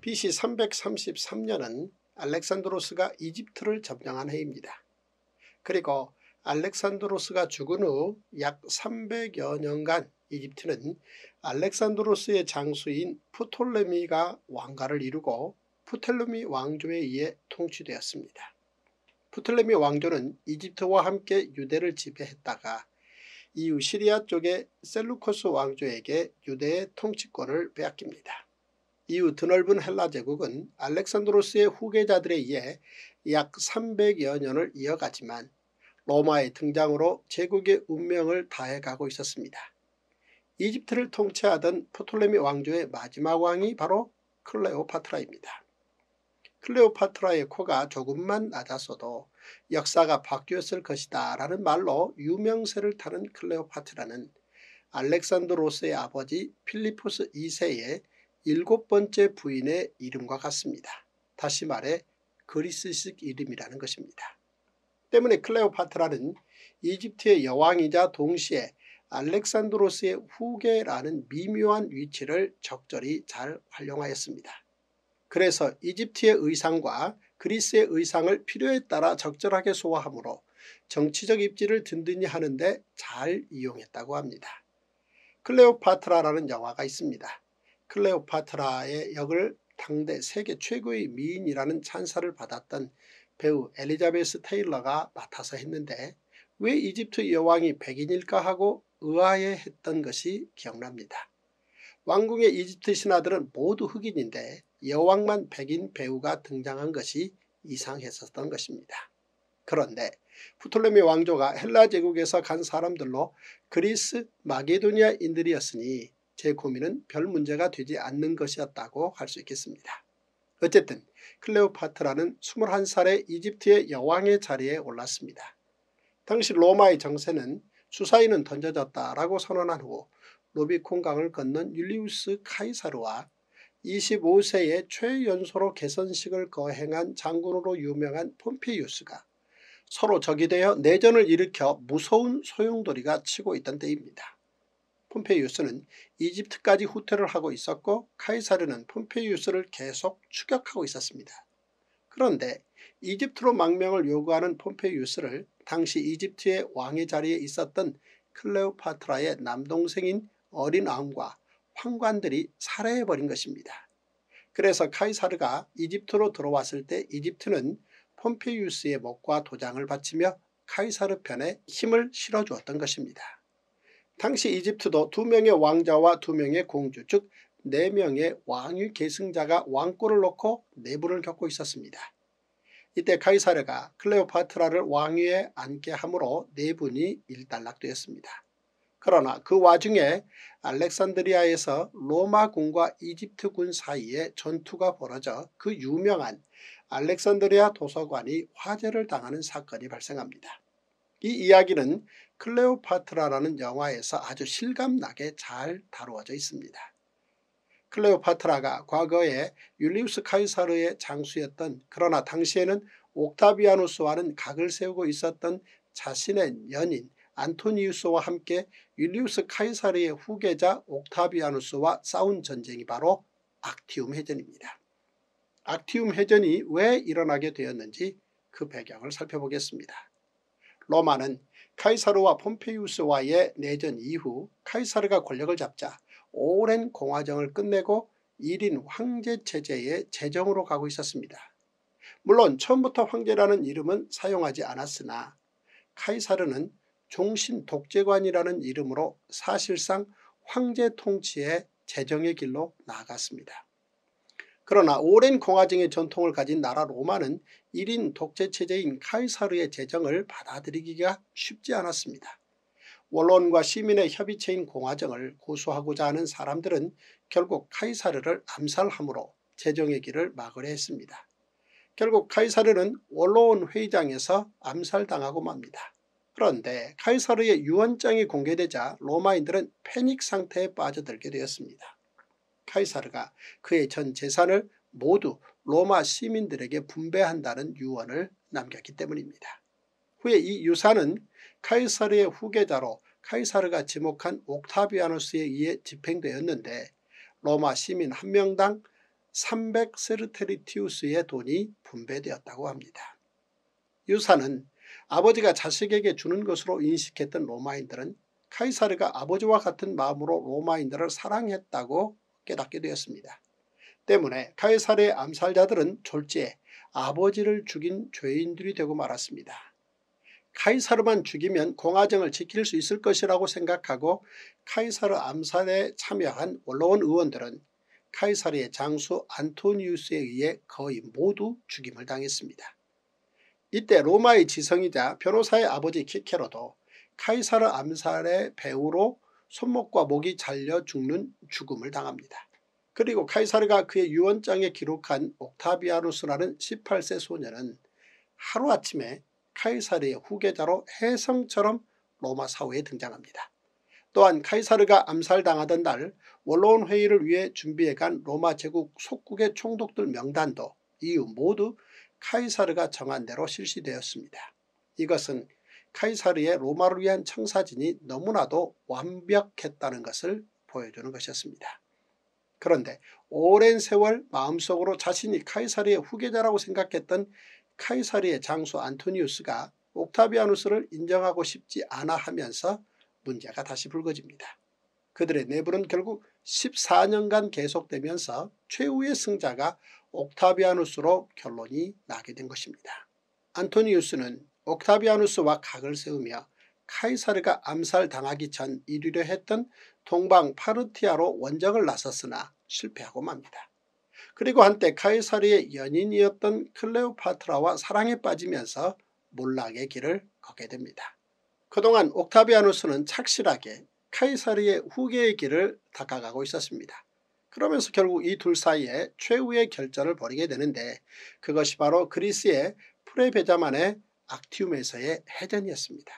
BC 333년은 알렉산드로스가 이집트를 점령한 해입니다. 그리고 알렉산드로스가 죽은 후 약 300여 년간 이집트는 알렉산드로스의 장수인 푸톨레미가 왕가를 이루고 푸텔레미 왕조에 의해 통치되었습니다. 푸텔레미 왕조는 이집트와 함께 유대를 지배했다가 이후 시리아 쪽의 셀루코스 왕조에게 유대의 통치권을 빼앗깁니다. 이후 드넓은 헬라 제국은 알렉산드로스의 후계자들에 의해 약 300여 년을 이어가지만 로마의 등장으로 제국의 운명을 다해가고 있었습니다. 이집트를 통치하던 포톨레미 왕조의 마지막 왕이 바로 클레오파트라입니다. 클레오파트라의 코가 조금만 낮았어도 역사가 바뀌었을 것이다 라는 말로 유명세를 타는 클레오파트라는 알렉산드로스의 아버지 필리포스 2세의 일곱 번째 부인의 이름과 같습니다. 다시 말해 그리스식 이름이라는 것입니다. 때문에 클레오파트라는 이집트의 여왕이자 동시에 알렉산드로스의 후계라는 미묘한 위치를 적절히 잘 활용하였습니다. 그래서 이집트의 의상과 그리스의 의상을 필요에 따라 적절하게 소화하므로 정치적 입지를 든든히 하는데 잘 이용했다고 합니다. 클레오파트라라는 영화가 있습니다. 클레오파트라의 역을 당대 세계 최고의 미인이라는 찬사를 받았던 배우 엘리자베스 테일러가 맡아서 했는데 왜 이집트 여왕이 백인일까 하고 의아해했던 것이 기억납니다. 왕궁의 이집트 신하들은 모두 흑인인데 여왕만 백인 배우가 등장한 것이 이상했었던 것입니다. 그런데 푸톨레미 왕조가 헬라 제국에서 간 사람들로 그리스 마게도니아인들이었으니 제 고민은 별 문제가 되지 않는 것이었다고 할 수 있겠습니다. 어쨌든 클레오파트라는 21살의 이집트의 여왕의 자리에 올랐습니다. 당시 로마의 정세는 수사인은 던져졌다라고 선언한 후 로비콘강을 건넌 율리우스 카이사르와 25세의 최연소로 개선식을 거행한 장군으로 유명한 폼피우스가 서로 적이 되어 내전을 일으켜 무서운 소용돌이가 치고 있던 때입니다. 폼페이우스는 이집트까지 후퇴를 하고 있었고 카이사르는 폼페이우스를 계속 추격하고 있었습니다. 그런데 이집트로 망명을 요구하는 폼페이우스를 당시 이집트의 왕의 자리에 있었던 클레오파트라의 남동생인 어린 왕과 황관들이 살해해버린 것입니다. 그래서 카이사르가 이집트로 들어왔을 때 이집트는 폼페이우스의 목과 도장을 바치며 카이사르 편에 힘을 실어주었던 것입니다. 당시 이집트도 두 명의 왕자와 두 명의 공주 즉 네명의 왕위 계승자가 왕권을 놓고 내부를 겪고 있었습니다. 이때 카이사르가 클레오파트라를 왕위에 앉게 함으로 네 분이 일단락되었습니다. 그러나 그 와중에 알렉산드리아에서 로마군과 이집트군 사이에 전투가 벌어져 그 유명한 알렉산드리아 도서관이 화재를 당하는 사건이 발생합니다. 이 이야기는 클레오파트라라는 영화에서 아주 실감나게 잘 다루어져 있습니다. 클레오파트라가 과거에 율리우스 카이사르의 장수였던 그러나 당시에는 옥타비아누스와는 각을 세우고 있었던 자신의 연인 안토니우스와 함께 율리우스 카이사르의 후계자 옥타비아누스와 싸운 전쟁이 바로 악티움 해전입니다. 악티움 해전이 왜 일어나게 되었는지 그 배경을 살펴보겠습니다. 로마는 카이사르와 폼페이우스와의 내전 이후 카이사르가 권력을 잡자 오랜 공화정을 끝내고 1인 황제 체제의 재정으로 가고 있었습니다. 물론 처음부터 황제라는 이름은 사용하지 않았으나 카이사르는 종신 독재관이라는 이름으로 사실상 황제 통치의 재정의 길로 나아갔습니다. 그러나 오랜 공화정의 전통을 가진 나라 로마는 1인 독재체제인 카이사르의 재정을 받아들이기가 쉽지 않았습니다. 원론과 시민의 협의체인 공화정을 고수하고자 하는 사람들은 결국 카이사르를 암살함으로 재정의 길을 막으려 했습니다. 결국 카이사르는 원로원 회의장에서 암살당하고 맙니다. 그런데 카이사르의 유언장이 공개되자 로마인들은 패닉 상태에 빠져들게 되었습니다. 카이사르가 그의 전 재산을 모두 로마 시민들에게 분배한다는 유언을 남겼기 때문입니다. 후에 이 유산은 카이사르의 후계자로 카이사르가 지목한 옥타비아누스에 의해 집행되었는데 로마 시민 한 명당 300세르테리티우스의 돈이 분배되었다고 합니다. 유산은 아버지가 자식에게 주는 것으로 인식했던 로마인들은 카이사르가 아버지와 같은 마음으로 로마인들을 사랑했다고 깨닫게 되었습니다. 때문에 카이사르의 암살자들은 졸지에 아버지를 죽인 죄인들이 되고 말았습니다. 카이사르만 죽이면 공화정을 지킬 수 있을 것이라고 생각하고 카이사르 암살에 참여한 원로원 의원들은 카이사르의 장수 안토니우스에 의해 거의 모두 죽임을 당했습니다. 이때 로마의 지성이자 변호사의 아버지 키케로도 카이사르 암살의 배후로 손목과 목이 잘려 죽는 죽음을 당합니다. 그리고 카이사르가 그의 유언장에 기록한 옥타비아누스라는 18세 소녀는 하루아침에 카이사르의 후계자로 혜성처럼 로마 사회에 등장합니다. 또한 카이사르가 암살당하던 날 원로원 회의를 위해 준비해간 로마 제국 속국의 총독들 명단도 이후 모두 카이사르가 정한 대로 실시되었습니다. 이것은 카이사르의 로마를 위한 청사진이 너무나도 완벽했다는 것을 보여주는 것이었습니다. 그런데 오랜 세월 마음속으로 자신이 카이사르의 후계자라고 생각했던 카이사르의 장수 안토니우스가 옥타비아누스를 인정하고 싶지 않아 하면서 문제가 다시 불거집니다. 그들의 내부는 결국 14년간 계속되면서 최후의 승자가 옥타비아누스로 결론이 나게 된 것입니다. 안토니우스는 옥타비아누스와 각을 세우며 카이사르가 암살당하기 전 이루려 했던 동방 파르티아로 원정을 나섰으나 실패하고 맙니다. 그리고 한때 카이사르의 연인이었던 클레오파트라와 사랑에 빠지면서 몰락의 길을 걷게 됩니다. 그동안 옥타비아누스는 착실하게 카이사르의 후계의 길을 닦아가고 있었습니다. 그러면서 결국 이 둘 사이에 최후의 결전을 벌이게 되는데 그것이 바로 그리스의 프레베자만의 악티움에서의 해전이었습니다.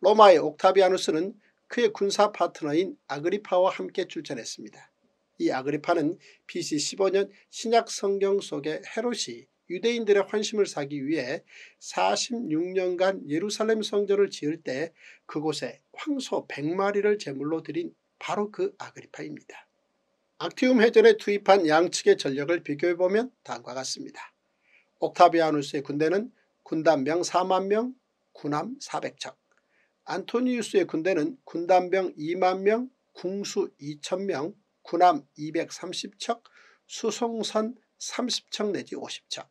로마의 옥타비아누스는 그의 군사 파트너인 아그리파와 함께 출전했습니다. 이 아그리파는 BC 15년 신약 성경 속의 헤롯이 유대인들의 환심을 사기 위해 46년간 예루살렘 성전을 지을 때 그곳에 황소 100마리를 제물로 드린 바로 그 아그리파입니다. 악티움 해전에 투입한 양측의 전력을 비교해보면 다음과 같습니다. 옥타비아누스의 군대는 군단병 4만 명, 군함 400척. 안토니우스의 군대는 군단병 2만 명, 궁수 2천 명, 군함 230척, 수송선 30척 내지 50척.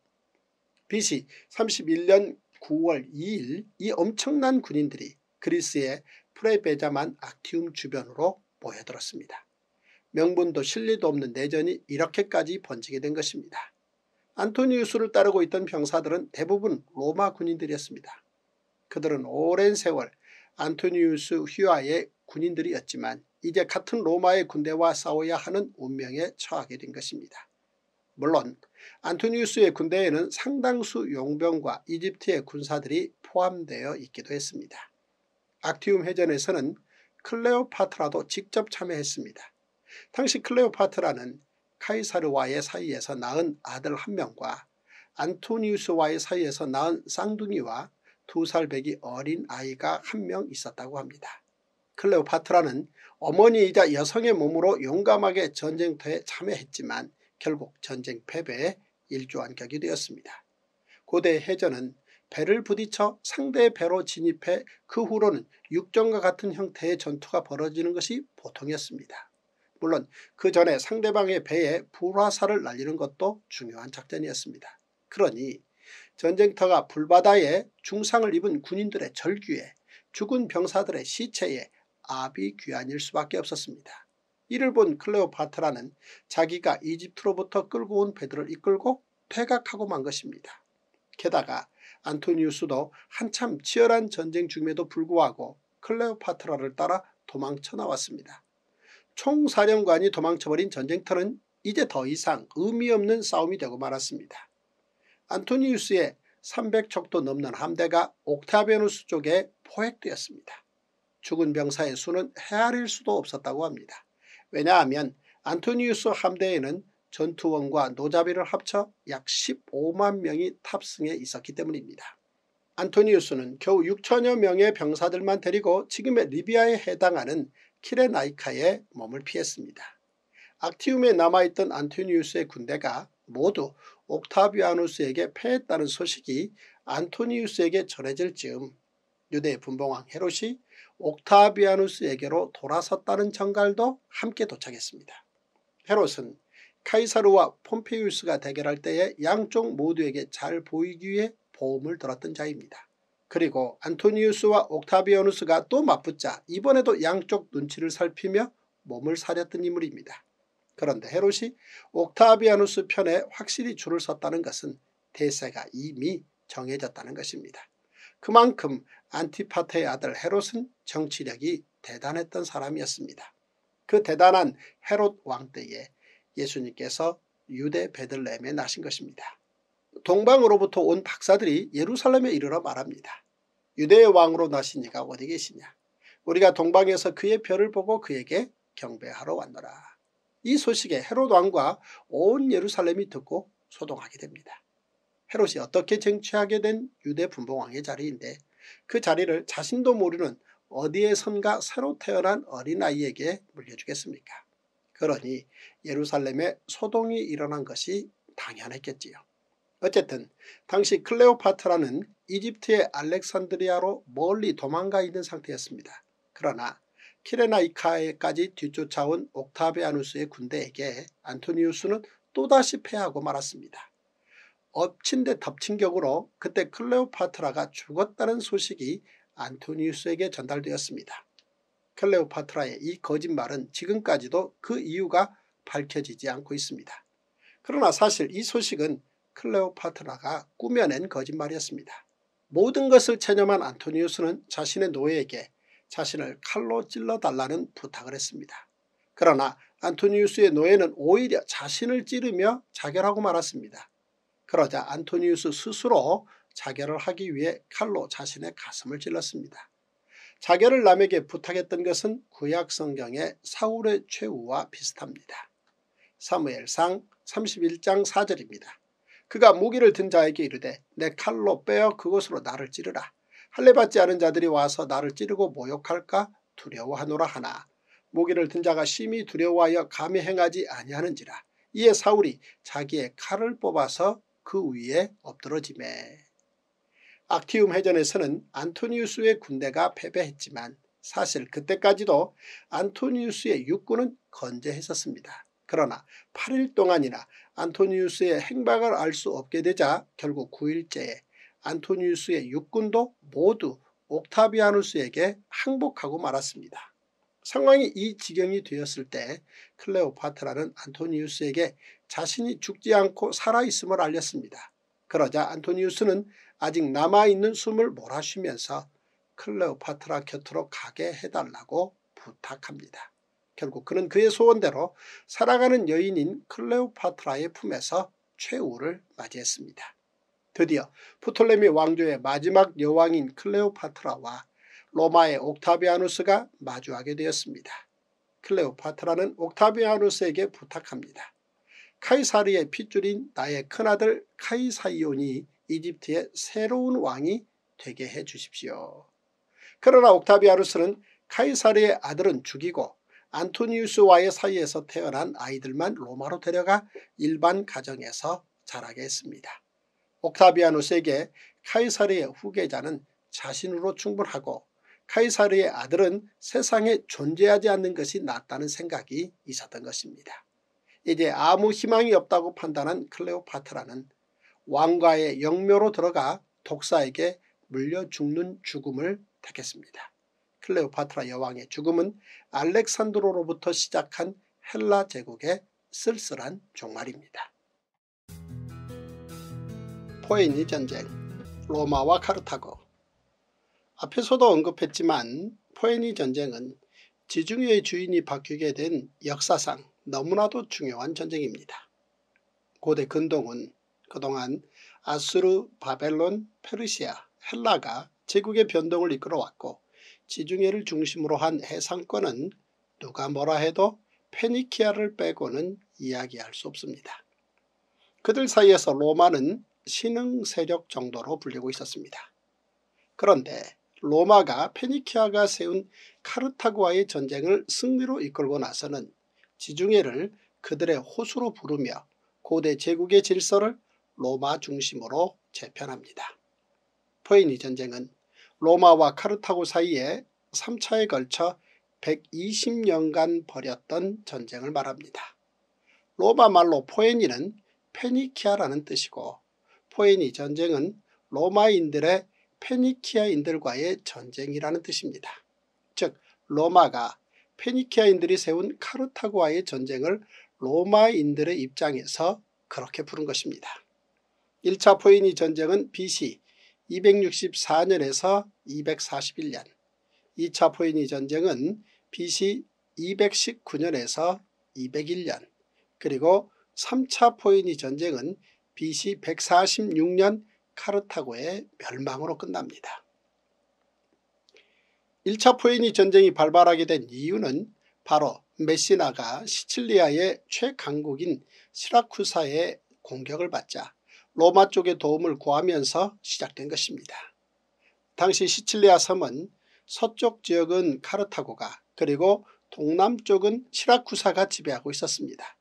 BC 31년 9월 2일 이 엄청난 군인들이 그리스의 프레베자만 악티움 주변으로 모여들었습니다. 명분도 실리도 없는 내전이 이렇게까지 번지게 된 것입니다. 안토니우스를 따르고 있던 병사들은 대부분 로마 군인들이었습니다. 그들은 오랜 세월 안토니우스 휘하의 군인들이었지만 이제 같은 로마의 군대와 싸워야 하는 운명에 처하게 된 것입니다. 물론 안토니우스의 군대에는 상당수 용병과 이집트의 군사들이 포함되어 있기도 했습니다. 악티움 해전에서는 클레오파트라도 직접 참여했습니다. 당시 클레오파트라는 카이사르와의 사이에서 낳은 아들 한 명과 안토니우스와의 사이에서 낳은 쌍둥이와 두살 배기 어린 아이가 한 명 있었다고 합니다. 클레오파트라는 어머니이자 여성의 몸으로 용감하게 전쟁터에 참여했지만 결국 전쟁 패배에 일조한 격이 되었습니다. 고대 해전은 배를 부딪혀 상대의 배로 진입해 그 후로는 육전과 같은 형태의 전투가 벌어지는 것이 보통이었습니다. 물론 그 전에 상대방의 배에 불화살을 날리는 것도 중요한 작전이었습니다. 그러니 전쟁터가 불바다에 중상을 입은 군인들의 절규에 죽은 병사들의 시체에 아비 귀환일 수밖에 없었습니다. 이를 본 클레오파트라는 자기가 이집트로부터 끌고 온 배들을 이끌고 퇴각하고 만 것입니다. 게다가 안토니우스도 한참 치열한 전쟁 중에도 불구하고 클레오파트라를 따라 도망쳐 나왔습니다. 총사령관이 도망쳐버린 전쟁터는 이제 더 이상 의미 없는 싸움이 되고 말았습니다. 안토니우스의 300척도 넘는 함대가 옥타비아누스 쪽에 포획되었습니다. 죽은 병사의 수는 헤아릴 수도 없었다고 합니다. 왜냐하면 안토니우스 함대에는 전투원과 노자비를 합쳐 약 15만 명이 탑승해 있었기 때문입니다. 안토니우스는 겨우 6천여 명의 병사들만 데리고 지금의 리비아에 해당하는 키레나이카에 몸을 피했습니다. 악티움에 남아있던 안토니우스의 군대가 모두 옥타비아누스에게 패했다는 소식이 안토니우스에게 전해질 즈음 유대 분봉왕 헤롯이 옥타비아누스에게로 돌아섰다는 전갈도 함께 도착했습니다. 헤롯은 카이사르와 폼페이우스가 대결할 때에 양쪽 모두에게 잘 보이기 위해 보험을 들었던 자입니다. 그리고 안토니우스와 옥타비아누스가 또 맞붙자 이번에도 양쪽 눈치를 살피며 몸을 사렸던 인물입니다. 그런데 헤롯이 옥타비아누스 편에 확실히 줄을 섰다는 것은 대세가 이미 정해졌다는 것입니다. 그만큼 안티파테의 아들 헤롯은 정치력이 대단했던 사람이었습니다. 그 대단한 헤롯 왕 때에 예수님께서 유대 베들레헴에 나신 것입니다. 동방으로부터 온 박사들이 예루살렘에 이르러 말합니다. 유대의 왕으로 나신 이가 어디 계시냐 우리가 동방에서 그의 별을 보고 그에게 경배하러 왔노라. 이 소식에 헤롯 왕과 온 예루살렘이 듣고 소동하게 됩니다. 헤롯이 어떻게 쟁취하게 된 유대 분봉왕의 자리인데 그 자리를 자신도 모르는 어디에선가 새로 태어난 어린아이에게 물려주겠습니까? 그러니 예루살렘에 소동이 일어난 것이 당연했겠지요. 어쨌든 당시 클레오파트라는 이집트의 알렉산드리아로 멀리 도망가 있는 상태였습니다. 그러나 키레나이카에까지 뒤쫓아온 옥타비아누스의 군대에게 안토니우스는 또다시 패하고 말았습니다. 엎친 데 덮친 격으로 그때 클레오파트라가 죽었다는 소식이 안토니우스에게 전달되었습니다. 클레오파트라의 이 거짓말은 지금까지도 그 이유가 밝혀지지 않고 있습니다. 그러나 사실 이 소식은 클레오파트라가 꾸며낸 거짓말이었습니다. 모든 것을 체념한 안토니우스는 자신의 노예에게 자신을 칼로 찔러달라는 부탁을 했습니다. 그러나 안토니우스의 노예는 오히려 자신을 찌르며 자결하고 말았습니다. 그러자 안토니우스 스스로 자결을 하기 위해 칼로 자신의 가슴을 찔렀습니다. 자결을 남에게 부탁했던 것은 구약 성경의 사울의 최후와 비슷합니다. 사무엘상 31장 4절입니다. 그가 무기를 든 자에게 이르되 내 칼로 빼어 그곳으로 나를 찌르라. 할례받지 않은 자들이 와서 나를 찌르고 모욕할까 두려워하노라 하나. 무기를 든 자가 심히 두려워하여 감히 행하지 아니하는지라. 이에 사울이 자기의 칼을 뽑아서 그 위에 엎드러지매. 악티움 해전에서는 안토니우스의 군대가 패배했지만 사실 그때까지도 안토니우스의 육군은 건재했었습니다. 그러나 8일 동안이나 안토니우스의 행방을 알 수 없게 되자 결국 9일째에 안토니우스의 육군도 모두 옥타비아누스에게 항복하고 말았습니다. 상황이 이 지경이 되었을 때 클레오파트라는 안토니우스에게 자신이 죽지 않고 살아있음을 알렸습니다. 그러자 안토니우스는 아직 남아있는 숨을 몰아쉬면서 클레오파트라 곁으로 가게 해달라고 부탁합니다. 결국 그는 그의 소원대로 살아가는 여인인 클레오파트라의 품에서 최후를 맞이했습니다. 드디어 프톨레미 왕조의 마지막 여왕인 클레오파트라와 로마의 옥타비아누스가 마주하게 되었습니다. 클레오파트라는 옥타비아누스에게 부탁합니다. 카이사르의 핏줄인 나의 큰아들 카이사이온이 이집트의 새로운 왕이 되게 해 주십시오. 그러나 옥타비아누스는 카이사르의 아들은 죽이고 안토니우스와의 사이에서 태어난 아이들만 로마로 데려가 일반 가정에서 자라게 했습니다. 옥타비아누스에게 카이사르의 후계자는 자신으로 충분하고 카이사르의 아들은 세상에 존재하지 않는 것이 낫다는 생각이 있었던 것입니다. 이제 아무 희망이 없다고 판단한 클레오파트라는 왕가의 영묘로 들어가 독사에게 물려 죽는 죽음을 택했습니다. 클레오파트라 여왕의 죽음은 알렉산드로로부터 시작한 헬라 제국의 쓸쓸한 종말입니다. 포에니 전쟁, 로마와 카르타고 앞에서도 언급했지만 포에니 전쟁은 지중해의 주인이 바뀌게 된 역사상 너무나도 중요한 전쟁입니다. 고대 근동은 그동안 아수르, 바벨론, 페르시아, 헬라가 제국의 변동을 이끌어왔고 지중해를 중심으로 한 해상권은 누가 뭐라 해도 페니키아를 빼고는 이야기할 수 없습니다. 그들 사이에서 로마는 신흥 세력 정도로 불리고 있었습니다. 그런데 로마가 페니키아가 세운 카르타고와의 전쟁을 승리로 이끌고 나서는 지중해를 그들의 호수로 부르며 고대 제국의 질서를 로마 중심으로 재편합니다. 포에니 전쟁은 로마와 카르타고 사이에 3차에 걸쳐 120년간 벌였던 전쟁을 말합니다. 로마 말로 포에니는 페니키아라는 뜻이고 포에니 전쟁은 로마인들의 페니키아인들과의 전쟁이라는 뜻입니다. 즉 로마가 페니키아인들이 세운 카르타고와의 전쟁을 로마인들의 입장에서 그렇게 부른 것입니다. 1차 포에니 전쟁은 BC 264년에서 241년 2차 포이니 전쟁은 BC 219년에서 201년 그리고 3차 포이니 전쟁은 BC 146년 카르타고의 멸망으로 끝납니다. 1차 포이니 전쟁이 발발하게 된 이유는 바로 메시나가 시칠리아의 최강국인 시라쿠사의 공격을 받자 로마 쪽의 도움을 구하면서 시작된 것입니다. 당시 시칠리아 섬은 서쪽 지역은 카르타고가 그리고 동남쪽은 시라쿠사가 지배하고 있었습니다.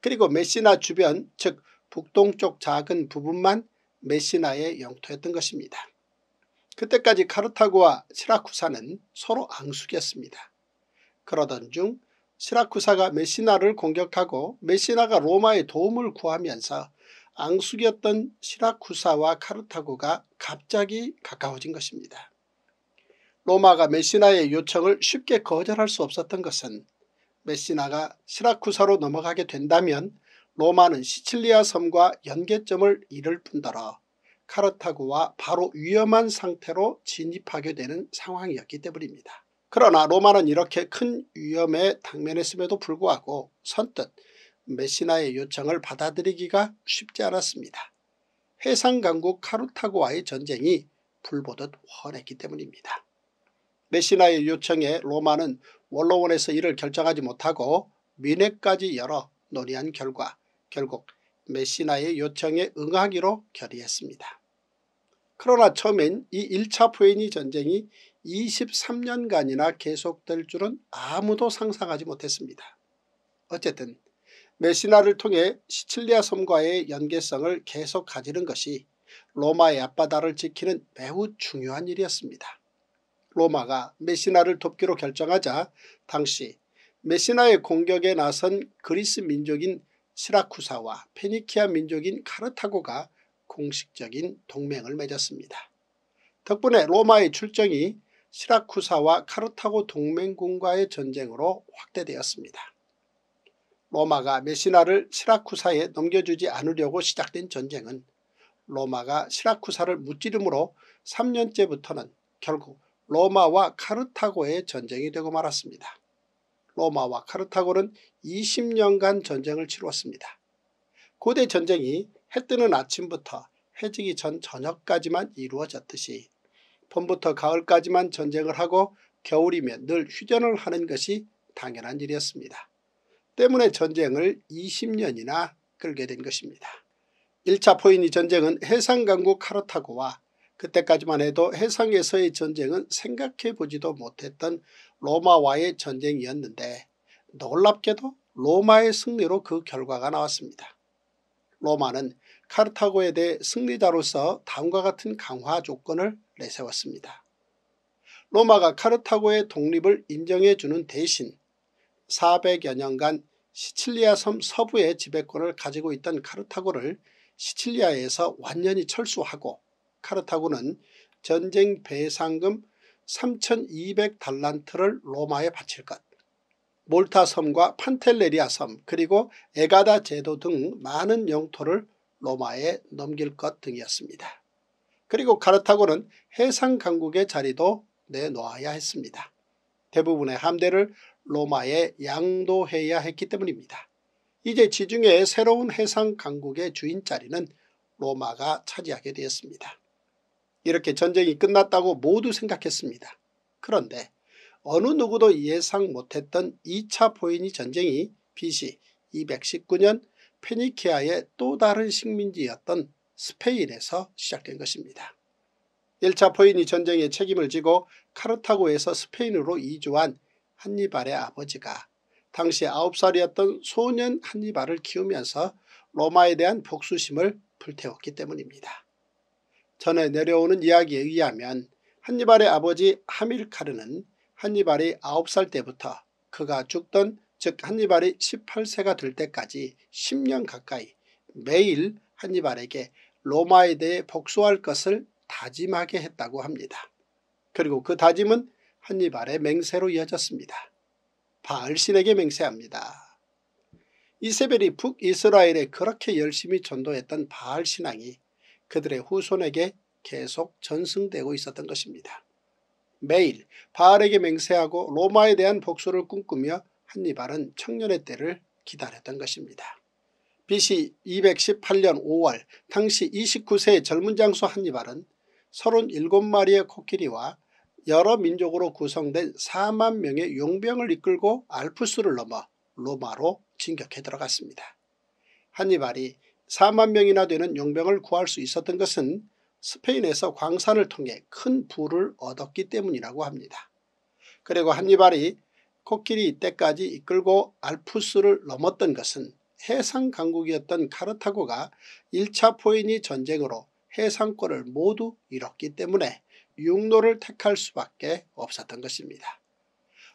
그리고 메시나 주변 즉 북동쪽 작은 부분만 메시나의 영토였던 것입니다. 그때까지 카르타고와 시라쿠사는 서로 앙숙이었습니다. 그러던 중 시라쿠사가 메시나를 공격하고 메시나가 로마의 도움을 구하면서 앙숙이었던 시라쿠사와 카르타고가 갑자기 가까워진 것입니다. 로마가 메시나의 요청을 쉽게 거절할 수 없었던 것은 메시나가 시라쿠사로 넘어가게 된다면 로마는 시칠리아 섬과 연계점을 잃을 뿐더러 카르타고와 바로 위험한 상태로 진입하게 되는 상황이었기 때문입니다. 그러나 로마는 이렇게 큰 위험에 당면했음에도 불구하고 선뜻 메시나의 요청을 받아들이기가 쉽지 않았습니다. 해상 강국 카르타고와의 전쟁이 불보듯 훤했기 때문입니다. 메시나의 요청에 로마는 원로원에서 이를 결정하지 못하고 미네까지 열어 논의한 결과 결국 메시나의 요청에 응하기로 결의했습니다. 그러나 처음엔 이 1차 포에니 전쟁이 23년간이나 계속될 줄은 아무도 상상하지 못했습니다. 어쨌든 메시나를 통해 시칠리아 섬과의 연계성을 계속 가지는 것이 로마의 앞바다를 지키는 매우 중요한 일이었습니다. 로마가 메시나를 돕기로 결정하자 당시 메시나의 공격에 나선 그리스 민족인 시라쿠사와 페니키아 민족인 카르타고가 공식적인 동맹을 맺었습니다. 덕분에 로마의 출정이 시라쿠사와 카르타고 동맹군과의 전쟁으로 확대되었습니다. 로마가 메시나를 시라쿠사에 넘겨주지 않으려고 시작된 전쟁은 로마가 시라쿠사를 무찌름으로 3년째부터는 결국 로마와 카르타고의 전쟁이 되고 말았습니다. 로마와 카르타고는 20년간 전쟁을 치루었습니다. 고대 전쟁이 해 뜨는 아침부터 해지기 전 저녁까지만 이루어졌듯이 봄부터 가을까지만 전쟁을 하고 겨울이면 늘 휴전을 하는 것이 당연한 일이었습니다. 때문에 전쟁을 20년이나 끌게 된 것입니다. 1차 포인이 전쟁은 해상강국 카르타고와 그때까지만 해도 해상에서의 전쟁은 생각해보지도 못했던 로마와의 전쟁이었는데 놀랍게도 로마의 승리로 그 결과가 나왔습니다. 로마는 카르타고에 대해 승리자로서 다음과 같은 강화 조건을 내세웠습니다. 로마가 카르타고의 독립을 인정해주는 대신 400여 년간 시칠리아 섬 서부의 지배권을 가지고 있던 카르타고를 시칠리아에서 완전히 철수하고 카르타고는 전쟁 배상금 3,200달란트를 로마에 바칠 것. 몰타 섬과 판텔레리아 섬 그리고 에가다 제도 등 많은 영토를 로마에 넘길 것 등이었습니다. 그리고 카르타고는 해상 강국의 자리도 내놓아야 했습니다. 대부분의 함대를 로마에 양도해야 했기 때문입니다. 이제 지중해 새로운 해상 강국의 주인자리는 로마가 차지하게 되었습니다. 이렇게 전쟁이 끝났다고 모두 생각했습니다. 그런데 어느 누구도 예상 못했던 2차 포인이 전쟁이 BC 219년 페니키아의 또 다른 식민지였던 스페인에서 시작된 것입니다. 1차 포인이 전쟁의 책임을 지고 카르타고에서 스페인으로 이주한 한니발의 아버지가 당시 9살이었던 소년 한니발을 키우면서 로마에 대한 복수심을 불태웠기 때문입니다. 전에 내려오는 이야기에 의하면 한니발의 아버지 하밀카르는 한니발이 9살 때부터 그가 죽던 즉 한니발이 18세가 될 때까지 10년 가까이 매일 한니발에게 로마에 대해 복수할 것을 다짐하게 했다고 합니다. 그리고 그 다짐은 한니발의 맹세로 이어졌습니다. 바알신에게 맹세합니다. 이세벨이 북이스라엘에 그렇게 열심히 전도했던 바알신앙이 그들의 후손에게 계속 전승되고 있었던 것입니다. 매일 바알에게 맹세하고 로마에 대한 복수를 꿈꾸며 한니발은 청년의 때를 기다렸던 것입니다. BC 218년 5월 당시 29세의 젊은 장수 한니발은 37마리의 코끼리와 여러 민족으로 구성된 4만 명의 용병을 이끌고 알프스를 넘어 로마로 진격해 들어갔습니다. 한니발이 4만 명이나 되는 용병을 구할 수 있었던 것은 스페인에서 광산을 통해 큰 부를 얻었기 때문이라고 합니다. 그리고 한니발이 코끼리 이때까지 이끌고 알프스를 넘었던 것은 해상 강국이었던 카르타고가 1차 포인이 전쟁으로 해상권을 모두 잃었기 때문에 육로를 택할 수밖에 없었던 것입니다.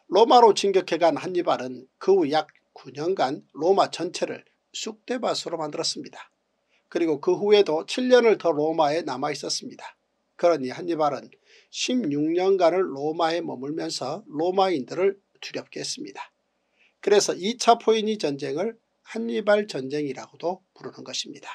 로마로 진격해간 한니발은 그 후 약 9년간 로마 전체를 쑥대밭으로 만들었습니다. 그리고 그 후에도 7년을 더 로마에 남아있었습니다. 그러니 한니발은 16년간을 로마에 머물면서 로마인들을 두렵게 했습니다. 그래서 2차 포이니 전쟁을 한니발 전쟁이라고도 부르는 것입니다.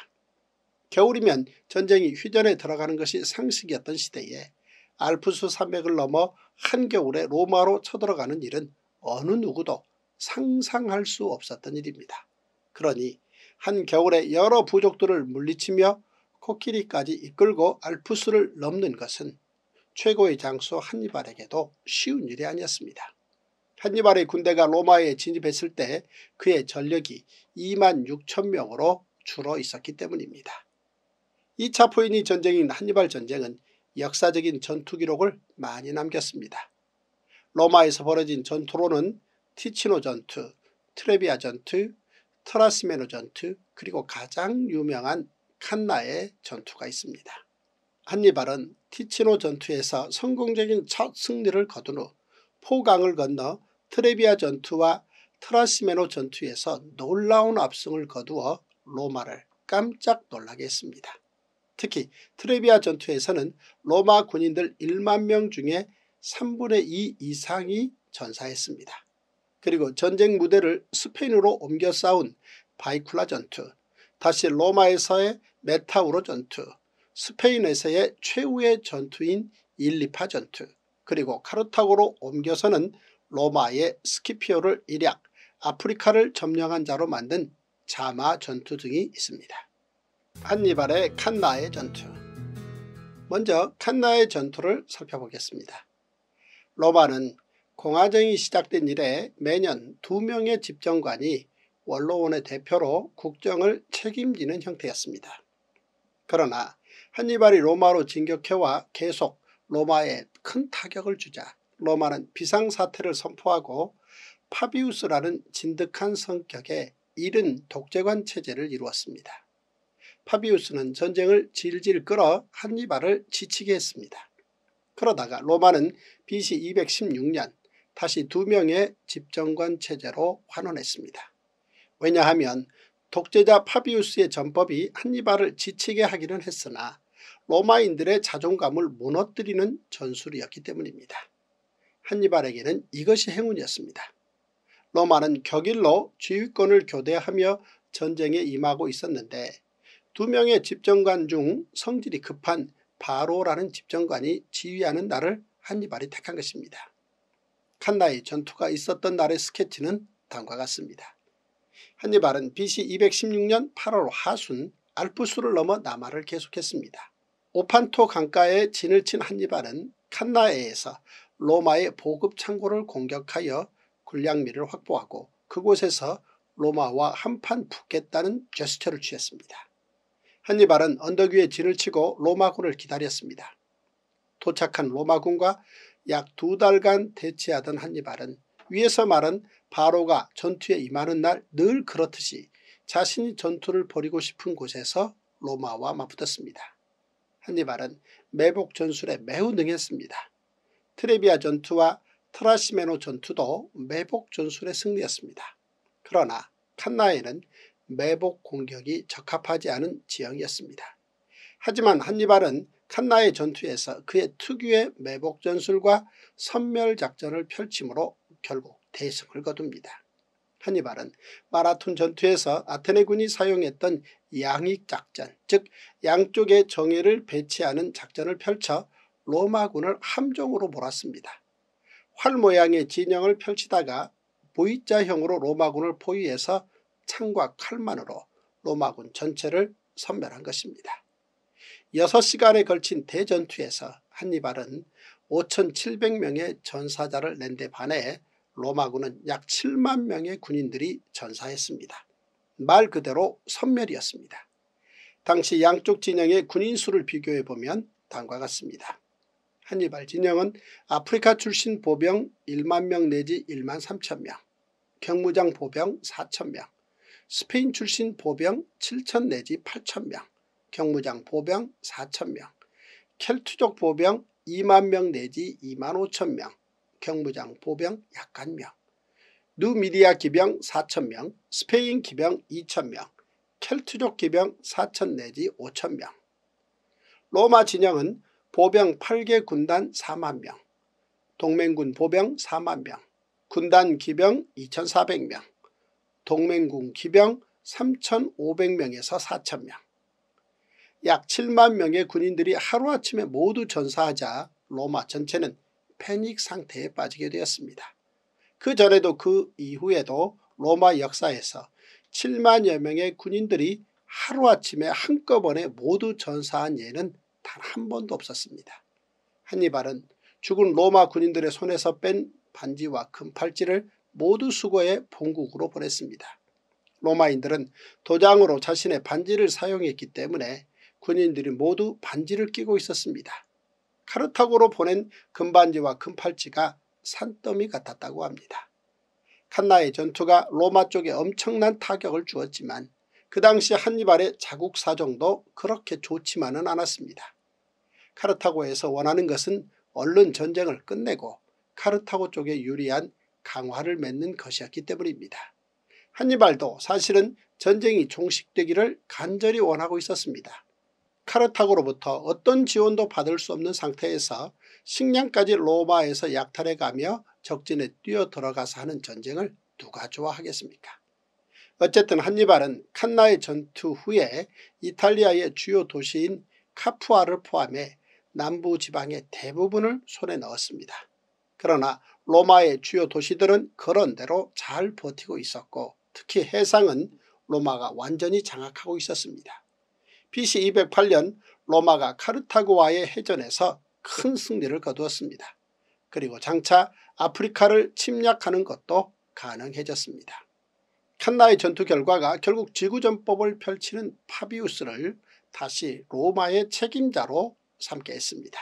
겨울이면 전쟁이 휴전에 들어가는 것이 상식이었던 시대에 알프스 산맥을 넘어 한겨울에 로마로 쳐들어가는 일은 어느 누구도 상상할 수 없었던 일입니다. 그러니 한겨울에 여러 부족들을 물리치며 코끼리까지 이끌고 알프스를 넘는 것은 최고의 장수 한니발에게도 쉬운 일이 아니었습니다. 한니발의 군대가 로마에 진입했을 때 그의 전력이 2만 6천 명으로 줄어 있었기 때문입니다. 2차 포인이 전쟁인 한니발 전쟁은 역사적인 전투 기록을 많이 남겼습니다. 로마에서 벌어진 전투로는 티치노 전투, 트레비아 전투, 트라스메노 전투 그리고 가장 유명한 칸나의 전투가 있습니다. 한니발은 티치노 전투에서 성공적인 첫 승리를 거둔 후 포강을 건너 트레비아 전투와 트라스메노 전투에서 놀라운 압승을 거두어 로마를 깜짝 놀라게 했습니다. 특히 트레비아 전투에서는 로마 군인들 1만 명 중에 3분의 2 이상이 전사했습니다. 그리고 전쟁 무대를 스페인으로 옮겨 싸운 바이쿨라 전투, 다시 로마에서의 메타우로 전투, 스페인에서의 최후의 전투인 일리파 전투, 그리고 카르타고로 옮겨서는 로마의 스키피오를 일약, 아프리카를 점령한 자로 만든 자마 전투 등이 있습니다. 한니발의 칸나의 전투 먼저 칸나의 전투를 살펴보겠습니다. 로마는 공화정이 시작된 이래 매년 두명의 집정관이 원로원의 대표로 국정을 책임지는 형태였습니다. 그러나 한니발이 로마로 진격해와 계속 로마에 큰 타격을 주자 로마는 비상사태를 선포하고 파비우스라는 진득한 성격의 이른 독재관 체제를 이루었습니다. 파비우스는 전쟁을 질질 끌어 한니발을 지치게 했습니다. 그러다가 로마는 BC 216년 다시 두 명의 집정관 체제로 환원했습니다. 왜냐하면 독재자 파비우스의 전법이 한니발을 지치게 하기는 했으나 로마인들의 자존감을 무너뜨리는 전술이었기 때문입니다. 한니발에게는 이것이 행운이었습니다. 로마는 격일로 지휘권을 교대하며 전쟁에 임하고 있었는데 두 명의 집정관 중 성질이 급한 바로라는 집정관이 지휘하는 날을 한니발이 택한 것입니다. 칸나의 전투가 있었던 날의 스케치는 다음과 같습니다. 한니발은 BC 216년 8월 하순 알프스를 넘어 남하를 계속했습니다. 오판토 강가에 진을 친 한니발은 칸나에에서 로마의 보급 창고를 공격하여 군량미를 확보하고 그곳에서 로마와 한판 붙겠다는 제스처를 취했습니다. 한니발은 언덕 위에 진을 치고 로마군을 기다렸습니다. 도착한 로마군과 약 두 달간 대치하던 한니발은 위에서 말은 바로가 전투에 임하는 날 늘 그렇듯이 자신이 전투를 벌이고 싶은 곳에서 로마와 맞붙었습니다. 한니발은 매복 전술에 매우 능했습니다. 트레비아 전투와 트라시메노 전투도 매복 전술의 승리였습니다. 그러나 칸나에는 매복 공격이 적합하지 않은 지형이었습니다. 하지만 한니발은 칸나의 전투에서 그의 특유의 매복 전술과 선멸 작전을 펼치므로 결국 대승을 거둡니다. 한니발은 마라톤 전투에서 아테네 군이 사용했던 양익 작전 즉 양쪽의 정예를 배치하는 작전을 펼쳐 로마군을 함정으로 몰았습니다. 활 모양의 진영을 펼치다가 V자형으로 로마군을 포위해서 창과 칼만으로 로마군 전체를 섬멸한 것입니다. 6시간에 걸친 대전투에서 한니발은 5,700명의 전사자를 낸 데 반해 로마군은 약 7만 명의 군인들이 전사했습니다. 말 그대로 선멸이었습니다. 당시 양쪽 진영의 군인 수를 비교해보면 다음과 같습니다. 한니발 진영은 아프리카 출신 보병 1만 명 내지 1만 3천 명, 경무장 보병 4천 명, 스페인 출신 보병 7천 내지 8천 명, 경무장 보병 4천 명, 켈트족 보병 2만 명 내지 2만 5천 명, 경무장 보병 약간 명, 누미디아 기병 4천 명, 스페인 기병 2천 명, 켈트족 기병 4천 내지 5천 명. 로마 진영은 보병 8개 군단 4만 명, 동맹군 보병 4만 명, 군단 기병 2,400명, 동맹군 기병 3,500명에서 4,000명 약 7만 명의 군인들이 하루아침에 모두 전사하자 로마 전체는 패닉 상태에 빠지게 되었습니다. 그 전에도 그 이후에도 로마 역사에서 7만여 명의 군인들이 하루아침에 한꺼번에 모두 전사한 예는 단 한 번도 없었습니다. 한니발은 죽은 로마 군인들의 손에서 뺀 반지와 금팔찌를 모두 수거해 본국으로 보냈습니다. 로마인들은 도장으로 자신의 반지를 사용했기 때문에 군인들이 모두 반지를 끼고 있었습니다. 카르타고로 보낸 금반지와 금팔찌가 산더미 같았다고 합니다. 칸나의 전투가 로마 쪽에 엄청난 타격을 주었지만 그 당시 한니발의 자국 사정도 그렇게 좋지만은 않았습니다. 카르타고에서 원하는 것은 얼른 전쟁을 끝내고 카르타고 쪽에 유리한 강화를 맺는 것이었기 때문입니다. 한니발도 사실은 전쟁이 종식되기를 간절히 원하고 있었습니다. 카르타고로부터 어떤 지원도 받을 수 없는 상태에서 식량까지 로마에서 약탈해가며 적진에 뛰어들어가서 하는 전쟁을 누가 좋아하겠습니까? 어쨌든 한니발은 칸나의 전투 후에 이탈리아의 주요 도시인 카푸아를 포함해 남부 지방의 대부분을 손에 넣었습니다. 그러나 로마의 주요 도시들은 그런대로 잘 버티고 있었고 특히 해상은 로마가 완전히 장악하고 있었습니다. BC 208년 로마가 카르타고와의 해전에서 큰 승리를 거두었습니다. 그리고 장차 아프리카를 침략하는 것도 가능해졌습니다. 칸나의 전투 결과가 결국 지구전법을 펼치는 파비우스를 다시 로마의 책임자로 삼게 했습니다.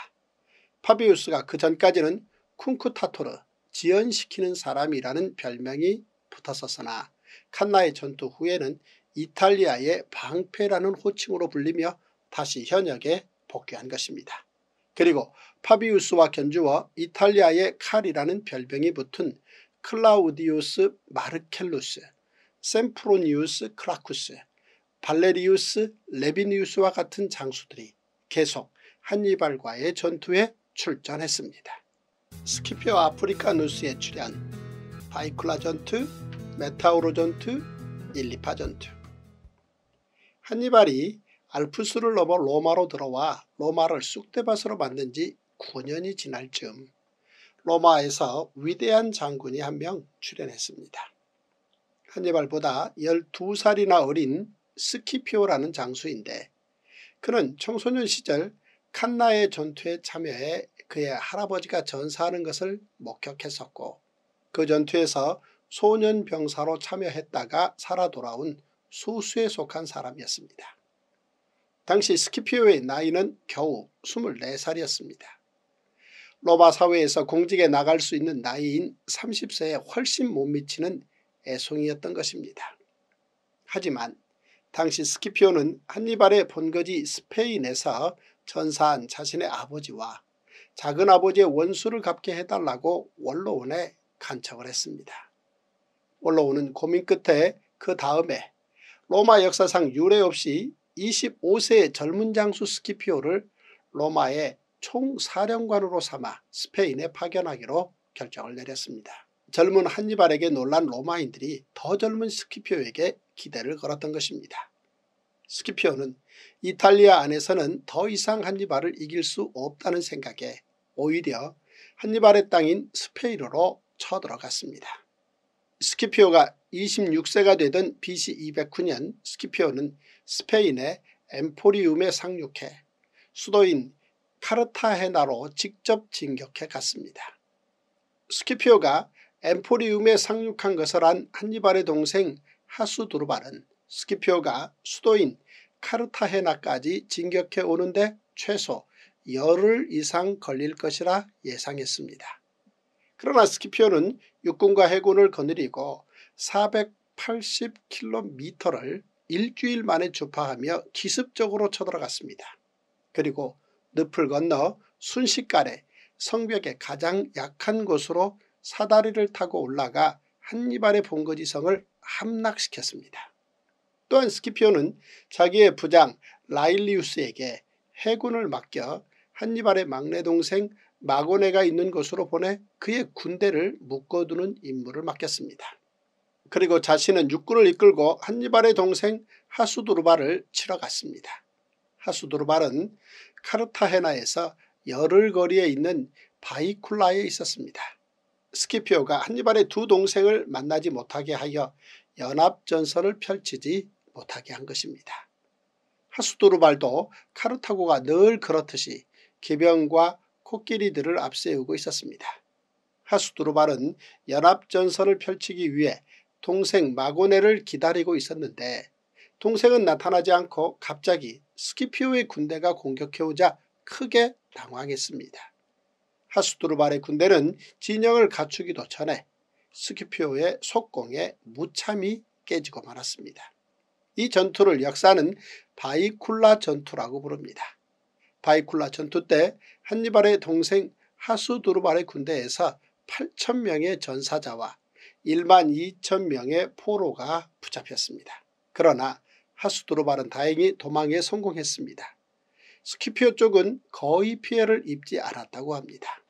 파비우스가 그 전까지는 쿵쿠타토르 지연시키는 사람이라는 별명이 붙었었으나 칸나의 전투 후에는 이탈리아의 방패라는 호칭으로 불리며 다시 현역에 복귀한 것입니다. 그리고 파비우스와 견주어 이탈리아의 칼이라는 별명이 붙은 클라우디우스 마르켈루스, 셈프로니우스 크라쿠스, 발레리우스 레비니우스와 같은 장수들이 계속 한니발과의 전투에 출전했습니다. 스키피어 아프리카 누스에 출연 바이클라전트, 메타우로전트, 일리파전트 한니발이 알프스를 넘어 로마로 들어와 로마를 쑥대밭으로 만든 지 9년이 지날 즈음 로마에서 위대한 장군이 한 명 출연했습니다. 한니발보다 12살이나 어린 스키피오라는 장수인데 그는 청소년 시절 칸나의 전투에 참여해 그의 할아버지가 전사하는 것을 목격했었고 그 전투에서 소년 병사로 참여했다가 살아 돌아온 소수에 속한 사람이었습니다. 당시 스키피오의 나이는 겨우 24살이었습니다. 로마 사회에서 공직에 나갈 수 있는 나이인 30세에 훨씬 못 미치는 애송이였던 것입니다. 하지만 당시 스키피오는 한니발의 본거지 스페인에서 전사한 자신의 아버지와 작은아버지의 원수를 갚게 해달라고 원로원에 간청을 했습니다. 원로원은 고민 끝에 그 다음에 로마 역사상 유례 없이 25세의 젊은 장수 스키피오를 로마의 총사령관으로 삼아 스페인에 파견하기로 결정을 내렸습니다. 젊은 한니발에게 놀란 로마인들이 더 젊은 스키피오에게 기대를 걸었던 것입니다. 스키피오는 이탈리아 안에서는 더 이상 한니발을 이길 수 없다는 생각에 오히려 한니발의 땅인 스페인으로 쳐들어갔습니다. 스키피오가 26세가 되던 BC 209년 스키피오는 스페인의 엠포리움에 상륙해 수도인 카르타헤나로 직접 진격해 갔습니다. 스키피오가 엠포리움에 상륙한 것을 한 한니발의 동생 하수두르발은 스키피오가 수도인 카르타헤나까지 진격해 오는데 최소 열흘 이상 걸릴 것이라 예상했습니다. 그러나 스키피오는 육군과 해군을 거느리고 480km를 일주일 만에 주파하며 기습적으로 쳐들어갔습니다. 그리고 늪을 건너 순식간에 성벽의 가장 약한 곳으로 사다리를 타고 올라가 한니발의 본거지성을 함락시켰습니다. 또한 스키피오는 자기의 부장 라일리우스에게 해군을 맡겨 한니발의 막내 동생 마고네가 있는 곳으로 보내 그의 군대를 묶어두는 임무를 맡겼습니다. 그리고 자신은 육군을 이끌고 한니발의 동생 하수두르발을 치러 갔습니다. 하수두르발은 카르타헤나에서 열흘 거리에 있는 바이쿨라에 있었습니다. 스키피오가 한니발의 두 동생을 만나지 못하게 하여 연합전선을 펼치지 못하게 한 것입니다. 하수두르발도 카르타고가 늘 그렇듯이 개병과 코끼리들을 앞세우고 있었습니다. 하수두루발은 연합전선을 펼치기 위해 동생 마고네를 기다리고 있었는데 동생은 나타나지 않고 갑자기 스키피오의 군대가 공격해오자 크게 당황했습니다. 하수두루발의 군대는 진영을 갖추기도 전에 스키피오의 속공에 무참히 깨지고 말았습니다. 이 전투를 역사는 바이쿨라 전투라고 부릅니다. 바이쿨라 전투 때 한니발의 동생 하수두르발의 군대에서 8천명의 전사자와 1만 2천명의 포로가 붙잡혔습니다. 그러나 하수두르발은 다행히 도망에 성공했습니다. 스키피오 쪽은 거의 피해를 입지 않았다고 합니다.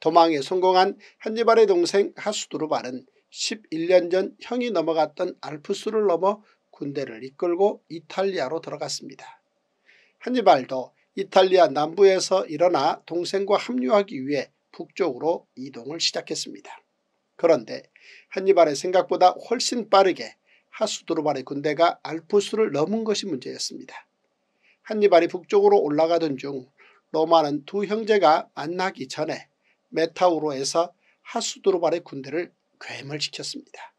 도망에 성공한 한니발의 동생 하수두르발은 11년 전 형이 넘어갔던 알프스를 넘어 군대를 이끌고 이탈리아로 들어갔습니다. 한니발도 이탈리아 남부에서 일어나 동생과 합류하기 위해 북쪽으로 이동을 시작했습니다. 그런데 한니발의 생각보다 훨씬 빠르게 하수두르발의 군대가 알프스를 넘은 것이 문제였습니다. 한니발이 북쪽으로 올라가던 중 로마는 두 형제가 만나기 전에 메타우로에서 하수두르발의 군대를 괴멸시켰습니다.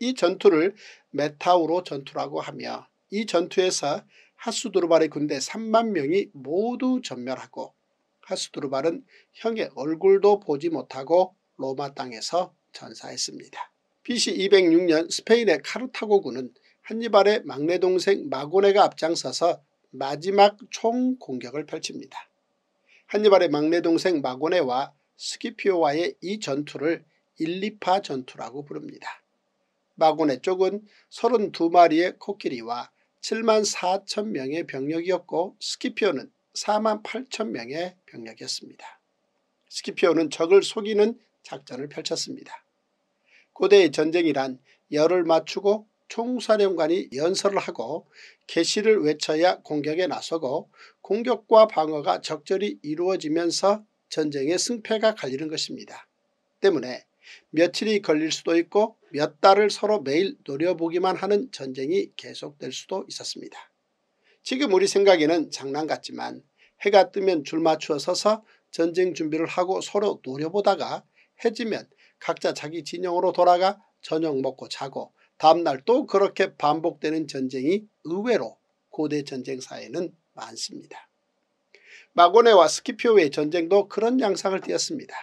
이 전투를 메타우로 전투라고 하며 이 전투에서 하수두르발의 군대 3만 명이 모두 전멸하고 하수두르발은 형의 얼굴도 보지 못하고 로마 땅에서 전사했습니다. BC 206년 스페인의 카르타고군은 한니발의 막내 동생 마고네가 앞장서서 마지막 총 공격을 펼칩니다. 한니발의 막내 동생 마고네와 스키피오와의 이 전투를 일리파 전투라고 부릅니다. 마고네 쪽은 32마리의 코끼리와 7만 4천 명의 병력이었고 스키피오는 4만 8천 명의 병력이었습니다. 스키피오는 적을 속이는 작전을 펼쳤습니다. 고대의 전쟁이란 열을 맞추고 총사령관이 연설을 하고 개시를 외쳐야 공격에 나서고 공격과 방어가 적절히 이루어지면서 전쟁의 승패가 갈리는 것입니다. 때문에 며칠이 걸릴 수도 있고 몇 달을 서로 매일 노려보기만 하는 전쟁이 계속될 수도 있었습니다. 지금 우리 생각에는 장난 같지만 해가 뜨면 줄 맞추어 서서 전쟁 준비를 하고 서로 노려보다가 해지면 각자 자기 진영으로 돌아가 저녁 먹고 자고 다음날 또 그렇게 반복되는 전쟁이 의외로 고대 전쟁 사회는 많습니다. 마고네와 스키피오의 전쟁도 그런 양상을 띄었습니다.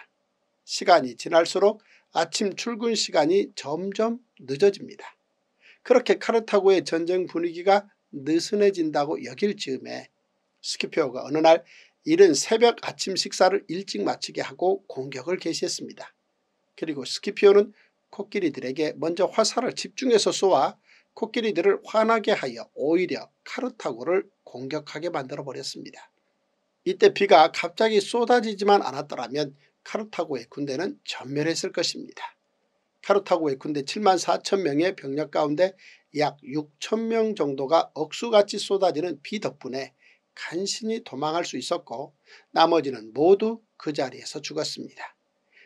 시간이 지날수록 아침 출근 시간이 점점 늦어집니다. 그렇게 카르타고의 전쟁 분위기가 느슨해진다고 여길 즈음에 스키피오가 어느 날 이른 새벽 아침 식사를 일찍 마치게 하고 공격을 개시했습니다. 그리고 스키피오는 코끼리들에게 먼저 화살을 집중해서 쏘아 코끼리들을 화나게 하여 오히려 카르타고를 공격하게 만들어버렸습니다. 이때 비가 갑자기 쏟아지지만 않았더라면 카르타고의 군대는 전멸했을 것입니다. 카르타고의 군대 7만 4천 명의 병력 가운데 약 6천 명 정도가 억수같이 쏟아지는 비 덕분에 간신히 도망할 수 있었고 나머지는 모두 그 자리에서 죽었습니다.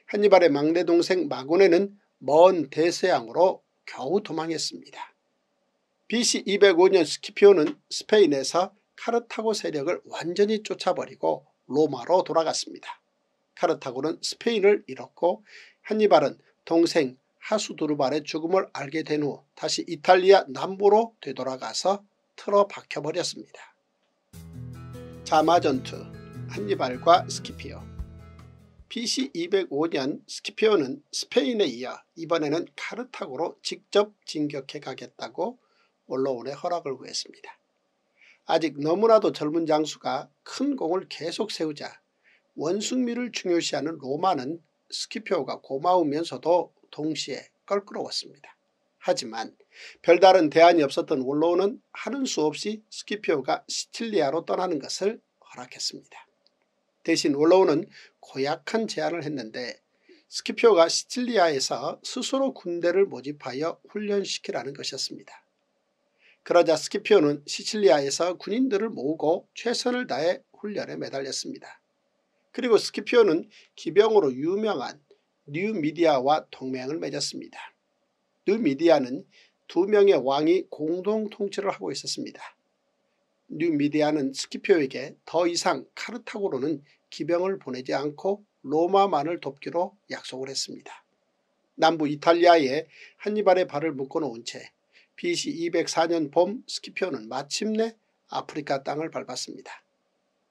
한니발의 막내 동생 마고네는 먼 대서양으로 겨우 도망했습니다. BC 205년 스키피오는 스페인에서 카르타고 세력을 완전히 쫓아버리고 로마로 돌아갔습니다. 카르타고는 스페인을 잃었고 한니발은 동생 하수두르발의 죽음을 알게 된 후 다시 이탈리아 남부로 되돌아가서 틀어 박혀버렸습니다. 자마전투 한니발과 스키피오 BC 205년 스키피오는 스페인에 이어 이번에는 카르타고로 직접 진격해 가겠다고 올로온의 허락을 구했습니다. 아직 너무나도 젊은 장수가 큰 공을 계속 세우자 원숭미를 중요시하는 로마는 스키피오가 고마우면서도 동시에 껄끄러웠습니다. 하지만 별다른 대안이 없었던 원로는 하는 수 없이 스키피오가 시칠리아로 떠나는 것을 허락했습니다. 대신 원로우는 고약한 제안을 했는데 스키피오가 시칠리아에서 스스로 군대를 모집하여 훈련시키라는 것이었습니다. 그러자 스키피오는 시칠리아에서 군인들을 모으고 최선을 다해 훈련에 매달렸습니다. 그리고 스키피오는 기병으로 유명한 뉴미디아와 동맹을 맺었습니다. 뉴미디아는 두 명의 왕이 공동 통치를 하고 있었습니다. 뉴미디아는 스키피오에게 더 이상 카르타고로는 기병을 보내지 않고 로마만을 돕기로 약속을 했습니다. 남부 이탈리아에 한니발의 발을 묶어놓은 채 BC 204년 봄 스키피오는 마침내 아프리카 땅을 밟았습니다.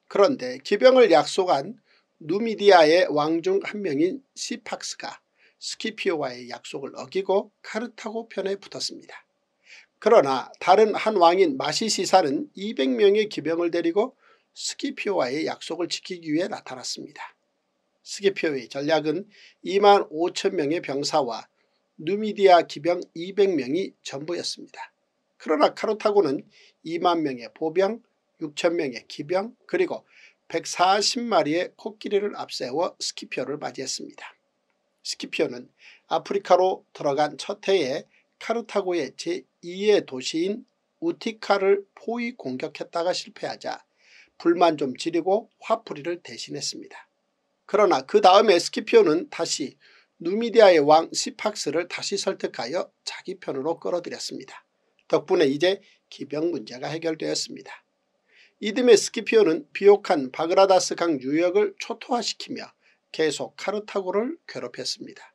그런데 기병을 약속한 누미디아의 왕 중 한 명인 시팍스가 스키피오와의 약속을 어기고 카르타고 편에 붙었습니다. 그러나 다른 한 왕인 마시시살은 200명의 기병을 데리고 스키피오와의 약속을 지키기 위해 나타났습니다. 스키피오의 전략은 2만 5천명의 병사와 누미디아 기병 200명이 전부였습니다. 그러나 카르타고는 2만 명의 보병, 6천명의 기병 그리고 140마리의 코끼리를 앞세워 스키피오를 맞이했습니다. 스키피오는 아프리카로 들어간 첫 해에 카르타고의 제2의 도시인 우티카를 포위 공격했다가 실패하자 불만 좀 지리고 화풀이를 대신했습니다. 그러나 그 다음에 스키피오는 다시 누미디아의 왕 시팍스를 다시 설득하여 자기 편으로 끌어들였습니다. 덕분에 이제 기병 문제가 해결되었습니다. 이듬해 스키피오는 비옥한 바그라다스 강 유역을 초토화시키며 계속 카르타고를 괴롭혔습니다.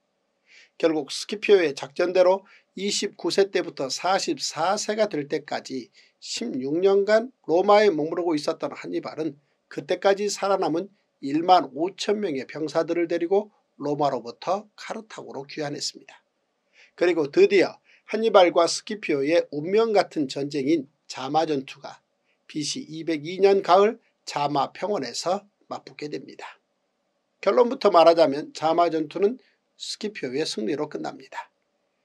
결국 스키피오의 작전대로 29세 때부터 44세가 될 때까지 16년간 로마에 머무르고 있었던 한니발은 그때까지 살아남은 1만 5천명의 병사들을 데리고 로마로부터 카르타고로 귀환했습니다. 그리고 드디어 한니발과 스키피오의 운명같은 전쟁인 자마전투가 BC 202년 가을 자마 평원에서 맞붙게 됩니다. 결론부터 말하자면 자마 전투는 스키피오의 승리로 끝납니다.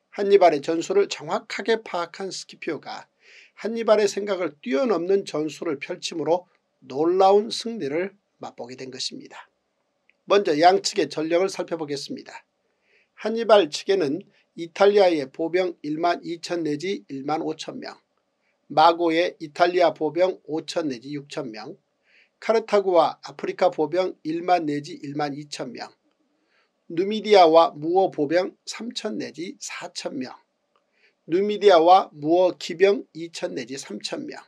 한니발의 전술을 정확하게 파악한 스키피오가 한니발의 생각을 뛰어넘는 전술을 펼침으로 놀라운 승리를 맛보게 된 것입니다. 먼저 양측의 전력을 살펴보겠습니다. 한니발 측에는 이탈리아의 보병 1만 2천 내지 1만 5천 명, 마고의 이탈리아 보병 5천 내지 6천 명, 카르타고와 아프리카 보병 1만 내지 1만 2천 명, 누미디아와 무어 보병 3천 내지 4천 명, 누미디아와 무어 기병 2천 내지 3천 명,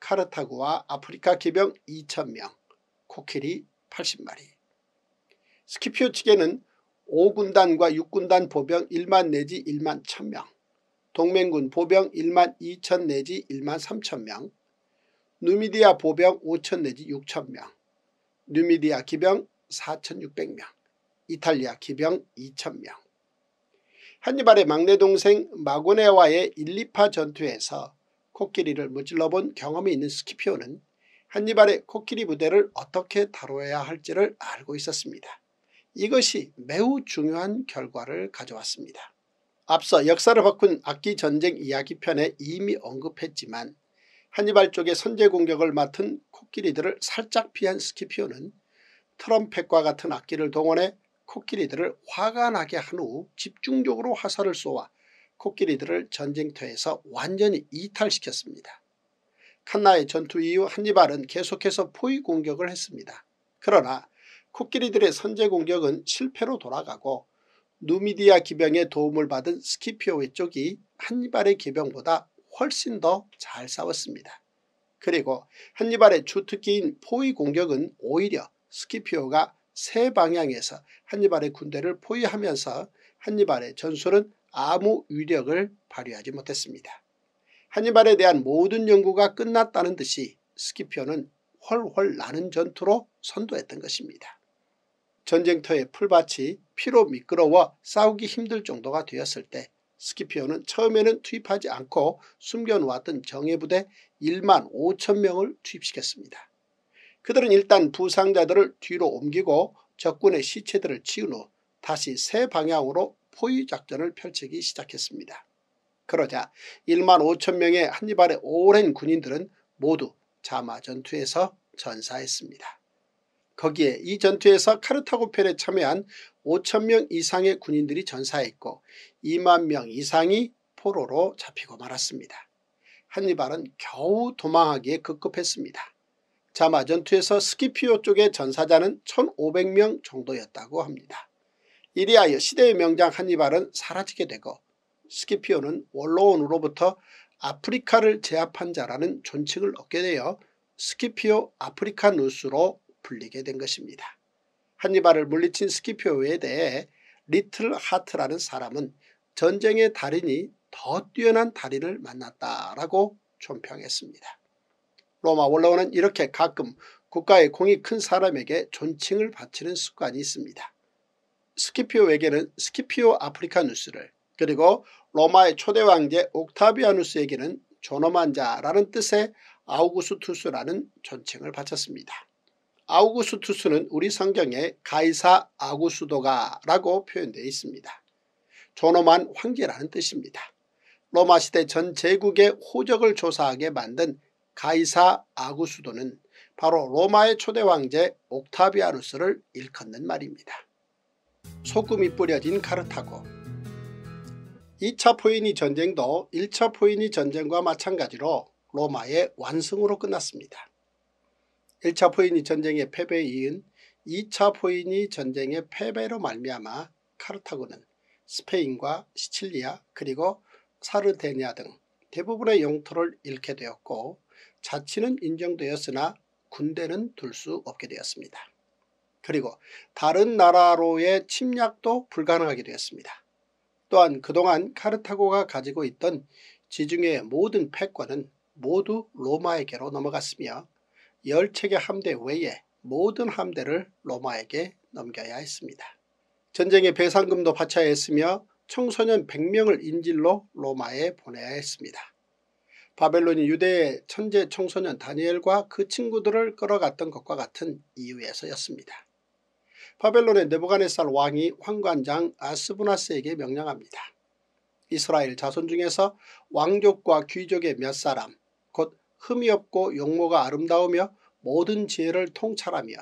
카르타고와 아프리카 기병 2천 명, 코끼리 80마리. 스키피오 측에는 5군단과 6군단 보병 1만 내지 1만 1 0명 동맹군 보병 1만 2천 내지 1만 3천 명, 누미디아 보병 5천 내지 6천 명, 누미디아 기병 4,600명, 이탈리아 기병 2천명 한니발의 막내 동생 마고네와의 일리파 전투에서 코끼리를 무찔러본 경험이 있는 스키피오는 한니발의 코끼리 부대를 어떻게 다뤄야 할지를 알고 있었습니다. 이것이 매우 중요한 결과를 가져왔습니다. 앞서 역사를 바꾼 악기 전쟁 이야기 편에 이미 언급했지만 한니발 쪽의 선제 공격을 맡은 코끼리들을 살짝 피한 스키피오는 트럼펫과 같은 악기를 동원해 코끼리들을 화가 나게 한 후 집중적으로 화살을 쏘아 코끼리들을 전쟁터에서 완전히 이탈시켰습니다. 칸나의 전투 이후 한니발은 계속해서 포위 공격을 했습니다. 그러나 코끼리들의 선제 공격은 실패로 돌아가고 누미디아 기병의 도움을 받은 스키피오 외쪽이 한니발의 기병보다 훨씬 더 잘 싸웠습니다. 그리고 한니발의 주특기인 포위 공격은 오히려 스키피오가 세 방향에서 한니발의 군대를 포위하면서 한니발의 전술은 아무 위력을 발휘하지 못했습니다. 한니발에 대한 모든 연구가 끝났다는 듯이 스키피오는 훨훨 나는 전투로 선도했던 것입니다. 전쟁터의 풀밭이 피로 미끄러워 싸우기 힘들 정도가 되었을 때 스키피오는 처음에는 투입하지 않고 숨겨놓았던 정예부대 1만 5천명을 투입시켰습니다. 그들은 일단 부상자들을 뒤로 옮기고 적군의 시체들을 치운 후 다시 새 방향으로 포위작전을 펼치기 시작했습니다. 그러자 1만 5천명의 한니발의 오랜 군인들은 모두 자마전투에서 전사했습니다. 거기에 이 전투에서 카르타고 편에 참여한 5천명 이상의 군인들이 전사했고 2만 명 이상이 포로로 잡히고 말았습니다. 한니발은 겨우 도망하기에 급급했습니다. 자마 전투에서 스키피오 쪽의 전사자는 1500명 정도였다고 합니다. 이리하여 시대의 명장 한니발은 사라지게 되고 스키피오는 원로원으로부터 아프리카를 제압한 자라는 존칭을 얻게 되어 스키피오 아프리카누스로 불리게 된 것입니다. 한니발을 물리친 스키피오에 대해 리틀 하트라는 사람은 전쟁의 달인이 더 뛰어난 달인을 만났다라고 존평했습니다. 로마 원로원은 이렇게 가끔 국가의 공이 큰 사람에게 존칭을 바치는 습관이 있습니다. 스키피오에게는 스키피오 아프리카누스를 그리고 로마의 초대 왕제 옥타비아누스에게는 존엄한 자라는 뜻의 아우구스투스라는 존칭을 바쳤습니다. 아우구스투스는 우리 성경에 가이사 아구스도가 라고 표현되어 있습니다. 존엄한 황제라는 뜻입니다. 로마시대 전 제국의 호적을 조사하게 만든 가이사 아구스도는 바로 로마의 초대 황제 옥타비아누스를 일컫는 말입니다. 소금이 뿌려진 카르타고 2차 포인이 전쟁도 1차 포인이 전쟁과 마찬가지로 로마의 완성으로 끝났습니다. 1차 포인이 전쟁의 패배에 이은 2차 포인이 전쟁의 패배로 말미암아 카르타고는 스페인과 시칠리아 그리고 사르데니아 등 대부분의 영토를 잃게 되었고 자치는 인정되었으나 군대는 둘 수 없게 되었습니다. 그리고 다른 나라로의 침략도 불가능하게 되었습니다. 또한 그동안 카르타고가 가지고 있던 지중해의 모든 패권은 모두 로마에게로 넘어갔으며 10척의 함대 외에 모든 함대를 로마에게 넘겨야 했습니다. 전쟁의 배상금도 바쳐야 했으며 청소년 100명을 인질로 로마에 보내야 했습니다. 바벨론이 유대의 천재 청소년 다니엘과 그 친구들을 끌어갔던 것과 같은 이유에서였습니다. 바벨론의 네부가네살 왕이 황관장 아스부나스에게 명령합니다. 이스라엘 자손 중에서 왕족과 귀족의 몇 사람 곧 흠이 없고 용모가 아름다우며 모든 지혜를 통찰하며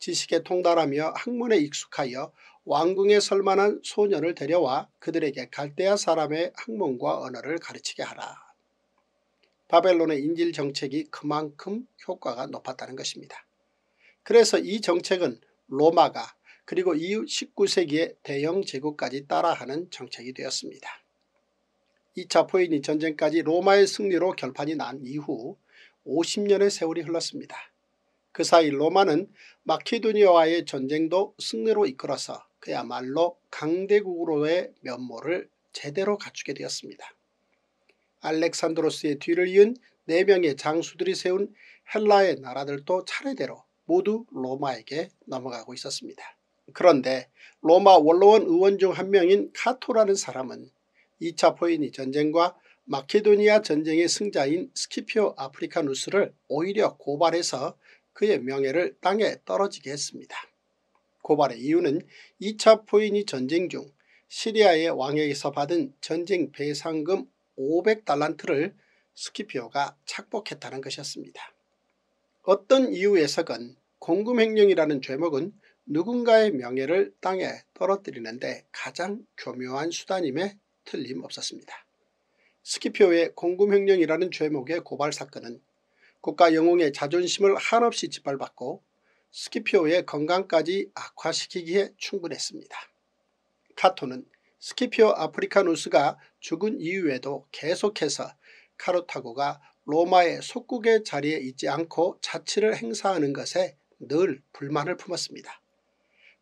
지식에 통달하며 학문에 익숙하여 왕궁에 설만한 소년을 데려와 그들에게 갈대아 사람의 학문과 언어를 가르치게 하라. 바벨론의 인질 정책이 그만큼 효과가 높았다는 것입니다. 그래서 이 정책은 로마가 그리고 이후 19세기의 대형 제국까지 따라하는 정책이 되었습니다. 2차 포인이 전쟁까지 로마의 승리로 결판이 난 이후 50년의 세월이 흘렀습니다. 그 사이 로마는 마케도니아와의 전쟁도 승리로 이끌어서 그야말로 강대국으로의 면모를 제대로 갖추게 되었습니다. 알렉산드로스의 뒤를 이은 4명의 장수들이 세운 헬라의 나라들도 차례대로 모두 로마에게 넘어가고 있었습니다. 그런데 로마 원로원 의원 중 한 명인 카토라는 사람은 2차 포인이 전쟁과 마케도니아 전쟁의 승자인 스키피오 아프리카누스를 오히려 고발해서 그의 명예를 땅에 떨어지게 했습니다. 고발의 이유는 2차 포인이 전쟁 중 시리아의 왕에게서 받은 전쟁 배상금 500달란트를 스키피오가 착복했다는 것이었습니다. 어떤 이유에서건 공금횡령이라는 죄목은 누군가의 명예를 땅에 떨어뜨리는데 가장 교묘한 수단임에 틀림없었습니다. 스키피오의 공금횡령이라는 죄목의 고발사건은 국가영웅의 자존심을 한없이 짓밟았고 스키피오의 건강까지 악화시키기에 충분했습니다. 카토는 스키피오 아프리카누스가 죽은 이후에도 계속해서 카르타고가 로마의 속국의 자리에 있지 않고 자치를 행사하는 것에 늘 불만을 품었습니다.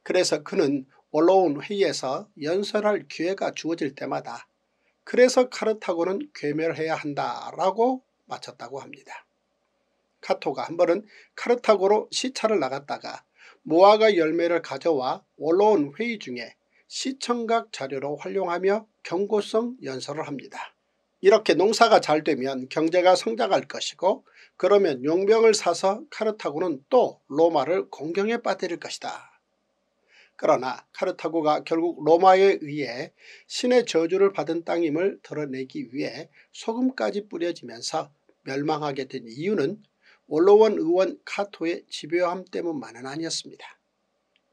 그래서 그는 올라온 회의에서 연설할 기회가 주어질 때마다 그래서 카르타고는 괴멸해야 한다라고 마쳤다고 합니다. 카토가 한 번은 카르타고로 시차를 나갔다가 모아가 열매를 가져와 올라온 회의 중에 시청각 자료로 활용하며 경고성 연설을 합니다. 이렇게 농사가 잘 되면 경제가 성장할 것이고 그러면 용병을 사서 카르타고는 또 로마를 공경에 빠뜨릴 것이다. 그러나 카르타고가 결국 로마에 의해 신의 저주를 받은 땅임을 드러내기 위해 소금까지 뿌려지면서 멸망하게 된 이유는 원로원 의원 카토의 집요함 때문만은 아니었습니다.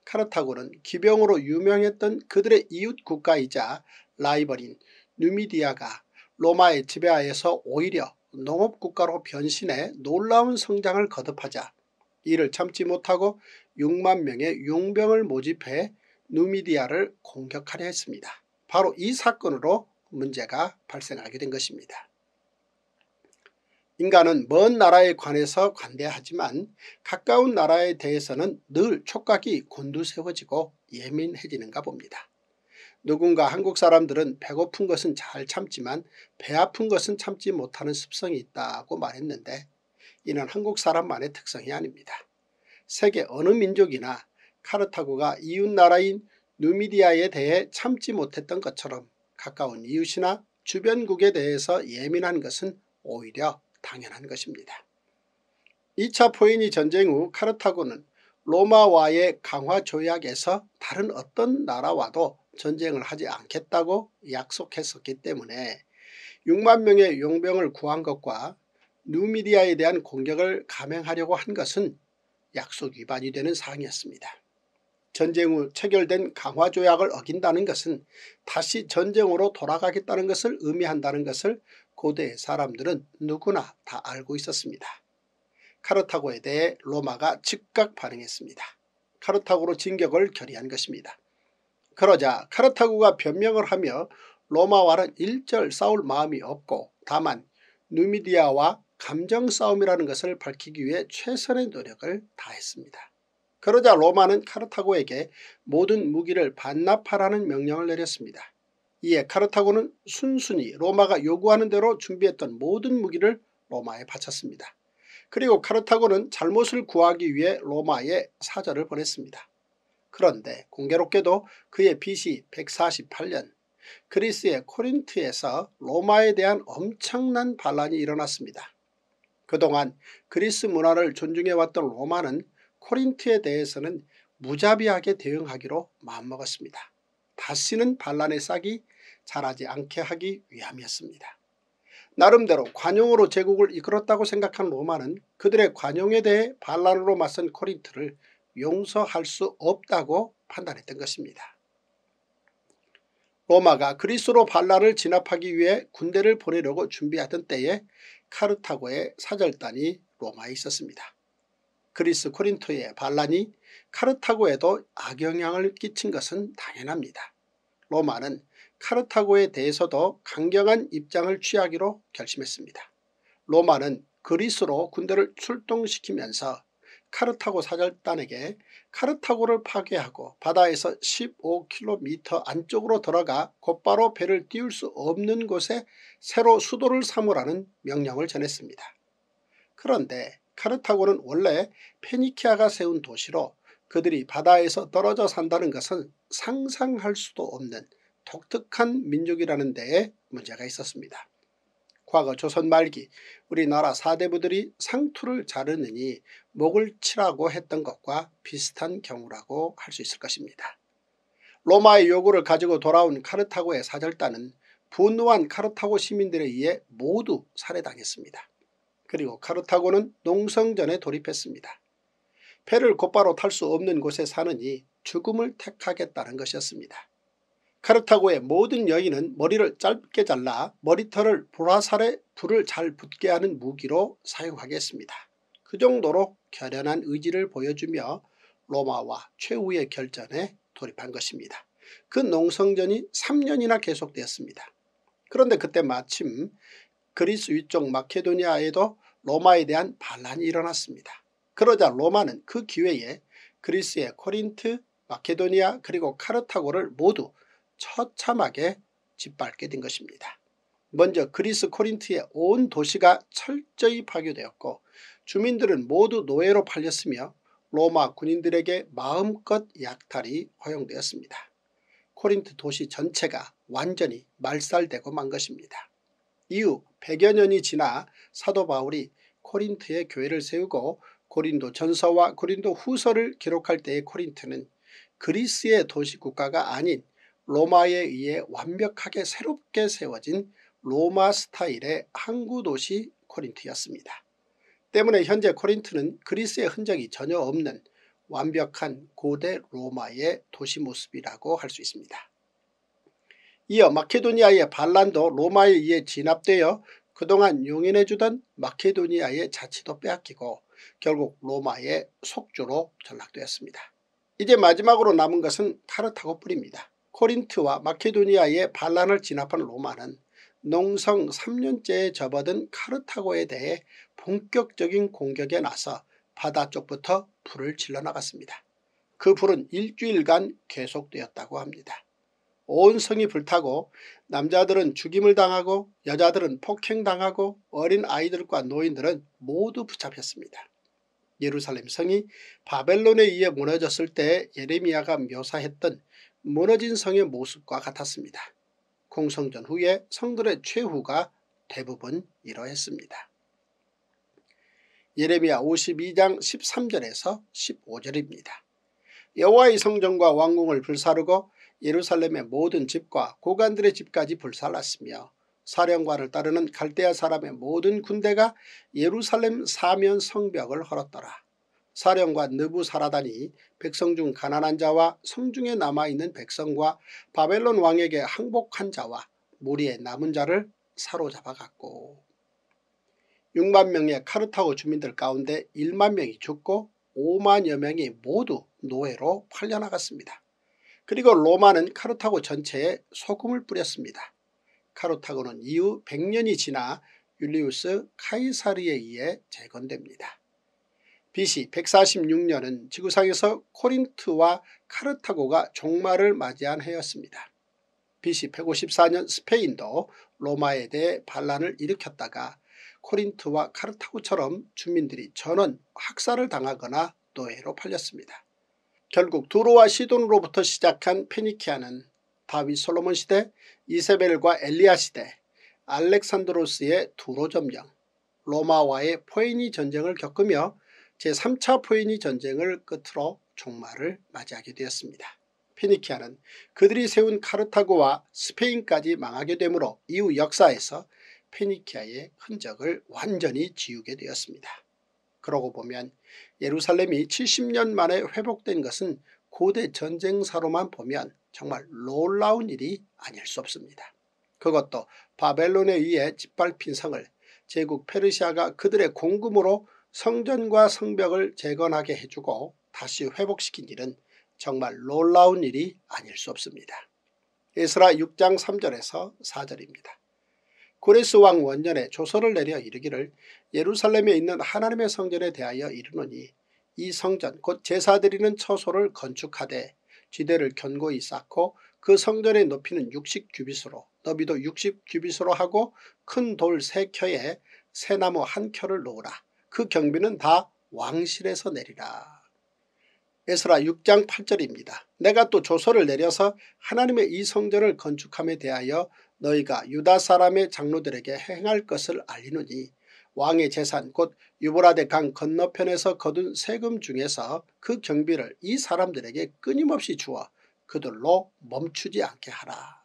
카르타고는 기병으로 유명했던 그들의 이웃 국가이자 라이벌인 뉴미디아가 로마의 지배하에서 오히려 농업국가로 변신해 놀라운 성장을 거듭하자 이를 참지 못하고 6만 명의 용병을 모집해 누미디아를 공격하려 했습니다. 바로 이 사건으로 문제가 발생하게 된 것입니다. 인간은 먼 나라에 관해서 관대하지만 가까운 나라에 대해서는 늘 촉각이 곤두세워지고 예민해지는가 봅니다. 누군가 한국 사람들은 배고픈 것은 잘 참지만 배 아픈 것은 참지 못하는 습성이 있다고 말했는데 이는 한국 사람만의 특성이 아닙니다. 세계 어느 민족이나 카르타고가 이웃나라인 누미디아에 대해 참지 못했던 것처럼 가까운 이웃이나 주변국에 대해서 예민한 것은 오히려 당연한 것입니다. 2차 포인이 전쟁 후 카르타고는 로마와의 강화 조약에서 다른 어떤 나라와도 전쟁을 하지 않겠다고 약속했었기 때문에 6만 명의 용병을 구한 것과 누미디아에 대한 공격을 감행하려고 한 것은 약속 위반이 되는 사항이었습니다. 전쟁 후 체결된 강화조약을 어긴다는 것은 다시 전쟁으로 돌아가겠다는 것을 의미한다는 것을 고대 사람들은 누구나 다 알고 있었습니다. 카르타고에 대해 로마가 즉각 반응했습니다. 카르타고로 진격을 결의한 것입니다. 그러자 카르타고가 변명을 하며 로마와는 일절 싸울 마음이 없고 다만 누미디아와 감정 싸움이라는 것을 밝히기 위해 최선의 노력을 다했습니다. 그러자 로마는 카르타고에게 모든 무기를 반납하라는 명령을 내렸습니다. 이에 카르타고는 순순히 로마가 요구하는 대로 준비했던 모든 무기를 로마에 바쳤습니다. 그리고 카르타고는 잘못을 구하기 위해 로마에 사절을 보냈습니다. 그런데 공교롭게도 그의 빛이 148년 그리스의 코린트에서 로마에 대한 엄청난 반란이 일어났습니다. 그동안 그리스 문화를 존중해왔던 로마는 코린트에 대해서는 무자비하게 대응하기로 마음먹었습니다. 다시는 반란의 싹이 자라지 않게 하기 위함이었습니다. 나름대로 관용으로 제국을 이끌었다고 생각한 로마는 그들의 관용에 대해 반란으로 맞선 코린트를 용서할 수 없다고 판단했던 것입니다. 로마가 그리스로 반란을 진압하기 위해 군대를 보내려고 준비하던 때에 카르타고의 사절단이 로마에 있었습니다. 그리스 코린토의 반란이 카르타고에도 악영향을 끼친 것은 당연합니다. 로마는 카르타고에 대해서도 강경한 입장을 취하기로 결심했습니다. 로마는 그리스로 군대를 출동시키면서 카르타고 사절단에게 카르타고를 파괴하고 바다에서 15km 안쪽으로 들어가 곧바로 배를 띄울 수 없는 곳에 새로 수도를 삼으라는 명령을 전했습니다. 그런데 카르타고는 원래 페니키아가 세운 도시로 그들이 바다에서 떨어져 산다는 것은 상상할 수도 없는 독특한 민족이라는 데에 문제가 있었습니다. 과거 조선 말기 우리나라 사대부들이 상투를 자르느니 목을 치라고 했던 것과 비슷한 경우라고 할 수 있을 것입니다. 로마의 요구를 가지고 돌아온 카르타고의 사절단은 분노한 카르타고 시민들에 의해 모두 살해당했습니다. 그리고 카르타고는 농성전에 돌입했습니다. 배를 곧바로 탈 수 없는 곳에 사느니 죽음을 택하겠다는 것이었습니다. 카르타고의 모든 여인은 머리를 짧게 잘라 머리털을 보라살에 불을 잘 붙게 하는 무기로 사용하겠습니다. 그 정도로 결연한 의지를 보여주며 로마와 최후의 결전에 돌입한 것입니다. 그 농성전이 3년이나 계속되었습니다. 그런데 그때 마침 그리스 위쪽 마케도니아에도 로마에 대한 반란이 일어났습니다. 그러자 로마는 그 기회에 그리스의 코린트, 마케도니아 그리고 카르타고를 모두 처참하게 짓밟게 된 것입니다. 먼저 그리스 코린트의 온 도시가 철저히 파괴되었고 주민들은 모두 노예로 팔렸으며 로마 군인들에게 마음껏 약탈이 허용되었습니다. 코린트 도시 전체가 완전히 말살되고 만 것입니다. 이후 100여 년이 지나 사도 바울이 코린트의 교회를 세우고 고린도 전서와 고린도 후서를 기록할 때의 코린트는 그리스의 도시국가가 아닌 로마에 의해 완벽하게 새롭게 세워진 로마 스타일의 항구 도시 코린트였습니다. 때문에 현재 코린트는 그리스의 흔적이 전혀 없는 완벽한 고대 로마의 도시 모습이라고 할 수 있습니다. 이어 마케도니아의 반란도 로마에 의해 진압되어 그동안 용인해주던 마케도니아의 자치도 빼앗기고 결국 로마의 속주로 전락되었습니다. 이제 마지막으로 남은 것은 타르타고뿐입니다. 코린트와 마케도니아의 반란을 진압한 로마는 농성 3년째에 접어든 카르타고에 대해 본격적인 공격에 나서 바다 쪽부터 불을 질러나갔습니다. 그 불은 일주일간 계속되었다고 합니다. 온 성이 불타고 남자들은 죽임을 당하고 여자들은 폭행당하고 어린 아이들과 노인들은 모두 붙잡혔습니다. 예루살렘 성이 바벨론에 의해 무너졌을 때 예레미야가 묘사했던 무너진 성의 모습과 같았습니다. 공성전 후에 성들의 최후가 대부분 이러했습니다. 예레미야 52장 13절에서 15절입니다. 여호와의 성전과 왕궁을 불사르고 예루살렘의 모든 집과 고관들의 집까지 불살랐으며 사령관을 따르는 갈대아 사람의 모든 군대가 예루살렘 사면 성벽을 헐었더라. 사령관 느부사라단이 백성 중 가난한 자와 성중에 남아있는 백성과 바벨론 왕에게 항복한 자와 무리의 남은 자를 사로잡아갔고 6만 명의 카르타고 주민들 가운데 1만 명이 죽고 5만여 명이 모두 노예로 팔려나갔습니다. 그리고 로마는 카르타고 전체에 소금을 뿌렸습니다. 카르타고는 이후 100년이 지나 율리우스 카이사리에 의해 재건됩니다. BC 146년은 지구상에서 코린트와 카르타고가 종말을 맞이한 해였습니다. BC 154년 스페인도 로마에 대해 반란을 일으켰다가 코린트와 카르타고처럼 주민들이 전원 학살을 당하거나 노예로 팔렸습니다. 결국 두로와 시돈으로부터 시작한 페니키아는 다윗 솔로몬 시대, 이세벨과 엘리야 시대, 알렉산드로스의 두로 점령, 로마와의 포에니 전쟁을 겪으며 제3차 포이니 전쟁을 끝으로 종말을 맞이하게 되었습니다. 페니키아는 그들이 세운 카르타고와 스페인까지 망하게 되므로 이후 역사에서 페니키아의 흔적을 완전히 지우게 되었습니다. 그러고 보면 예루살렘이 70년 만에 회복된 것은 고대 전쟁사로만 보면 정말 놀라운 일이 아닐 수 없습니다. 그것도 바벨론에 의해 짓밟힌 성을 제국 페르시아가 그들의 공금으로 성전과 성벽을 재건하게 해주고 다시 회복시킨 일은 정말 놀라운 일이 아닐 수 없습니다. 에스라 6장 3절에서 4절입니다. 고레스 왕 원년에 조서를 내려 이르기를 예루살렘에 있는 하나님의 성전에 대하여 이르노니 이 성전 곧 제사드리는 처소를 건축하되 지대를 견고히 쌓고 그 성전의 높이는 60규빗으로 너비도 60규빗으로 하고 큰 돌 3켜에 새나무 한 켜를 놓으라. 그 경비는 다 왕실에서 내리라. 에스라 6장 8절입니다. 내가 또 조서를 내려서 하나님의 이 성전을 건축함에 대하여 너희가 유다 사람의 장로들에게 행할 것을 알리노니 왕의 재산 곧 유보라데 강 건너편에서 거둔 세금 중에서 그 경비를 이 사람들에게 끊임없이 주어 그들로 멈추지 않게 하라.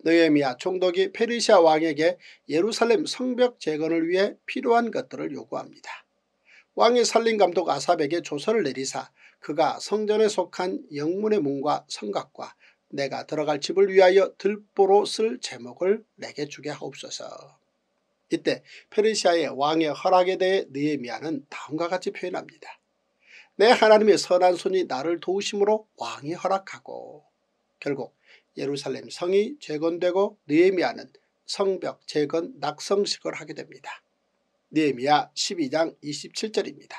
느헤미야 총독이 페르시아 왕에게 예루살렘 성벽 재건을 위해 필요한 것들을 요구합니다. 왕이 살림감독 아삽에게 조서를 내리사 그가 성전에 속한 영문의 문과 성각과 내가 들어갈 집을 위하여 들보로 쓸 제목을 내게 주게 하옵소서. 이때 페르시아의 왕의 허락에 대해 느헤미야는 다음과 같이 표현합니다. 내 하나님의 선한 손이 나를 도우심으로 왕이 허락하고 결국 예루살렘 성이 재건되고 느헤미아는 성벽 재건 낙성식을 하게 됩니다. 느헤미야 12장 27절입니다.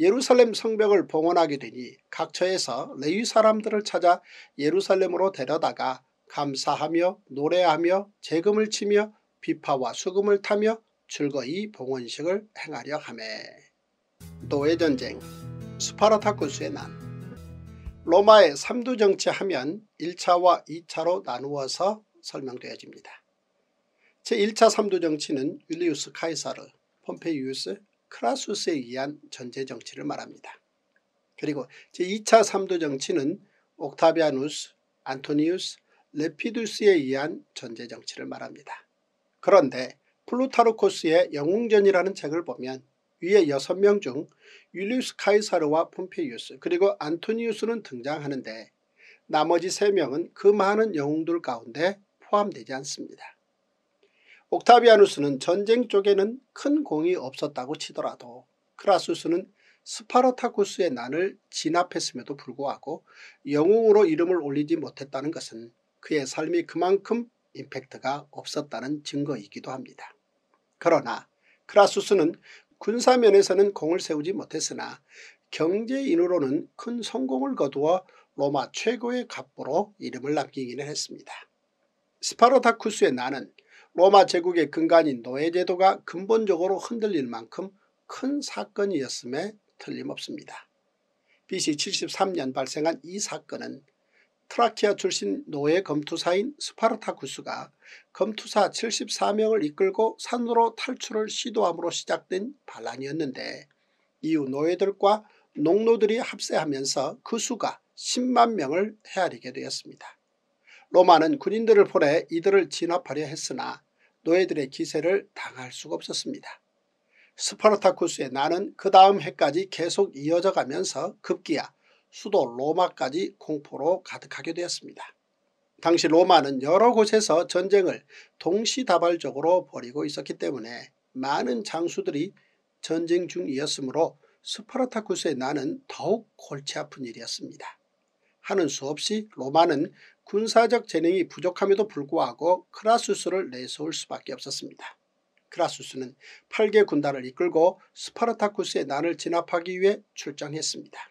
예루살렘 성벽을 봉헌하게 되니 각 처에서 레위 사람들을 찾아 예루살렘으로 데려다가 감사하며 노래하며 재금을 치며 비파와 수금을 타며 즐거이 봉헌식을 행하려 하매 노예전쟁 스파르타쿠스의 난 로마의 삼두정치 하면 1차와 2차로 나누어서 설명되어집니다. 제1차 삼두정치는 율리우스 카이사르, 폼페이우스, 크라수스에 의한 전제정치를 말합니다. 그리고 제2차 삼두정치는 옥타비아누스, 안토니우스, 레피두스에 의한 전제정치를 말합니다. 그런데 플루타르코스의 영웅전이라는 책을 보면 위에 여섯 명중 율리우스 카이사르와 폼페이우스 그리고 안토니우스는 등장하는데 나머지 세명은그 많은 영웅들 가운데 포함되지 않습니다. 옥타비아누스는 전쟁 쪽에는 큰 공이 없었다고 치더라도 크라수스는 스파르타쿠스의 난을 진압했음에도 불구하고 영웅으로 이름을 올리지 못했다는 것은 그의 삶이 그만큼 임팩트가 없었다는 증거이기도 합니다. 그러나 크라수스는 군사면에서는 공을 세우지 못했으나 경제인으로는 큰 성공을 거두어 로마 최고의 갑부로 이름을 남기기는 했습니다. 스파르타쿠스의 나는 로마 제국의 근간인 노예제도가 근본적으로 흔들릴 만큼 큰 사건이었음에 틀림없습니다. BC 73년 발생한 이 사건은 트라키아 출신 노예 검투사인 스파르타쿠스가 검투사 74명을 이끌고 산으로 탈출을 시도함으로 시작된 반란이었는데 이후 노예들과 농노들이 합세하면서 그 수가 10만 명을 헤아리게 되었습니다. 로마는 군인들을 보내 이들을 진압하려 했으나 노예들의 기세를 당할 수가 없었습니다. 스파르타쿠스의 나는 그 다음 해까지 계속 이어져 가면서 급기야 수도 로마까지 공포로 가득하게 되었습니다. 당시 로마는 여러 곳에서 전쟁을 동시다발적으로 벌이고 있었기 때문에 많은 장수들이 전쟁 중이었으므로 스파르타쿠스의 난은 더욱 골치 아픈 일이었습니다. 하는 수 없이 로마는 군사적 재능이 부족함에도 불구하고 크라수스를 내세울 수밖에 없었습니다. 크라수스는 8개 군단을 이끌고 스파르타쿠스의 난을 진압하기 위해 출정했습니다.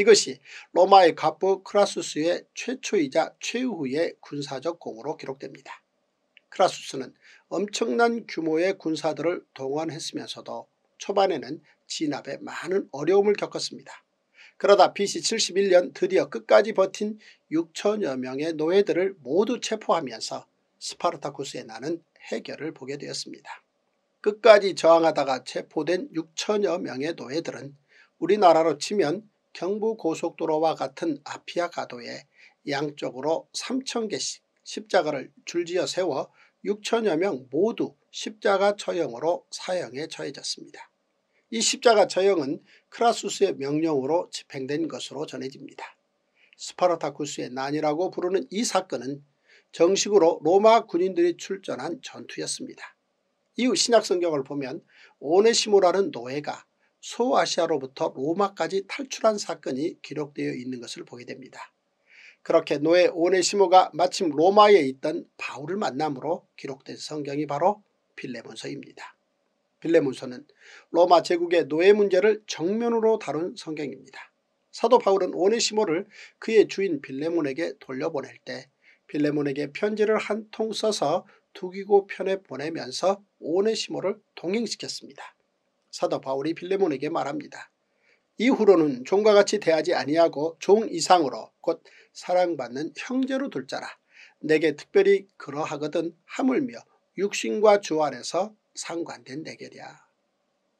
이것이 로마의 가포 크라수스의 최초이자 최후의 군사적 공으로 기록됩니다. 크라수스는 엄청난 규모의 군사들을 동원했으면서도 초반에는 진압에 많은 어려움을 겪었습니다. 그러다 BC 71년 드디어 끝까지 버틴 6천여 명의 노예들을 모두 체포하면서 스파르타쿠스의 나는 해결을 보게 되었습니다. 끝까지 저항하다가 체포된 6천여 명의 노예들은 우리나라로 치면 경부고속도로와 같은 아피아 가도에 양쪽으로 3,000개씩 십자가를 줄지어 세워 6천여 명 모두 십자가 처형으로 사형에 처해졌습니다. 이 십자가 처형은 크라수스의 명령으로 집행된 것으로 전해집니다. 스파르타쿠스의 난이라고 부르는 이 사건은 정식으로 로마 군인들이 출전한 전투였습니다. 이후 신약성경을 보면 오네시모라는 노예가 소아시아로부터 로마까지 탈출한 사건이 기록되어 있는 것을 보게 됩니다. 그렇게 노예 오네시모가 마침 로마에 있던 바울을 만남으로 기록된 성경이 바로 빌레몬서입니다. 빌레몬서는 로마 제국의 노예 문제를 정면으로 다룬 성경입니다. 사도 바울은 오네시모를 그의 주인 빌레몬에게 돌려보낼 때 빌레몬에게 편지를 한 통 써서 두기고 편에 보내면서 오네시모를 동행시켰습니다. 사도 바울이 빌레몬에게 말합니다. 이후로는 종과 같이 대하지 아니하고 종 이상으로 곧 사랑받는 형제로 둘자라 내게 특별히 그러하거든 하물며 육신과 주 안에서 상관된 내게랴.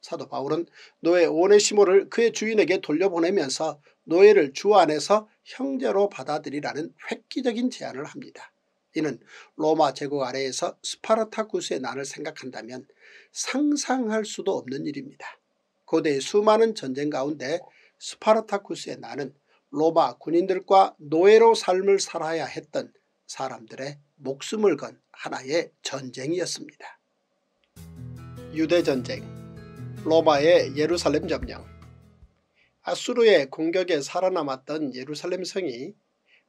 사도 바울은 노예 오네시모를 그의 주인에게 돌려보내면서 노예를 주 안에서 형제로 받아들이라는 획기적인 제안을 합니다. 이는 로마 제국 아래에서 스파르타쿠스의 난을 생각한다면 상상할 수도 없는 일입니다. 고대의 수많은 전쟁 가운데 스파르타쿠스의 나는 로마 군인들과 노예로 삶을 살아야 했던 사람들의 목숨을 건 하나의 전쟁이었습니다. 유대전쟁 로마의 예루살렘 점령 아수르의 공격에 살아남았던 예루살렘 성이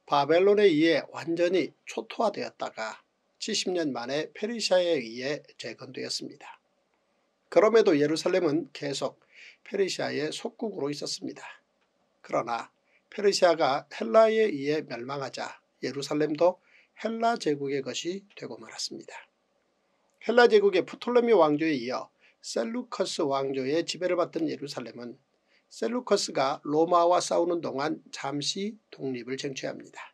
바벨론에 의해 완전히 초토화되었다가 70년 만에 페르시아에 의해 재건되었습니다. 그럼에도 예루살렘은 계속 페르시아의 속국으로 있었습니다. 그러나 페르시아가 헬라에 의해 멸망하자 예루살렘도 헬라 제국의 것이 되고 말았습니다. 헬라 제국의 프톨레미 왕조에 이어 셀루커스 왕조의 지배를 받던 예루살렘은 셀루커스가 로마와 싸우는 동안 잠시 독립을 쟁취합니다.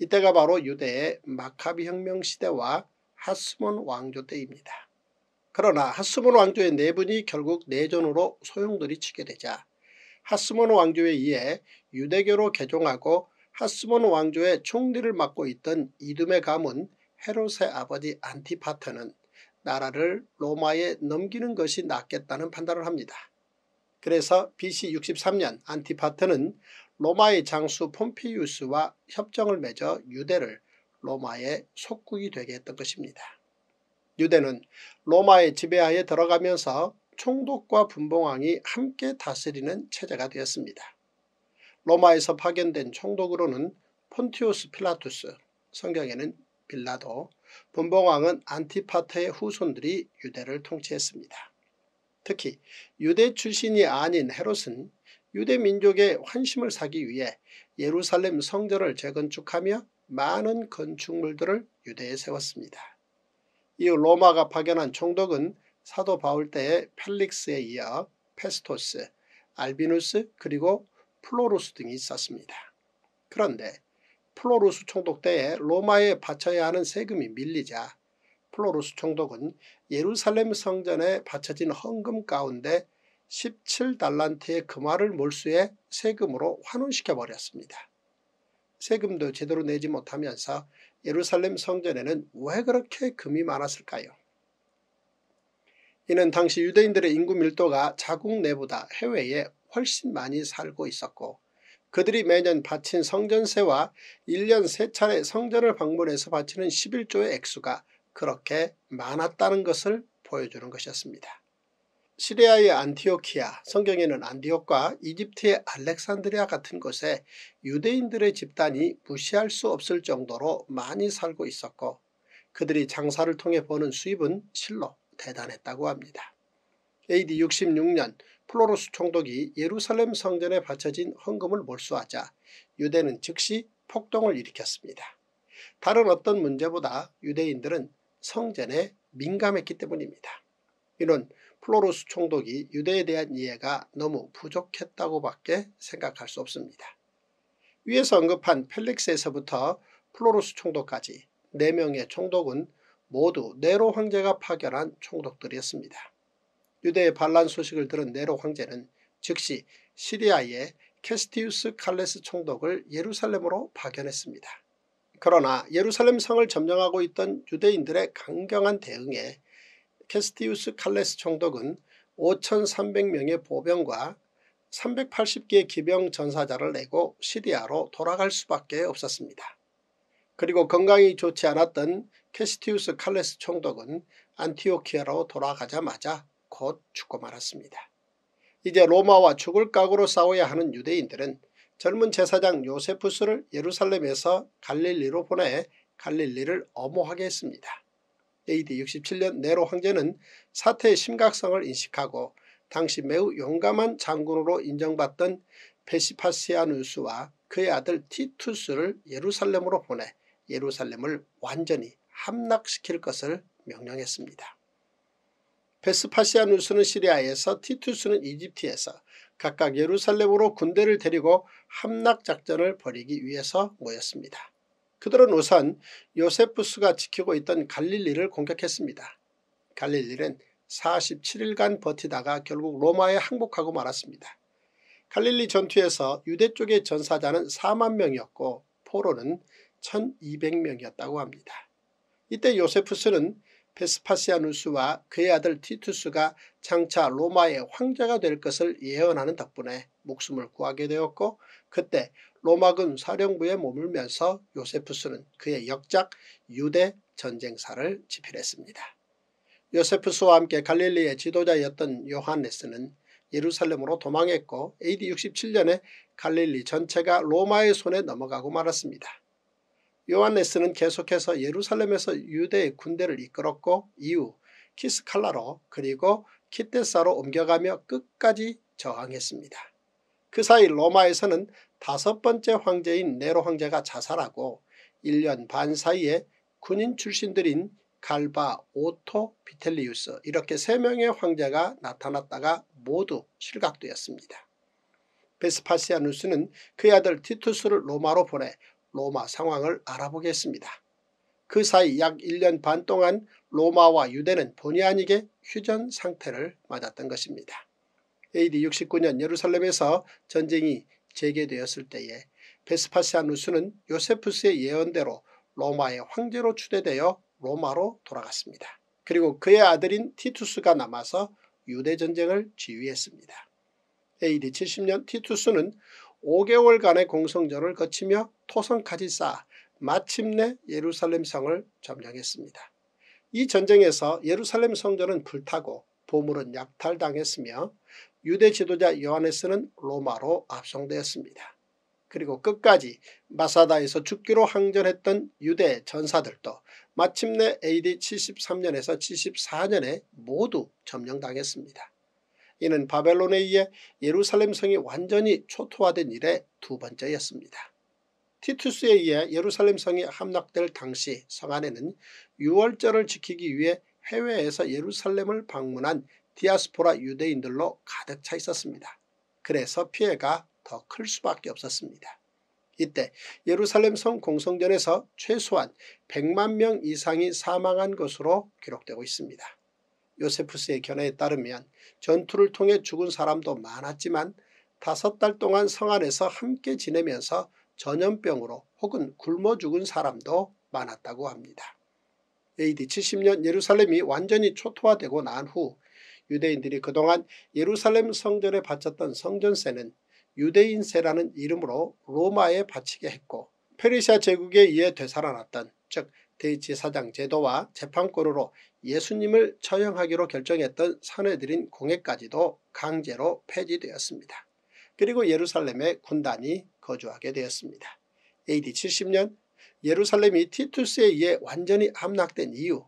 이때가 바로 유대의 마카비 혁명 시대와 하스몬 왕조 때입니다. 그러나 하스몬 왕조의 내분이 네 결국 내전으로 소용돌이치게 되자 하스몬 왕조에 의해 유대교로 개종하고 하스몬 왕조의 총리를 맡고 있던 이듬의 가문 헤롯의 아버지 안티파트는 나라를 로마에 넘기는 것이 낫겠다는 판단을 합니다. 그래서 BC 63년 안티파트는 로마의 장수 폼피우스와 협정을 맺어 유대를 로마의 속국이 되게 했던 것입니다. 유대는 로마의 지배하에 들어가면서 총독과 분봉왕이 함께 다스리는 체제가 되었습니다. 로마에서 파견된 총독으로는 폰티우스 필라투스, 성경에는 빌라도, 분봉왕은 안티파트의 후손들이 유대를 통치했습니다. 특히 유대 출신이 아닌 헤롯은 유대 민족의 환심을 사기 위해 예루살렘 성전을 재건축하며 많은 건축물들을 유대에 세웠습니다. 이후 로마가 파견한 총독은 사도 바울 때의 펠릭스에 이어 페스토스, 알비누스 그리고 플로루스 등이 있었습니다. 그런데 플로루스 총독 때에 로마에 바쳐야 하는 세금이 밀리자 플로루스 총독은 예루살렘 성전에 바쳐진 헌금 가운데 17달란트의 금화를 몰수해 세금으로 환원시켜 버렸습니다. 세금도 제대로 내지 못하면서 예루살렘 성전에는 왜 그렇게 금이 많았을까요? 이는 당시 유대인들의 인구 밀도가 자국 내보다 해외에 훨씬 많이 살고 있었고 그들이 매년 바친 성전세와 1년 3차례 성전을 방문해서 바치는 11조의 액수가 그렇게 많았다는 것을 보여주는 것이었습니다. 시리아의 안티오키아, 성경에는 안디옥과 이집트의 알렉산드리아 같은 곳에 유대인들의 집단이 무시할 수 없을 정도로 많이 살고 있었고 그들이 장사를 통해 버는 수입은 실로 대단했다고 합니다. AD 66년 플로로스 총독이 예루살렘 성전에 바쳐진 헌금을 몰수하자 유대는 즉시 폭동을 일으켰습니다. 다른 어떤 문제보다 유대인들은 성전에 민감했기 때문입니다. 이는 플로루스 총독이 유대에 대한 이해가 너무 부족했다고밖에 생각할 수 없습니다. 위에서 언급한 펠릭스에서부터 플로루스 총독까지 4명의 총독은 모두 네로 황제가 파견한 총독들이었습니다. 유대의 반란 소식을 들은 네로 황제는 즉시 시리아의 캐스티우스 칼레스 총독을 예루살렘으로 파견했습니다. 그러나 예루살렘 성을 점령하고 있던 유대인들의 강경한 대응에 캐스티우스 칼레스 총독은 5,300명의 보병과 380개의 기병 전사자를 내고 시리아로 돌아갈 수밖에 없었습니다. 그리고 건강이 좋지 않았던 캐스티우스 칼레스 총독은 안티오키아로 돌아가자마자 곧 죽고 말았습니다. 이제 로마와 죽을 각오로 싸워야 하는 유대인들은 젊은 제사장 요세푸스를 예루살렘에서 갈릴리로 보내 갈릴리를 엄호하게 했습니다. AD 67년 네로 황제는 사태의 심각성을 인식하고 당시 매우 용감한 장군으로 인정받던 페시파시아누스와 그의 아들 티투스를 예루살렘으로 보내 예루살렘을 완전히 함락시킬 것을 명령했습니다. 베스파시아누스는 시리아에서 티투스는 이집트에서 각각 예루살렘으로 군대를 데리고 함락작전을 벌이기 위해서 모였습니다. 그들은 우선 요세프스가 지키고 있던 갈릴리를 공격했습니다. 갈릴리는 47일간 버티다가 결국 로마에 항복하고 말았습니다. 갈릴리 전투에서 유대 쪽의 전사자는 4만 명이었고 포로는 1200명이었다고 합니다. 이때 요세프스는 베스파시아누스와 그의 아들 티투스가 장차 로마의 황제가 될 것을 예언하는 덕분에 목숨을 구하게 되었고 그때 로마군 사령부에 머물면서 요세프스는 그의 역작 유대 전쟁사를 집필했습니다. 요세프스와 함께 갈릴리의 지도자였던 요한네스는 예루살렘으로 도망했고 AD 67년에 갈릴리 전체가 로마의 손에 넘어가고 말았습니다. 요한네스는 계속해서 예루살렘에서 유대의 군대를 이끌었고 이후 키스칼라로 그리고 키테사로 옮겨가며 끝까지 저항했습니다. 그 사이 로마에서는 다섯 번째 황제인 네로 황제가 자살하고 1년 반 사이에 군인 출신들인 갈바, 오토, 비텔리우스 이렇게 세명의 황제가 나타났다가 모두 실각되었습니다. 베스파시아누스는 그의 아들 티투스를 로마로 보내 로마 상황을 알아보겠습니다. 그 사이 약 1년 반 동안 로마와 유대는 본의 아니게 휴전 상태를 맞았던 것입니다. AD 69년 예루살렘에서 전쟁이 재개되었을 때에 베스파시아누스는 요세프스의 예언대로 로마의 황제로 추대되어 로마로 돌아갔습니다. 그리고 그의 아들인 티투스가 남아서 유대전쟁을 지휘했습니다. AD 70년 티투스는 5개월간의 공성전을 거치며 토성까지 쌓아 마침내 예루살렘 성을 점령했습니다. 이 전쟁에서 예루살렘 성전은 불타고 보물은 약탈당했으며 유대 지도자 요한네스는 로마로 압송되었습니다. 그리고 끝까지 마사다에서 죽기로 항전했던 유대 전사들도 마침내 AD 73년에서 74년에 모두 점령당했습니다. 이는 바벨론에 의해 예루살렘 성이 완전히 초토화된 일의 두 번째였습니다. 티투스에 의해 예루살렘 성이 함락될 당시 성 안에는 6월절을 지키기 위해 해외에서 예루살렘을 방문한 디아스포라 유대인들로 가득 차 있었습니다. 그래서 피해가 더 클 수밖에 없었습니다. 이때 예루살렘 성 공성전에서 최소한 100만 명 이상이 사망한 것으로 기록되고 있습니다. 요세프스의 견해에 따르면 전투를 통해 죽은 사람도 많았지만 다섯 달 동안 성 안에서 함께 지내면서 전염병으로 혹은 굶어 죽은 사람도 많았다고 합니다. AD 70년 예루살렘이 완전히 초토화되고 난후 유대인들이 그동안 예루살렘 성전에 바쳤던 성전세는 유대인세라는 이름으로 로마에 바치게 했고 페르시아 제국에 의해 되살아났던 즉 대지사장 제도와 재판권으로 예수님을 처형하기로 결정했던 사내들인 공회까지도 강제로 폐지되었습니다. 그리고 예루살렘에 군단이 거주하게 되었습니다. AD 70년 예루살렘이 티투스에 의해 완전히 함락된 이후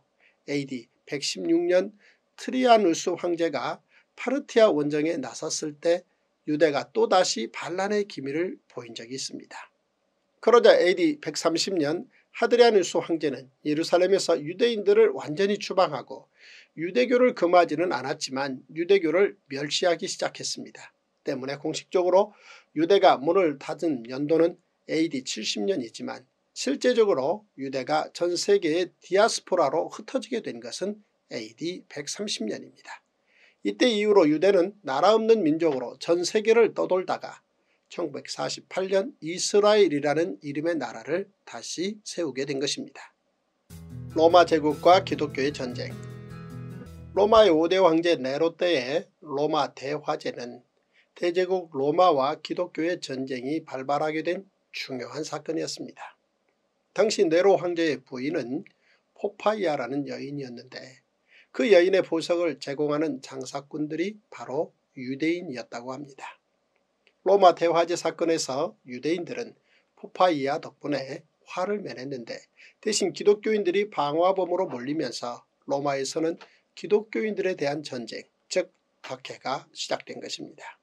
AD 116년 트리아누스 황제가 파르티아 원정에 나섰을 때 유대가 또다시 반란의 기미를 보인 적이 있습니다. 그러자 AD 130년 하드리아누스 황제는 예루살렘에서 유대인들을 완전히 추방하고 유대교를 금하지는 않았지만 유대교를 멸시하기 시작했습니다. 때문에 공식적으로 유대가 문을 닫은 연도는 AD 70년이지만 실제적으로 유대가 전 세계의 디아스포라로 흩어지게 된 것은 AD 130년입니다. 이때 이후로 유대는 나라 없는 민족으로 전 세계를 떠돌다가 1948년 이스라엘이라는 이름의 나라를 다시 세우게 된 것입니다. 로마 제국과 기독교의 전쟁 로마의 5대 황제 네로 때의 로마 대화제는 대제국 로마와 기독교의 전쟁이 발발하게 된 중요한 사건이었습니다. 당시 네로 황제의 부인은 포파이아라는 여인이었는데 그 여인의 보석을 제공하는 장사꾼들이 바로 유대인이었다고 합니다. 로마 대화제 사건에서 유대인들은 포파이아 덕분에 화를 면했는데 대신 기독교인들이 방화범으로 몰리면서 로마에서는 기독교인들에 대한 전쟁 즉 박해가 시작된 것입니다.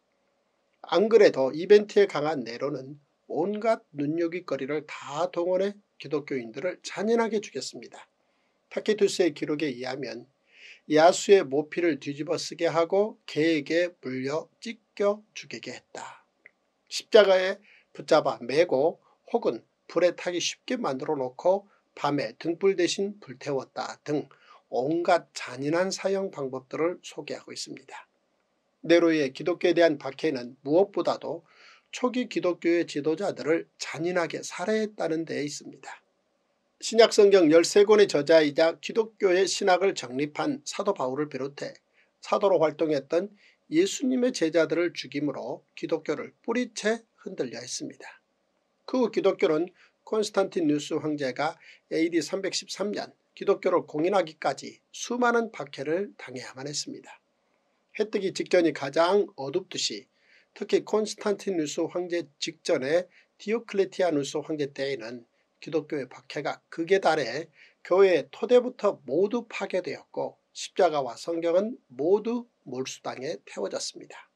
안 그래도 이벤트에 강한 네로는 온갖 눈요깃거리를 다 동원해 기독교인들을 잔인하게 죽였습니다. 타키투스의 기록에 의하면 야수의 모피를 뒤집어 쓰게 하고 개에게 물려 찢겨 죽이게 했다. 십자가에 붙잡아 매고 혹은 불에 타기 쉽게 만들어 놓고 밤에 등불 대신 불태웠다 등 온갖 잔인한 사형 방법들을 소개하고 있습니다. 네로의 기독교에 대한 박해는 무엇보다도 초기 기독교의 지도자들을 잔인하게 살해했다는 데에 있습니다. 신약성경 13권의 저자이자 기독교의 신학을 정립한 사도 바울을 비롯해 사도로 활동했던 예수님의 제자들을 죽임으로 기독교를 뿌리채 흔들려 했습니다. 그 후 기독교는 콘스탄티누스 황제가 AD 313년 기독교를 공인하기까지 수많은 박해를 당해야만 했습니다. 해뜨기 직전이 가장 어둡듯이 특히 콘스탄티누스 황제 직전의 디오클레티아누스 황제 때에는 기독교의 박해가 극에 달해 교회의 토대부터 모두 파괴되었고 십자가와 성경은 모두 몰수당에 태워졌습니다.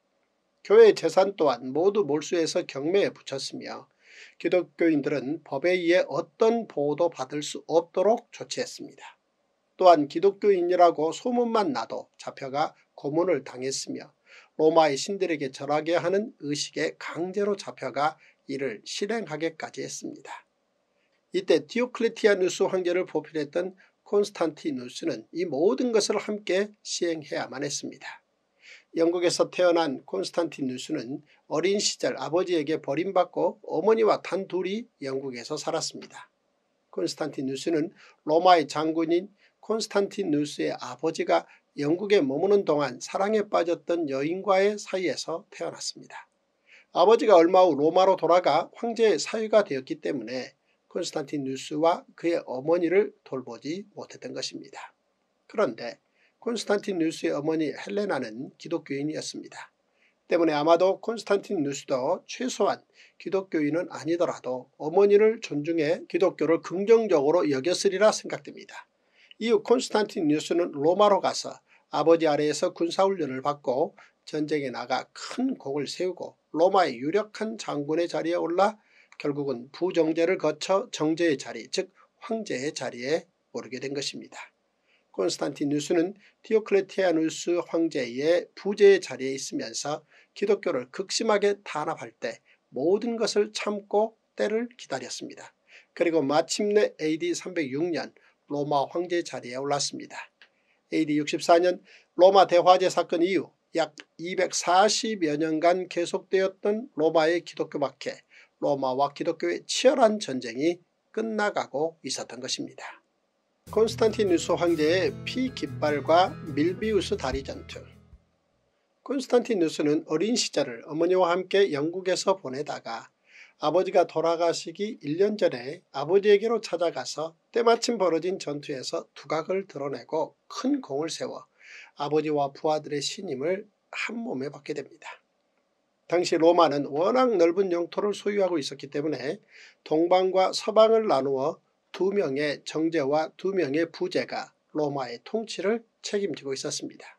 교회의 재산 또한 모두 몰수해서 경매에 붙였으며 기독교인들은 법에 의해 어떤 보호도 받을 수 없도록 조치했습니다. 또한 기독교인이라고 소문만 나도 잡혀가 고문을 당했으며 로마의 신들에게 절하게 하는 의식에 강제로 잡혀가 이를 실행하게까지 했습니다. 이때 디오클레티아누스 황제를 보필했던 콘스탄티누스는 이 모든 것을 함께 시행해야만 했습니다. 영국에서 태어난 콘스탄티누스는 어린 시절 아버지에게 버림받고 어머니와 단둘이 영국에서 살았습니다. 콘스탄티누스는 로마의 장군인 콘스탄티누스의 아버지가 영국에 머무는 동안 사랑에 빠졌던 여인과의 사이에서 태어났습니다. 아버지가 얼마 후 로마로 돌아가 황제의 사위가 되었기 때문에 콘스탄틴누스와 그의 어머니를 돌보지 못했던 것입니다. 그런데 콘스탄틴누스의 어머니 헬레나는 기독교인이었습니다. 때문에 아마도 콘스탄틴누스도 최소한 기독교인은 아니더라도 어머니를 존중해 기독교를 긍정적으로 여겼으리라 생각됩니다. 이후 콘스탄틴뉴스는 로마로 가서 아버지 아래에서 군사훈련을 받고 전쟁에 나가 큰곡을 세우고 로마의 유력한 장군의 자리에 올라 결국은 부정제를 거쳐 정제의 자리 즉 황제의 자리에 오르게 된 것입니다. 콘스탄티누스는 디오클레티아누스 황제의 부제의 자리에 있으면서 기독교를 극심하게 탄압할 때 모든 것을 참고 때를 기다렸습니다. 그리고 마침내 AD 306년 로마 황제 자리에 올랐습니다. AD 64년 로마 대화제 사건 이후 약 240여 년간 계속되었던 로마의 기독교 박해 로마와 기독교의 치열한 전쟁이 끝나가고 있었던 것입니다. 콘스탄티누스 황제의 피깃발과 밀비우스 다리 전투 콘스탄티누스는 어린 시절을 어머니와 함께 영국에서 보내다가 아버지가 돌아가시기 1년 전에 아버지에게로 찾아가서 때마침 벌어진 전투에서 두각을 드러내고 큰 공을 세워 아버지와 부하들의 신임을 한몸에 받게 됩니다. 당시 로마는 워낙 넓은 영토를 소유하고 있었기 때문에 동방과 서방을 나누어 두 명의 정제와 두 명의 부제가 로마의 통치를 책임지고 있었습니다.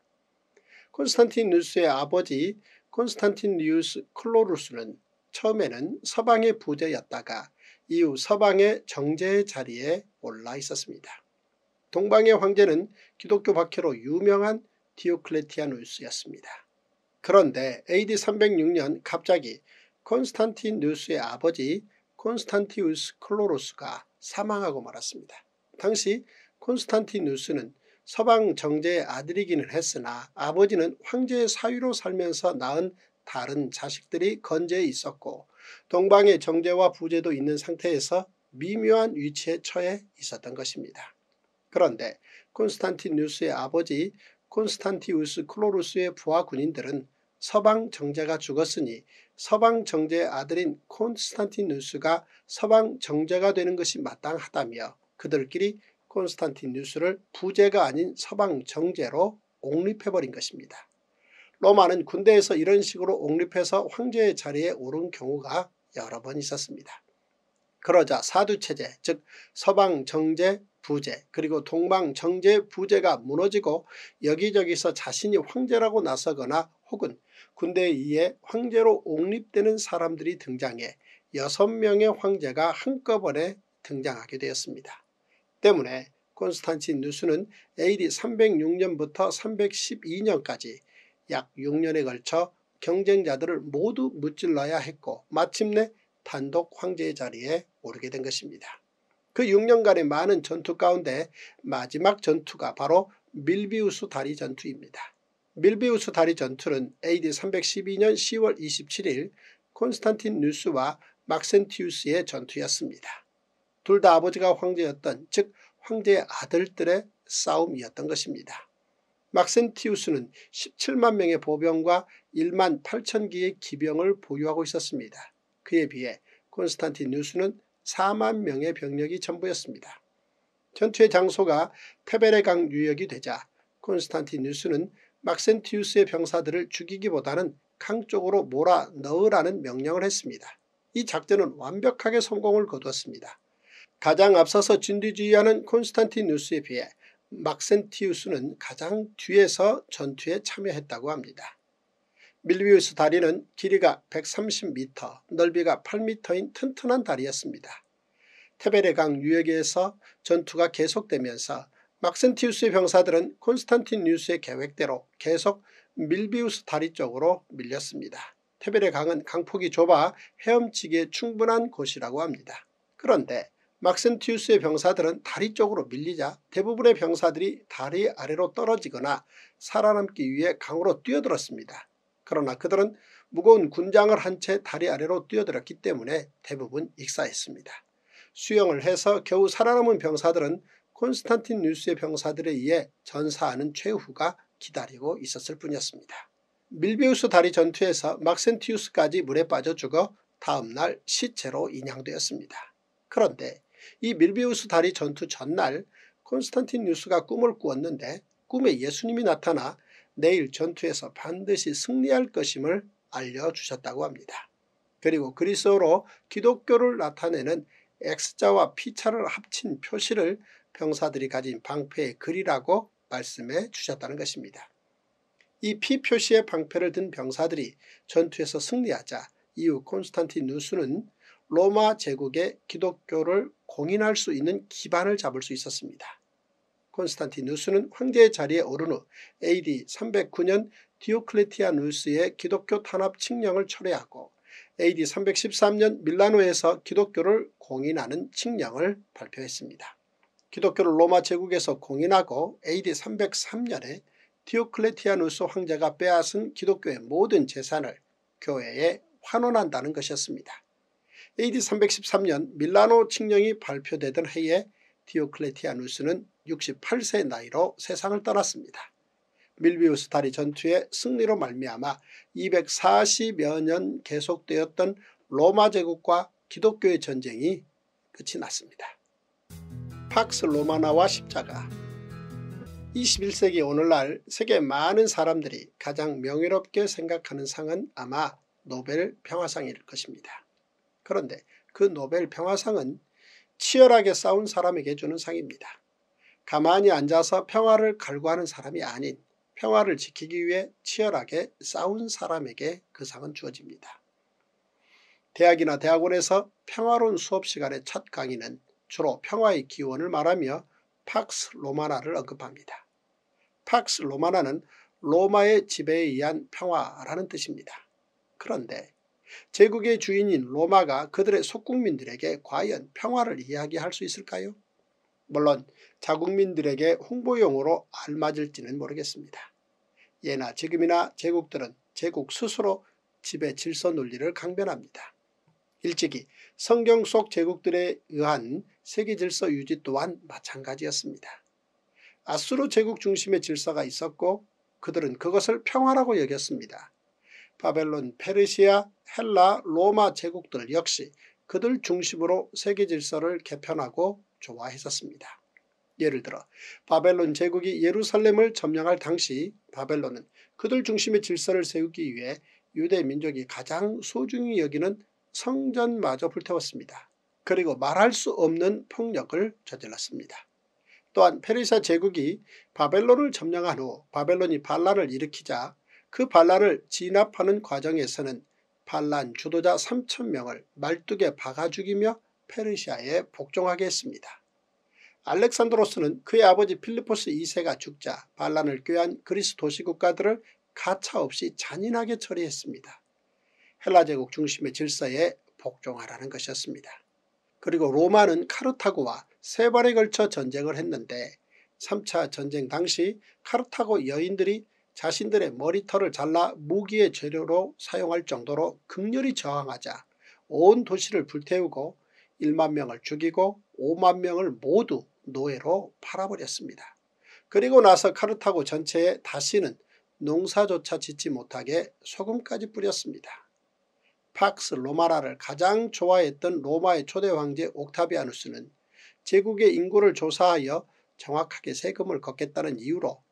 콘스탄틴뉴스의 아버지 콘스탄틴뉴스 클로루스는 처음에는 서방의 부제였다가 이후 서방의 정제의 자리에 올라 있었습니다. 동방의 황제는 기독교 박해로 유명한 디오클레티아누스였습니다. 그런데 AD 306년 갑자기 콘스탄티누스의 아버지 콘스탄티우스 클로로스가 사망하고 말았습니다. 당시 콘스탄티누스는 서방 정제의 아들이기는 했으나 아버지는 황제의 사위로 살면서 낳은 다른 자식들이 건재에 있었고 동방의 정제와 부재도 있는 상태에서 미묘한 위치에 처해 있었던 것입니다. 그런데 콘스탄티누스의 아버지 콘스탄티우스 클로루스의 부하 군인들은 서방 정제가 죽었으니 서방 정제의 아들인 콘스탄티누스가 서방 정제가 되는 것이 마땅하다며 그들끼리 콘스탄티누스를 부제가 아닌 서방 정제로 옹립해버린 것입니다. 로마는 군대에서 이런 식으로 옹립해서 황제의 자리에 오른 경우가 여러 번 있었습니다. 그러자 사두체제 즉 서방정제 부제 그리고 동방정제 부제가 무너지고 여기저기서 자신이 황제라고 나서거나 혹은 군대에 의해 황제로 옹립되는 사람들이 등장해 여섯 명의 황제가 한꺼번에 등장하게 되었습니다. 때문에 콘스탄틴 누수는 AD 306년부터 312년까지 약 6년에 걸쳐 경쟁자들을 모두 무찔러야 했고 마침내 단독 황제의 자리에 오르게 된 것입니다. 그 6년간의 많은 전투 가운데 마지막 전투가 바로 밀비우스 다리 전투입니다. 밀비우스 다리 전투는 AD 312년 10월 27일 콘스탄틴 뉴스와 막센티우스의 전투였습니다. 둘 다 아버지가 황제였던 즉 황제의 아들들의 싸움이었던 것입니다. 막센티우스는 17만 명의 보병과 1만 8천 기의 기병을 보유하고 있었습니다. 그에 비해 콘스탄틴뉴스는 4만 명의 병력이 전부였습니다. 전투의 장소가 테베레강 유역이 되자 콘스탄틴뉴스는 막센티우스의 병사들을 죽이기보다는 강 쪽으로 몰아 넣으라는 명령을 했습니다. 이 작전은 완벽하게 성공을 거두었습니다. 가장 앞서서 진두지휘하는 콘스탄티누스에 비해 막센티우스는 가장 뒤에서 전투에 참여했다고 합니다. 밀리우스 다리는 길이가 130m, 넓이가 8m인 튼튼한 다리였습니다. 테베레강 유역에서 전투가 계속되면서 막센티우스의 병사들은 콘스탄틴 뉴스의 계획대로 계속 밀비우스 다리 쪽으로 밀렸습니다. 테벨의 강은 강폭이 좁아 헤엄치기에 충분한 곳이라고 합니다. 그런데 막센티우스의 병사들은 다리 쪽으로 밀리자 대부분의 병사들이 다리 아래로 떨어지거나 살아남기 위해 강으로 뛰어들었습니다. 그러나 그들은 무거운 군장을 한 채 다리 아래로 뛰어들었기 때문에 대부분 익사했습니다. 수영을 해서 겨우 살아남은 병사들은 콘스탄틴 뉴스의 병사들에 의해 전사하는 최후가 기다리고 있었을 뿐이었습니다. 밀베우스 다리 전투에서 막센티우스까지 물에 빠져 죽어 다음날 시체로 인양되었습니다. 그런데 이 밀베우스 다리 전투 전날 콘스탄틴 뉴스가 꿈을 꾸었는데 꿈에 예수님이 나타나 내일 전투에서 반드시 승리할 것임을 알려주셨다고 합니다. 그리고 그리스어로 기독교를 나타내는 X자와 P자를 합친 표시를 병사들이 가진 방패의 글이라고 말씀해 주셨다는 것입니다. 이피 표시의 방패를 든 병사들이 전투에서 승리하자 이후 콘스탄티누스는 로마 제국의 기독교를 공인할 수 있는 기반을 잡을 수 있었습니다. 콘스탄티누스는 황제의 자리에 오른 후 AD 309년 디오클레티아누스의 기독교 탄압 칙령을 철회하고 AD 313년 밀라노에서 기독교를 공인하는 칙령을 발표했습니다. 기독교를 로마 제국에서 공인하고 AD 303년에 디오클레티아누스 황제가 빼앗은 기독교의 모든 재산을 교회에 환원한다는 것이었습니다. AD 313년 밀라노 칙령이 발표되던 해에 디오클레티아누스는 68세 나이로 세상을 떠났습니다. 밀비우스 다리 전투의 승리로 말미암아 240여 년 계속되었던 로마 제국과 기독교의 전쟁이 끝이 났습니다. 팍스 로마나와 십자가 21세기 오늘날 세계 많은 사람들이 가장 명예롭게 생각하는 상은 아마 노벨 평화상일 것입니다. 그런데 그 노벨 평화상은 치열하게 싸운 사람에게 주는 상입니다. 가만히 앉아서 평화를 갈구하는 사람이 아닌 평화를 지키기 위해 치열하게 싸운 사람에게 그 상은 주어집니다. 대학이나 대학원에서 평화로운 수업 시간의 첫 강의는 주로 평화의 기원을 말하며 팍스 로마나를 언급합니다. 팍스 로마나는 로마의 지배에 의한 평화라는 뜻입니다. 그런데 제국의 주인인 로마가 그들의 속국민들에게 과연 평화를 이야기할 수 있을까요? 물론 자국민들에게 홍보용으로 알맞을지는 모르겠습니다. 예나 지금이나 제국들은 제국 스스로 지배 질서 논리를 강변합니다. 일찍이 성경 속 제국들에 의한 세계 질서 유지 또한 마찬가지였습니다. 아수르 제국 중심의 질서가 있었고 그들은 그것을 평화라고 여겼습니다. 바벨론, 페르시아, 헬라, 로마 제국들 역시 그들 중심으로 세계 질서를 개편하고 좋아했었습니다. 예를 들어 바벨론 제국이 예루살렘을 점령할 당시 바벨론은 그들 중심의 질서를 세우기 위해 유대 민족이 가장 소중히 여기는 성전마저 불태웠습니다. 그리고 말할 수 없는 폭력을 저질렀습니다. 또한 페르시아 제국이 바벨론을 점령한 후 바벨론이 반란을 일으키자 그 반란을 진압하는 과정에서는 반란 주도자 3천명을 말뚝에 박아 죽이며 페르시아에 복종하게 했습니다. 알렉산드로스는 그의 아버지 필리포스 2세가 죽자 반란을 꾀한 그리스 도시 국가들을 가차없이 잔인하게 처리했습니다. 헬라 제국 중심의 질서에 복종하라는 것이었습니다. 그리고 로마는 카르타고와 세 번에 걸쳐 전쟁을 했는데 3차 전쟁 당시 카르타고 여인들이 자신들의 머리털을 잘라 무기의 재료로 사용할 정도로 극렬히 저항하자 온 도시를 불태우고 1만 명을 죽이고 5만 명을 모두 노예로 팔아버렸습니다. 그리고 나서 카르타고 전체에 다시는 농사조차 짓지 못하게 소금까지 뿌렸습니다. 팍스 로마라를 가장 좋아했던 로마의 초대 황제 옥타비아누스는 제국의 인구를 조사하여 정확하게 세금을 걷겠다는 이유로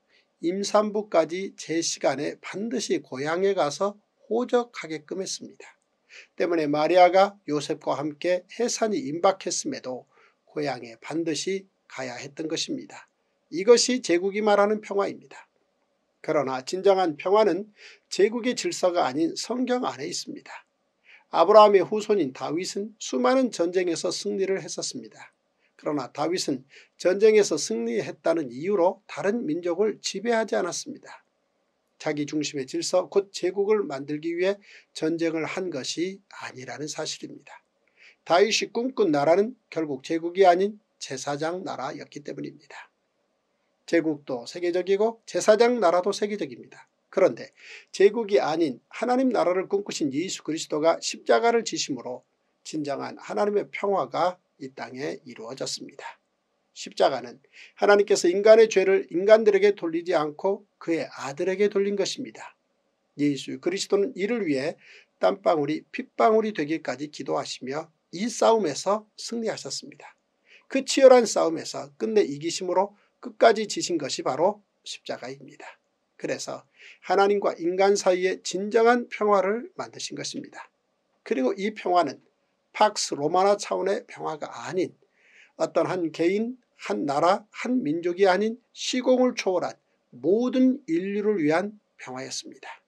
임산부까지 제 시간에 반드시 고향에 가서 호적하게끔 했습니다. 때문에 마리아가 요셉과 함께 해산이 임박했음에도 고향에 반드시 가야 했던 것입니다. 이것이 제국이 말하는 평화입니다. 그러나 진정한 평화는 제국의 질서가 아닌 성경 안에 있습니다. 아브라함의 후손인 다윗은 수많은 전쟁에서 승리를 했었습니다. 그러나 다윗은 전쟁에서 승리했다는 이유로 다른 민족을 지배하지 않았습니다. 자기 중심의 질서 곧 제국을 만들기 위해 전쟁을 한 것이 아니라는 사실입니다. 다윗이 꿈꾼 나라는 결국 제국이 아닌 제사장 나라였기 때문입니다. 제국도 세계적이고 제사장 나라도 세계적입니다. 그런데 제국이 아닌 하나님 나라를 꿈꾸신 예수 그리스도가 십자가를 지심으로 진정한 하나님의 평화가 이 땅에 이루어졌습니다. 십자가는 하나님께서 인간의 죄를 인간들에게 돌리지 않고 그의 아들에게 돌린 것입니다. 예수 그리스도는 이를 위해 땀방울이 핏방울이 되기까지 기도하시며 이 싸움에서 승리하셨습니다. 그 치열한 싸움에서 끝내 이기심으로 끝까지 지신 것이 바로 십자가입니다. 그래서 하나님과 인간 사이의 진정한 평화를 만드신 것입니다. 그리고 이 평화는 팍스 로마나 차원의 평화가 아닌 어떤 한 개인, 한 나라, 한 민족이 아닌 시공을 초월한 모든 인류를 위한 평화였습니다.